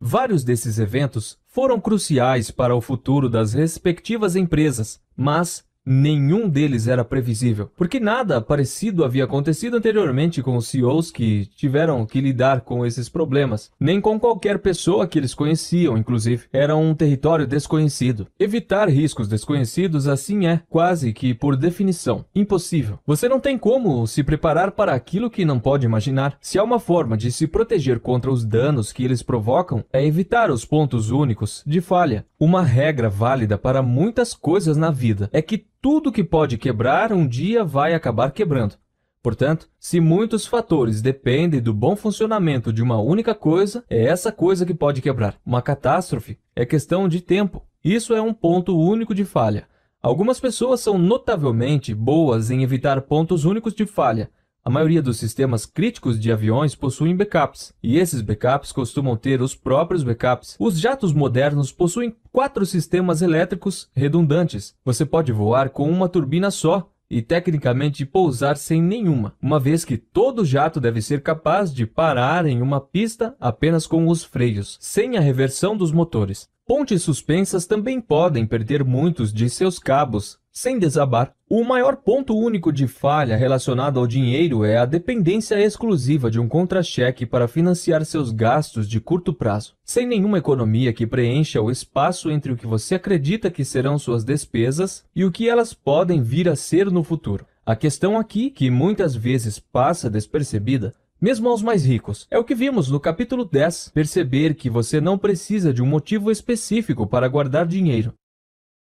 Vários desses eventos foram cruciais para o futuro das respectivas empresas, mas Nenhum deles era previsível, porque nada parecido havia acontecido anteriormente com os CEOs que tiveram que lidar com esses problemas, nem com qualquer pessoa que eles conheciam, inclusive. Era um território desconhecido. Evitar riscos desconhecidos assim é, quase que por definição, impossível. Você não tem como se preparar para aquilo que não pode imaginar. Se há uma forma de se proteger contra os danos que eles provocam, é evitar os pontos únicos de falha. Uma regra válida para muitas coisas na vida é que tudo que pode quebrar um dia vai acabar quebrando. Portanto, se muitos fatores dependem do bom funcionamento de uma única coisa, é essa coisa que pode quebrar. Uma catástrofe é questão de tempo. Isso é um ponto único de falha. Algumas pessoas são notavelmente boas em evitar pontos únicos de falha, a maioria dos sistemas críticos de aviões possuem backups, e esses backups costumam ter os próprios backups. Os jatos modernos possuem quatro sistemas elétricos redundantes. Você pode voar com uma turbina só, e tecnicamente pousar sem nenhuma, uma vez que todo jato deve ser capaz de parar em uma pista apenas com os freios, sem a reversão dos motores. Pontes suspensas também podem perder muitos de seus cabos, sem desabar, o maior ponto único de falha relacionado ao dinheiro é a dependência exclusiva de um contra-cheque para financiar seus gastos de curto prazo. Sem nenhuma economia que preencha o espaço entre o que você acredita que serão suas despesas e o que elas podem vir a ser no futuro. A questão aqui, que muitas vezes passa despercebida, mesmo aos mais ricos. É o que vimos no capítulo 10, perceber que você não precisa de um motivo específico para guardar dinheiro.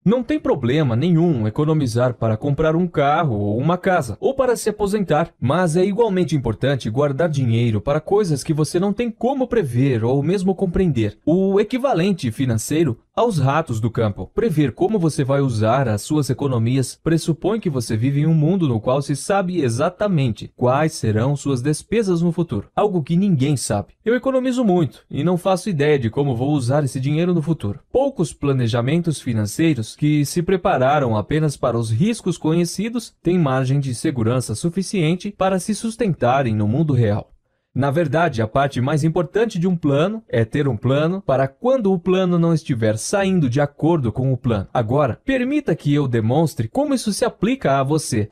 Não tem problema nenhum economizar para comprar um carro ou uma casa, ou para se aposentar, mas é igualmente importante guardar dinheiro para coisas que você não tem como prever ou mesmo compreender. O equivalente financeiro aos ratos do campo. Prever como você vai usar as suas economias pressupõe que você vive em um mundo no qual se sabe exatamente quais serão suas despesas no futuro, algo que ninguém sabe. Eu economizo muito e não faço ideia de como vou usar esse dinheiro no futuro. Poucos planejamentos financeiros que se prepararam apenas para os riscos conhecidos têm margem de segurança suficiente para se sustentarem no mundo real. Na verdade, a parte mais importante de um plano é ter um plano para quando o plano não estiver saindo de acordo com o plano. Agora, permita que eu demonstre como isso se aplica a você.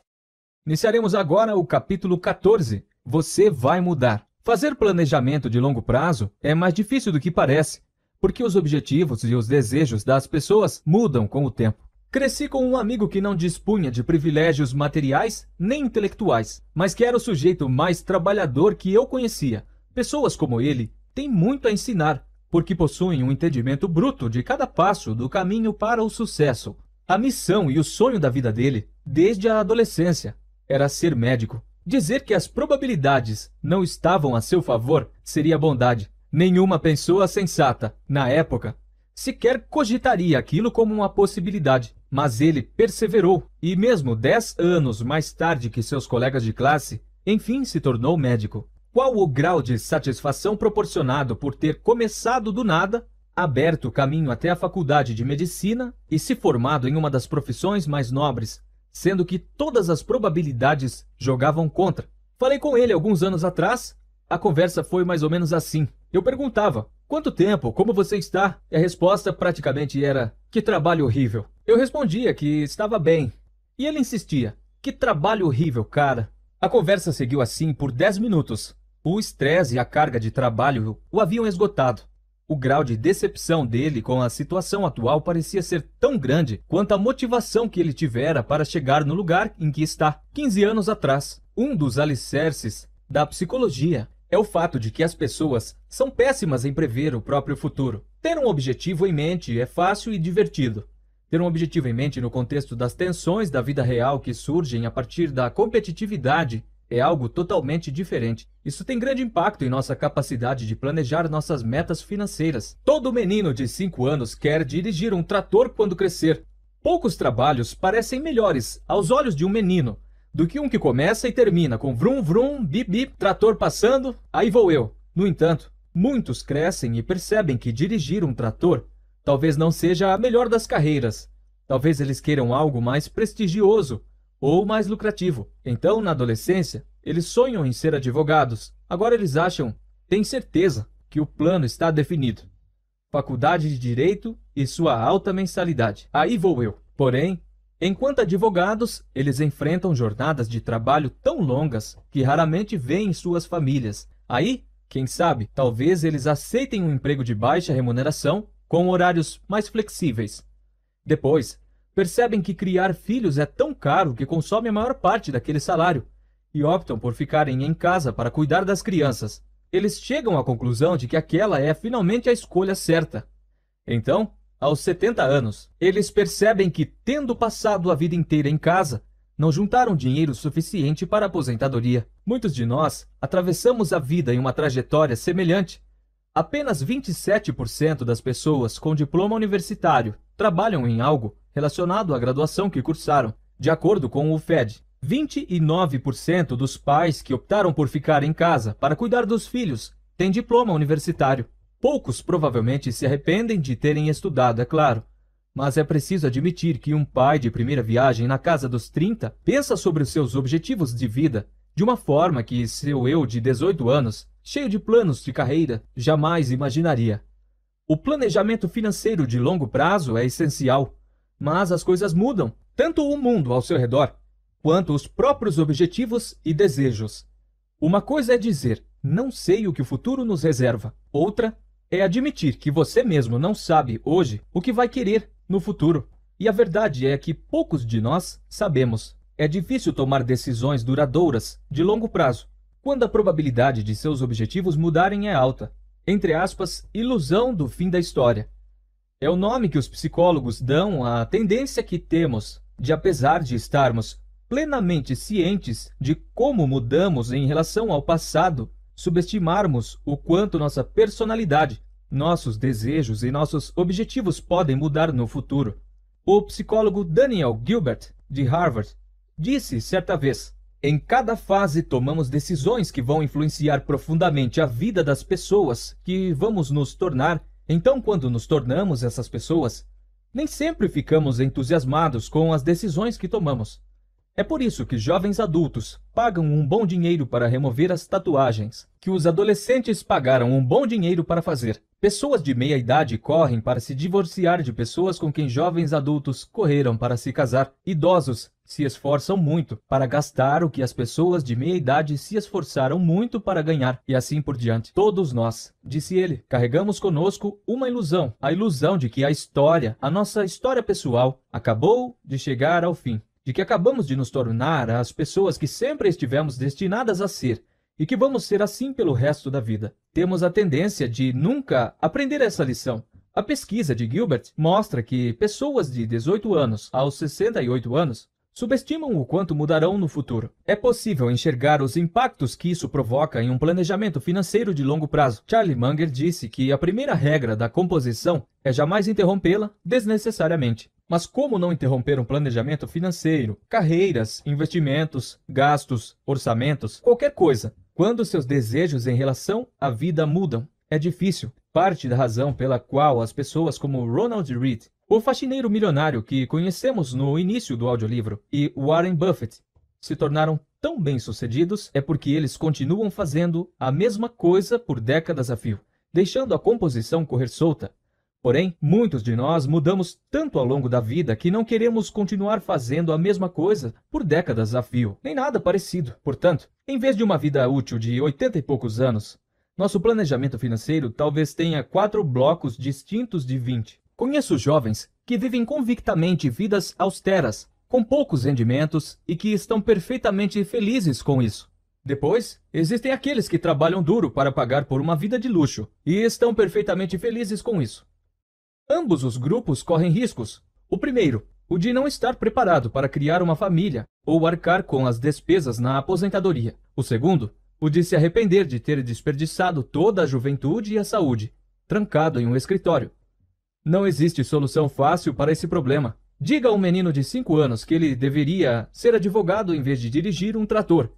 Iniciaremos agora o capítulo 14. Você vai mudar. Fazer planejamento de longo prazo é mais difícil do que parece, porque os objetivos e os desejos das pessoas mudam com o tempo. Cresci com um amigo que não dispunha de privilégios materiais nem intelectuais, mas que era o sujeito mais trabalhador que eu conhecia. Pessoas como ele têm muito a ensinar, porque possuem um entendimento bruto de cada passo do caminho para o sucesso. A missão e o sonho da vida dele, desde a adolescência, era ser médico. Dizer que as probabilidades não estavam a seu favor seria bondade. Nenhuma pessoa sensata, na época, sequer cogitaria aquilo como uma possibilidade. Mas ele perseverou e, mesmo dez anos mais tarde que seus colegas de classe, enfim se tornou médico. Qual o grau de satisfação proporcionado por ter começado do nada, aberto o caminho até a faculdade de medicina e se formado em uma das profissões mais nobres, sendo que todas as probabilidades jogavam contra? Falei com ele alguns anos atrás. A conversa foi mais ou menos assim. Eu perguntava: "Quanto tempo? Como você está?" E a resposta praticamente era: que trabalho horrível. Eu respondia que estava bem. E ele insistia: Que trabalho horrível, cara. A conversa seguiu assim por 10 minutos. O estresse e a carga de trabalho o haviam esgotado. O grau de decepção dele com a situação atual parecia ser tão grande quanto a motivação que ele tivera para chegar no lugar em que está. 15 anos atrás, um dos alicerces da psicologia é o fato de que as pessoas são péssimas em prever o próprio futuro. Ter um objetivo em mente é fácil e divertido. Ter um objetivo em mente no contexto das tensões da vida real que surgem a partir da competitividade é algo totalmente diferente. Isso tem grande impacto em nossa capacidade de planejar nossas metas financeiras. Todo menino de 5 anos quer dirigir um trator quando crescer. Poucos trabalhos parecem melhores aos olhos de um menino do que um que começa e termina com vrum vrum, bip bip, trator passando, aí vou eu. No entanto, Muitos crescem e percebem que dirigir um trator talvez não seja a melhor das carreiras. Talvez eles queiram algo mais prestigioso ou mais lucrativo. Então, na adolescência, eles sonham em ser advogados. Agora eles acham, têm certeza, que o plano está definido. Faculdade de Direito e sua alta mensalidade. Aí vou eu. Porém, enquanto advogados, eles enfrentam jornadas de trabalho tão longas que raramente veem suas famílias. Aí quem sabe, talvez eles aceitem um emprego de baixa remuneração com horários mais flexíveis. Depois, percebem que criar filhos é tão caro que consome a maior parte daquele salário e optam por ficarem em casa para cuidar das crianças. Eles chegam à conclusão de que aquela é finalmente a escolha certa. Então, aos 70 anos, eles percebem que, tendo passado a vida inteira em casa, não juntaram dinheiro suficiente para a aposentadoria. Muitos de nós atravessamos a vida em uma trajetória semelhante. Apenas 27% das pessoas com diploma universitário trabalham em algo relacionado à graduação que cursaram, de acordo com o FED. 29% dos pais que optaram por ficar em casa para cuidar dos filhos têm diploma universitário. Poucos provavelmente se arrependem de terem estudado, é claro, mas é preciso admitir que um pai de primeira viagem na casa dos 30 pensa sobre os seus objetivos de vida de uma forma que seu eu de 18 anos, cheio de planos de carreira, jamais imaginaria. O planejamento financeiro de longo prazo é essencial, mas as coisas mudam, tanto o mundo ao seu redor, quanto os próprios objetivos e desejos. Uma coisa é dizer, não sei o que o futuro nos reserva. Outra é admitir que você mesmo não sabe hoje o que vai querer no futuro. E a verdade é que poucos de nós sabemos. É difícil tomar decisões duradouras, de longo prazo, quando a probabilidade de seus objetivos mudarem é alta. Entre aspas, ilusão do fim da história. É o nome que os psicólogos dão à tendência que temos de, apesar de estarmos plenamente cientes de como mudamos em relação ao passado, subestimarmos o quanto nossa personalidade, nossos desejos e nossos objetivos podem mudar no futuro. O psicólogo Daniel Gilbert, de Harvard, disse certa vez: Em cada fase tomamos decisões que vão influenciar profundamente a vida das pessoas que vamos nos tornar. Então, quando nos tornamos essas pessoas, nem sempre ficamos entusiasmados com as decisões que tomamos. É por isso que jovens adultos pagam um bom dinheiro para remover as tatuagens, que os adolescentes pagaram um bom dinheiro para fazer. Pessoas de meia idade correm para se divorciar de pessoas com quem jovens adultos correram para se casar. Idosos se esforçam muito para gastar o que as pessoas de meia idade se esforçaram muito para ganhar, e assim por diante. Todos nós, disse ele, carregamos conosco uma ilusão, a ilusão de que a história, a nossa história pessoal, acabou de chegar ao fim de que acabamos de nos tornar as pessoas que sempre estivemos destinadas a ser e que vamos ser assim pelo resto da vida. Temos a tendência de nunca aprender essa lição. A pesquisa de Gilbert mostra que pessoas de 18 anos aos 68 anos subestimam o quanto mudarão no futuro. É possível enxergar os impactos que isso provoca em um planejamento financeiro de longo prazo. Charlie Munger disse que a primeira regra da composição é jamais interrompê-la desnecessariamente. Mas como não interromper um planejamento financeiro, carreiras, investimentos, gastos, orçamentos, qualquer coisa? Quando seus desejos em relação à vida mudam, é difícil. Parte da razão pela qual as pessoas como Ronald Reed, o faxineiro milionário que conhecemos no início do audiolivro, e Warren Buffett se tornaram tão bem-sucedidos é porque eles continuam fazendo a mesma coisa por décadas a fio, deixando a composição correr solta Porém, muitos de nós mudamos tanto ao longo da vida que não queremos continuar fazendo a mesma coisa por décadas a fio, nem nada parecido. Portanto, em vez de uma vida útil de 80 e poucos anos, nosso planejamento financeiro talvez tenha quatro blocos distintos de 20. Conheço jovens que vivem convictamente vidas austeras, com poucos rendimentos e que estão perfeitamente felizes com isso. Depois, existem aqueles que trabalham duro para pagar por uma vida de luxo e estão perfeitamente felizes com isso. Ambos os grupos correm riscos. O primeiro, o de não estar preparado para criar uma família ou arcar com as despesas na aposentadoria. O segundo, o de se arrepender de ter desperdiçado toda a juventude e a saúde, trancado em um escritório. Não existe solução fácil para esse problema. Diga a um menino de 5 anos que ele deveria ser advogado em vez de dirigir um trator.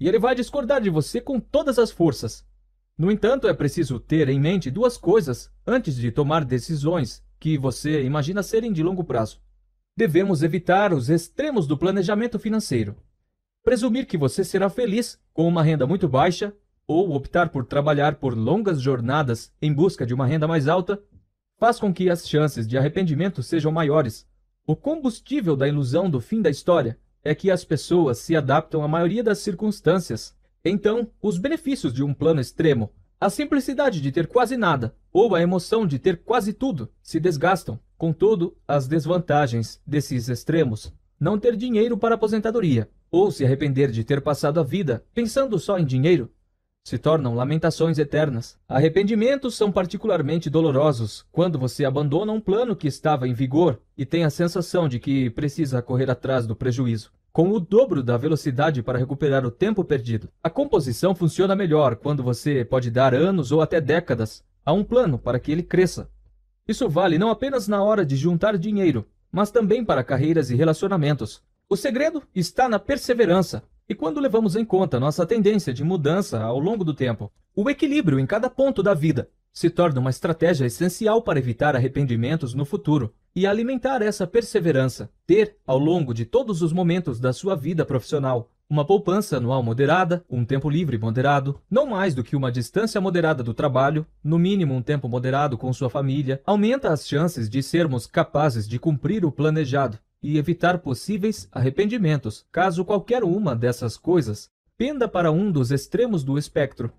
E ele vai discordar de você com todas as forças. No entanto, é preciso ter em mente duas coisas antes de tomar decisões que você imagina serem de longo prazo. Devemos evitar os extremos do planejamento financeiro. Presumir que você será feliz com uma renda muito baixa ou optar por trabalhar por longas jornadas em busca de uma renda mais alta faz com que as chances de arrependimento sejam maiores. O combustível da ilusão do fim da história é que as pessoas se adaptam à maioria das circunstâncias então, os benefícios de um plano extremo, a simplicidade de ter quase nada ou a emoção de ter quase tudo, se desgastam. Contudo, as desvantagens desses extremos, não ter dinheiro para aposentadoria ou se arrepender de ter passado a vida pensando só em dinheiro, se tornam lamentações eternas. Arrependimentos são particularmente dolorosos quando você abandona um plano que estava em vigor e tem a sensação de que precisa correr atrás do prejuízo com o dobro da velocidade para recuperar o tempo perdido. A composição funciona melhor quando você pode dar anos ou até décadas a um plano para que ele cresça. Isso vale não apenas na hora de juntar dinheiro, mas também para carreiras e relacionamentos. O segredo está na perseverança. E quando levamos em conta nossa tendência de mudança ao longo do tempo, o equilíbrio em cada ponto da vida se torna uma estratégia essencial para evitar arrependimentos no futuro e alimentar essa perseverança, ter, ao longo de todos os momentos da sua vida profissional, uma poupança anual moderada, um tempo livre moderado, não mais do que uma distância moderada do trabalho, no mínimo um tempo moderado com sua família, aumenta as chances de sermos capazes de cumprir o planejado e evitar possíveis arrependimentos, caso qualquer uma dessas coisas penda para um dos extremos do espectro.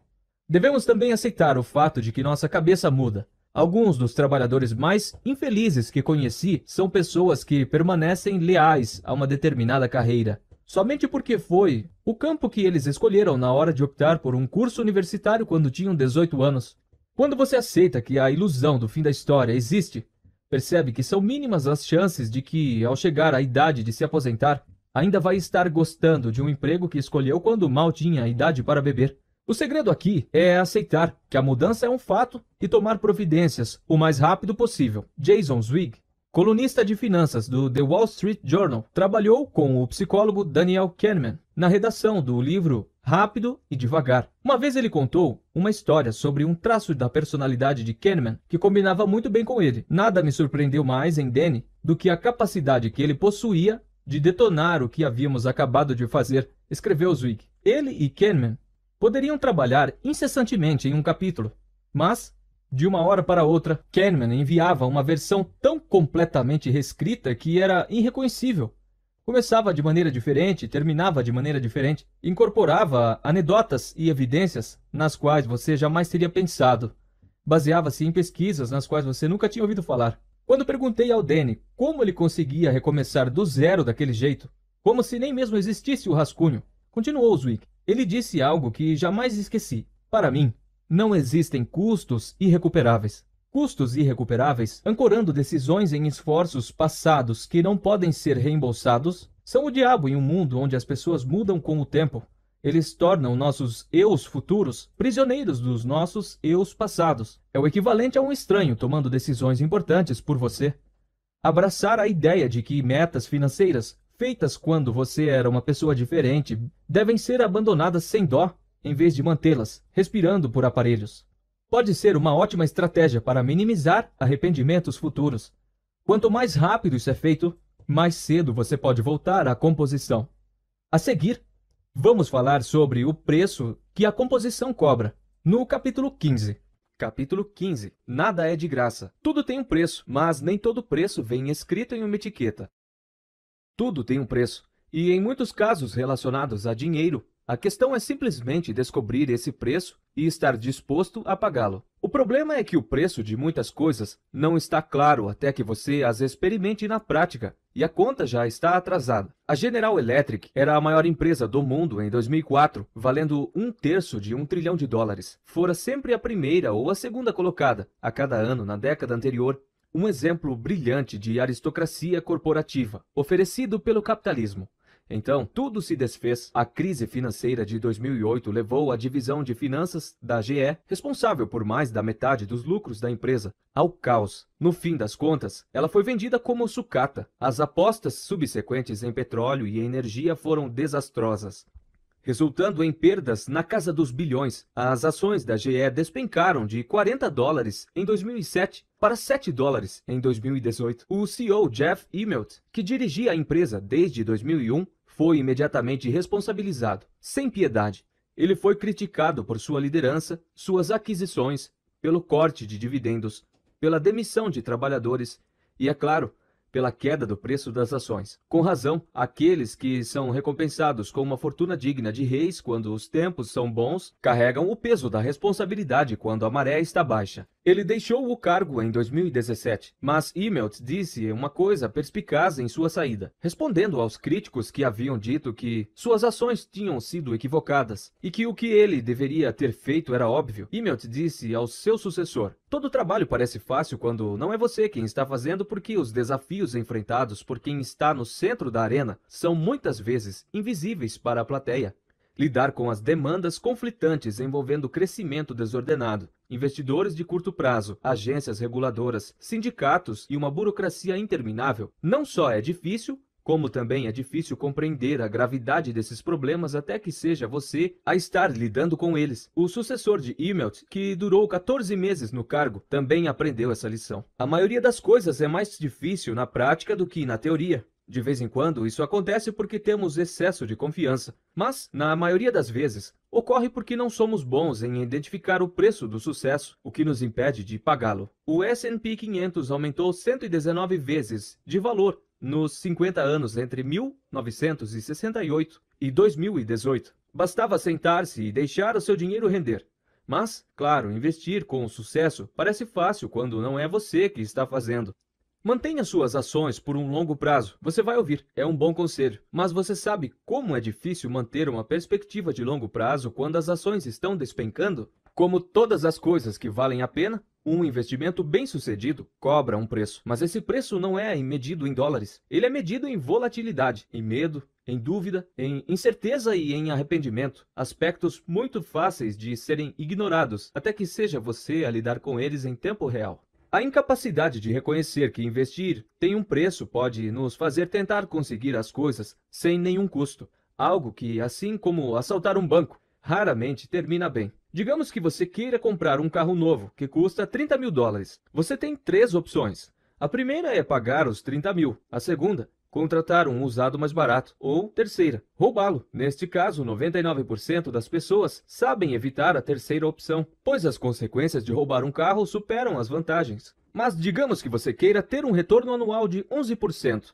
Devemos também aceitar o fato de que nossa cabeça muda, Alguns dos trabalhadores mais infelizes que conheci são pessoas que permanecem leais a uma determinada carreira, somente porque foi o campo que eles escolheram na hora de optar por um curso universitário quando tinham 18 anos. Quando você aceita que a ilusão do fim da história existe, percebe que são mínimas as chances de que, ao chegar à idade de se aposentar, ainda vai estar gostando de um emprego que escolheu quando mal tinha a idade para beber. O segredo aqui é aceitar que a mudança é um fato e tomar providências o mais rápido possível. Jason Zwig, colunista de finanças do The Wall Street Journal, trabalhou com o psicólogo Daniel Kahneman na redação do livro Rápido e Devagar. Uma vez ele contou uma história sobre um traço da personalidade de Kahneman que combinava muito bem com ele. Nada me surpreendeu mais em Danny do que a capacidade que ele possuía de detonar o que havíamos acabado de fazer, escreveu Zwick. Ele e Kahneman poderiam trabalhar incessantemente em um capítulo, mas, de uma hora para outra, Kahneman enviava uma versão tão completamente reescrita que era irreconhecível. Começava de maneira diferente, terminava de maneira diferente, incorporava anedotas e evidências nas quais você jamais teria pensado. Baseava-se em pesquisas nas quais você nunca tinha ouvido falar. Quando perguntei ao Danny como ele conseguia recomeçar do zero daquele jeito, como se nem mesmo existisse o rascunho, continuou Zwick. Ele disse algo que jamais esqueci. Para mim, não existem custos irrecuperáveis. Custos irrecuperáveis, ancorando decisões em esforços passados que não podem ser reembolsados, são o diabo em um mundo onde as pessoas mudam com o tempo. Eles tornam nossos eus futuros prisioneiros dos nossos eus passados. É o equivalente a um estranho tomando decisões importantes por você. Abraçar a ideia de que metas financeiras feitas quando você era uma pessoa diferente, devem ser abandonadas sem dó, em vez de mantê-las respirando por aparelhos. Pode ser uma ótima estratégia para minimizar arrependimentos futuros. Quanto mais rápido isso é feito, mais cedo você pode voltar à composição. A seguir, vamos falar sobre o preço que a composição cobra, no capítulo 15. Capítulo 15. Nada é de graça. Tudo tem um preço, mas nem todo preço vem escrito em uma etiqueta. Tudo tem um preço, e em muitos casos relacionados a dinheiro, a questão é simplesmente descobrir esse preço e estar disposto a pagá-lo. O problema é que o preço de muitas coisas não está claro até que você as experimente na prática e a conta já está atrasada. A General Electric era a maior empresa do mundo em 2004, valendo um terço de um trilhão de dólares. Fora sempre a primeira ou a segunda colocada a cada ano na década anterior um exemplo brilhante de aristocracia corporativa, oferecido pelo capitalismo. Então, tudo se desfez. A crise financeira de 2008 levou a divisão de finanças da GE, responsável por mais da metade dos lucros da empresa, ao caos. No fim das contas, ela foi vendida como sucata. As apostas subsequentes em petróleo e energia foram desastrosas. Resultando em perdas na casa dos bilhões, as ações da GE despencaram de 40 dólares em 2007 para 7 dólares em 2018. O CEO Jeff Immelt, que dirigia a empresa desde 2001, foi imediatamente responsabilizado, sem piedade. Ele foi criticado por sua liderança, suas aquisições, pelo corte de dividendos, pela demissão de trabalhadores e, é claro, pela queda do preço das ações. Com razão, aqueles que são recompensados com uma fortuna digna de reis quando os tempos são bons carregam o peso da responsabilidade quando a maré está baixa. Ele deixou o cargo em 2017, mas Immelt disse uma coisa perspicaz em sua saída, respondendo aos críticos que haviam dito que suas ações tinham sido equivocadas e que o que ele deveria ter feito era óbvio. Immelt disse ao seu sucessor: Todo trabalho parece fácil quando não é você quem está fazendo, porque os desafios enfrentados por quem está no centro da arena são muitas vezes invisíveis para a plateia lidar com as demandas conflitantes envolvendo crescimento desordenado, Investidores de curto prazo, agências reguladoras, sindicatos e uma burocracia interminável, não só é difícil, como também é difícil compreender a gravidade desses problemas até que seja você a estar lidando com eles. O sucessor de Imelt, que durou 14 meses no cargo, também aprendeu essa lição. A maioria das coisas é mais difícil na prática do que na teoria. De vez em quando, isso acontece porque temos excesso de confiança, mas, na maioria das vezes, ocorre porque não somos bons em identificar o preço do sucesso, o que nos impede de pagá-lo. O S&P 500 aumentou 119 vezes de valor nos 50 anos entre 1968 e 2018. Bastava sentar-se e deixar o seu dinheiro render. Mas, claro, investir com sucesso parece fácil quando não é você que está fazendo. Mantenha suas ações por um longo prazo. Você vai ouvir, é um bom conselho. Mas você sabe como é difícil manter uma perspectiva de longo prazo quando as ações estão despencando? Como todas as coisas que valem a pena, um investimento bem-sucedido cobra um preço, mas esse preço não é medido em dólares. Ele é medido em volatilidade, em medo, em dúvida, em incerteza e em arrependimento, aspectos muito fáceis de serem ignorados, até que seja você a lidar com eles em tempo real. A incapacidade de reconhecer que investir tem um preço pode nos fazer tentar conseguir as coisas sem nenhum custo, algo que, assim como assaltar um banco, raramente termina bem. Digamos que você queira comprar um carro novo que custa 30 mil dólares. Você tem três opções. A primeira é pagar os 30 mil, a segunda contratar um usado mais barato. Ou terceira, roubá-lo. Neste caso, 99% das pessoas sabem evitar a terceira opção, pois as consequências de roubar um carro superam as vantagens. Mas digamos que você queira ter um retorno anual de 11%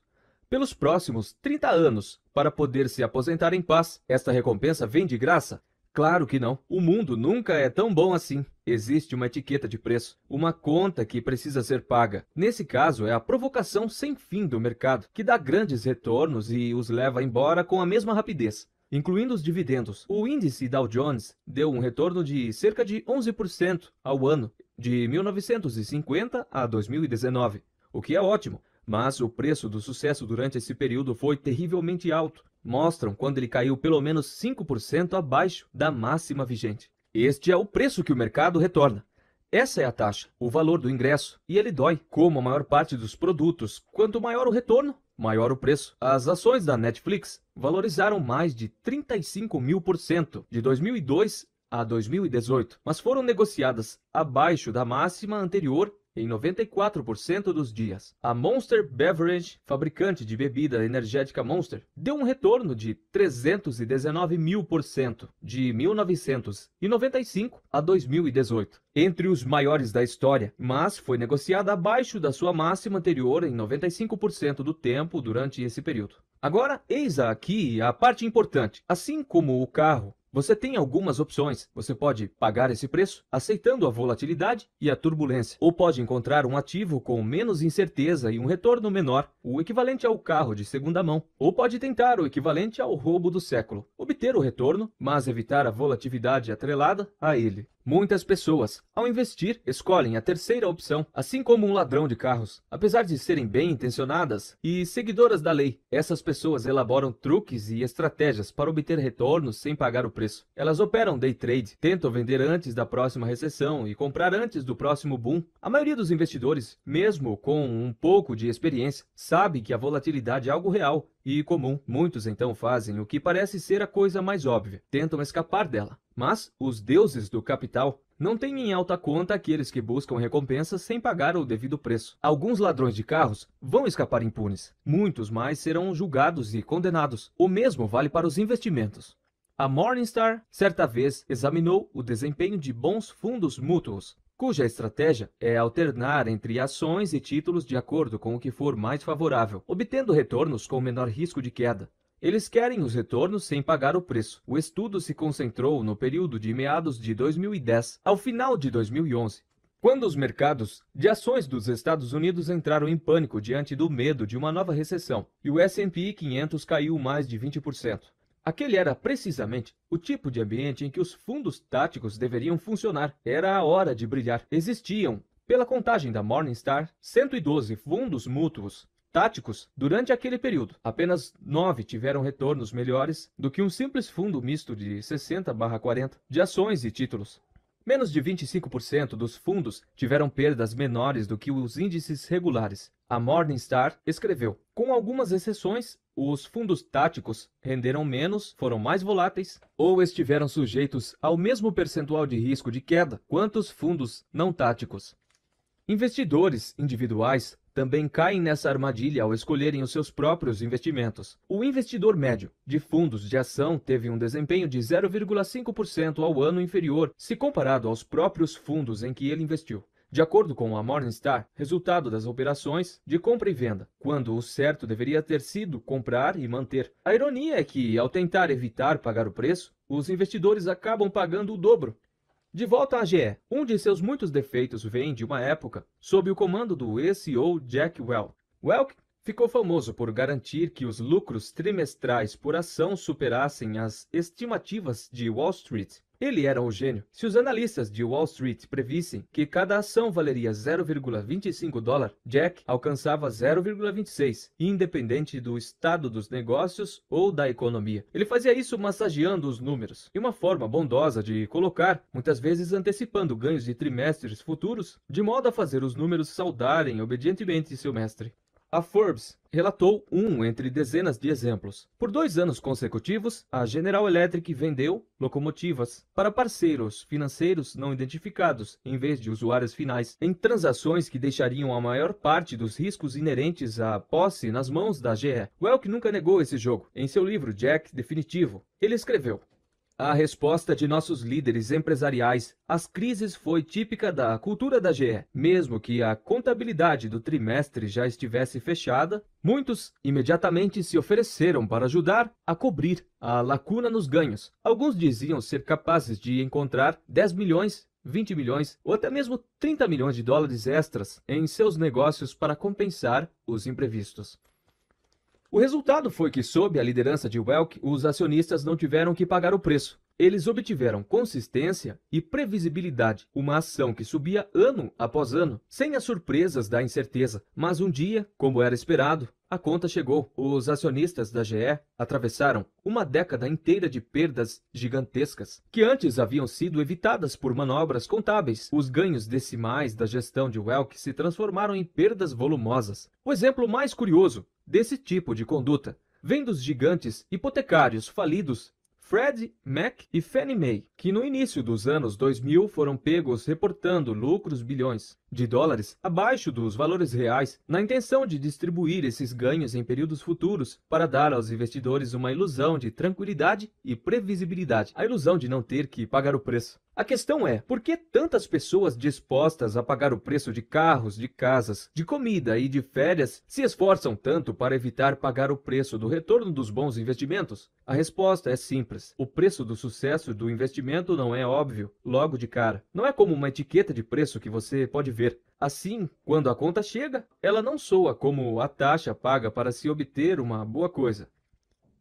pelos próximos 30 anos para poder se aposentar em paz. Esta recompensa vem de graça? Claro que não. O mundo nunca é tão bom assim existe uma etiqueta de preço, uma conta que precisa ser paga. Nesse caso, é a provocação sem fim do mercado, que dá grandes retornos e os leva embora com a mesma rapidez. Incluindo os dividendos, o índice Dow Jones deu um retorno de cerca de 11% ao ano, de 1950 a 2019, o que é ótimo, mas o preço do sucesso durante esse período foi terrivelmente alto. Mostram quando ele caiu pelo menos 5% abaixo da máxima vigente. Este é o preço que o mercado retorna. Essa é a taxa, o valor do ingresso, e ele dói, como a maior parte dos produtos. Quanto maior o retorno, maior o preço. As ações da Netflix valorizaram mais de 35 mil por cento de 2002 a 2018, mas foram negociadas abaixo da máxima anterior em 94% dos dias. A Monster Beverage, fabricante de bebida energética Monster, deu um retorno de 319 mil por cento de 1995 a 2018, entre os maiores da história, mas foi negociada abaixo da sua máxima anterior em 95% do tempo durante esse período. Agora, eis aqui a parte importante. Assim como o carro você tem algumas opções. Você pode pagar esse preço aceitando a volatilidade e a turbulência, ou pode encontrar um ativo com menos incerteza e um retorno menor, o equivalente ao carro de segunda mão, ou pode tentar o equivalente ao roubo do século, obter o retorno, mas evitar a volatilidade atrelada a ele. Muitas pessoas, ao investir, escolhem a terceira opção, assim como um ladrão de carros. Apesar de serem bem intencionadas e seguidoras da lei, essas pessoas elaboram truques e estratégias para obter retornos sem pagar o preço. Elas operam day trade, tentam vender antes da próxima recessão e comprar antes do próximo boom. A maioria dos investidores, mesmo com um pouco de experiência, sabe que a volatilidade é algo real e comum. Muitos então fazem o que parece ser a coisa mais óbvia: tentam escapar dela. Mas os deuses do capital não têm em alta conta aqueles que buscam recompensas sem pagar o devido preço. Alguns ladrões de carros vão escapar impunes, muitos mais serão julgados e condenados. O mesmo vale para os investimentos. A Morningstar certa vez examinou o desempenho de bons fundos mútuos cuja estratégia é alternar entre ações e títulos de acordo com o que for mais favorável, obtendo retornos com menor risco de queda. Eles querem os retornos sem pagar o preço. O estudo se concentrou no período de meados de 2010 ao final de 2011, quando os mercados de ações dos Estados Unidos entraram em pânico diante do medo de uma nova recessão, e o S&P 500 caiu mais de 20%. Aquele era precisamente o tipo de ambiente em que os fundos táticos deveriam funcionar. Era a hora de brilhar. Existiam, pela contagem da Morningstar, 112 fundos mútuos táticos durante aquele período. Apenas nove tiveram retornos melhores do que um simples fundo misto de 60/40 de ações e títulos. Menos de 25% dos fundos tiveram perdas menores do que os índices regulares. A Morningstar escreveu: com algumas exceções, os fundos táticos renderam menos, foram mais voláteis ou estiveram sujeitos ao mesmo percentual de risco de queda quanto os fundos não táticos. Investidores individuais também caem nessa armadilha ao escolherem os seus próprios investimentos. O investidor médio de fundos de ação teve um desempenho de 0,5% ao ano inferior se comparado aos próprios fundos em que ele investiu. De acordo com a Morningstar, resultado das operações de compra e venda, quando o certo deveria ter sido comprar e manter. A ironia é que, ao tentar evitar pagar o preço, os investidores acabam pagando o dobro. De volta à GE, um de seus muitos defeitos vem de uma época sob o comando do ex-CEO Jack Welch. Welch ficou famoso por garantir que os lucros trimestrais por ação superassem as estimativas de Wall Street. Ele era um gênio. Se os analistas de Wall Street previssem que cada ação valeria 0,25 dólar, Jack alcançava 0,26, independente do estado dos negócios ou da economia. Ele fazia isso massageando os números. E uma forma bondosa de colocar, muitas vezes antecipando ganhos de trimestres futuros, de modo a fazer os números saudarem obedientemente seu mestre. A Forbes relatou um entre dezenas de exemplos. Por dois anos consecutivos, a General Electric vendeu locomotivas para parceiros financeiros não identificados, em vez de usuários finais, em transações que deixariam a maior parte dos riscos inerentes à posse nas mãos da GE. Welk nunca negou esse jogo. Em seu livro Jack Definitivo, ele escreveu: a resposta de nossos líderes empresariais às crises foi típica da cultura da GE. Mesmo que a contabilidade do trimestre já estivesse fechada, muitos imediatamente se ofereceram para ajudar a cobrir a lacuna nos ganhos. Alguns diziam ser capazes de encontrar 10 milhões 20 milhões ou até mesmo 30 milhões de dólares extras em seus negócios para compensar os imprevistos. O resultado foi que, sob a liderança de Welk, os acionistas não tiveram que pagar o preço. Eles obtiveram consistência e previsibilidade, uma ação que subia ano após ano, sem as surpresas da incerteza. Mas um dia, como era esperado, a conta chegou. Os acionistas da GE atravessaram uma década inteira de perdas gigantescas, que antes haviam sido evitadas por manobras contábeis. Os ganhos decimais da gestão de Welk se transformaram em perdas volumosas. O exemplo mais curioso desse tipo de conduta vem dos gigantes hipotecários falidos Fred Mac e Fannie Mae, que no início dos anos 2000 foram pegos reportando lucros bilhões de dólares abaixo dos valores reais, na intenção de distribuir esses ganhos em períodos futuros para dar aos investidores uma ilusão de tranquilidade e previsibilidade, a ilusão de não ter que pagar o preço. A questão é, por que tantas pessoas dispostas a pagar o preço de carros, de casas, de comida e de férias se esforçam tanto para evitar pagar o preço do retorno dos bons investimentos? A resposta é simples. O preço do sucesso do investimento não é óbvio, logo de cara. Não é como uma etiqueta de preço que você pode ver Assim, quando a conta chega, ela não soa como a taxa paga para se obter uma boa coisa.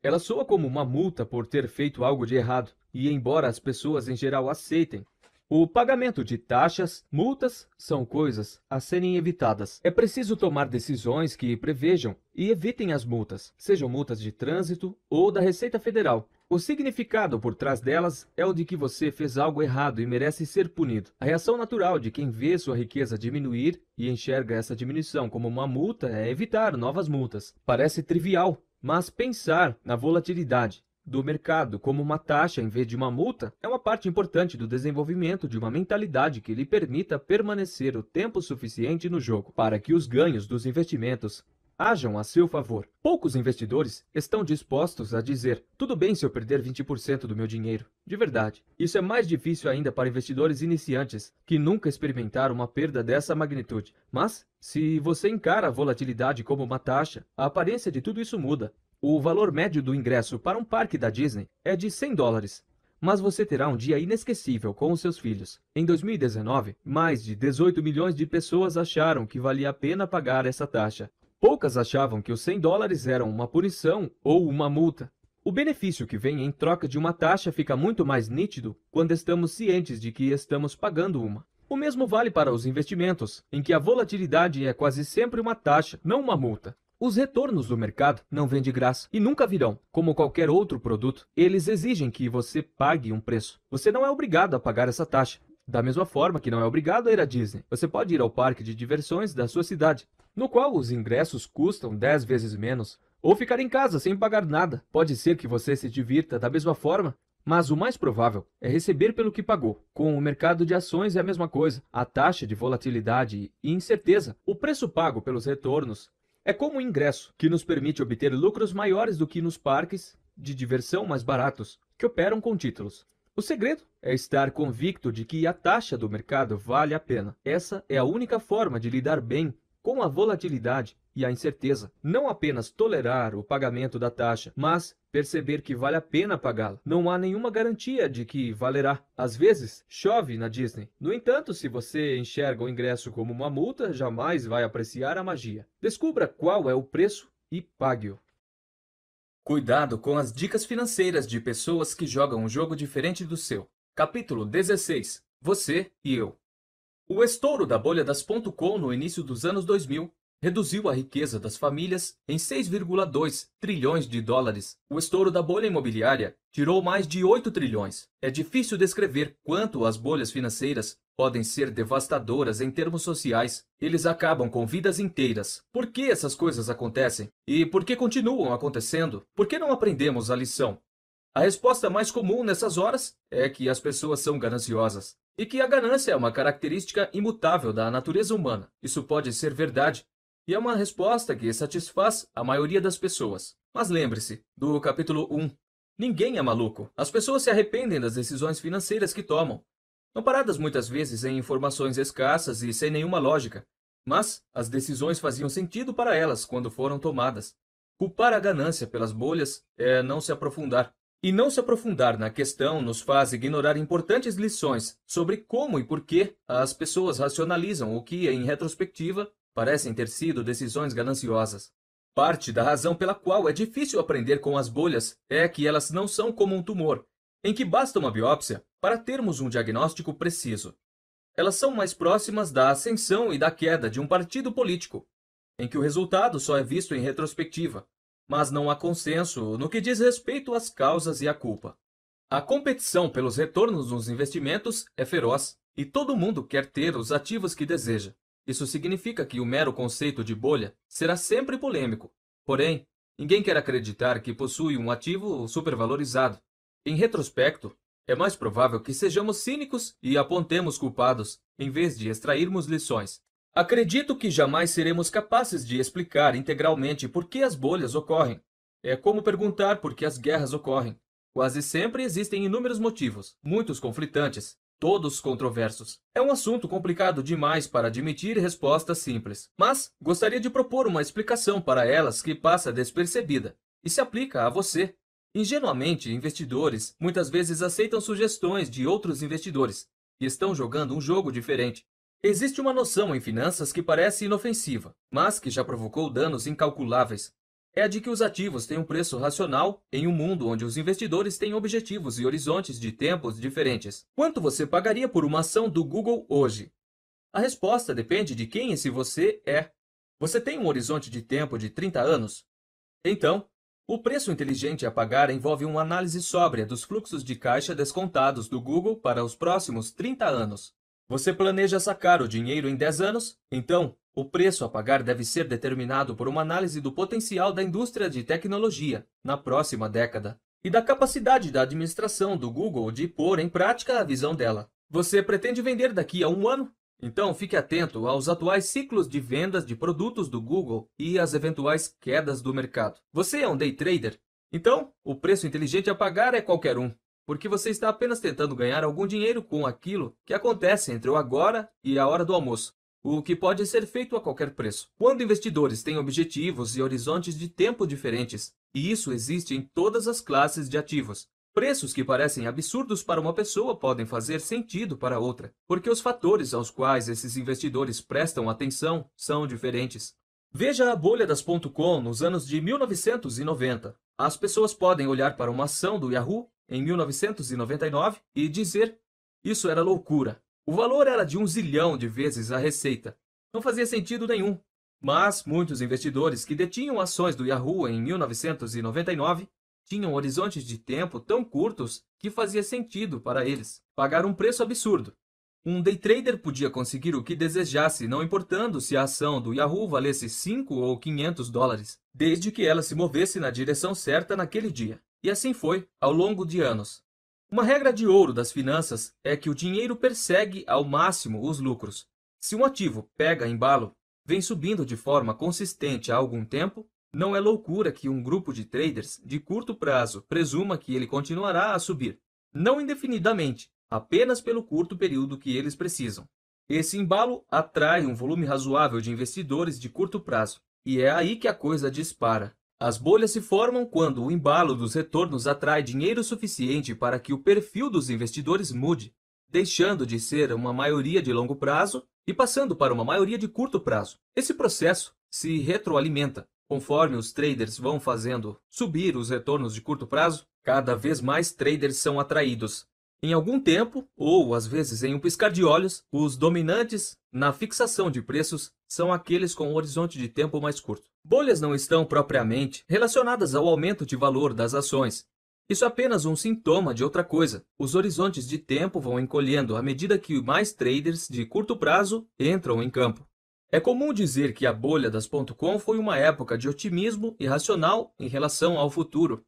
Ela soa como uma multa por ter feito algo de errado, e embora as pessoas em geral aceitem, o pagamento de taxas, multas, são coisas a serem evitadas. É preciso tomar decisões que prevejam e evitem as multas, sejam multas de trânsito ou da Receita Federal, o significado por trás delas é o de que você fez algo errado e merece ser punido. A reação natural de quem vê sua riqueza diminuir e enxerga essa diminuição como uma multa é evitar novas multas. Parece trivial, mas pensar na volatilidade do mercado como uma taxa em vez de uma multa é uma parte importante do desenvolvimento de uma mentalidade que lhe permita permanecer o tempo suficiente no jogo para que os ganhos dos investimentos Hajam a seu favor. Poucos investidores estão dispostos a dizer: tudo bem se eu perder 20% do meu dinheiro. De verdade. Isso é mais difícil ainda para investidores iniciantes que nunca experimentaram uma perda dessa magnitude. Mas, se você encara a volatilidade como uma taxa, a aparência de tudo isso muda. O valor médio do ingresso para um parque da Disney é de 100 dólares, mas você terá um dia inesquecível com os seus filhos. Em 2019, mais de 18 milhões de pessoas acharam que valia a pena pagar essa taxa. Poucas achavam que os 100 dólares eram uma punição ou uma multa. O benefício que vem em troca de uma taxa fica muito mais nítido quando estamos cientes de que estamos pagando uma. O mesmo vale para os investimentos, em que a volatilidade é quase sempre uma taxa, não uma multa. Os retornos do mercado não vêm de graça e nunca virão. Como qualquer outro produto, eles exigem que você pague um preço. Você não é obrigado a pagar essa taxa, da mesma forma que não é obrigado a ir à Disney, você pode ir ao parque de diversões da sua cidade, no qual os ingressos custam 10 vezes menos, ou ficar em casa sem pagar nada. Pode ser que você se divirta da mesma forma, mas o mais provável é receber pelo que pagou. Com o mercado de ações é a mesma coisa. A taxa de volatilidade e incerteza, o preço pago pelos retornos, é como o ingresso, que nos permite obter lucros maiores do que nos parques de diversão mais baratos, que operam com títulos. O segredo é estar convicto de que a taxa do mercado vale a pena. Essa é a única forma de lidar bem com a volatilidade e a incerteza. Não apenas tolerar o pagamento da taxa, mas perceber que vale a pena pagá-la. Não há nenhuma garantia de que valerá. Às vezes, chove na Disney. No entanto, se você enxerga o ingresso como uma multa, jamais vai apreciar a magia. Descubra qual é o preço e pague-o. Cuidado com as dicas financeiras de pessoas que jogam um jogo diferente do seu. Capítulo 16 Você e eu. O estouro da bolha das .com no início dos anos 2000 reduziu a riqueza das famílias em 6,2 trilhões de dólares. O estouro da bolha imobiliária tirou mais de 8 trilhões. É difícil descrever quanto as bolhas financeiras podem ser devastadoras em termos sociais. Eles acabam com vidas inteiras. Por que essas coisas acontecem? E por que continuam acontecendo? Por que não aprendemos a lição? A resposta mais comum nessas horas é que as pessoas são gananciosas e que a ganância é uma característica imutável da natureza humana. Isso pode ser verdade e é uma resposta que satisfaz a maioria das pessoas. Mas lembre-se do capítulo 1. Ninguém é maluco. As pessoas se arrependem das decisões financeiras que tomam. Amparadas muitas vezes em informações escassas e sem nenhuma lógica. Mas as decisões faziam sentido para elas quando foram tomadas. Culpar a ganância pelas bolhas é não se aprofundar. E não se aprofundar na questão nos faz ignorar importantes lições sobre como e por que as pessoas racionalizam o que, em retrospectiva, parecem ter sido decisões gananciosas. Parte da razão pela qual é difícil aprender com as bolhas é que elas não são como um tumor, em que basta uma biópsia para termos um diagnóstico preciso. Elas são mais próximas da ascensão e da queda de um partido político, em que o resultado só é visto em retrospectiva, mas não há consenso no que diz respeito às causas e à culpa. A competição pelos retornos nos investimentos é feroz e todo mundo quer ter os ativos que deseja. Isso significa que o mero conceito de bolha será sempre polêmico. Porém, ninguém quer acreditar que possui um ativo supervalorizado. Em retrospecto, é mais provável que sejamos cínicos e apontemos culpados, em vez de extrairmos lições. Acredito que jamais seremos capazes de explicar integralmente por que as bolhas ocorrem. É como perguntar por que as guerras ocorrem. Quase sempre existem inúmeros motivos, muitos conflitantes, todos controversos. É um assunto complicado demais para admitir respostas simples, mas gostaria de propor uma explicação para elas que passa despercebida e se aplica a você. Ingenuamente, investidores muitas vezes aceitam sugestões de outros investidores e estão jogando um jogo diferente. Existe uma noção em finanças que parece inofensiva, mas que já provocou danos incalculáveis é a de que os ativos têm um preço racional em um mundo onde os investidores têm objetivos e horizontes de tempos diferentes. Quanto você pagaria por uma ação do Google hoje? A resposta depende de quem esse você é. Você tem um horizonte de tempo de 30 anos? Então, o preço inteligente a pagar envolve uma análise sóbria dos fluxos de caixa descontados do Google para os próximos 30 anos. Você planeja sacar o dinheiro em 10 anos? Então, o preço a pagar deve ser determinado por uma análise do potencial da indústria de tecnologia na próxima década e da capacidade da administração do Google de pôr em prática a visão dela. Você pretende vender daqui a um ano? Então fique atento aos atuais ciclos de vendas de produtos do Google e às eventuais quedas do mercado. Você é um day trader? Então, o preço inteligente a pagar é qualquer um, porque você está apenas tentando ganhar algum dinheiro com aquilo que acontece entre o agora e a hora do almoço o que pode ser feito a qualquer preço. Quando investidores têm objetivos e horizontes de tempo diferentes, e isso existe em todas as classes de ativos, preços que parecem absurdos para uma pessoa podem fazer sentido para outra, porque os fatores aos quais esses investidores prestam atenção são diferentes. Veja a bolha das .com nos anos de 1990. As pessoas podem olhar para uma ação do Yahoo em 1999 e dizer: "Isso era loucura. O valor era de um zilhão de vezes a receita. Não fazia sentido nenhum. Mas muitos investidores que detinham ações do Yahoo em 1999 tinham horizontes de tempo tão curtos que fazia sentido para eles pagar um preço absurdo. Um day trader podia conseguir o que desejasse, não importando se a ação do Yahoo valesse 5 ou 500 dólares, desde que ela se movesse na direção certa naquele dia. E assim foi, ao longo de anos. Uma regra de ouro das finanças é que o dinheiro persegue ao máximo os lucros. Se um ativo pega embalo, vem subindo de forma consistente há algum tempo, não é loucura que um grupo de traders de curto prazo presuma que ele continuará a subir, não indefinidamente, apenas pelo curto período que eles precisam. Esse embalo atrai um volume razoável de investidores de curto prazo, e é aí que a coisa dispara. As bolhas se formam quando o embalo dos retornos atrai dinheiro suficiente para que o perfil dos investidores mude, deixando de ser uma maioria de longo prazo e passando para uma maioria de curto prazo. Esse processo se retroalimenta. Conforme os traders vão fazendo subir os retornos de curto prazo, cada vez mais traders são atraídos. Em algum tempo, ou às vezes em um piscar de olhos, os dominantes na fixação de preços, são aqueles com um horizonte de tempo mais curto. Bolhas não estão propriamente relacionadas ao aumento de valor das ações. Isso é apenas um sintoma de outra coisa. Os horizontes de tempo vão encolhendo à medida que mais traders de curto prazo entram em campo. É comum dizer que a bolha das .com foi uma época de otimismo irracional em relação ao futuro,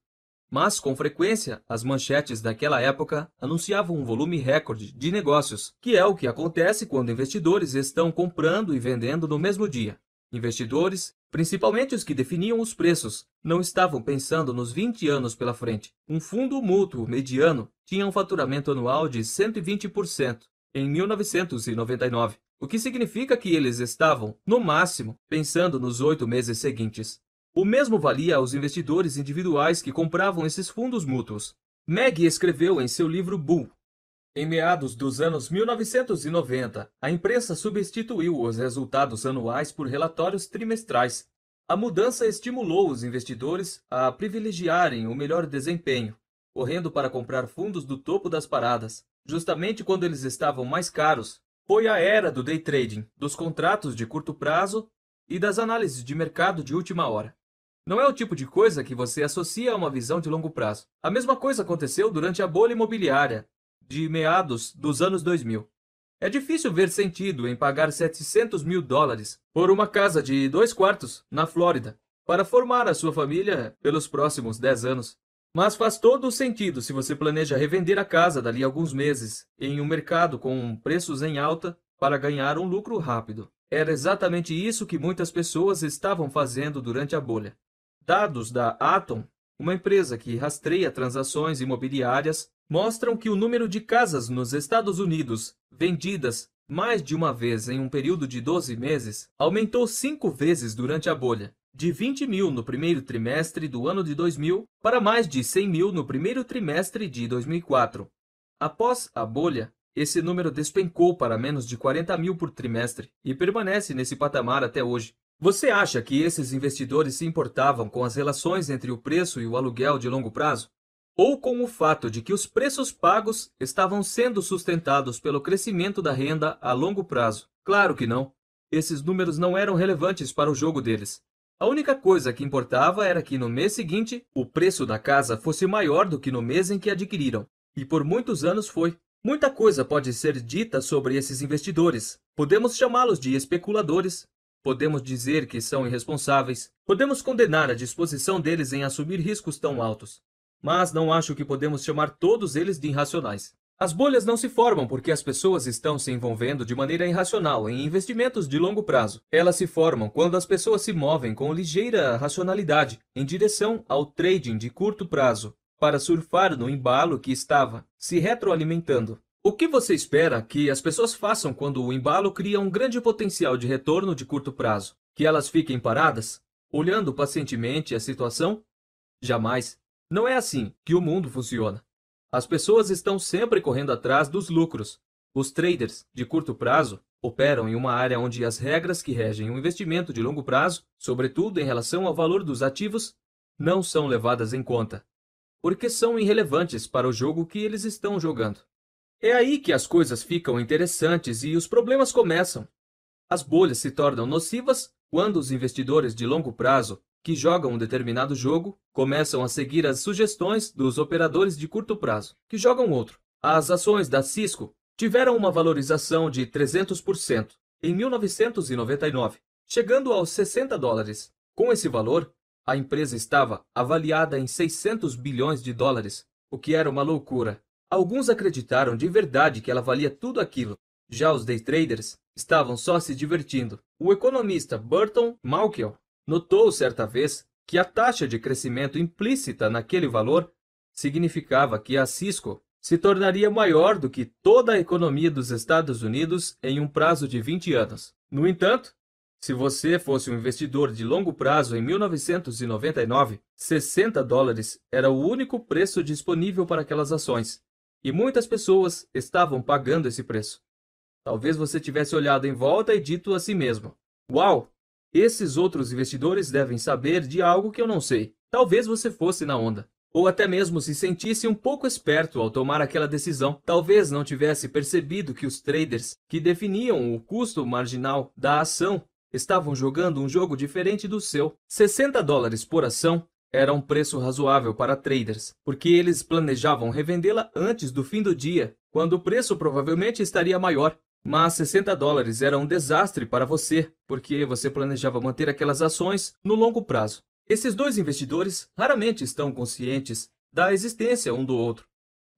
mas, com frequência, as manchetes daquela época anunciavam um volume recorde de negócios, que é o que acontece quando investidores estão comprando e vendendo no mesmo dia. Investidores, principalmente os que definiam os preços, não estavam pensando nos 20 anos pela frente. Um fundo mútuo mediano tinha um faturamento anual de 120% em 1999, o que significa que eles estavam, no máximo, pensando nos oito meses seguintes. O mesmo valia aos investidores individuais que compravam esses fundos mútuos. Meg escreveu em seu livro Bull. Em meados dos anos 1990, a imprensa substituiu os resultados anuais por relatórios trimestrais. A mudança estimulou os investidores a privilegiarem o melhor desempenho, correndo para comprar fundos do topo das paradas, justamente quando eles estavam mais caros. Foi a era do day trading, dos contratos de curto prazo e das análises de mercado de última hora. Não é o tipo de coisa que você associa a uma visão de longo prazo. A mesma coisa aconteceu durante a bolha imobiliária de meados dos anos 2000. É difícil ver sentido em pagar 700 mil dólares por uma casa de dois quartos na Flórida para formar a sua família pelos próximos 10 anos. Mas faz todo o sentido se você planeja revender a casa dali a alguns meses em um mercado com preços em alta para ganhar um lucro rápido. Era exatamente isso que muitas pessoas estavam fazendo durante a bolha. Dados da Atom, uma empresa que rastreia transações imobiliárias, mostram que o número de casas nos Estados Unidos vendidas mais de uma vez em um período de 12 meses aumentou cinco vezes durante a bolha, de 20 mil no primeiro trimestre do ano de 2000 para mais de 100 mil no primeiro trimestre de 2004. Após a bolha, esse número despencou para menos de 40 mil por trimestre e permanece nesse patamar até hoje. Você acha que esses investidores se importavam com as relações entre o preço e o aluguel de longo prazo? Ou com o fato de que os preços pagos estavam sendo sustentados pelo crescimento da renda a longo prazo? Claro que não. Esses números não eram relevantes para o jogo deles. A única coisa que importava era que no mês seguinte o preço da casa fosse maior do que no mês em que adquiriram. E por muitos anos foi. Muita coisa pode ser dita sobre esses investidores. Podemos chamá-los de especuladores, Podemos dizer que são irresponsáveis, podemos condenar a disposição deles em assumir riscos tão altos. Mas não acho que podemos chamar todos eles de irracionais. As bolhas não se formam porque as pessoas estão se envolvendo de maneira irracional em investimentos de longo prazo. Elas se formam quando as pessoas se movem com ligeira racionalidade em direção ao trading de curto prazo, para surfar no embalo que estava se retroalimentando. O que você espera que as pessoas façam quando o embalo cria um grande potencial de retorno de curto prazo? Que elas fiquem paradas, olhando pacientemente a situação? Jamais. Não é assim que o mundo funciona. As pessoas estão sempre correndo atrás dos lucros. Os traders de curto prazo operam em uma área onde as regras que regem o investimento de longo prazo, sobretudo em relação ao valor dos ativos, não são levadas em conta, porque são irrelevantes para o jogo que eles estão jogando. É aí que as coisas ficam interessantes e os problemas começam. As bolhas se tornam nocivas quando os investidores de longo prazo, que jogam um determinado jogo, começam a seguir as sugestões dos operadores de curto prazo, que jogam outro. As ações da Cisco tiveram uma valorização de 300% em 1999, chegando aos 60 dólares. Com esse valor, a empresa estava avaliada em 600 bilhões de dólares, o que era uma loucura. Alguns acreditaram de verdade que ela valia tudo aquilo. Já os day traders estavam só se divertindo. O economista Burton Malkiel notou certa vez que a taxa de crescimento implícita naquele valor significava que a Cisco se tornaria maior do que toda a economia dos Estados Unidos em um prazo de 20 anos. No entanto, se você fosse um investidor de longo prazo em 1999, 60 dólares era o único preço disponível para aquelas ações. E muitas pessoas estavam pagando esse preço. Talvez você tivesse olhado em volta e dito a si mesmo: Uau, esses outros investidores devem saber de algo que eu não sei. Talvez você fosse na onda. Ou até mesmo se sentisse um pouco esperto ao tomar aquela decisão, talvez não tivesse percebido que os traders que definiam o custo marginal da ação estavam jogando um jogo diferente do seu. 60 dólares por ação era um preço razoável para traders, porque eles planejavam revendê-la antes do fim do dia, quando o preço provavelmente estaria maior. Mas 60 dólares era um desastre para você, porque você planejava manter aquelas ações no longo prazo. Esses dois investidores raramente estão conscientes da existência um do outro.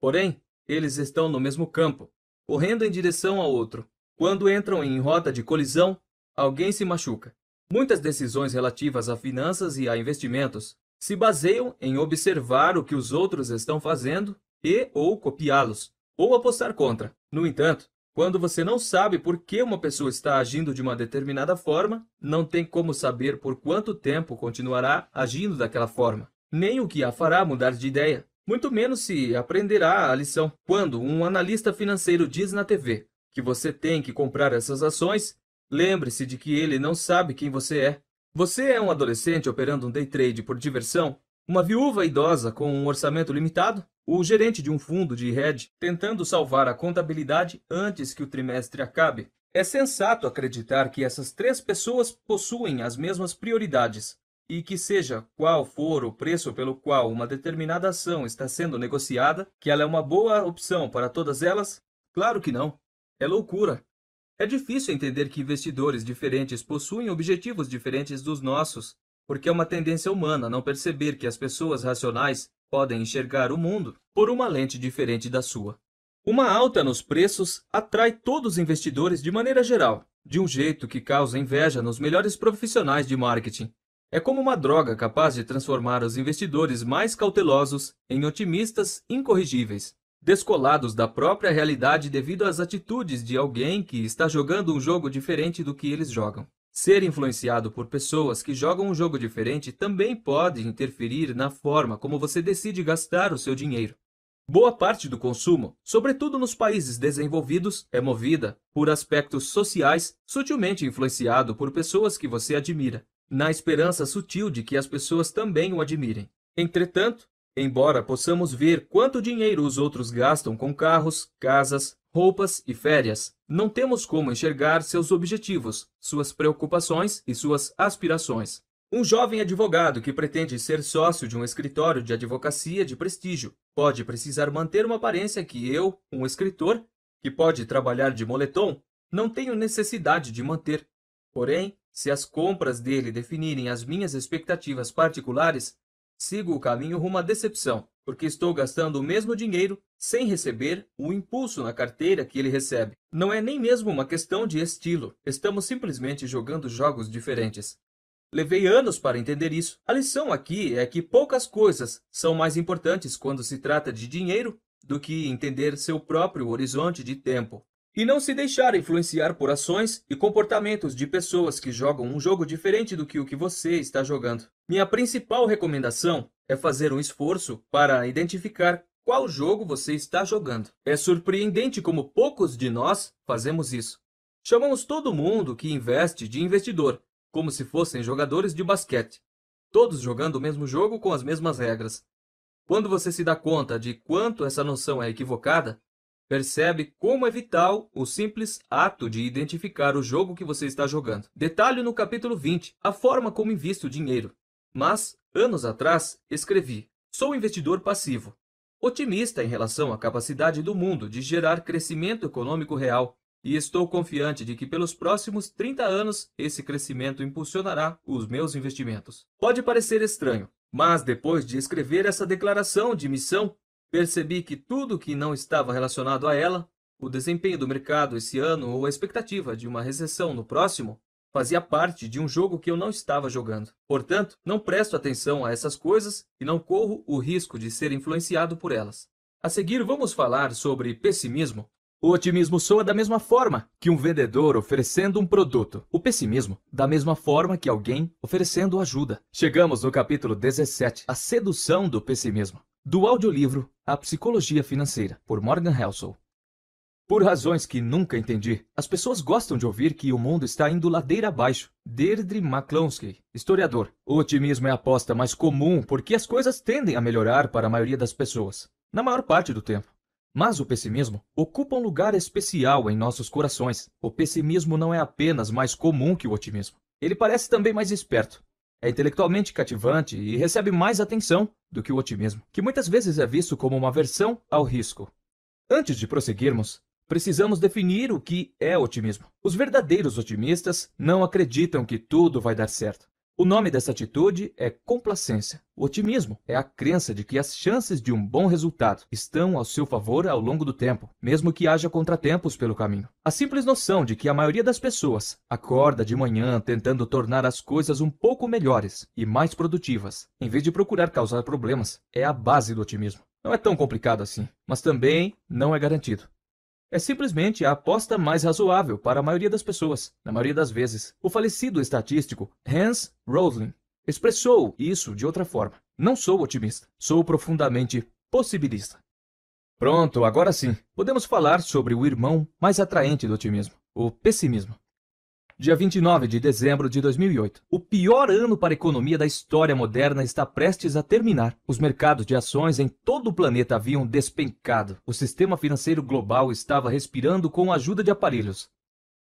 Porém, eles estão no mesmo campo, correndo em direção ao outro. Quando entram em rota de colisão, alguém se machuca. Muitas decisões relativas a finanças e a investimentos se baseiam em observar o que os outros estão fazendo e ou copiá-los, ou apostar contra. No entanto, quando você não sabe por que uma pessoa está agindo de uma determinada forma, não tem como saber por quanto tempo continuará agindo daquela forma, nem o que a fará mudar de ideia, muito menos se aprenderá a lição. Quando um analista financeiro diz na TV que você tem que comprar essas ações, lembre-se de que ele não sabe quem você é você é um adolescente operando um day trade por diversão? Uma viúva idosa com um orçamento limitado? O gerente de um fundo de hedge tentando salvar a contabilidade antes que o trimestre acabe? É sensato acreditar que essas três pessoas possuem as mesmas prioridades e que seja qual for o preço pelo qual uma determinada ação está sendo negociada, que ela é uma boa opção para todas elas? Claro que não. É loucura. É difícil entender que investidores diferentes possuem objetivos diferentes dos nossos, porque é uma tendência humana não perceber que as pessoas racionais podem enxergar o mundo por uma lente diferente da sua. Uma alta nos preços atrai todos os investidores de maneira geral, de um jeito que causa inveja nos melhores profissionais de marketing. É como uma droga capaz de transformar os investidores mais cautelosos em otimistas incorrigíveis descolados da própria realidade devido às atitudes de alguém que está jogando um jogo diferente do que eles jogam. Ser influenciado por pessoas que jogam um jogo diferente também pode interferir na forma como você decide gastar o seu dinheiro. Boa parte do consumo, sobretudo nos países desenvolvidos, é movida por aspectos sociais sutilmente influenciado por pessoas que você admira, na esperança sutil de que as pessoas também o admirem. Entretanto, Embora possamos ver quanto dinheiro os outros gastam com carros, casas, roupas e férias, não temos como enxergar seus objetivos, suas preocupações e suas aspirações. Um jovem advogado que pretende ser sócio de um escritório de advocacia de prestígio pode precisar manter uma aparência que eu, um escritor, que pode trabalhar de moletom, não tenho necessidade de manter. Porém, se as compras dele definirem as minhas expectativas particulares, sigo o caminho rumo à decepção, porque estou gastando o mesmo dinheiro sem receber o impulso na carteira que ele recebe. Não é nem mesmo uma questão de estilo, estamos simplesmente jogando jogos diferentes. Levei anos para entender isso. A lição aqui é que poucas coisas são mais importantes quando se trata de dinheiro do que entender seu próprio horizonte de tempo e não se deixar influenciar por ações e comportamentos de pessoas que jogam um jogo diferente do que o que você está jogando. Minha principal recomendação é fazer um esforço para identificar qual jogo você está jogando. É surpreendente como poucos de nós fazemos isso. Chamamos todo mundo que investe de investidor, como se fossem jogadores de basquete, todos jogando o mesmo jogo com as mesmas regras. Quando você se dá conta de quanto essa noção é equivocada, Percebe como é vital o simples ato de identificar o jogo que você está jogando. Detalhe no capítulo 20, a forma como invisto o dinheiro. Mas, anos atrás, escrevi, sou investidor passivo, otimista em relação à capacidade do mundo de gerar crescimento econômico real e estou confiante de que pelos próximos 30 anos esse crescimento impulsionará os meus investimentos. Pode parecer estranho, mas depois de escrever essa declaração de missão, Percebi que tudo que não estava relacionado a ela, o desempenho do mercado esse ano ou a expectativa de uma recessão no próximo, fazia parte de um jogo que eu não estava jogando. Portanto, não presto atenção a essas coisas e não corro o risco de ser influenciado por elas. A seguir, vamos falar sobre pessimismo. O otimismo soa da mesma forma que um vendedor oferecendo um produto. O pessimismo, da mesma forma que alguém oferecendo ajuda. Chegamos no capítulo 17, a sedução do pessimismo do audiolivro A Psicologia Financeira, por Morgan Housel. Por razões que nunca entendi, as pessoas gostam de ouvir que o mundo está indo ladeira abaixo. Deirdre McClonsky, historiador. O otimismo é a aposta mais comum porque as coisas tendem a melhorar para a maioria das pessoas, na maior parte do tempo. Mas o pessimismo ocupa um lugar especial em nossos corações. O pessimismo não é apenas mais comum que o otimismo. Ele parece também mais esperto é intelectualmente cativante e recebe mais atenção do que o otimismo, que muitas vezes é visto como uma aversão ao risco. Antes de prosseguirmos, precisamos definir o que é otimismo. Os verdadeiros otimistas não acreditam que tudo vai dar certo. O nome dessa atitude é complacência. O otimismo é a crença de que as chances de um bom resultado estão ao seu favor ao longo do tempo, mesmo que haja contratempos pelo caminho. A simples noção de que a maioria das pessoas acorda de manhã tentando tornar as coisas um pouco melhores e mais produtivas, em vez de procurar causar problemas, é a base do otimismo. Não é tão complicado assim, mas também não é garantido. É simplesmente a aposta mais razoável para a maioria das pessoas, na maioria das vezes. O falecido estatístico Hans Rosling expressou isso de outra forma. Não sou otimista, sou profundamente possibilista. Pronto, agora sim, podemos falar sobre o irmão mais atraente do otimismo, o pessimismo. Dia 29 de dezembro de 2008. O pior ano para a economia da história moderna está prestes a terminar. Os mercados de ações em todo o planeta haviam despencado. O sistema financeiro global estava respirando com a ajuda de aparelhos.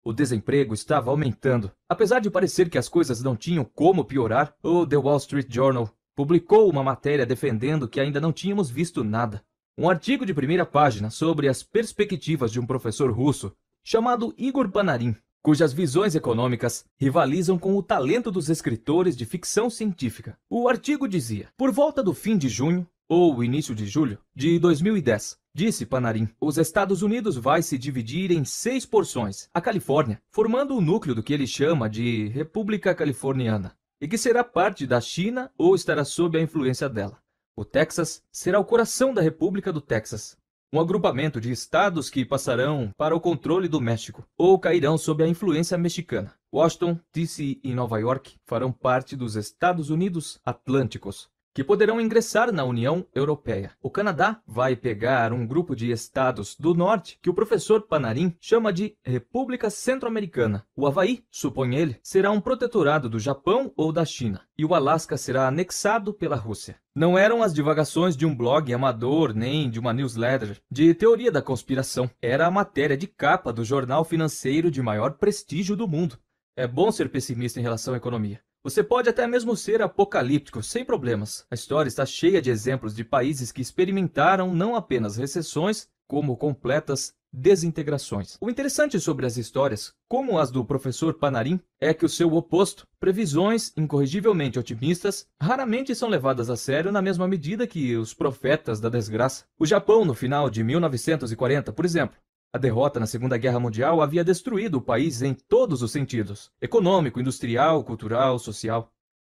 O desemprego estava aumentando. Apesar de parecer que as coisas não tinham como piorar, o The Wall Street Journal publicou uma matéria defendendo que ainda não tínhamos visto nada. Um artigo de primeira página sobre as perspectivas de um professor russo chamado Igor Panarin cujas visões econômicas rivalizam com o talento dos escritores de ficção científica. O artigo dizia: Por volta do fim de junho, ou início de julho de 2010, disse Panarin, os Estados Unidos vai se dividir em seis porções, a Califórnia, formando o núcleo do que ele chama de República Californiana, e que será parte da China ou estará sob a influência dela. O Texas será o coração da República do Texas, um agrupamento de estados que passarão para o controle do México ou cairão sob a influência mexicana. Washington, DC e Nova York farão parte dos Estados Unidos Atlânticos, que poderão ingressar na União Europeia. O Canadá vai pegar um grupo de estados do norte que o professor Panarin chama de República Centro-Americana. O Havaí, supõe ele, será um protetorado do Japão ou da China, e o Alasca será anexado pela Rússia. Não eram as divagações de um blog amador nem de uma newsletter de teoria da conspiração. Era a matéria de capa do jornal financeiro de maior prestígio do mundo. É bom ser pessimista em relação à economia. Você pode até mesmo ser apocalíptico, sem problemas. A história está cheia de exemplos de países que experimentaram não apenas recessões, como completas desintegrações. O interessante sobre as histórias, como as do professor Panarin, é que o seu oposto, previsões incorrigivelmente otimistas, raramente são levadas a sério na mesma medida que os profetas da desgraça. O Japão, no final de 1940, por exemplo, a derrota na Segunda Guerra Mundial havia destruído o país em todos os sentidos: econômico, industrial, cultural, social.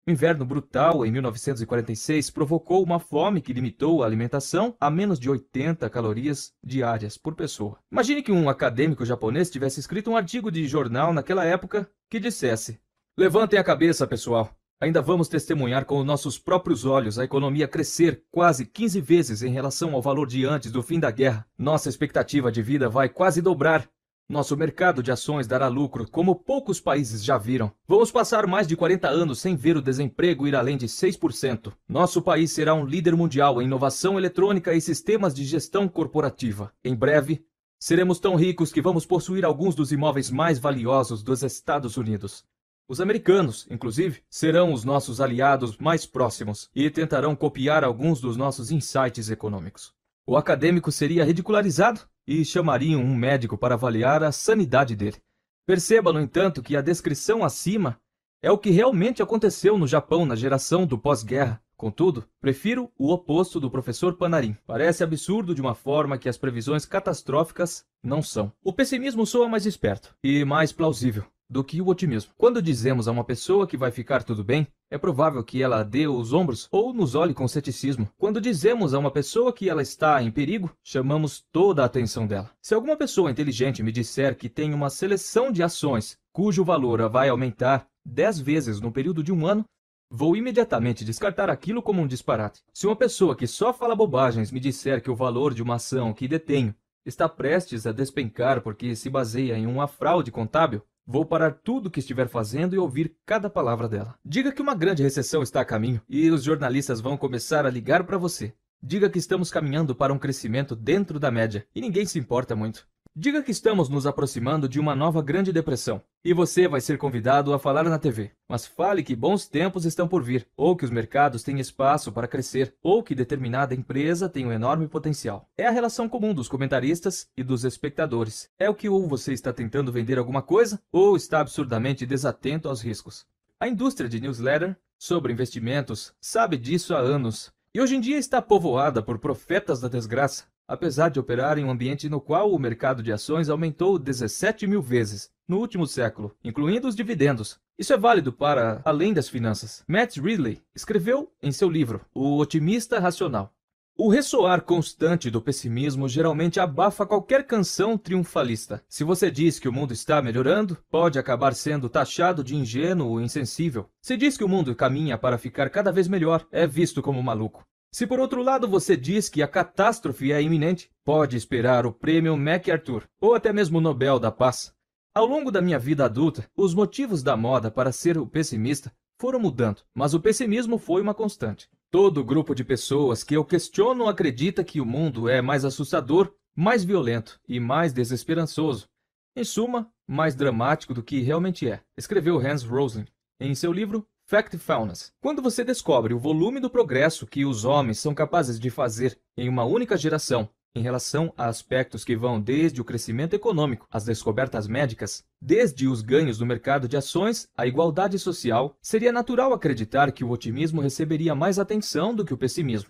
O inverno brutal em 1946 provocou uma fome que limitou a alimentação a menos de 80 calorias diárias por pessoa. Imagine que um acadêmico japonês tivesse escrito um artigo de jornal naquela época que dissesse: Levantem a cabeça, pessoal. Ainda vamos testemunhar com nossos próprios olhos a economia crescer quase 15 vezes em relação ao valor de antes do fim da guerra. Nossa expectativa de vida vai quase dobrar. Nosso mercado de ações dará lucro como poucos países já viram. Vamos passar mais de 40 anos sem ver o desemprego ir além de 6%. Nosso país será um líder mundial em inovação eletrônica e sistemas de gestão corporativa. Em breve, seremos tão ricos que vamos possuir alguns dos imóveis mais valiosos dos Estados Unidos. Os americanos, inclusive, serão os nossos aliados mais próximos e tentarão copiar alguns dos nossos insights econômicos. O acadêmico seria ridicularizado e chamariam um médico para avaliar a sanidade dele. Perceba, no entanto, que a descrição acima é o que realmente aconteceu no Japão na geração do pós-guerra. Contudo, prefiro o oposto do professor Panarin. Parece absurdo de uma forma que as previsões catastróficas não são. O pessimismo soa mais esperto e mais plausível do que o otimismo. Quando dizemos a uma pessoa que vai ficar tudo bem, é provável que ela dê os ombros ou nos olhe com ceticismo. Quando dizemos a uma pessoa que ela está em perigo, chamamos toda a atenção dela. Se alguma pessoa inteligente me disser que tem uma seleção de ações cujo valor vai aumentar 10 vezes no período de um ano, vou imediatamente descartar aquilo como um disparate. Se uma pessoa que só fala bobagens me disser que o valor de uma ação que detenho está prestes a despencar porque se baseia em uma fraude contábil, Vou parar tudo o que estiver fazendo e ouvir cada palavra dela. Diga que uma grande recessão está a caminho e os jornalistas vão começar a ligar para você. Diga que estamos caminhando para um crescimento dentro da média e ninguém se importa muito. Diga que estamos nos aproximando de uma nova Grande Depressão e você vai ser convidado a falar na TV. Mas fale que bons tempos estão por vir, ou que os mercados têm espaço para crescer, ou que determinada empresa tem um enorme potencial. É a relação comum dos comentaristas e dos espectadores. É o que ou você está tentando vender alguma coisa, ou está absurdamente desatento aos riscos. A indústria de newsletter sobre investimentos sabe disso há anos. E hoje em dia está povoada por profetas da desgraça apesar de operar em um ambiente no qual o mercado de ações aumentou 17 mil vezes no último século, incluindo os dividendos. Isso é válido para além das finanças. Matt Ridley escreveu em seu livro O Otimista Racional. O ressoar constante do pessimismo geralmente abafa qualquer canção triunfalista. Se você diz que o mundo está melhorando, pode acabar sendo taxado de ingênuo ou insensível. Se diz que o mundo caminha para ficar cada vez melhor, é visto como maluco. Se por outro lado você diz que a catástrofe é iminente, pode esperar o prêmio MacArthur ou até mesmo o Nobel da Paz. Ao longo da minha vida adulta, os motivos da moda para ser o pessimista foram mudando, mas o pessimismo foi uma constante. Todo grupo de pessoas que eu questiono acredita que o mundo é mais assustador, mais violento e mais desesperançoso. Em suma, mais dramático do que realmente é, escreveu Hans Rosling em seu livro Factfulness. Quando você descobre o volume do progresso que os homens são capazes de fazer em uma única geração, em relação a aspectos que vão desde o crescimento econômico, as descobertas médicas, desde os ganhos do mercado de ações, à igualdade social, seria natural acreditar que o otimismo receberia mais atenção do que o pessimismo.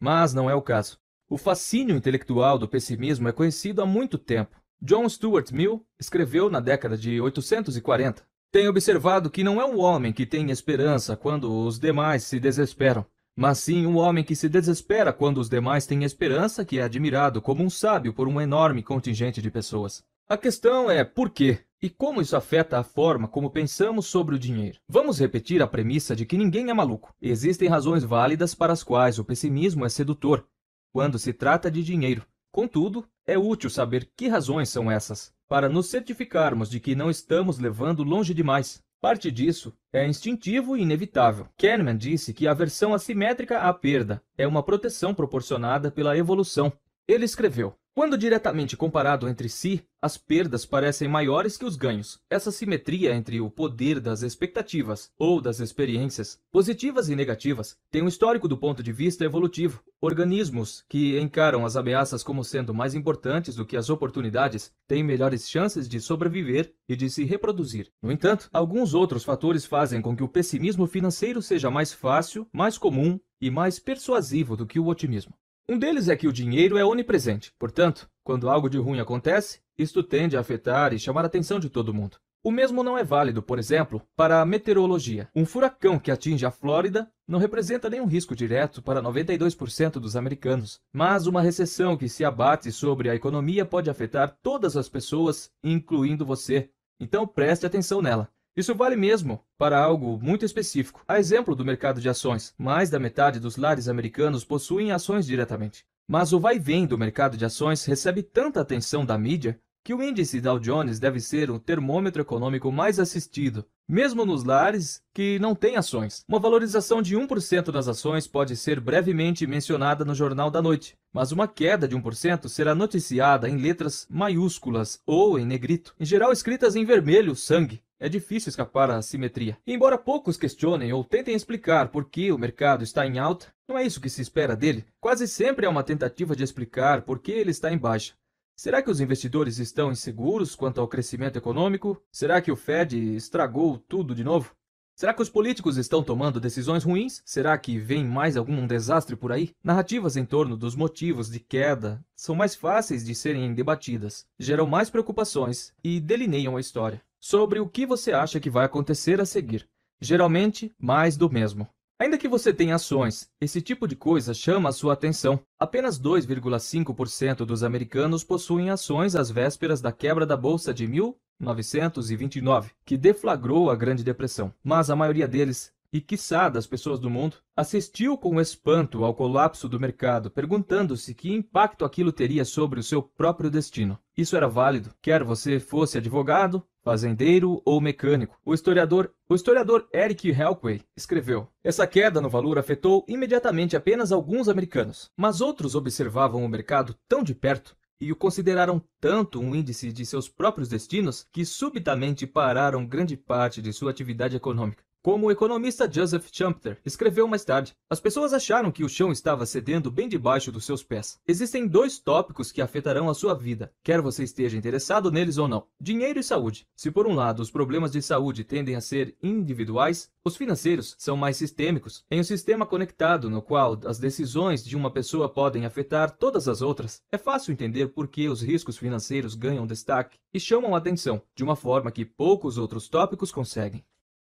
Mas não é o caso. O fascínio intelectual do pessimismo é conhecido há muito tempo. John Stuart Mill escreveu na década de 840: tem observado que não é o homem que tem esperança quando os demais se desesperam, mas sim o homem que se desespera quando os demais têm esperança que é admirado como um sábio por um enorme contingente de pessoas. A questão é por quê e como isso afeta a forma como pensamos sobre o dinheiro. Vamos repetir a premissa de que ninguém é maluco. Existem razões válidas para as quais o pessimismo é sedutor quando se trata de dinheiro. Contudo, é útil saber que razões são essas para nos certificarmos de que não estamos levando longe demais. Parte disso é instintivo e inevitável. Kahneman disse que a aversão assimétrica à perda é uma proteção proporcionada pela evolução. Ele escreveu: quando diretamente comparado entre si, as perdas parecem maiores que os ganhos. Essa simetria entre o poder das expectativas ou das experiências, positivas e negativas, tem um histórico do ponto de vista evolutivo. Organismos que encaram as ameaças como sendo mais importantes do que as oportunidades têm melhores chances de sobreviver e de se reproduzir. No entanto, alguns outros fatores fazem com que o pessimismo financeiro seja mais fácil, mais comum e mais persuasivo do que o otimismo. Um deles é que o dinheiro é onipresente, portanto, quando algo de ruim acontece, isto tende a afetar e chamar a atenção de todo mundo. O mesmo não é válido, por exemplo, para a meteorologia. Um furacão que atinge a Flórida não representa nenhum risco direto para 92% dos americanos, mas uma recessão que se abate sobre a economia pode afetar todas as pessoas, incluindo você. Então preste atenção nela. Isso vale mesmo para algo muito específico, a exemplo do mercado de ações. Mais da metade dos lares americanos possuem ações diretamente. Mas o vai-vem do mercado de ações recebe tanta atenção da mídia que o índice Dow Jones deve ser o termômetro econômico mais assistido, mesmo nos lares que não têm ações. Uma valorização de 1% das ações pode ser brevemente mencionada no Jornal da Noite, mas uma queda de 1% será noticiada em letras maiúsculas ou em negrito, em geral escritas em vermelho sangue. É difícil escapar à simetria. Embora poucos questionem ou tentem explicar por que o mercado está em alta, não é isso que se espera dele. Quase sempre há uma tentativa de explicar por que ele está em baixa. Será que os investidores estão inseguros quanto ao crescimento econômico? Será que o Fed estragou tudo de novo? Será que os políticos estão tomando decisões ruins? Será que vem mais algum desastre por aí? Narrativas em torno dos motivos de queda são mais fáceis de serem debatidas, geram mais preocupações e delineiam a história sobre o que você acha que vai acontecer a seguir. Geralmente, mais do mesmo. Ainda que você tenha ações, esse tipo de coisa chama a sua atenção. Apenas 2,5% dos americanos possuem ações às vésperas da quebra da bolsa de 1929, que deflagrou a Grande Depressão. Mas a maioria deles, e quiçá das pessoas do mundo, assistiu com espanto ao colapso do mercado, perguntando-se que impacto aquilo teria sobre o seu próprio destino. Isso era válido, quer você fosse advogado, fazendeiro ou mecânico. O historiador, o historiador Eric Helway escreveu: Essa queda no valor afetou imediatamente apenas alguns americanos, mas outros observavam o mercado tão de perto e o consideraram tanto um índice de seus próprios destinos que subitamente pararam grande parte de sua atividade econômica. Como o economista Joseph Schumpeter escreveu mais tarde, as pessoas acharam que o chão estava cedendo bem debaixo dos seus pés. Existem dois tópicos que afetarão a sua vida, quer você esteja interessado neles ou não: dinheiro e saúde. Se por um lado os problemas de saúde tendem a ser individuais, os financeiros são mais sistêmicos, em um sistema conectado no qual as decisões de uma pessoa podem afetar todas as outras. É fácil entender por que os riscos financeiros ganham destaque e chamam a atenção, de uma forma que poucos outros tópicos conseguem.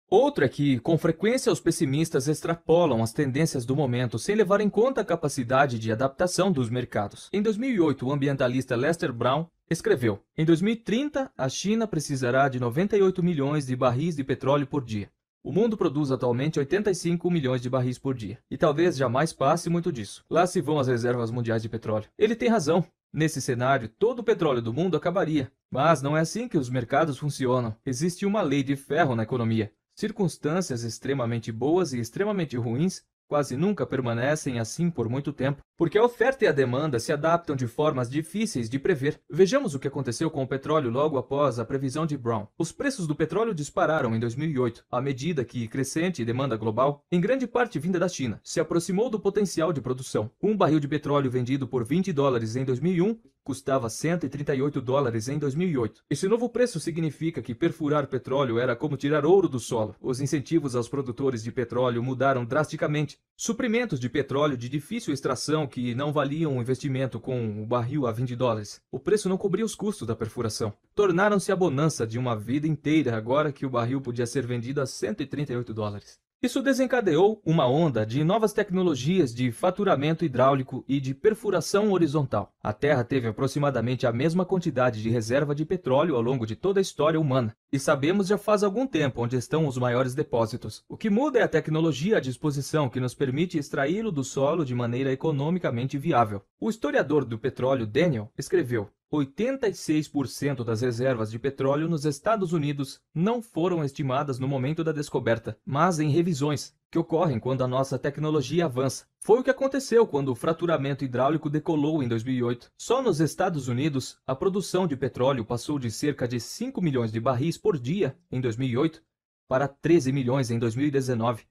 Outro é que, com frequência, os pessimistas extrapolam as tendências do momento sem levar em conta a capacidade de adaptação dos mercados. Em 2008, o ambientalista Lester Brown escreveu: Em 2030, a China precisará de 98 milhões de barris de petróleo por dia. O mundo produz atualmente 85 milhões de barris por dia, e talvez jamais passe muito disso. Lá se vão as reservas mundiais de petróleo. Ele tem razão. Nesse cenário, todo o petróleo do mundo acabaria. Mas não é assim que os mercados funcionam. Existe uma lei de ferro na economia. Circunstâncias extremamente boas e extremamente ruins quase nunca permanecem assim por muito tempo, porque a oferta e a demanda se adaptam de formas difíceis de prever. Vejamos o que aconteceu com o petróleo logo após a previsão de Brown. Os preços do petróleo dispararam em 2008, à medida que crescente demanda global, em grande parte vinda da China, se aproximou do potencial de produção. Um barril de petróleo vendido por 20 dólares em 2001 custava 138 dólares em 2008. Esse novo preço significa que perfurar petróleo era como tirar ouro do solo. Os incentivos aos produtores de petróleo mudaram drasticamente. Suprimentos de petróleo de difícil extração que não valiam o investimento com o barril a 20 dólares. O preço não cobria os custos da perfuração. Tornaram-se a bonança de uma vida inteira agora que o barril podia ser vendido a 138 dólares. Isso desencadeou uma onda de novas tecnologias de faturamento hidráulico e de perfuração horizontal. A Terra teve aproximadamente a mesma quantidade de reserva de petróleo ao longo de toda a história humana, e sabemos já faz algum tempo onde estão os maiores depósitos. O que muda é a tecnologia à disposição que nos permite extraí-lo do solo de maneira economicamente viável. O historiador do petróleo Daniel escreveu: 86% das reservas de petróleo nos Estados Unidos não foram estimadas no momento da descoberta, mas em revisões, que ocorrem quando a nossa tecnologia avança. Foi o que aconteceu quando o fraturamento hidráulico decolou em 2008. Só nos Estados Unidos, a produção de petróleo passou de cerca de 5 milhões de barris por dia em 2008 para 13 milhões em 2019.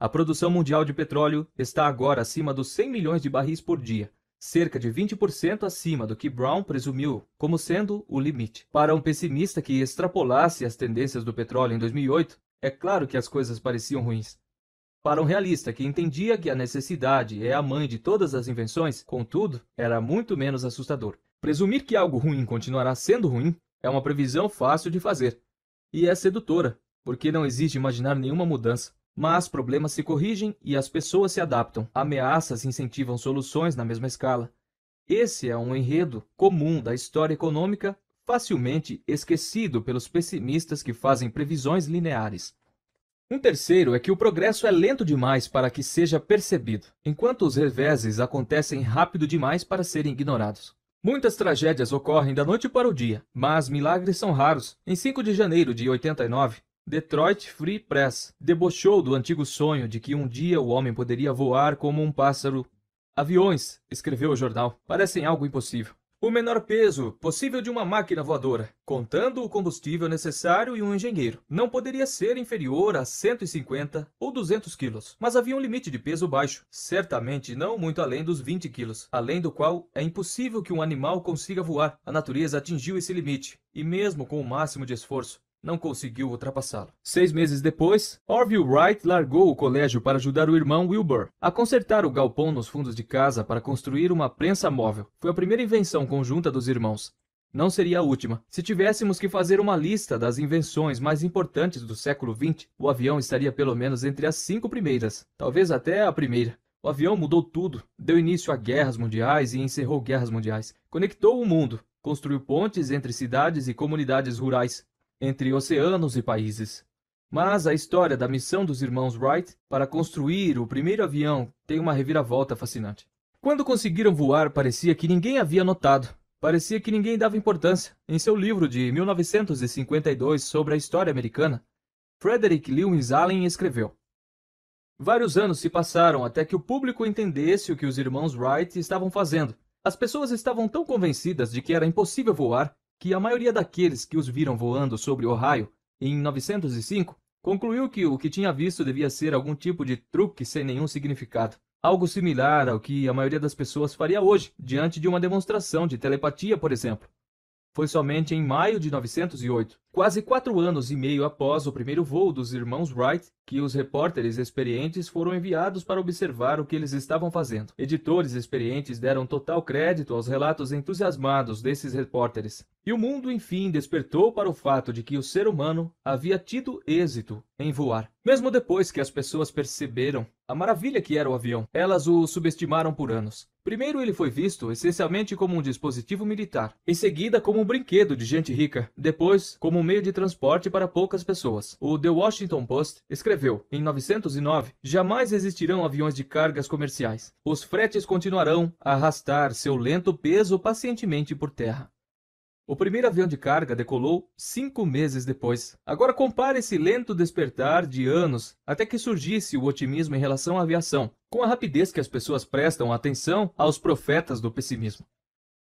A produção mundial de petróleo está agora acima dos 100 milhões de barris por dia cerca de 20% acima do que Brown presumiu como sendo o limite. Para um pessimista que extrapolasse as tendências do petróleo em 2008, é claro que as coisas pareciam ruins. Para um realista que entendia que a necessidade é a mãe de todas as invenções, contudo, era muito menos assustador. Presumir que algo ruim continuará sendo ruim é uma previsão fácil de fazer. E é sedutora, porque não exige imaginar nenhuma mudança. Mas problemas se corrigem e as pessoas se adaptam. Ameaças incentivam soluções na mesma escala. Esse é um enredo comum da história econômica, facilmente esquecido pelos pessimistas que fazem previsões lineares. Um terceiro é que o progresso é lento demais para que seja percebido, enquanto os reveses acontecem rápido demais para serem ignorados. Muitas tragédias ocorrem da noite para o dia, mas milagres são raros. Em 5 de janeiro de 89, Detroit Free Press debochou do antigo sonho de que um dia o homem poderia voar como um pássaro. Aviões, escreveu o jornal, parecem algo impossível. O menor peso possível de uma máquina voadora, contando o combustível necessário e um engenheiro, não poderia ser inferior a 150 ou 200 quilos, mas havia um limite de peso baixo, certamente não muito além dos 20 quilos, além do qual é impossível que um animal consiga voar. A natureza atingiu esse limite, e mesmo com o máximo de esforço, não conseguiu ultrapassá-lo. Seis meses depois, Orville Wright largou o colégio para ajudar o irmão Wilbur a consertar o galpão nos fundos de casa para construir uma prensa móvel. Foi a primeira invenção conjunta dos irmãos. Não seria a última. Se tivéssemos que fazer uma lista das invenções mais importantes do século XX, o avião estaria pelo menos entre as cinco primeiras, talvez até a primeira. O avião mudou tudo, deu início a guerras mundiais e encerrou guerras mundiais, conectou o mundo, construiu pontes entre cidades e comunidades rurais, entre oceanos e países. Mas a história da missão dos irmãos Wright para construir o primeiro avião tem uma reviravolta fascinante. Quando conseguiram voar, parecia que ninguém havia notado. Parecia que ninguém dava importância. Em seu livro de 1952 sobre a história americana, Frederick Lewis Allen escreveu: Vários anos se passaram até que o público entendesse o que os irmãos Wright estavam fazendo. As pessoas estavam tão convencidas de que era impossível voar que a maioria daqueles que os viram voando sobre Ohio em 905 concluiu que o que tinha visto devia ser algum tipo de truque sem nenhum significado. Algo similar ao que a maioria das pessoas faria hoje, diante de uma demonstração de telepatia, por exemplo. Foi somente em maio de 908 Quase quatro anos e meio após o primeiro voo dos irmãos Wright, que os repórteres experientes foram enviados para observar o que eles estavam fazendo. Editores experientes deram total crédito aos relatos entusiasmados desses repórteres. E o mundo, enfim, despertou para o fato de que o ser humano havia tido êxito em voar. Mesmo depois que as pessoas perceberam a maravilha que era o avião, elas o subestimaram por anos. Primeiro, ele foi visto essencialmente como um dispositivo militar, em seguida, como um brinquedo de gente rica, depois, como um meio de transporte para poucas pessoas. O The Washington Post escreveu: em 909, jamais existirão aviões de cargas comerciais. Os fretes continuarão a arrastar seu lento peso pacientemente por terra. O primeiro avião de carga decolou cinco meses depois. Agora compare esse lento despertar de anos até que surgisse o otimismo em relação à aviação, com a rapidez que as pessoas prestam atenção aos profetas do pessimismo.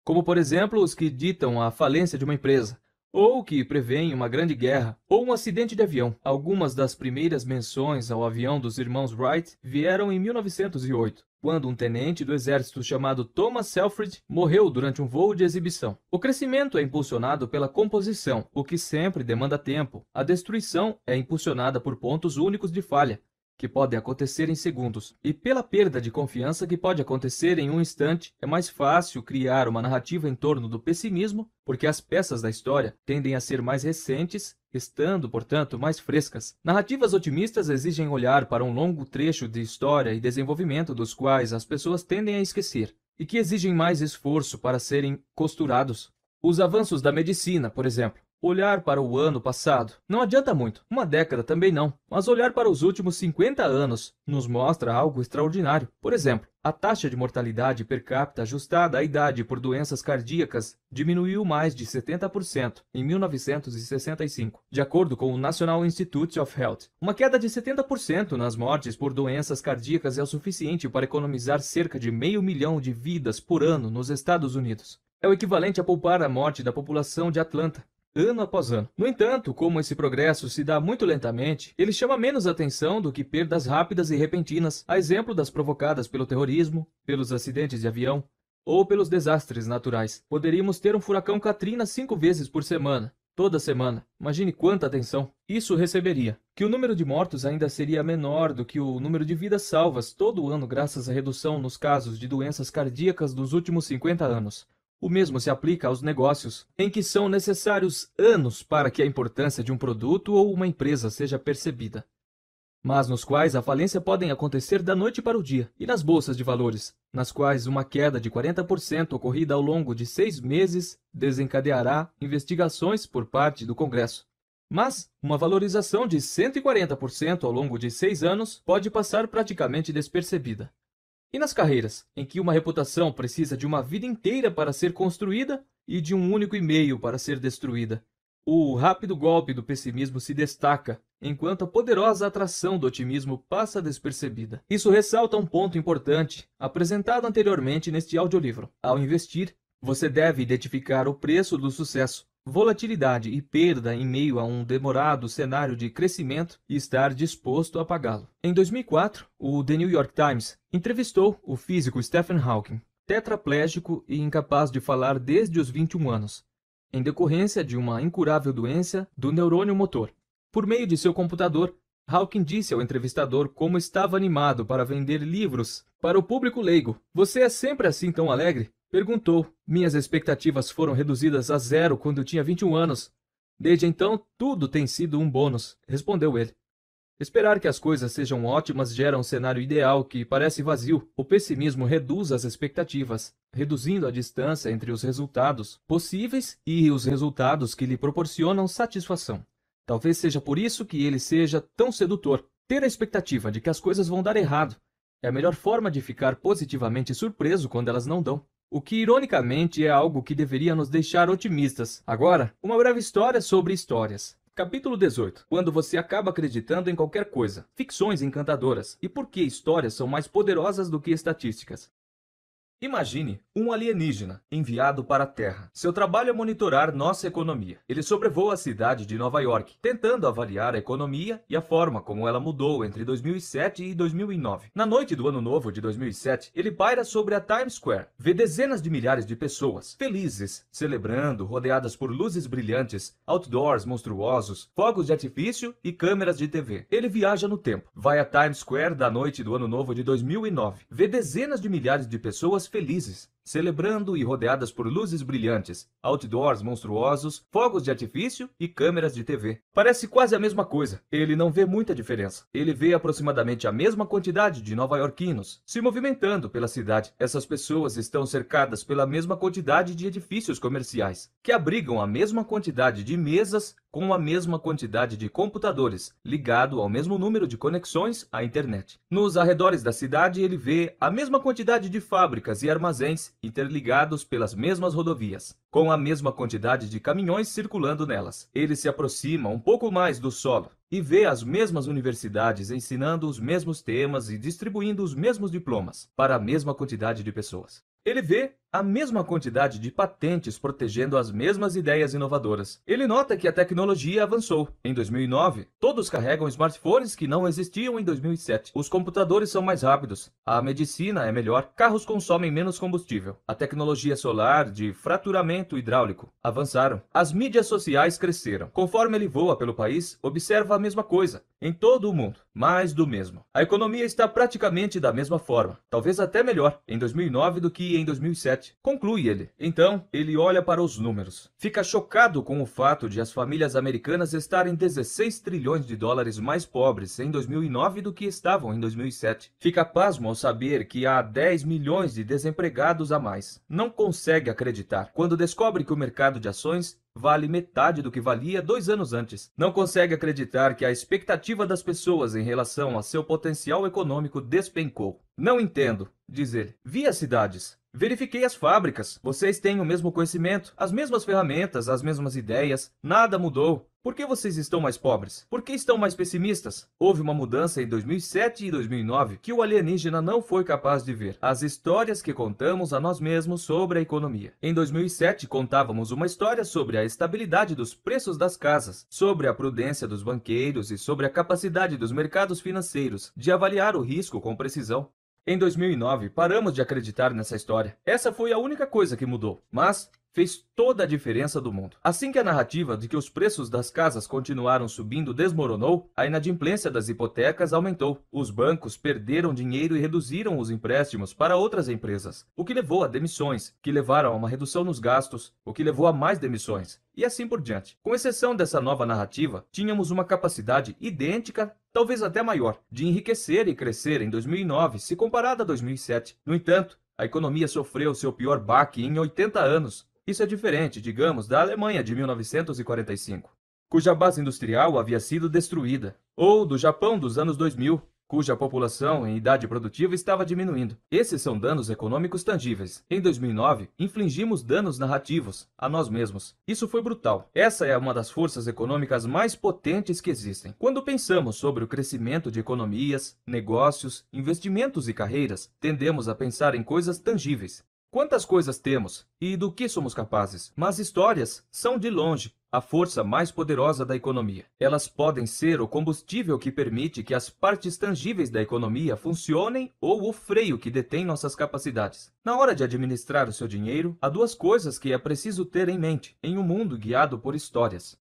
Como, por exemplo, os que ditam a falência de uma empresa, ou que prevêem uma grande guerra ou um acidente de avião. Algumas das primeiras menções ao avião dos irmãos Wright vieram em 1908, quando um tenente do exército chamado Thomas Selfridge morreu durante um voo de exibição. O crescimento é impulsionado pela composição, o que sempre demanda tempo. A destruição é impulsionada por pontos únicos de falha, que podem acontecer em segundos, e pela perda de confiança que pode acontecer em um instante, é mais fácil criar uma narrativa em torno do pessimismo, porque as peças da história tendem a ser mais recentes, estando, portanto, mais frescas. Narrativas otimistas exigem olhar para um longo trecho de história e desenvolvimento dos quais as pessoas tendem a esquecer, e que exigem mais esforço para serem costurados. Os avanços da medicina, por exemplo, Olhar para o ano passado não adianta muito, uma década também não, mas olhar para os últimos 50 anos nos mostra algo extraordinário. Por exemplo, a taxa de mortalidade per capita ajustada à idade por doenças cardíacas diminuiu mais de 70% em 1965, de acordo com o National Institute of Health. Uma queda de 70% nas mortes por doenças cardíacas é o suficiente para economizar cerca de meio milhão de vidas por ano nos Estados Unidos. É o equivalente a poupar a morte da população de Atlanta, ano após ano. No entanto, como esse progresso se dá muito lentamente, ele chama menos atenção do que perdas rápidas e repentinas, a exemplo das provocadas pelo terrorismo, pelos acidentes de avião ou pelos desastres naturais. Poderíamos ter um furacão Katrina cinco vezes por semana, toda semana. Imagine quanta atenção isso receberia. Que o número de mortos ainda seria menor do que o número de vidas salvas todo ano graças à redução nos casos de doenças cardíacas dos últimos 50 anos. O mesmo se aplica aos negócios, em que são necessários anos para que a importância de um produto ou uma empresa seja percebida, mas nos quais a falência podem acontecer da noite para o dia, e nas bolsas de valores, nas quais uma queda de 40% ocorrida ao longo de seis meses desencadeará investigações por parte do Congresso. Mas uma valorização de 140% ao longo de seis anos pode passar praticamente despercebida. E nas carreiras, em que uma reputação precisa de uma vida inteira para ser construída e de um único e-mail para ser destruída? O rápido golpe do pessimismo se destaca, enquanto a poderosa atração do otimismo passa despercebida. Isso ressalta um ponto importante, apresentado anteriormente neste audiolivro. Ao investir, você deve identificar o preço do sucesso, volatilidade e perda em meio a um demorado cenário de crescimento e estar disposto a pagá-lo. Em 2004, o The New York Times entrevistou o físico Stephen Hawking, tetraplégico e incapaz de falar desde os 21 anos, em decorrência de uma incurável doença do neurônio motor. Por meio de seu computador, Hawking disse ao entrevistador como estava animado para vender livros para o público leigo. Você é sempre assim tão alegre? Perguntou: Minhas expectativas foram reduzidas a zero quando eu tinha 21 anos. Desde então, tudo tem sido um bônus, respondeu ele. Esperar que as coisas sejam ótimas gera um cenário ideal que parece vazio. O pessimismo reduz as expectativas, reduzindo a distância entre os resultados possíveis e os resultados que lhe proporcionam satisfação. Talvez seja por isso que ele seja tão sedutor. Ter a expectativa de que as coisas vão dar errado é a melhor forma de ficar positivamente surpreso quando elas não dão. O que, ironicamente, é algo que deveria nos deixar otimistas. Agora, uma breve história sobre histórias. Capítulo 18. Quando você acaba acreditando em qualquer coisa. Ficções encantadoras. E por que histórias são mais poderosas do que estatísticas? Imagine um alienígena enviado para a Terra. Seu trabalho é monitorar nossa economia. Ele sobrevoa a cidade de Nova York, tentando avaliar a economia e a forma como ela mudou entre 2007 e 2009. Na noite do Ano Novo de 2007, ele paira sobre a Times Square. Vê dezenas de milhares de pessoas, felizes, celebrando, rodeadas por luzes brilhantes, outdoors monstruosos, fogos de artifício e câmeras de TV. Ele viaja no tempo. Vai a Times Square da noite do Ano Novo de 2009. Vê dezenas de milhares de pessoas felizes celebrando e rodeadas por luzes brilhantes, outdoors monstruosos, fogos de artifício e câmeras de TV. Parece quase a mesma coisa. Ele não vê muita diferença. Ele vê aproximadamente a mesma quantidade de nova-iorquinos se movimentando pela cidade. Essas pessoas estão cercadas pela mesma quantidade de edifícios comerciais, que abrigam a mesma quantidade de mesas com a mesma quantidade de computadores, ligado ao mesmo número de conexões à internet. Nos arredores da cidade, ele vê a mesma quantidade de fábricas e armazéns interligados pelas mesmas rodovias, com a mesma quantidade de caminhões circulando nelas. Ele se aproxima um pouco mais do solo e vê as mesmas universidades ensinando os mesmos temas e distribuindo os mesmos diplomas para a mesma quantidade de pessoas. Ele vê a mesma quantidade de patentes protegendo as mesmas ideias inovadoras. Ele nota que a tecnologia avançou. Em 2009, todos carregam smartphones que não existiam em 2007. Os computadores são mais rápidos, a medicina é melhor, carros consomem menos combustível. A tecnologia solar de fraturamento hidráulico avançaram. As mídias sociais cresceram. Conforme ele voa pelo país, observa a mesma coisa em todo o mundo, mais do mesmo. A economia está praticamente da mesma forma, talvez até melhor em 2009 do que em 2007, conclui ele. Então, ele olha para os números. Fica chocado com o fato de as famílias americanas estarem 16 trilhões de dólares mais pobres em 2009 do que estavam em 2007. Fica pasmo ao saber que há 10 milhões de desempregados a mais. Não consegue acreditar quando descobre que o mercado de ações vale metade do que valia dois anos antes. Não consegue acreditar que a expectativa das pessoas em relação a seu potencial econômico despencou. Não entendo, diz ele. Vi as cidades. Verifiquei as fábricas. Vocês têm o mesmo conhecimento, as mesmas ferramentas, as mesmas ideias. Nada mudou. Por que vocês estão mais pobres? Por que estão mais pessimistas? Houve uma mudança em 2007 e 2009 que o alienígena não foi capaz de ver. As histórias que contamos a nós mesmos sobre a economia. Em 2007, contávamos uma história sobre a estabilidade dos preços das casas, sobre a prudência dos banqueiros e sobre a capacidade dos mercados financeiros de avaliar o risco com precisão. Em 2009, paramos de acreditar nessa história. Essa foi a única coisa que mudou. Mas fez toda a diferença do mundo. Assim que a narrativa de que os preços das casas continuaram subindo desmoronou, a inadimplência das hipotecas aumentou. Os bancos perderam dinheiro e reduziram os empréstimos para outras empresas, o que levou a demissões, que levaram a uma redução nos gastos, o que levou a mais demissões. E assim por diante. Com exceção dessa nova narrativa, tínhamos uma capacidade idêntica talvez até maior, de enriquecer e crescer em 2009 se comparada a 2007. No entanto, a economia sofreu seu pior baque em 80 anos isso é diferente, digamos, da Alemanha de 1945, cuja base industrial havia sido destruída, ou do Japão dos anos 2000, cuja população em idade produtiva estava diminuindo. Esses são danos econômicos tangíveis. Em 2009, infligimos danos narrativos a nós mesmos. Isso foi brutal. Essa é uma das forças econômicas mais potentes que existem. Quando pensamos sobre o crescimento de economias, negócios, investimentos e carreiras, tendemos a pensar em coisas tangíveis, Quantas coisas temos e do que somos capazes, mas histórias são de longe a força mais poderosa da economia. Elas podem ser o combustível que permite que as partes tangíveis da economia funcionem ou o freio que detém nossas capacidades. Na hora de administrar o seu dinheiro, há duas coisas que é preciso ter em mente em um mundo guiado por histórias.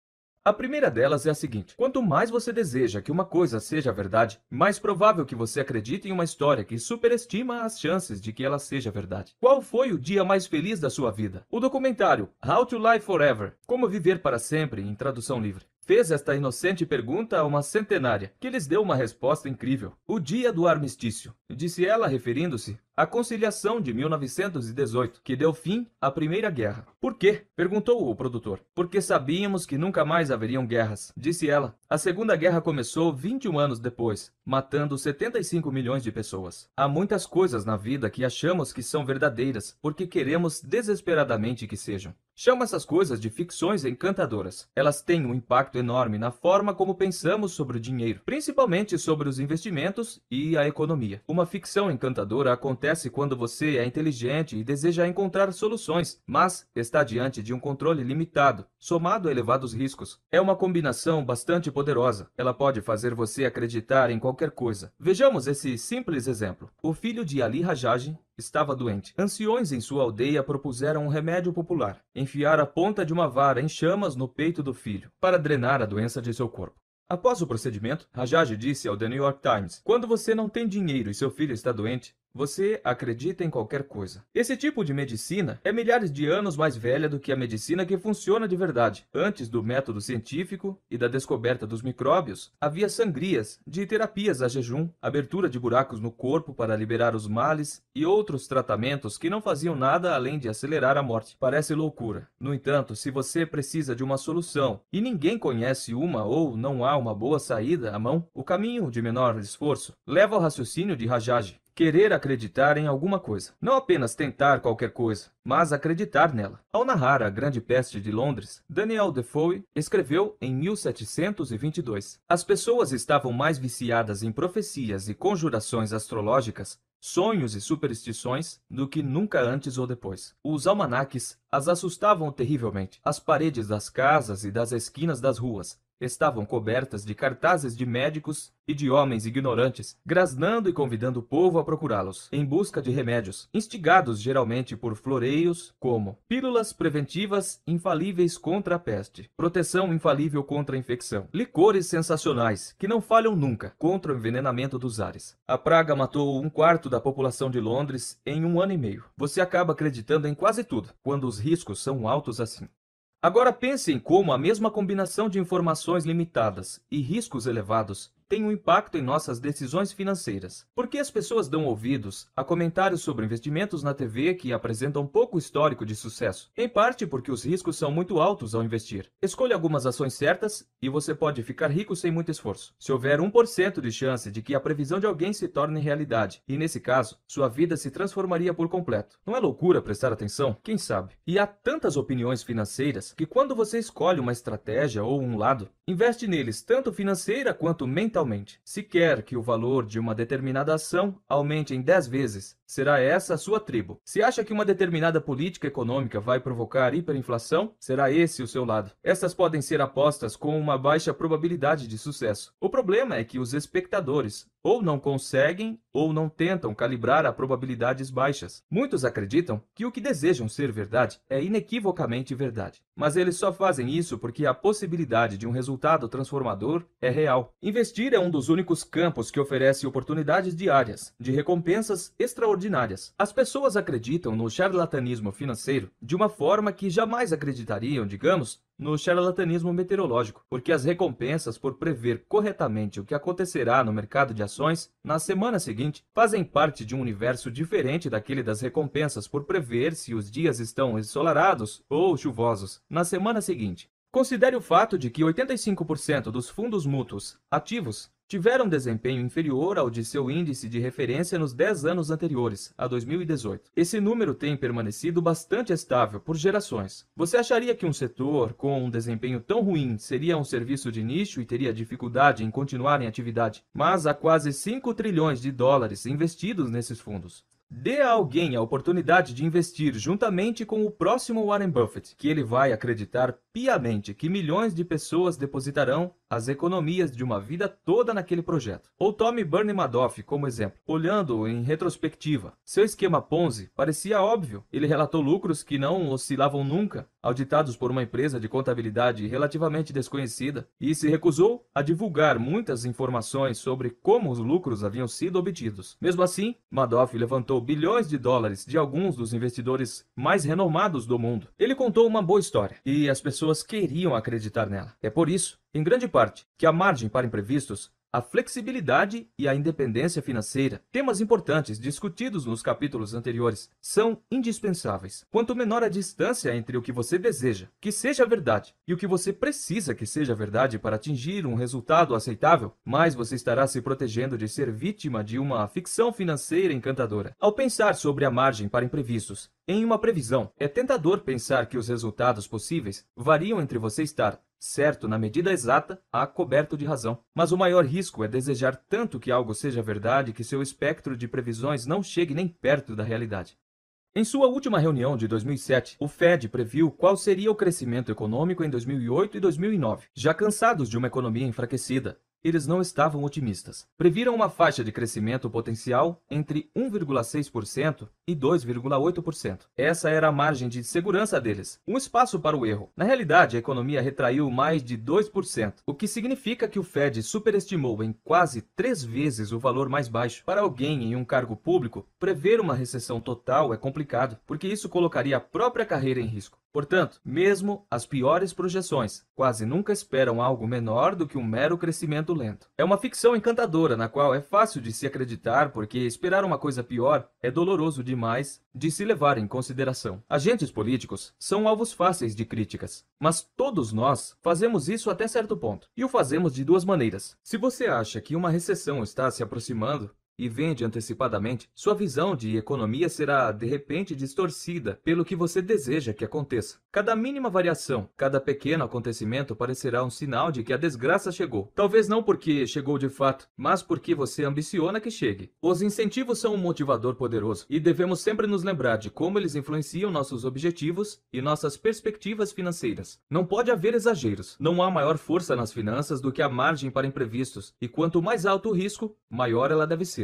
A primeira delas é a seguinte: quanto mais você deseja que uma coisa seja verdade, mais provável que você acredite em uma história que superestima as chances de que ela seja verdade. Qual foi o dia mais feliz da sua vida? O documentário How to Live Forever Como Viver para Sempre, em tradução livre fez esta inocente pergunta a uma centenária, que lhes deu uma resposta incrível. O dia do armistício, disse ela referindo-se a conciliação de 1918, que deu fim à Primeira Guerra. Por quê? perguntou o produtor. Porque sabíamos que nunca mais haveriam guerras, disse ela. A Segunda Guerra começou 21 anos depois, matando 75 milhões de pessoas. Há muitas coisas na vida que achamos que são verdadeiras porque queremos desesperadamente que sejam. Chama essas coisas de ficções encantadoras. Elas têm um impacto enorme na forma como pensamos sobre o dinheiro, principalmente sobre os investimentos e a economia. Uma ficção encantadora acontece acontece quando você é inteligente e deseja encontrar soluções, mas está diante de um controle limitado, somado a elevados riscos. É uma combinação bastante poderosa. Ela pode fazer você acreditar em qualquer coisa. Vejamos esse simples exemplo. O filho de Ali Rajaj estava doente. Anciões em sua aldeia propuseram um remédio popular: enfiar a ponta de uma vara em chamas no peito do filho, para drenar a doença de seu corpo. Após o procedimento, Rajaj disse ao The New York Times: Quando você não tem dinheiro e seu filho está doente, você acredita em qualquer coisa. Esse tipo de medicina é milhares de anos mais velha do que a medicina que funciona de verdade. Antes do método científico e da descoberta dos micróbios, havia sangrias de terapias a jejum, abertura de buracos no corpo para liberar os males e outros tratamentos que não faziam nada além de acelerar a morte. Parece loucura. No entanto, se você precisa de uma solução e ninguém conhece uma ou não há uma boa saída à mão, o caminho de menor esforço leva ao raciocínio de Rajaj querer acreditar em alguma coisa. Não apenas tentar qualquer coisa, mas acreditar nela. Ao narrar A Grande Peste de Londres, Daniel Defoe escreveu em 1722: As pessoas estavam mais viciadas em profecias e conjurações astrológicas sonhos e superstições do que nunca antes ou depois. Os almanaques as assustavam terrivelmente. As paredes das casas e das esquinas das ruas estavam cobertas de cartazes de médicos e de homens ignorantes, grasnando e convidando o povo a procurá-los, em busca de remédios, instigados geralmente por floreios como pílulas preventivas infalíveis contra a peste, proteção infalível contra a infecção, licores sensacionais, que não falham nunca, contra o envenenamento dos ares. A praga matou um quarto da população de Londres em um ano e meio. Você acaba acreditando em quase tudo, quando os riscos são altos assim. Agora pense em como a mesma combinação de informações limitadas e riscos elevados tem um impacto em nossas decisões financeiras. Por que as pessoas dão ouvidos a comentários sobre investimentos na TV que apresentam pouco histórico de sucesso? Em parte porque os riscos são muito altos ao investir. Escolha algumas ações certas e você pode ficar rico sem muito esforço. Se houver 1% de chance de que a previsão de alguém se torne realidade, e nesse caso, sua vida se transformaria por completo. Não é loucura prestar atenção? Quem sabe? E há tantas opiniões financeiras que quando você escolhe uma estratégia ou um lado, investe neles tanto financeira quanto mental se quer que o valor de uma determinada ação aumente em 10 vezes, será essa a sua tribo. Se acha que uma determinada política econômica vai provocar hiperinflação, será esse o seu lado. Essas podem ser apostas com uma baixa probabilidade de sucesso. O problema é que os espectadores ou não conseguem ou não tentam calibrar a probabilidades baixas. Muitos acreditam que o que desejam ser verdade é inequivocamente verdade, mas eles só fazem isso porque a possibilidade de um resultado transformador é real. Investir Tiro é um dos únicos campos que oferece oportunidades diárias, de recompensas extraordinárias. As pessoas acreditam no charlatanismo financeiro de uma forma que jamais acreditariam, digamos, no charlatanismo meteorológico, porque as recompensas por prever corretamente o que acontecerá no mercado de ações na semana seguinte fazem parte de um universo diferente daquele das recompensas por prever se os dias estão ensolarados ou chuvosos na semana seguinte. Considere o fato de que 85% dos fundos mútuos ativos tiveram desempenho inferior ao de seu índice de referência nos 10 anos anteriores, a 2018. Esse número tem permanecido bastante estável por gerações. Você acharia que um setor com um desempenho tão ruim seria um serviço de nicho e teria dificuldade em continuar em atividade? Mas há quase 5 trilhões de dólares investidos nesses fundos. Dê a alguém a oportunidade de investir juntamente com o próximo Warren Buffett, que ele vai acreditar piamente que milhões de pessoas depositarão as economias de uma vida toda naquele projeto. Ou tome Bernie Madoff como exemplo. Olhando em retrospectiva, seu esquema Ponzi parecia óbvio. Ele relatou lucros que não oscilavam nunca, auditados por uma empresa de contabilidade relativamente desconhecida, e se recusou a divulgar muitas informações sobre como os lucros haviam sido obtidos. Mesmo assim, Madoff levantou bilhões de dólares de alguns dos investidores mais renomados do mundo. Ele contou uma boa história, e as pessoas pessoas queriam acreditar nela. É por isso, em grande parte, que a margem para imprevistos a flexibilidade e a independência financeira, temas importantes discutidos nos capítulos anteriores, são indispensáveis. Quanto menor a distância entre o que você deseja que seja verdade e o que você precisa que seja verdade para atingir um resultado aceitável, mais você estará se protegendo de ser vítima de uma ficção financeira encantadora. Ao pensar sobre a margem para imprevistos, em uma previsão, é tentador pensar que os resultados possíveis variam entre você estar certo na medida exata a coberto de razão. Mas o maior risco é desejar tanto que algo seja verdade que seu espectro de previsões não chegue nem perto da realidade. Em sua última reunião de 2007, o Fed previu qual seria o crescimento econômico em 2008 e 2009. Já cansados de uma economia enfraquecida, eles não estavam otimistas. Previram uma faixa de crescimento potencial entre 1,6% e 2,8%. Essa era a margem de segurança deles, um espaço para o erro. Na realidade, a economia retraiu mais de 2%, o que significa que o Fed superestimou em quase três vezes o valor mais baixo. Para alguém em um cargo público, prever uma recessão total é complicado, porque isso colocaria a própria carreira em risco. Portanto, mesmo as piores projeções quase nunca esperam algo menor do que um mero crescimento lento. É uma ficção encantadora na qual é fácil de se acreditar porque esperar uma coisa pior é doloroso demais de se levar em consideração. Agentes políticos são alvos fáceis de críticas, mas todos nós fazemos isso até certo ponto. E o fazemos de duas maneiras. Se você acha que uma recessão está se aproximando, e vende antecipadamente, sua visão de economia será de repente distorcida pelo que você deseja que aconteça. Cada mínima variação, cada pequeno acontecimento parecerá um sinal de que a desgraça chegou. Talvez não porque chegou de fato, mas porque você ambiciona que chegue. Os incentivos são um motivador poderoso e devemos sempre nos lembrar de como eles influenciam nossos objetivos e nossas perspectivas financeiras. Não pode haver exageros. Não há maior força nas finanças do que a margem para imprevistos, e quanto mais alto o risco, maior ela deve ser.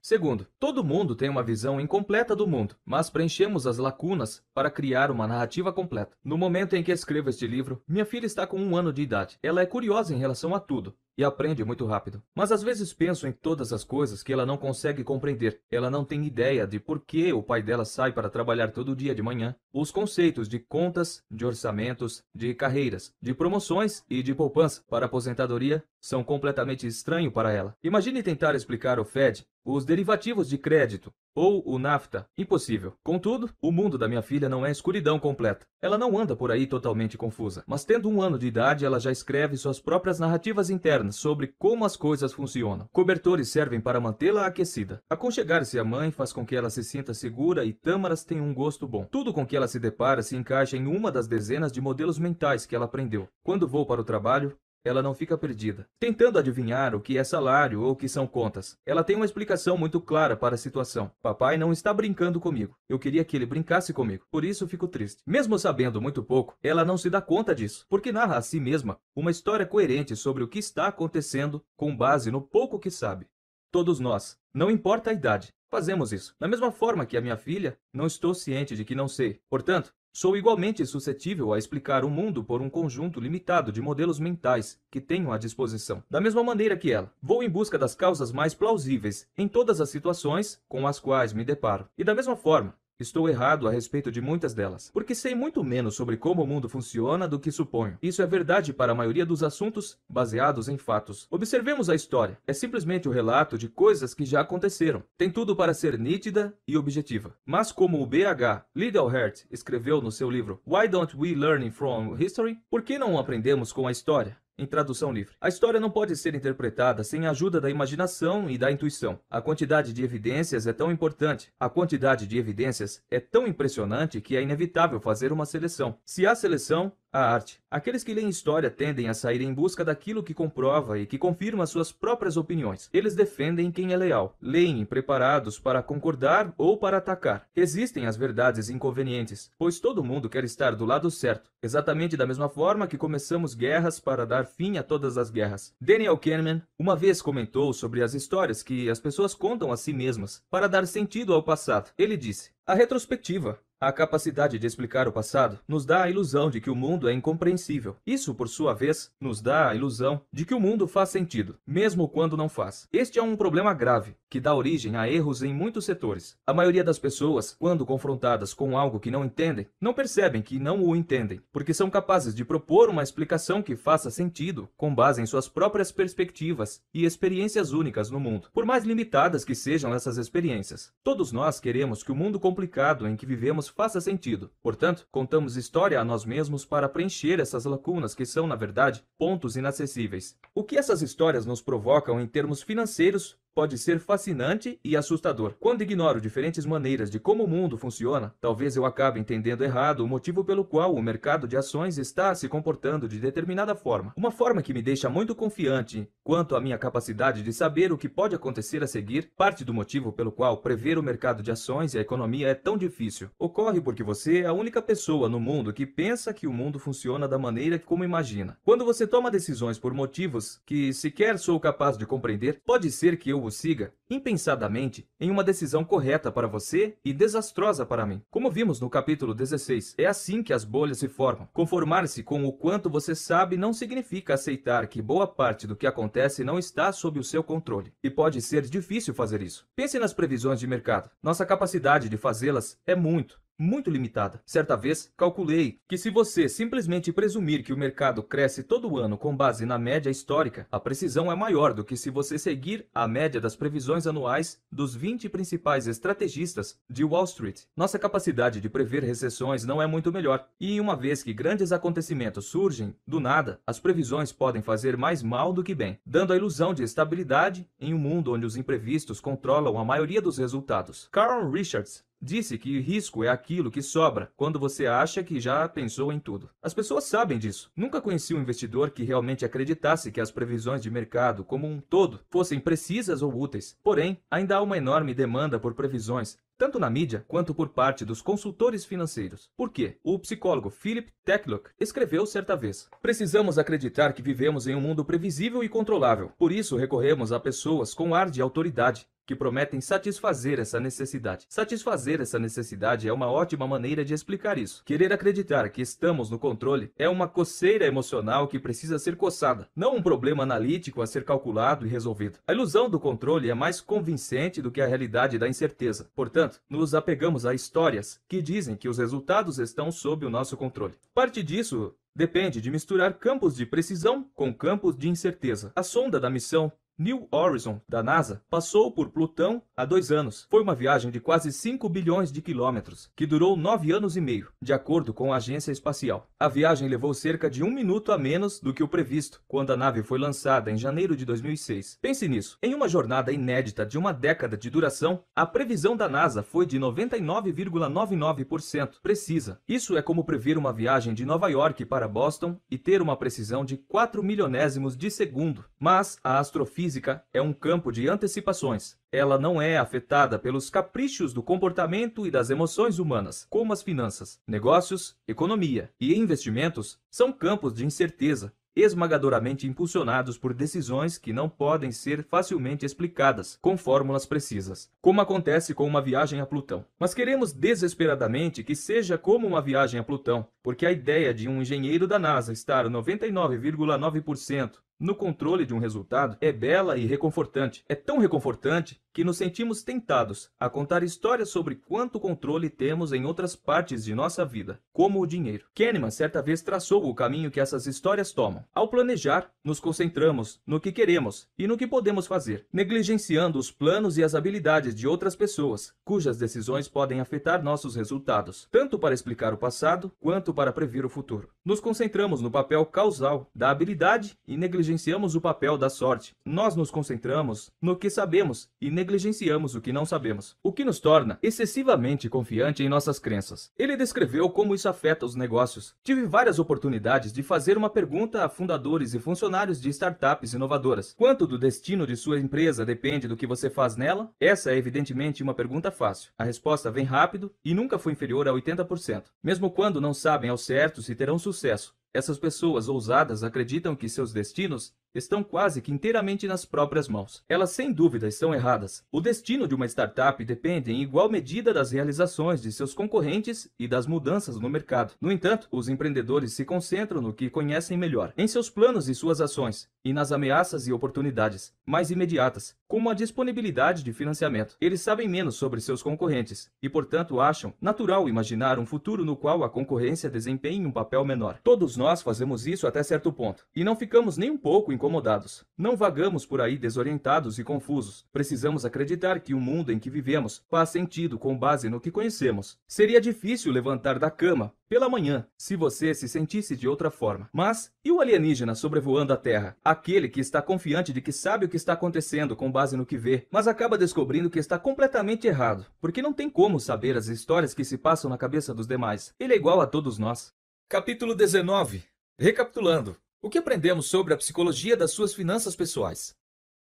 Segundo, todo mundo tem uma visão incompleta do mundo, mas preenchemos as lacunas para criar uma narrativa completa. No momento em que escrevo este livro, minha filha está com um ano de idade. Ela é curiosa em relação a tudo e aprende muito rápido. Mas às vezes penso em todas as coisas que ela não consegue compreender. Ela não tem ideia de por que o pai dela sai para trabalhar todo dia de manhã. Os conceitos de contas, de orçamentos, de carreiras, de promoções e de poupança para aposentadoria são completamente estranhos para ela. Imagine tentar explicar ao Fed os derivativos de crédito, ou o NAFTA. Impossível. Contudo, o mundo da minha filha não é escuridão completa. Ela não anda por aí totalmente confusa, mas tendo um ano de idade, ela já escreve suas próprias narrativas internas sobre como as coisas funcionam. Cobertores servem para mantê-la aquecida. Aconchegar-se à mãe faz com que ela se sinta segura e tâmaras têm um gosto bom. Tudo com que ela se depara se encaixa em uma das dezenas de modelos mentais que ela aprendeu. Quando vou para o trabalho, ela não fica perdida. Tentando adivinhar o que é salário ou o que são contas, ela tem uma explicação muito clara para a situação. Papai não está brincando comigo. Eu queria que ele brincasse comigo, por isso fico triste. Mesmo sabendo muito pouco, ela não se dá conta disso, porque narra a si mesma uma história coerente sobre o que está acontecendo com base no pouco que sabe. Todos nós, não importa a idade, Fazemos isso. Da mesma forma que a minha filha, não estou ciente de que não sei. Portanto, Sou igualmente suscetível a explicar o mundo por um conjunto limitado de modelos mentais que tenho à disposição. Da mesma maneira que ela, vou em busca das causas mais plausíveis em todas as situações com as quais me deparo. E da mesma forma, Estou errado a respeito de muitas delas, porque sei muito menos sobre como o mundo funciona do que suponho. Isso é verdade para a maioria dos assuntos baseados em fatos. Observemos a história. É simplesmente o relato de coisas que já aconteceram. Tem tudo para ser nítida e objetiva. Mas como o BH Liddell-Hert escreveu no seu livro Why Don't We Learn From History? Por que não aprendemos com a história? em tradução livre. A história não pode ser interpretada sem a ajuda da imaginação e da intuição. A quantidade de evidências é tão importante, a quantidade de evidências é tão impressionante que é inevitável fazer uma seleção. Se há seleção, a arte. Aqueles que leem história tendem a sair em busca daquilo que comprova e que confirma suas próprias opiniões. Eles defendem quem é leal, leem preparados para concordar ou para atacar. Resistem às verdades inconvenientes, pois todo mundo quer estar do lado certo. Exatamente da mesma forma que começamos guerras para dar fim a todas as guerras. Daniel Kahneman uma vez comentou sobre as histórias que as pessoas contam a si mesmas para dar sentido ao passado. Ele disse: a retrospectiva, a capacidade de explicar o passado, nos dá a ilusão de que o mundo é incompreensível. Isso, por sua vez, nos dá a ilusão de que o mundo faz sentido, mesmo quando não faz. Este é um problema grave, que dá origem a erros em muitos setores. A maioria das pessoas, quando confrontadas com algo que não entendem, não percebem que não o entendem, porque são capazes de propor uma explicação que faça sentido com base em suas próprias perspectivas e experiências únicas no mundo, por mais limitadas que sejam essas experiências. Todos nós queremos que o mundo complicado em que vivemos faça sentido. Portanto, contamos história a nós mesmos para preencher essas lacunas que são, na verdade, pontos inacessíveis. O que essas histórias nos provocam em termos financeiros, pode ser fascinante e assustador. Quando ignoro diferentes maneiras de como o mundo funciona, talvez eu acabe entendendo errado o motivo pelo qual o mercado de ações está se comportando de determinada forma. Uma forma que me deixa muito confiante quanto à minha capacidade de saber o que pode acontecer a seguir, parte do motivo pelo qual prever o mercado de ações e a economia é tão difícil. Ocorre porque você é a única pessoa no mundo que pensa que o mundo funciona da maneira como imagina. Quando você toma decisões por motivos que sequer sou capaz de compreender, pode ser que eu eu o siga, impensadamente, em uma decisão correta para você e desastrosa para mim. Como vimos no capítulo 16, é assim que as bolhas se formam. Conformar-se com o quanto você sabe não significa aceitar que boa parte do que acontece não está sob o seu controle. E pode ser difícil fazer isso. Pense nas previsões de mercado. Nossa capacidade de fazê-las é muito, muito limitada. Certa vez, calculei que se você simplesmente presumir que o mercado cresce todo ano com base na média histórica, a precisão é maior do que se você seguir a média das previsões anuais dos 20 principais estrategistas de Wall Street. Nossa capacidade de prever recessões não é muito melhor, e uma vez que grandes acontecimentos surgem do nada, as previsões podem fazer mais mal do que bem, dando a ilusão de estabilidade em um mundo onde os imprevistos controlam a maioria dos resultados. Carl Richards Disse que risco é aquilo que sobra quando você acha que já pensou em tudo. As pessoas sabem disso. Nunca conheci um investidor que realmente acreditasse que as previsões de mercado como um todo fossem precisas ou úteis. Porém, ainda há uma enorme demanda por previsões, tanto na mídia quanto por parte dos consultores financeiros. Por quê? O psicólogo Philip Tetlock escreveu certa vez: Precisamos acreditar que vivemos em um mundo previsível e controlável. Por isso recorremos a pessoas com ar de autoridade, que prometem satisfazer essa necessidade. Satisfazer essa necessidade é uma ótima maneira de explicar isso. Querer acreditar que estamos no controle é uma coceira emocional que precisa ser coçada, não um problema analítico a ser calculado e resolvido. A ilusão do controle é mais convincente do que a realidade da incerteza. Portanto, nos apegamos a histórias que dizem que os resultados estão sob o nosso controle. Parte disso depende de misturar campos de precisão com campos de incerteza. A sonda da missão New Horizon, da NASA, passou por Plutão há dois anos. Foi uma viagem de quase 5 bilhões de quilômetros, que durou nove anos e meio, de acordo com a agência espacial. A viagem levou cerca de um minuto a menos do que o previsto, quando a nave foi lançada em janeiro de 2006. Pense nisso. Em uma jornada inédita de uma década de duração, a previsão da NASA foi de 99,99% precisa. Isso é como prever uma viagem de Nova York para Boston e ter uma precisão de 4 milionésimos de segundo. Mas a astrofísica física é um campo de antecipações. Ela não é afetada pelos caprichos do comportamento e das emoções humanas, como as finanças, negócios, economia e investimentos são campos de incerteza, esmagadoramente impulsionados por decisões que não podem ser facilmente explicadas com fórmulas precisas, como acontece com uma viagem a Plutão. Mas queremos desesperadamente que seja como uma viagem a Plutão, porque a ideia de um engenheiro da NASA estar 99,9% no controle de um resultado é bela e reconfortante. É tão reconfortante que nos sentimos tentados a contar histórias sobre quanto controle temos em outras partes de nossa vida, como o dinheiro. Kahneman certa vez traçou o caminho que essas histórias tomam. Ao planejar, nos concentramos no que queremos e no que podemos fazer, negligenciando os planos e as habilidades de outras pessoas, cujas decisões podem afetar nossos resultados, tanto para explicar o passado quanto para prever o futuro. Nos concentramos no papel causal da habilidade e negligenciamos o papel da sorte. Nós nos concentramos no que sabemos e negligenciamos negligenciamos o que não sabemos, o que nos torna excessivamente confiante em nossas crenças. Ele descreveu como isso afeta os negócios. Tive várias oportunidades de fazer uma pergunta a fundadores e funcionários de startups inovadoras. Quanto do destino de sua empresa depende do que você faz nela? Essa é evidentemente uma pergunta fácil. A resposta vem rápido e nunca foi inferior a 80%. Mesmo quando não sabem ao certo se terão sucesso, essas pessoas ousadas acreditam que seus destinos estão quase que inteiramente nas próprias mãos. Elas sem dúvida estão erradas. O destino de uma startup depende em igual medida das realizações de seus concorrentes e das mudanças no mercado. No entanto, os empreendedores se concentram no que conhecem melhor, em seus planos e suas ações, e nas ameaças e oportunidades mais imediatas, como a disponibilidade de financiamento. Eles sabem menos sobre seus concorrentes e, portanto, acham natural imaginar um futuro no qual a concorrência desempenhe um papel menor. Todos nós fazemos isso até certo ponto, e não ficamos nem um pouco incomodados. Não vagamos por aí desorientados e confusos. Precisamos acreditar que o mundo em que vivemos faz sentido com base no que conhecemos. Seria difícil levantar da cama pela manhã se você se sentisse de outra forma. Mas e o alienígena sobrevoando a Terra? Aquele que está confiante de que sabe o que está acontecendo com base no que vê, mas acaba descobrindo que está completamente errado, porque não tem como saber as histórias que se passam na cabeça dos demais. Ele é igual a todos nós. Capítulo 19 Recapitulando, o que aprendemos sobre a psicologia das suas finanças pessoais?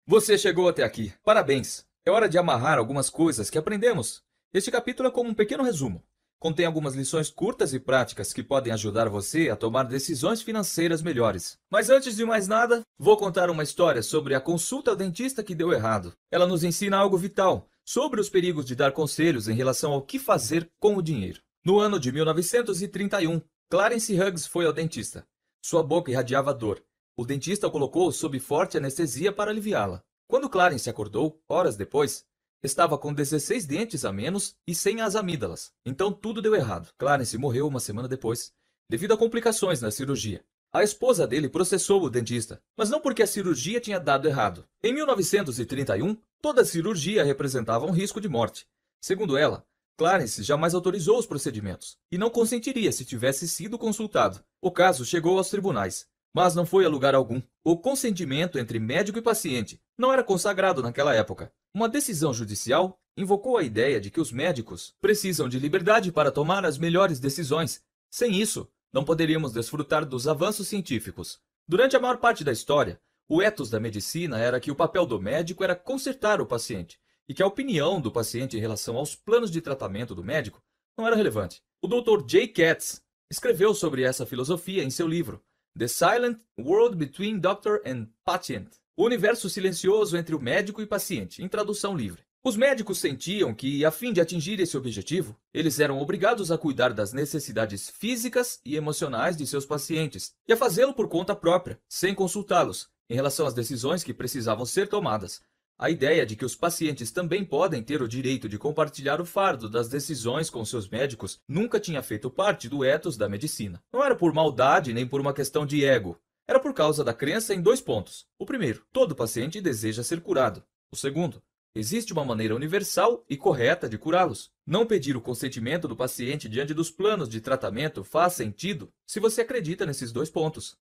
Você chegou até aqui. Parabéns! É hora de amarrar algumas coisas que aprendemos. Este capítulo é como um pequeno resumo. Contém algumas lições curtas e práticas que podem ajudar você a tomar decisões financeiras melhores. Mas antes de mais nada, vou contar uma história sobre a consulta ao dentista que deu errado. Ela nos ensina algo vital sobre os perigos de dar conselhos em relação ao que fazer com o dinheiro. No ano de 1931, Clarence Hughes foi ao dentista. Sua boca irradiava dor. O dentista o colocou sob forte anestesia para aliviá-la. Quando Clarence acordou, horas depois, estava com 16 dentes a menos e sem as amígdalas. Então tudo deu errado. Clarence morreu uma semana depois, devido a complicações na cirurgia. A esposa dele processou o dentista, mas não porque a cirurgia tinha dado errado. Em 1931, toda cirurgia representava um risco de morte. Segundo ela, Clarence jamais autorizou os procedimentos e não consentiria se tivesse sido consultado. O caso chegou aos tribunais, mas não foi a lugar algum. O consentimento entre médico e paciente não era consagrado naquela época. Uma decisão judicial invocou a ideia de que os médicos precisam de liberdade para tomar as melhores decisões. Sem isso, não poderíamos desfrutar dos avanços científicos. Durante a maior parte da história, o ethos da medicina era que o papel do médico era consertar o paciente, e que a opinião do paciente em relação aos planos de tratamento do médico não era relevante. O Dr. J. Katz escreveu sobre essa filosofia em seu livro The Silent World Between Doctor and Patient O Universo Silencioso entre o Médico e Paciente, em tradução livre. Os médicos sentiam que, a fim de atingir esse objetivo, eles eram obrigados a cuidar das necessidades físicas e emocionais de seus pacientes e a fazê-lo por conta própria, sem consultá-los, em relação às decisões que precisavam ser tomadas, a ideia de que os pacientes também podem ter o direito de compartilhar o fardo das decisões com seus médicos nunca tinha feito parte do ethos da medicina. Não era por maldade nem por uma questão de ego. Era por causa da crença em dois pontos. O primeiro, todo paciente deseja ser curado. O segundo, existe uma maneira universal e correta de curá-los. Não pedir o consentimento do paciente diante dos planos de tratamento faz sentido se você acredita nesses dois pontos.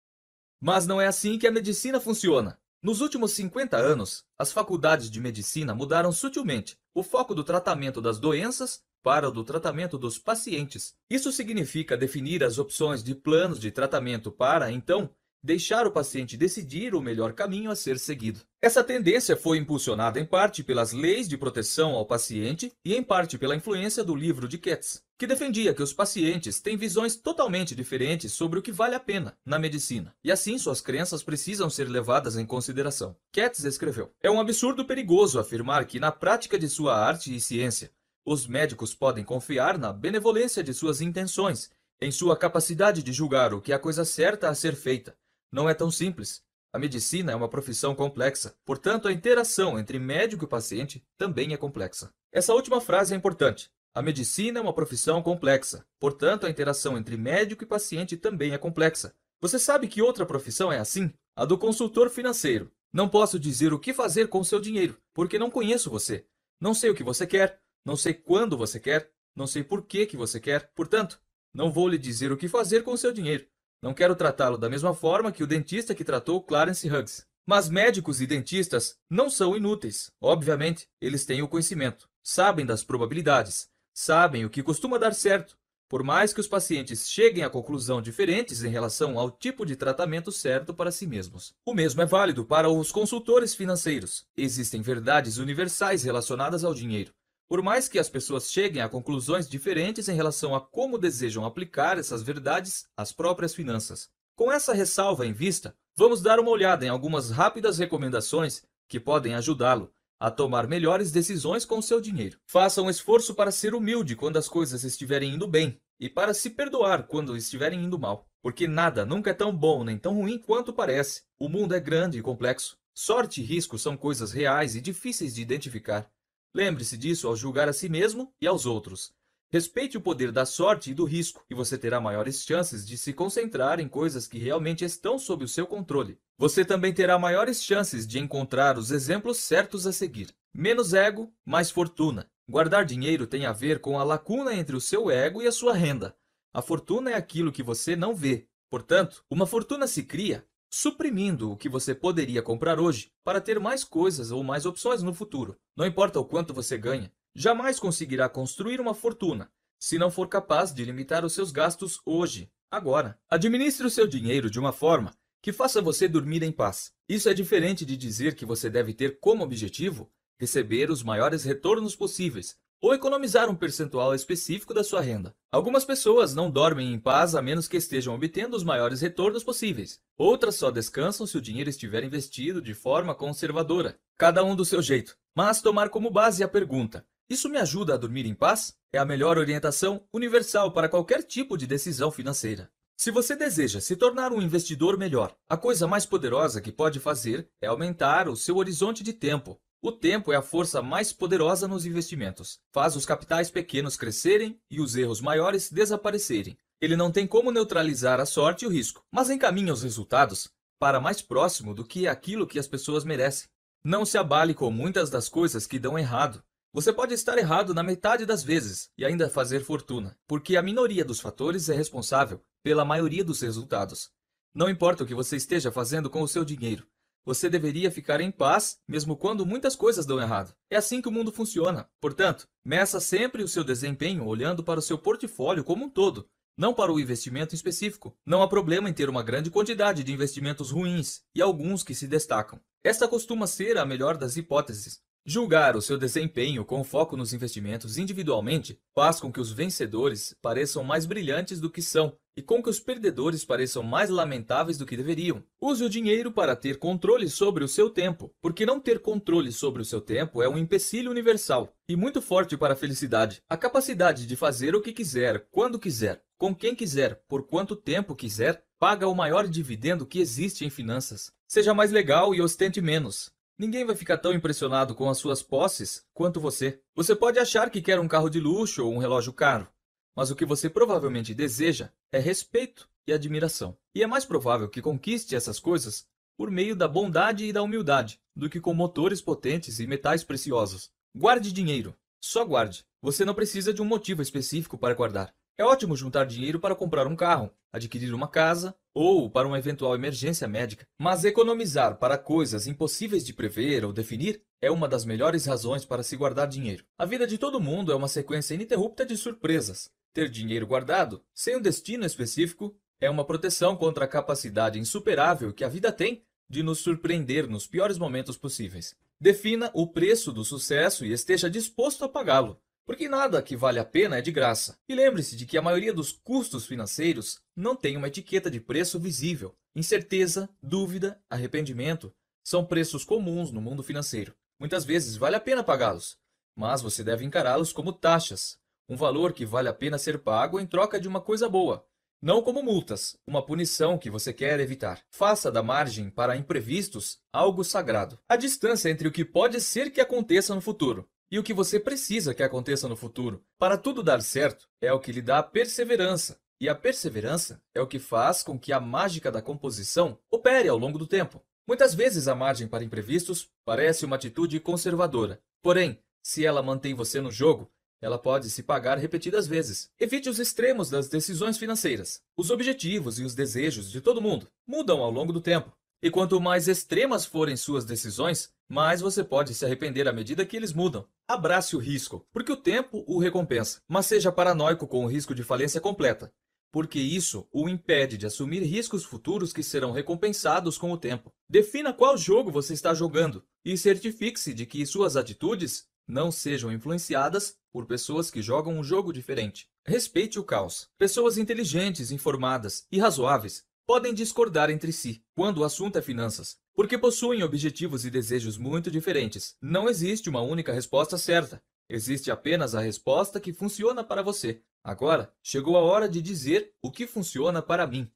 Mas não é assim que a medicina funciona. Nos últimos 50 anos, as faculdades de medicina mudaram sutilmente o foco do tratamento das doenças para o do tratamento dos pacientes. Isso significa definir as opções de planos de tratamento para, então, deixar o paciente decidir o melhor caminho a ser seguido. Essa tendência foi impulsionada em parte pelas leis de proteção ao paciente e em parte pela influência do livro de Katz, que defendia que os pacientes têm visões totalmente diferentes sobre o que vale a pena na medicina, e assim suas crenças precisam ser levadas em consideração. Katz escreveu: É um absurdo perigoso afirmar que na prática de sua arte e ciência, os médicos podem confiar na benevolência de suas intenções, em sua capacidade de julgar o que é a coisa certa a ser feita não é tão simples. A medicina é uma profissão complexa, portanto, a interação entre médico e paciente também é complexa. Essa última frase é importante. A medicina é uma profissão complexa, portanto, a interação entre médico e paciente também é complexa. Você sabe que outra profissão é assim? A do consultor financeiro. Não posso dizer o que fazer com seu dinheiro, porque não conheço você. Não sei o que você quer, não sei quando você quer, não sei por que, que você quer, portanto, não vou lhe dizer o que fazer com seu dinheiro, não quero tratá-lo da mesma forma que o dentista que tratou Clarence Huggs. Mas médicos e dentistas não são inúteis. Obviamente, eles têm o conhecimento, sabem das probabilidades, sabem o que costuma dar certo. Por mais que os pacientes cheguem a conclusão diferentes em relação ao tipo de tratamento certo para si mesmos. O mesmo é válido para os consultores financeiros. Existem verdades universais relacionadas ao dinheiro. Por mais que as pessoas cheguem a conclusões diferentes em relação a como desejam aplicar essas verdades às próprias finanças. Com essa ressalva em vista, vamos dar uma olhada em algumas rápidas recomendações que podem ajudá-lo a tomar melhores decisões com seu dinheiro. Faça um esforço para ser humilde quando as coisas estiverem indo bem e para se perdoar quando estiverem indo mal, porque nada nunca é tão bom nem tão ruim quanto parece. O mundo é grande e complexo. Sorte e risco são coisas reais e difíceis de identificar. Lembre-se disso ao julgar a si mesmo e aos outros. Respeite o poder da sorte e do risco, e você terá maiores chances de se concentrar em coisas que realmente estão sob o seu controle. Você também terá maiores chances de encontrar os exemplos certos a seguir. Menos ego, mais fortuna. Guardar dinheiro tem a ver com a lacuna entre o seu ego e a sua renda. A fortuna é aquilo que você não vê. Portanto, uma fortuna se cria suprimindo o que você poderia comprar hoje para ter mais coisas ou mais opções no futuro. Não importa o quanto você ganha, jamais conseguirá construir uma fortuna se não for capaz de limitar os seus gastos hoje, agora. Administre o seu dinheiro de uma forma que faça você dormir em paz. Isso é diferente de dizer que você deve ter como objetivo receber os maiores retornos possíveis ou economizar um percentual específico da sua renda. Algumas pessoas não dormem em paz a menos que estejam obtendo os maiores retornos possíveis. Outras só descansam se o dinheiro estiver investido de forma conservadora, cada um do seu jeito. Mas tomar como base a pergunta: isso me ajuda a dormir em paz? É a melhor orientação universal para qualquer tipo de decisão financeira. Se você deseja se tornar um investidor melhor, a coisa mais poderosa que pode fazer é aumentar o seu horizonte de tempo. O tempo é a força mais poderosa nos investimentos. Faz os capitais pequenos crescerem e os erros maiores desaparecerem. Ele não tem como neutralizar a sorte e o risco, mas encaminha os resultados para mais próximo do que aquilo que as pessoas merecem. Não se abale com muitas das coisas que dão errado. Você pode estar errado na metade das vezes e ainda fazer fortuna, porque a minoria dos fatores é responsável pela maioria dos resultados. Não importa o que você esteja fazendo com o seu dinheiro, você deveria ficar em paz, mesmo quando muitas coisas dão errado. É assim que o mundo funciona. Portanto, meça sempre o seu desempenho olhando para o seu portfólio como um todo, não para o investimento específico. Não há problema em ter uma grande quantidade de investimentos ruins e alguns que se destacam. Esta costuma ser a melhor das hipóteses, Julgar o seu desempenho com foco nos investimentos individualmente faz com que os vencedores pareçam mais brilhantes do que são e com que os perdedores pareçam mais lamentáveis do que deveriam. Use o dinheiro para ter controle sobre o seu tempo, porque não ter controle sobre o seu tempo é um empecilho universal e muito forte para a felicidade. A capacidade de fazer o que quiser, quando quiser, com quem quiser, por quanto tempo quiser, paga o maior dividendo que existe em finanças. Seja mais legal e ostente menos. Ninguém vai ficar tão impressionado com as suas posses quanto você. Você pode achar que quer um carro de luxo ou um relógio caro, mas o que você provavelmente deseja é respeito e admiração. E é mais provável que conquiste essas coisas por meio da bondade e da humildade do que com motores potentes e metais preciosos. Guarde dinheiro. Só guarde. Você não precisa de um motivo específico para guardar. É ótimo juntar dinheiro para comprar um carro, adquirir uma casa ou para uma eventual emergência médica. Mas economizar para coisas impossíveis de prever ou definir é uma das melhores razões para se guardar dinheiro. A vida de todo mundo é uma sequência ininterrupta de surpresas. Ter dinheiro guardado, sem um destino específico, é uma proteção contra a capacidade insuperável que a vida tem de nos surpreender nos piores momentos possíveis. Defina o preço do sucesso e esteja disposto a pagá-lo. Porque nada que vale a pena é de graça. E lembre-se de que a maioria dos custos financeiros não tem uma etiqueta de preço visível. Incerteza, dúvida, arrependimento são preços comuns no mundo financeiro. Muitas vezes vale a pena pagá-los, mas você deve encará-los como taxas, um valor que vale a pena ser pago em troca de uma coisa boa, não como multas, uma punição que você quer evitar. Faça da margem para imprevistos algo sagrado. A distância entre o que pode ser que aconteça no futuro e o que você precisa que aconteça no futuro. Para tudo dar certo, é o que lhe dá perseverança. E a perseverança é o que faz com que a mágica da composição opere ao longo do tempo. Muitas vezes a margem para imprevistos parece uma atitude conservadora. Porém, se ela mantém você no jogo, ela pode se pagar repetidas vezes. Evite os extremos das decisões financeiras. Os objetivos e os desejos de todo mundo mudam ao longo do tempo. E quanto mais extremas forem suas decisões, mais você pode se arrepender à medida que eles mudam. Abrace o risco, porque o tempo o recompensa. Mas seja paranoico com o risco de falência completa, porque isso o impede de assumir riscos futuros que serão recompensados com o tempo. Defina qual jogo você está jogando e certifique-se de que suas atitudes não sejam influenciadas por pessoas que jogam um jogo diferente. Respeite o caos. Pessoas inteligentes, informadas e razoáveis podem discordar entre si quando o assunto é finanças, porque possuem objetivos e desejos muito diferentes. Não existe uma única resposta certa, existe apenas a resposta que funciona para você. Agora chegou a hora de dizer o que funciona para mim.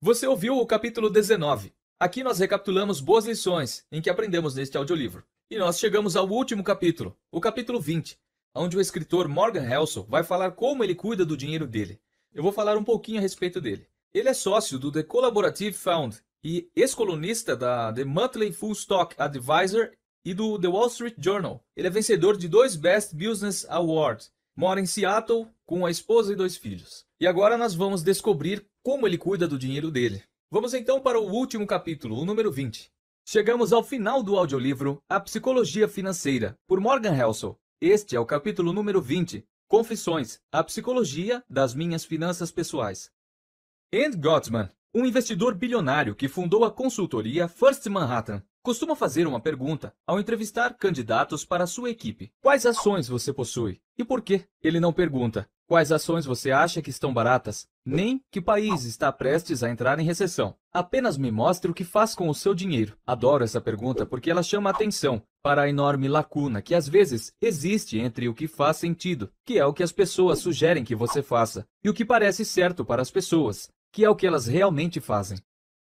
Você ouviu o capítulo 19. Aqui nós recapitulamos boas lições em que aprendemos neste audiolivro. E nós chegamos ao último capítulo, o capítulo 20, onde o escritor Morgan Housel vai falar como ele cuida do dinheiro dele. Eu vou falar um pouquinho a respeito dele. Ele é sócio do The Collaborative Fund e ex-colunista da The Monthly Full Stock Advisor e do The Wall Street Journal. Ele é vencedor de dois Best Business Awards. Mora em Seattle com a esposa e dois filhos. E agora nós vamos descobrir como ele cuida do dinheiro dele. Vamos então para o último capítulo, o número 20. Chegamos ao final do audiolivro A Psicologia Financeira, por Morgan Housel. Este é o capítulo número 20, Confissões, a Psicologia das Minhas Finanças Pessoais. Andy Gottman, um investidor bilionário que fundou a consultoria First Manhattan, costuma fazer uma pergunta ao entrevistar candidatos para sua equipe: Quais ações você possui e por quê? Ele não pergunta quais ações você acha que estão baratas, nem que país está prestes a entrar em recessão. Apenas me mostre o que faz com o seu dinheiro. Adoro essa pergunta porque ela chama a atenção para a enorme lacuna que às vezes existe entre o que faz sentido, que é o que as pessoas sugerem que você faça, e o que parece certo para as pessoas, que é o que elas realmente fazem.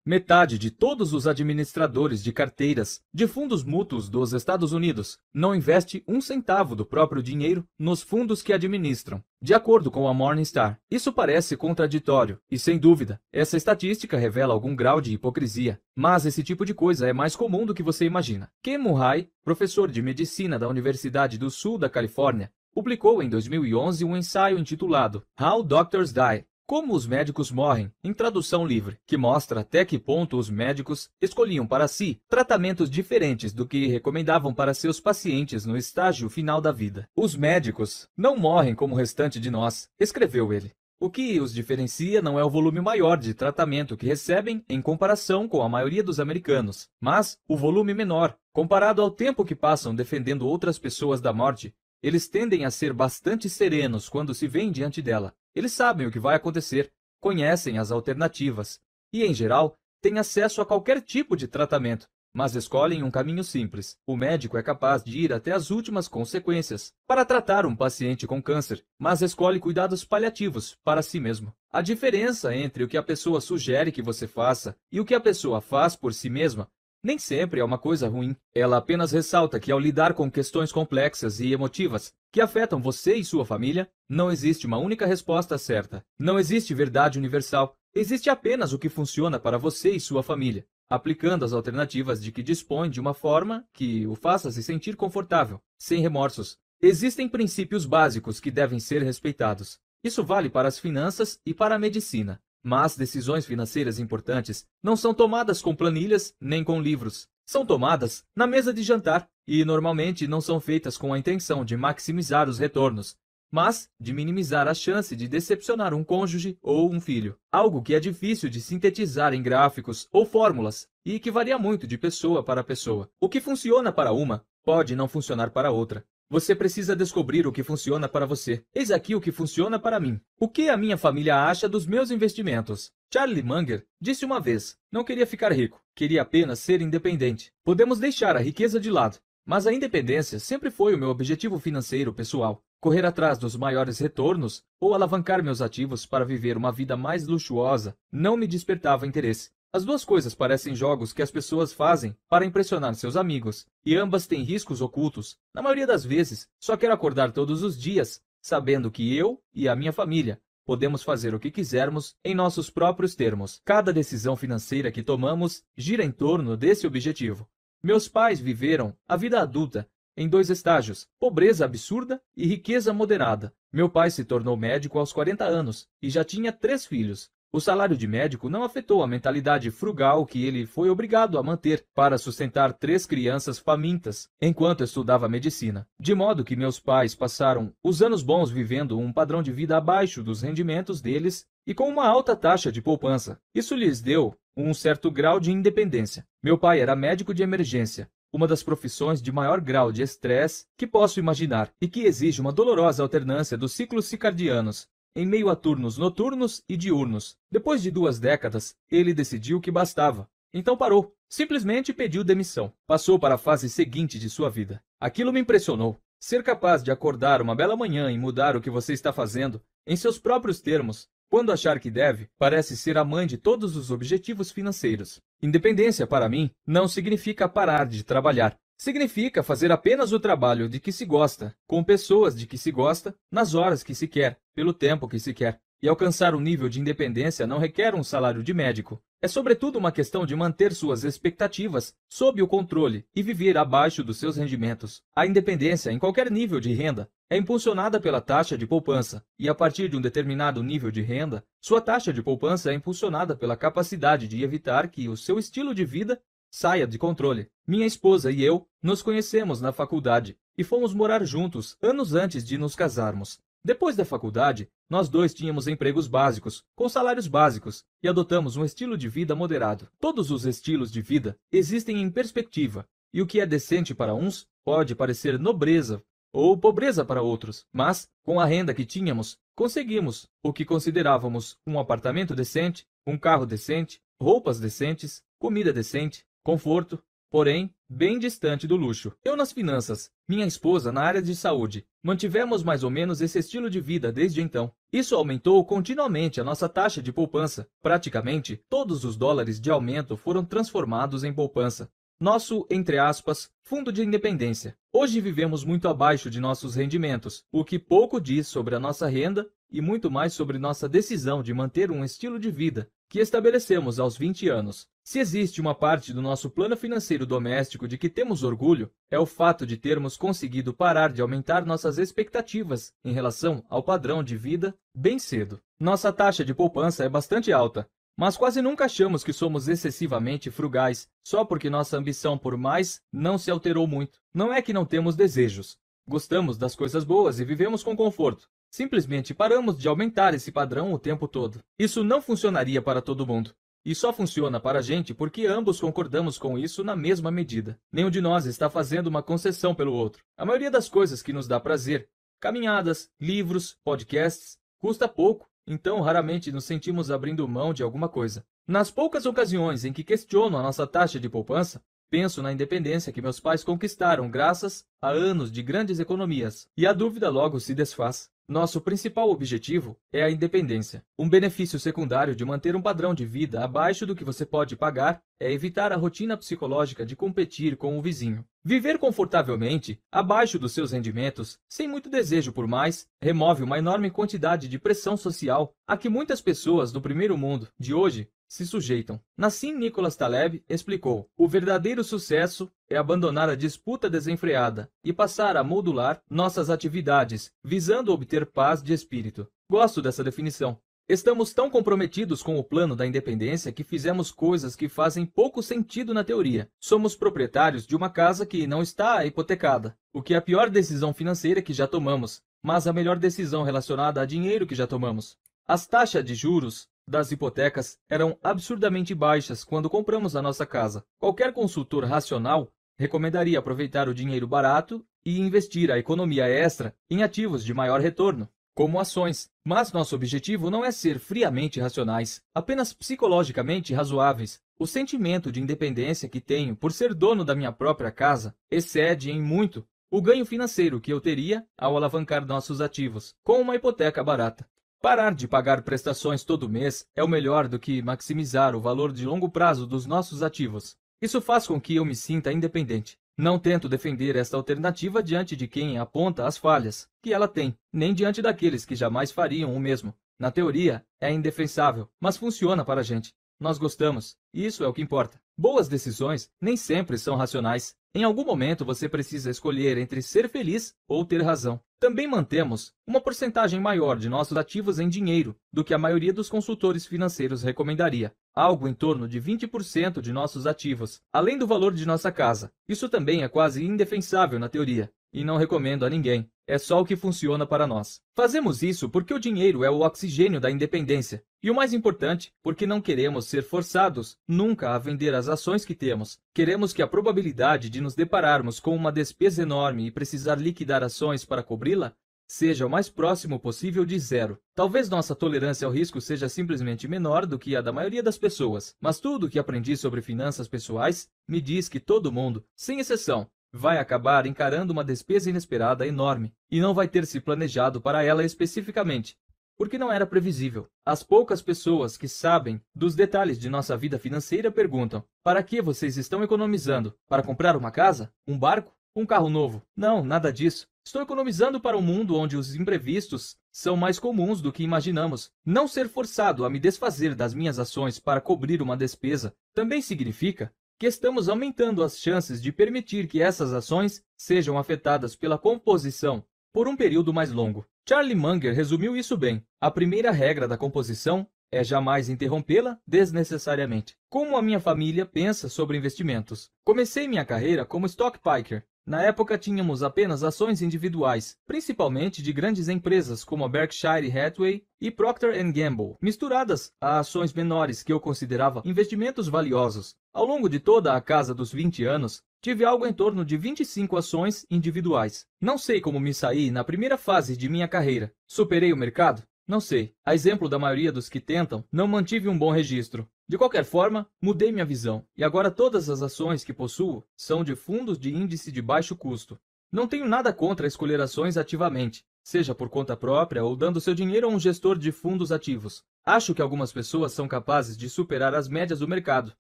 Metade de todos os administradores de carteiras de fundos mútuos dos Estados Unidos não investe um centavo do próprio dinheiro nos fundos que administram, de acordo com a Morningstar. Isso parece contraditório, e sem dúvida, essa estatística revela algum grau de hipocrisia, mas esse tipo de coisa é mais comum do que você imagina. Ken Murray, professor de medicina da Universidade do Sul da Califórnia, publicou em 2011 um ensaio intitulado How Doctors Die como os médicos morrem, em tradução livre, que mostra até que ponto os médicos escolhiam para si tratamentos diferentes do que recomendavam para seus pacientes no estágio final da vida. Os médicos não morrem como o restante de nós, escreveu ele. O que os diferencia não é o volume maior de tratamento que recebem em comparação com a maioria dos americanos, mas o volume menor, comparado ao tempo que passam defendendo outras pessoas da morte. Eles tendem a ser bastante serenos quando se vêem diante dela. Eles sabem o que vai acontecer, conhecem as alternativas e, em geral, têm acesso a qualquer tipo de tratamento, mas escolhem um caminho simples. O médico é capaz de ir até as últimas consequências para tratar um paciente com câncer, mas escolhe cuidados paliativos para si mesmo. A diferença entre o que a pessoa sugere que você faça e o que a pessoa faz por si mesma nem sempre é uma coisa ruim. Ela apenas ressalta que ao lidar com questões complexas e emotivas que afetam você e sua família, não existe uma única resposta certa. Não existe verdade universal. Existe apenas o que funciona para você e sua família, aplicando as alternativas de que dispõe de uma forma que o faça se sentir confortável, sem remorsos. Existem princípios básicos que devem ser respeitados. Isso vale para as finanças e para a medicina. Mas decisões financeiras importantes não são tomadas com planilhas nem com livros. São tomadas na mesa de jantar e normalmente não são feitas com a intenção de maximizar os retornos, mas de minimizar a chance de decepcionar um cônjuge ou um filho. Algo que é difícil de sintetizar em gráficos ou fórmulas e que varia muito de pessoa para pessoa. O que funciona para uma pode não funcionar para outra. Você precisa descobrir o que funciona para você. Eis aqui o que funciona para mim. O que a minha família acha dos meus investimentos? Charlie Munger disse uma vez: não queria ficar rico, queria apenas ser independente. Podemos deixar a riqueza de lado, mas a independência sempre foi o meu objetivo financeiro pessoal. Correr atrás dos maiores retornos ou alavancar meus ativos para viver uma vida mais luxuosa não me despertava interesse. As duas coisas parecem jogos que as pessoas fazem para impressionar seus amigos, e ambas têm riscos ocultos. Na maioria das vezes, só quero acordar todos os dias, sabendo que eu e a minha família podemos fazer o que quisermos em nossos próprios termos. Cada decisão financeira que tomamos gira em torno desse objetivo. Meus pais viveram a vida adulta em dois estágios: pobreza absurda e riqueza moderada. Meu pai se tornou médico aos 40 anos e já tinha três filhos. O salário de médico não afetou a mentalidade frugal que ele foi obrigado a manter para sustentar três crianças famintas enquanto estudava medicina. De modo que meus pais passaram os anos bons vivendo um padrão de vida abaixo dos rendimentos deles e com uma alta taxa de poupança. Isso lhes deu um certo grau de independência. Meu pai era médico de emergência, uma das profissões de maior grau de estresse que posso imaginar e que exige uma dolorosa alternância dos ciclos circadianos, em meio a turnos noturnos e diurnos. Depois de duas décadas, ele decidiu que bastava. Então parou. Simplesmente pediu demissão. Passou para a fase seguinte de sua vida. Aquilo me impressionou. Ser capaz de acordar uma bela manhã e mudar o que você está fazendo, em seus próprios termos, quando achar que deve, parece ser a mãe de todos os objetivos financeiros. Independência, para mim, não significa parar de trabalhar. Significa fazer apenas o trabalho de que se gosta, com pessoas de que se gosta, nas horas que se quer, pelo tempo que se quer. E alcançar um nível de independência não requer um salário de médico. É sobretudo uma questão de manter suas expectativas sob o controle e viver abaixo dos seus rendimentos. A independência, em qualquer nível de renda, é impulsionada pela taxa de poupança, e a partir de um determinado nível de renda, sua taxa de poupança é impulsionada pela capacidade de evitar que o seu estilo de vida saia de controle. Minha esposa e eu nos conhecemos na faculdade e fomos morar juntos anos antes de nos casarmos. Depois da faculdade, nós dois tínhamos empregos básicos, com salários básicos, e adotamos um estilo de vida moderado. Todos os estilos de vida existem em perspectiva, e o que é decente para uns pode parecer nobreza ou pobreza para outros, mas, com a renda que tínhamos, conseguimos o que considerávamos um apartamento decente, um carro decente, roupas decentes, comida decente, Conforto, porém, bem distante do luxo. Eu nas finanças, minha esposa na área de saúde. Mantivemos mais ou menos esse estilo de vida desde então. Isso aumentou continuamente a nossa taxa de poupança. Praticamente todos os dólares de aumento foram transformados em poupança. Nosso, entre aspas, fundo de independência. Hoje vivemos muito abaixo de nossos rendimentos, o que pouco diz sobre a nossa renda e muito mais sobre nossa decisão de manter um estilo de vida que estabelecemos aos 20 anos. Se existe uma parte do nosso plano financeiro doméstico de que temos orgulho, é o fato de termos conseguido parar de aumentar nossas expectativas em relação ao padrão de vida bem cedo. Nossa taxa de poupança é bastante alta, mas quase nunca achamos que somos excessivamente frugais só porque nossa ambição por mais não se alterou muito. Não é que não temos desejos. Gostamos das coisas boas e vivemos com conforto, Simplesmente paramos de aumentar esse padrão o tempo todo. Isso não funcionaria para todo mundo. E só funciona para a gente porque ambos concordamos com isso na mesma medida. Nenhum de nós está fazendo uma concessão pelo outro. A maioria das coisas que nos dá prazer, caminhadas, livros, podcasts, custa pouco, então raramente nos sentimos abrindo mão de alguma coisa. Nas poucas ocasiões em que questiono a nossa taxa de poupança, Penso na independência que meus pais conquistaram graças a anos de grandes economias, e a dúvida logo se desfaz. Nosso principal objetivo é a independência. Um benefício secundário de manter um padrão de vida abaixo do que você pode pagar é evitar a rotina psicológica de competir com o vizinho. Viver confortavelmente, abaixo dos seus rendimentos, sem muito desejo por mais, remove uma enorme quantidade de pressão social a que muitas pessoas do primeiro mundo de hoje se sujeitam. Nassim Nicolas Taleb explicou: o verdadeiro sucesso é abandonar a disputa desenfreada e passar a modular nossas atividades, visando obter paz de espírito. Gosto dessa definição. Estamos tão comprometidos com o plano da independência que fizemos coisas que fazem pouco sentido na teoria. Somos proprietários de uma casa que não está hipotecada, o que é a pior decisão financeira que já tomamos, mas a melhor decisão relacionada a dinheiro que já tomamos. As taxas de juros das hipotecas eram absurdamente baixas quando compramos a nossa casa. Qualquer consultor racional recomendaria aproveitar o dinheiro barato e investir a economia extra em ativos de maior retorno, como ações. Mas nosso objetivo não é ser friamente racionais, apenas psicologicamente razoáveis. O sentimento de independência que tenho por ser dono da minha própria casa excede em muito o ganho financeiro que eu teria ao alavancar nossos ativos com uma hipoteca barata. Parar de pagar prestações todo mês é o melhor do que maximizar o valor de longo prazo dos nossos ativos. Isso faz com que eu me sinta independente. Não tento defender esta alternativa diante de quem aponta as falhas que ela tem, nem diante daqueles que jamais fariam o mesmo. Na teoria, é indefensável, mas funciona para a gente. Nós gostamos, e isso é o que importa. Boas decisões nem sempre são racionais. Em algum momento você precisa escolher entre ser feliz ou ter razão. Também mantemos uma porcentagem maior de nossos ativos em dinheiro do que a maioria dos consultores financeiros recomendaria, algo em torno de 20% de nossos ativos, além do valor de nossa casa. Isso também é quase indefensável na teoria, e não recomendo a ninguém. É só o que funciona para nós. Fazemos isso porque o dinheiro é o oxigênio da independência. E o mais importante, porque não queremos ser forçados nunca a vender as ações que temos. Queremos que a probabilidade de nos depararmos com uma despesa enorme e precisar liquidar ações para cobri-la seja o mais próximo possível de zero. Talvez nossa tolerância ao risco seja simplesmente menor do que a da maioria das pessoas, mas tudo o que aprendi sobre finanças pessoais me diz que todo mundo, sem exceção, vai acabar encarando uma despesa inesperada enorme e não vai ter se planejado para ela especificamente, porque não era previsível. As poucas pessoas que sabem dos detalhes de nossa vida financeira perguntam: para que vocês estão economizando? Para comprar uma casa? Um barco? Um carro novo? Não, nada disso. Estou economizando para um mundo onde os imprevistos são mais comuns do que imaginamos. Não ser forçado a me desfazer das minhas ações para cobrir uma despesa também significa que estamos aumentando as chances de permitir que essas ações sejam afetadas pela composição por um período mais longo. Charlie Munger resumiu isso bem. A primeira regra da composição é jamais interrompê-la desnecessariamente. Como a minha família pensa sobre investimentos? Comecei minha carreira como stockpiker. Na época tínhamos apenas ações individuais, principalmente de grandes empresas como a Berkshire Hathaway e Procter Gamble, misturadas a ações menores que eu considerava investimentos valiosos. Ao longo de toda a casa dos 20 anos, tive algo em torno de 25 ações individuais. Não sei como me saí na primeira fase de minha carreira. Superei o mercado? Não sei, a exemplo da maioria dos que tentam, não mantive um bom registro. De qualquer forma, mudei minha visão, e agora todas as ações que possuo são de fundos de índice de baixo custo. Não tenho nada contra escolher ações ativamente, seja por conta própria ou dando seu dinheiro a um gestor de fundos ativos. Acho que algumas pessoas são capazes de superar as médias do mercado,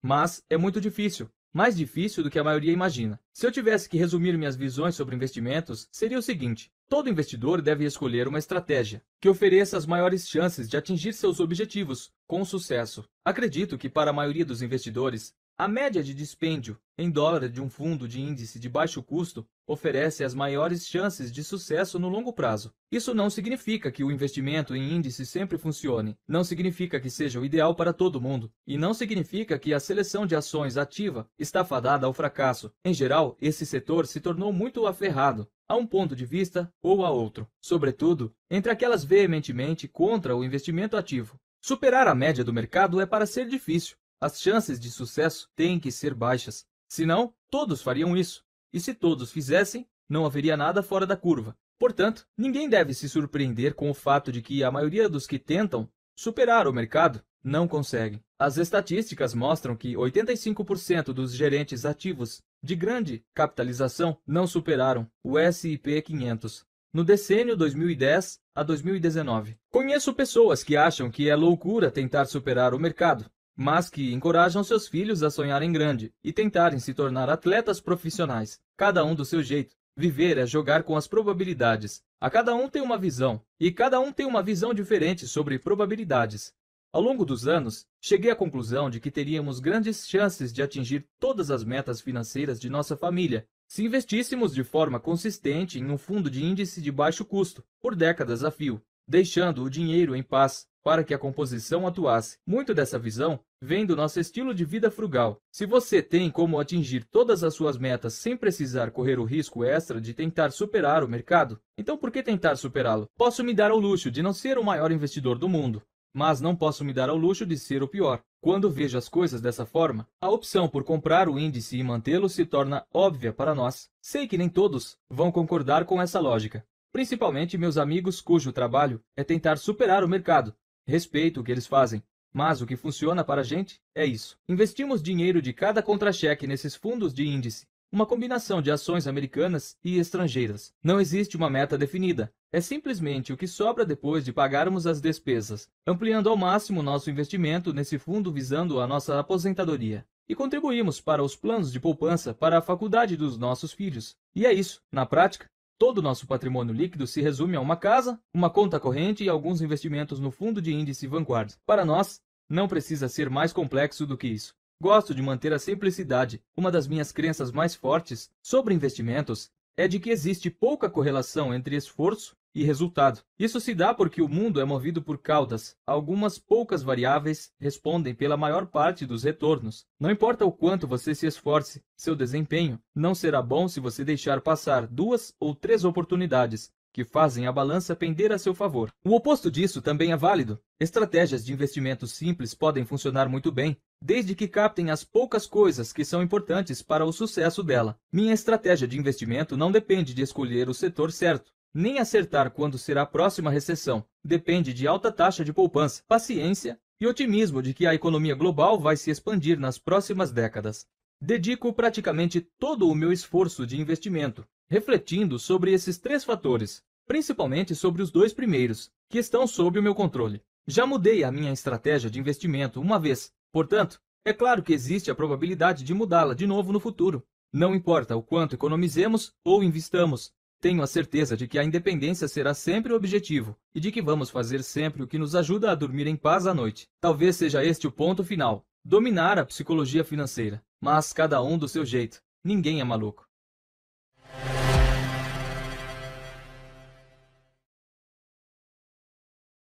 mas é muito difícil. Mais difícil do que a maioria imagina. Se eu tivesse que resumir minhas visões sobre investimentos, seria o seguinte: Todo investidor deve escolher uma estratégia que ofereça as maiores chances de atingir seus objetivos com sucesso. Acredito que, para a maioria dos investidores, a média de dispêndio em dólar de um fundo de índice de baixo custo oferece as maiores chances de sucesso no longo prazo. Isso não significa que o investimento em índice sempre funcione, não significa que seja o ideal para todo mundo, e não significa que a seleção de ações ativa está fadada ao fracasso. Em geral, esse setor se tornou muito aferrado, a um ponto de vista ou a outro, sobretudo entre aquelas veementemente contra o investimento ativo. Superar a média do mercado é para ser difícil, as chances de sucesso têm que ser baixas, senão todos fariam isso. E se todos fizessem, não haveria nada fora da curva. Portanto, ninguém deve se surpreender com o fato de que a maioria dos que tentam superar o mercado não conseguem. As estatísticas mostram que 85% dos gerentes ativos de grande capitalização não superaram o S&P 500 no decênio 2010 a 2019. Conheço pessoas que acham que é loucura tentar superar o mercado, mas que encorajam seus filhos a sonharem grande e tentarem se tornar atletas profissionais, cada um do seu jeito. Viver é jogar com as probabilidades. A cada um tem uma visão, e cada um tem uma visão diferente sobre probabilidades. Ao longo dos anos, cheguei à conclusão de que teríamos grandes chances de atingir todas as metas financeiras de nossa família se investíssemos de forma consistente em um fundo de índice de baixo custo por décadas a fio, deixando o dinheiro em paz para que a composição atuasse. Muito dessa visão vem do nosso estilo de vida frugal. Se você tem como atingir todas as suas metas sem precisar correr o risco extra de tentar superar o mercado, então por que tentar superá-lo? Posso me dar ao luxo de não ser o maior investidor do mundo, mas não posso me dar ao luxo de ser o pior. Quando vejo as coisas dessa forma, a opção por comprar o índice e mantê-lo se torna óbvia para nós. Sei que nem todos vão concordar com essa lógica principalmente meus amigos cujo trabalho é tentar superar o mercado, Respeito o que eles fazem, mas o que funciona para a gente é isso. Investimos dinheiro de cada contra-cheque nesses fundos de índice, uma combinação de ações americanas e estrangeiras. Não existe uma meta definida, é simplesmente o que sobra depois de pagarmos as despesas, ampliando ao máximo nosso investimento nesse fundo visando a nossa aposentadoria. E contribuímos para os planos de poupança para a faculdade dos nossos filhos. E é isso. Na prática, Todo o nosso patrimônio líquido se resume a uma casa, uma conta corrente e alguns investimentos no fundo de índice Vanguard. Para nós, não precisa ser mais complexo do que isso. Gosto de manter a simplicidade. Uma das minhas crenças mais fortes sobre investimentos é de que existe pouca correlação entre esforço e resultado. Isso se dá porque o mundo é movido por caudas. Algumas poucas variáveis respondem pela maior parte dos retornos. Não importa o quanto você se esforce, seu desempenho não será bom se você deixar passar duas ou três oportunidades que fazem a balança pender a seu favor. O oposto disso também é válido. Estratégias de investimento simples podem funcionar muito bem, desde que captem as poucas coisas que são importantes para o sucesso dela. Minha estratégia de investimento não depende de escolher o setor certo, nem acertar quando será a próxima recessão depende de alta taxa de poupança, paciência e otimismo de que a economia global vai se expandir nas próximas décadas. Dedico praticamente todo o meu esforço de investimento, refletindo sobre esses três fatores, principalmente sobre os dois primeiros, que estão sob o meu controle. Já mudei a minha estratégia de investimento uma vez, portanto, é claro que existe a probabilidade de mudá-la de novo no futuro. Não importa o quanto economizemos ou investamos, tenho a certeza de que a independência será sempre o objetivo e de que vamos fazer sempre o que nos ajuda a dormir em paz à noite. Talvez seja este o ponto final: dominar a psicologia financeira. Mas cada um do seu jeito. Ninguém é maluco.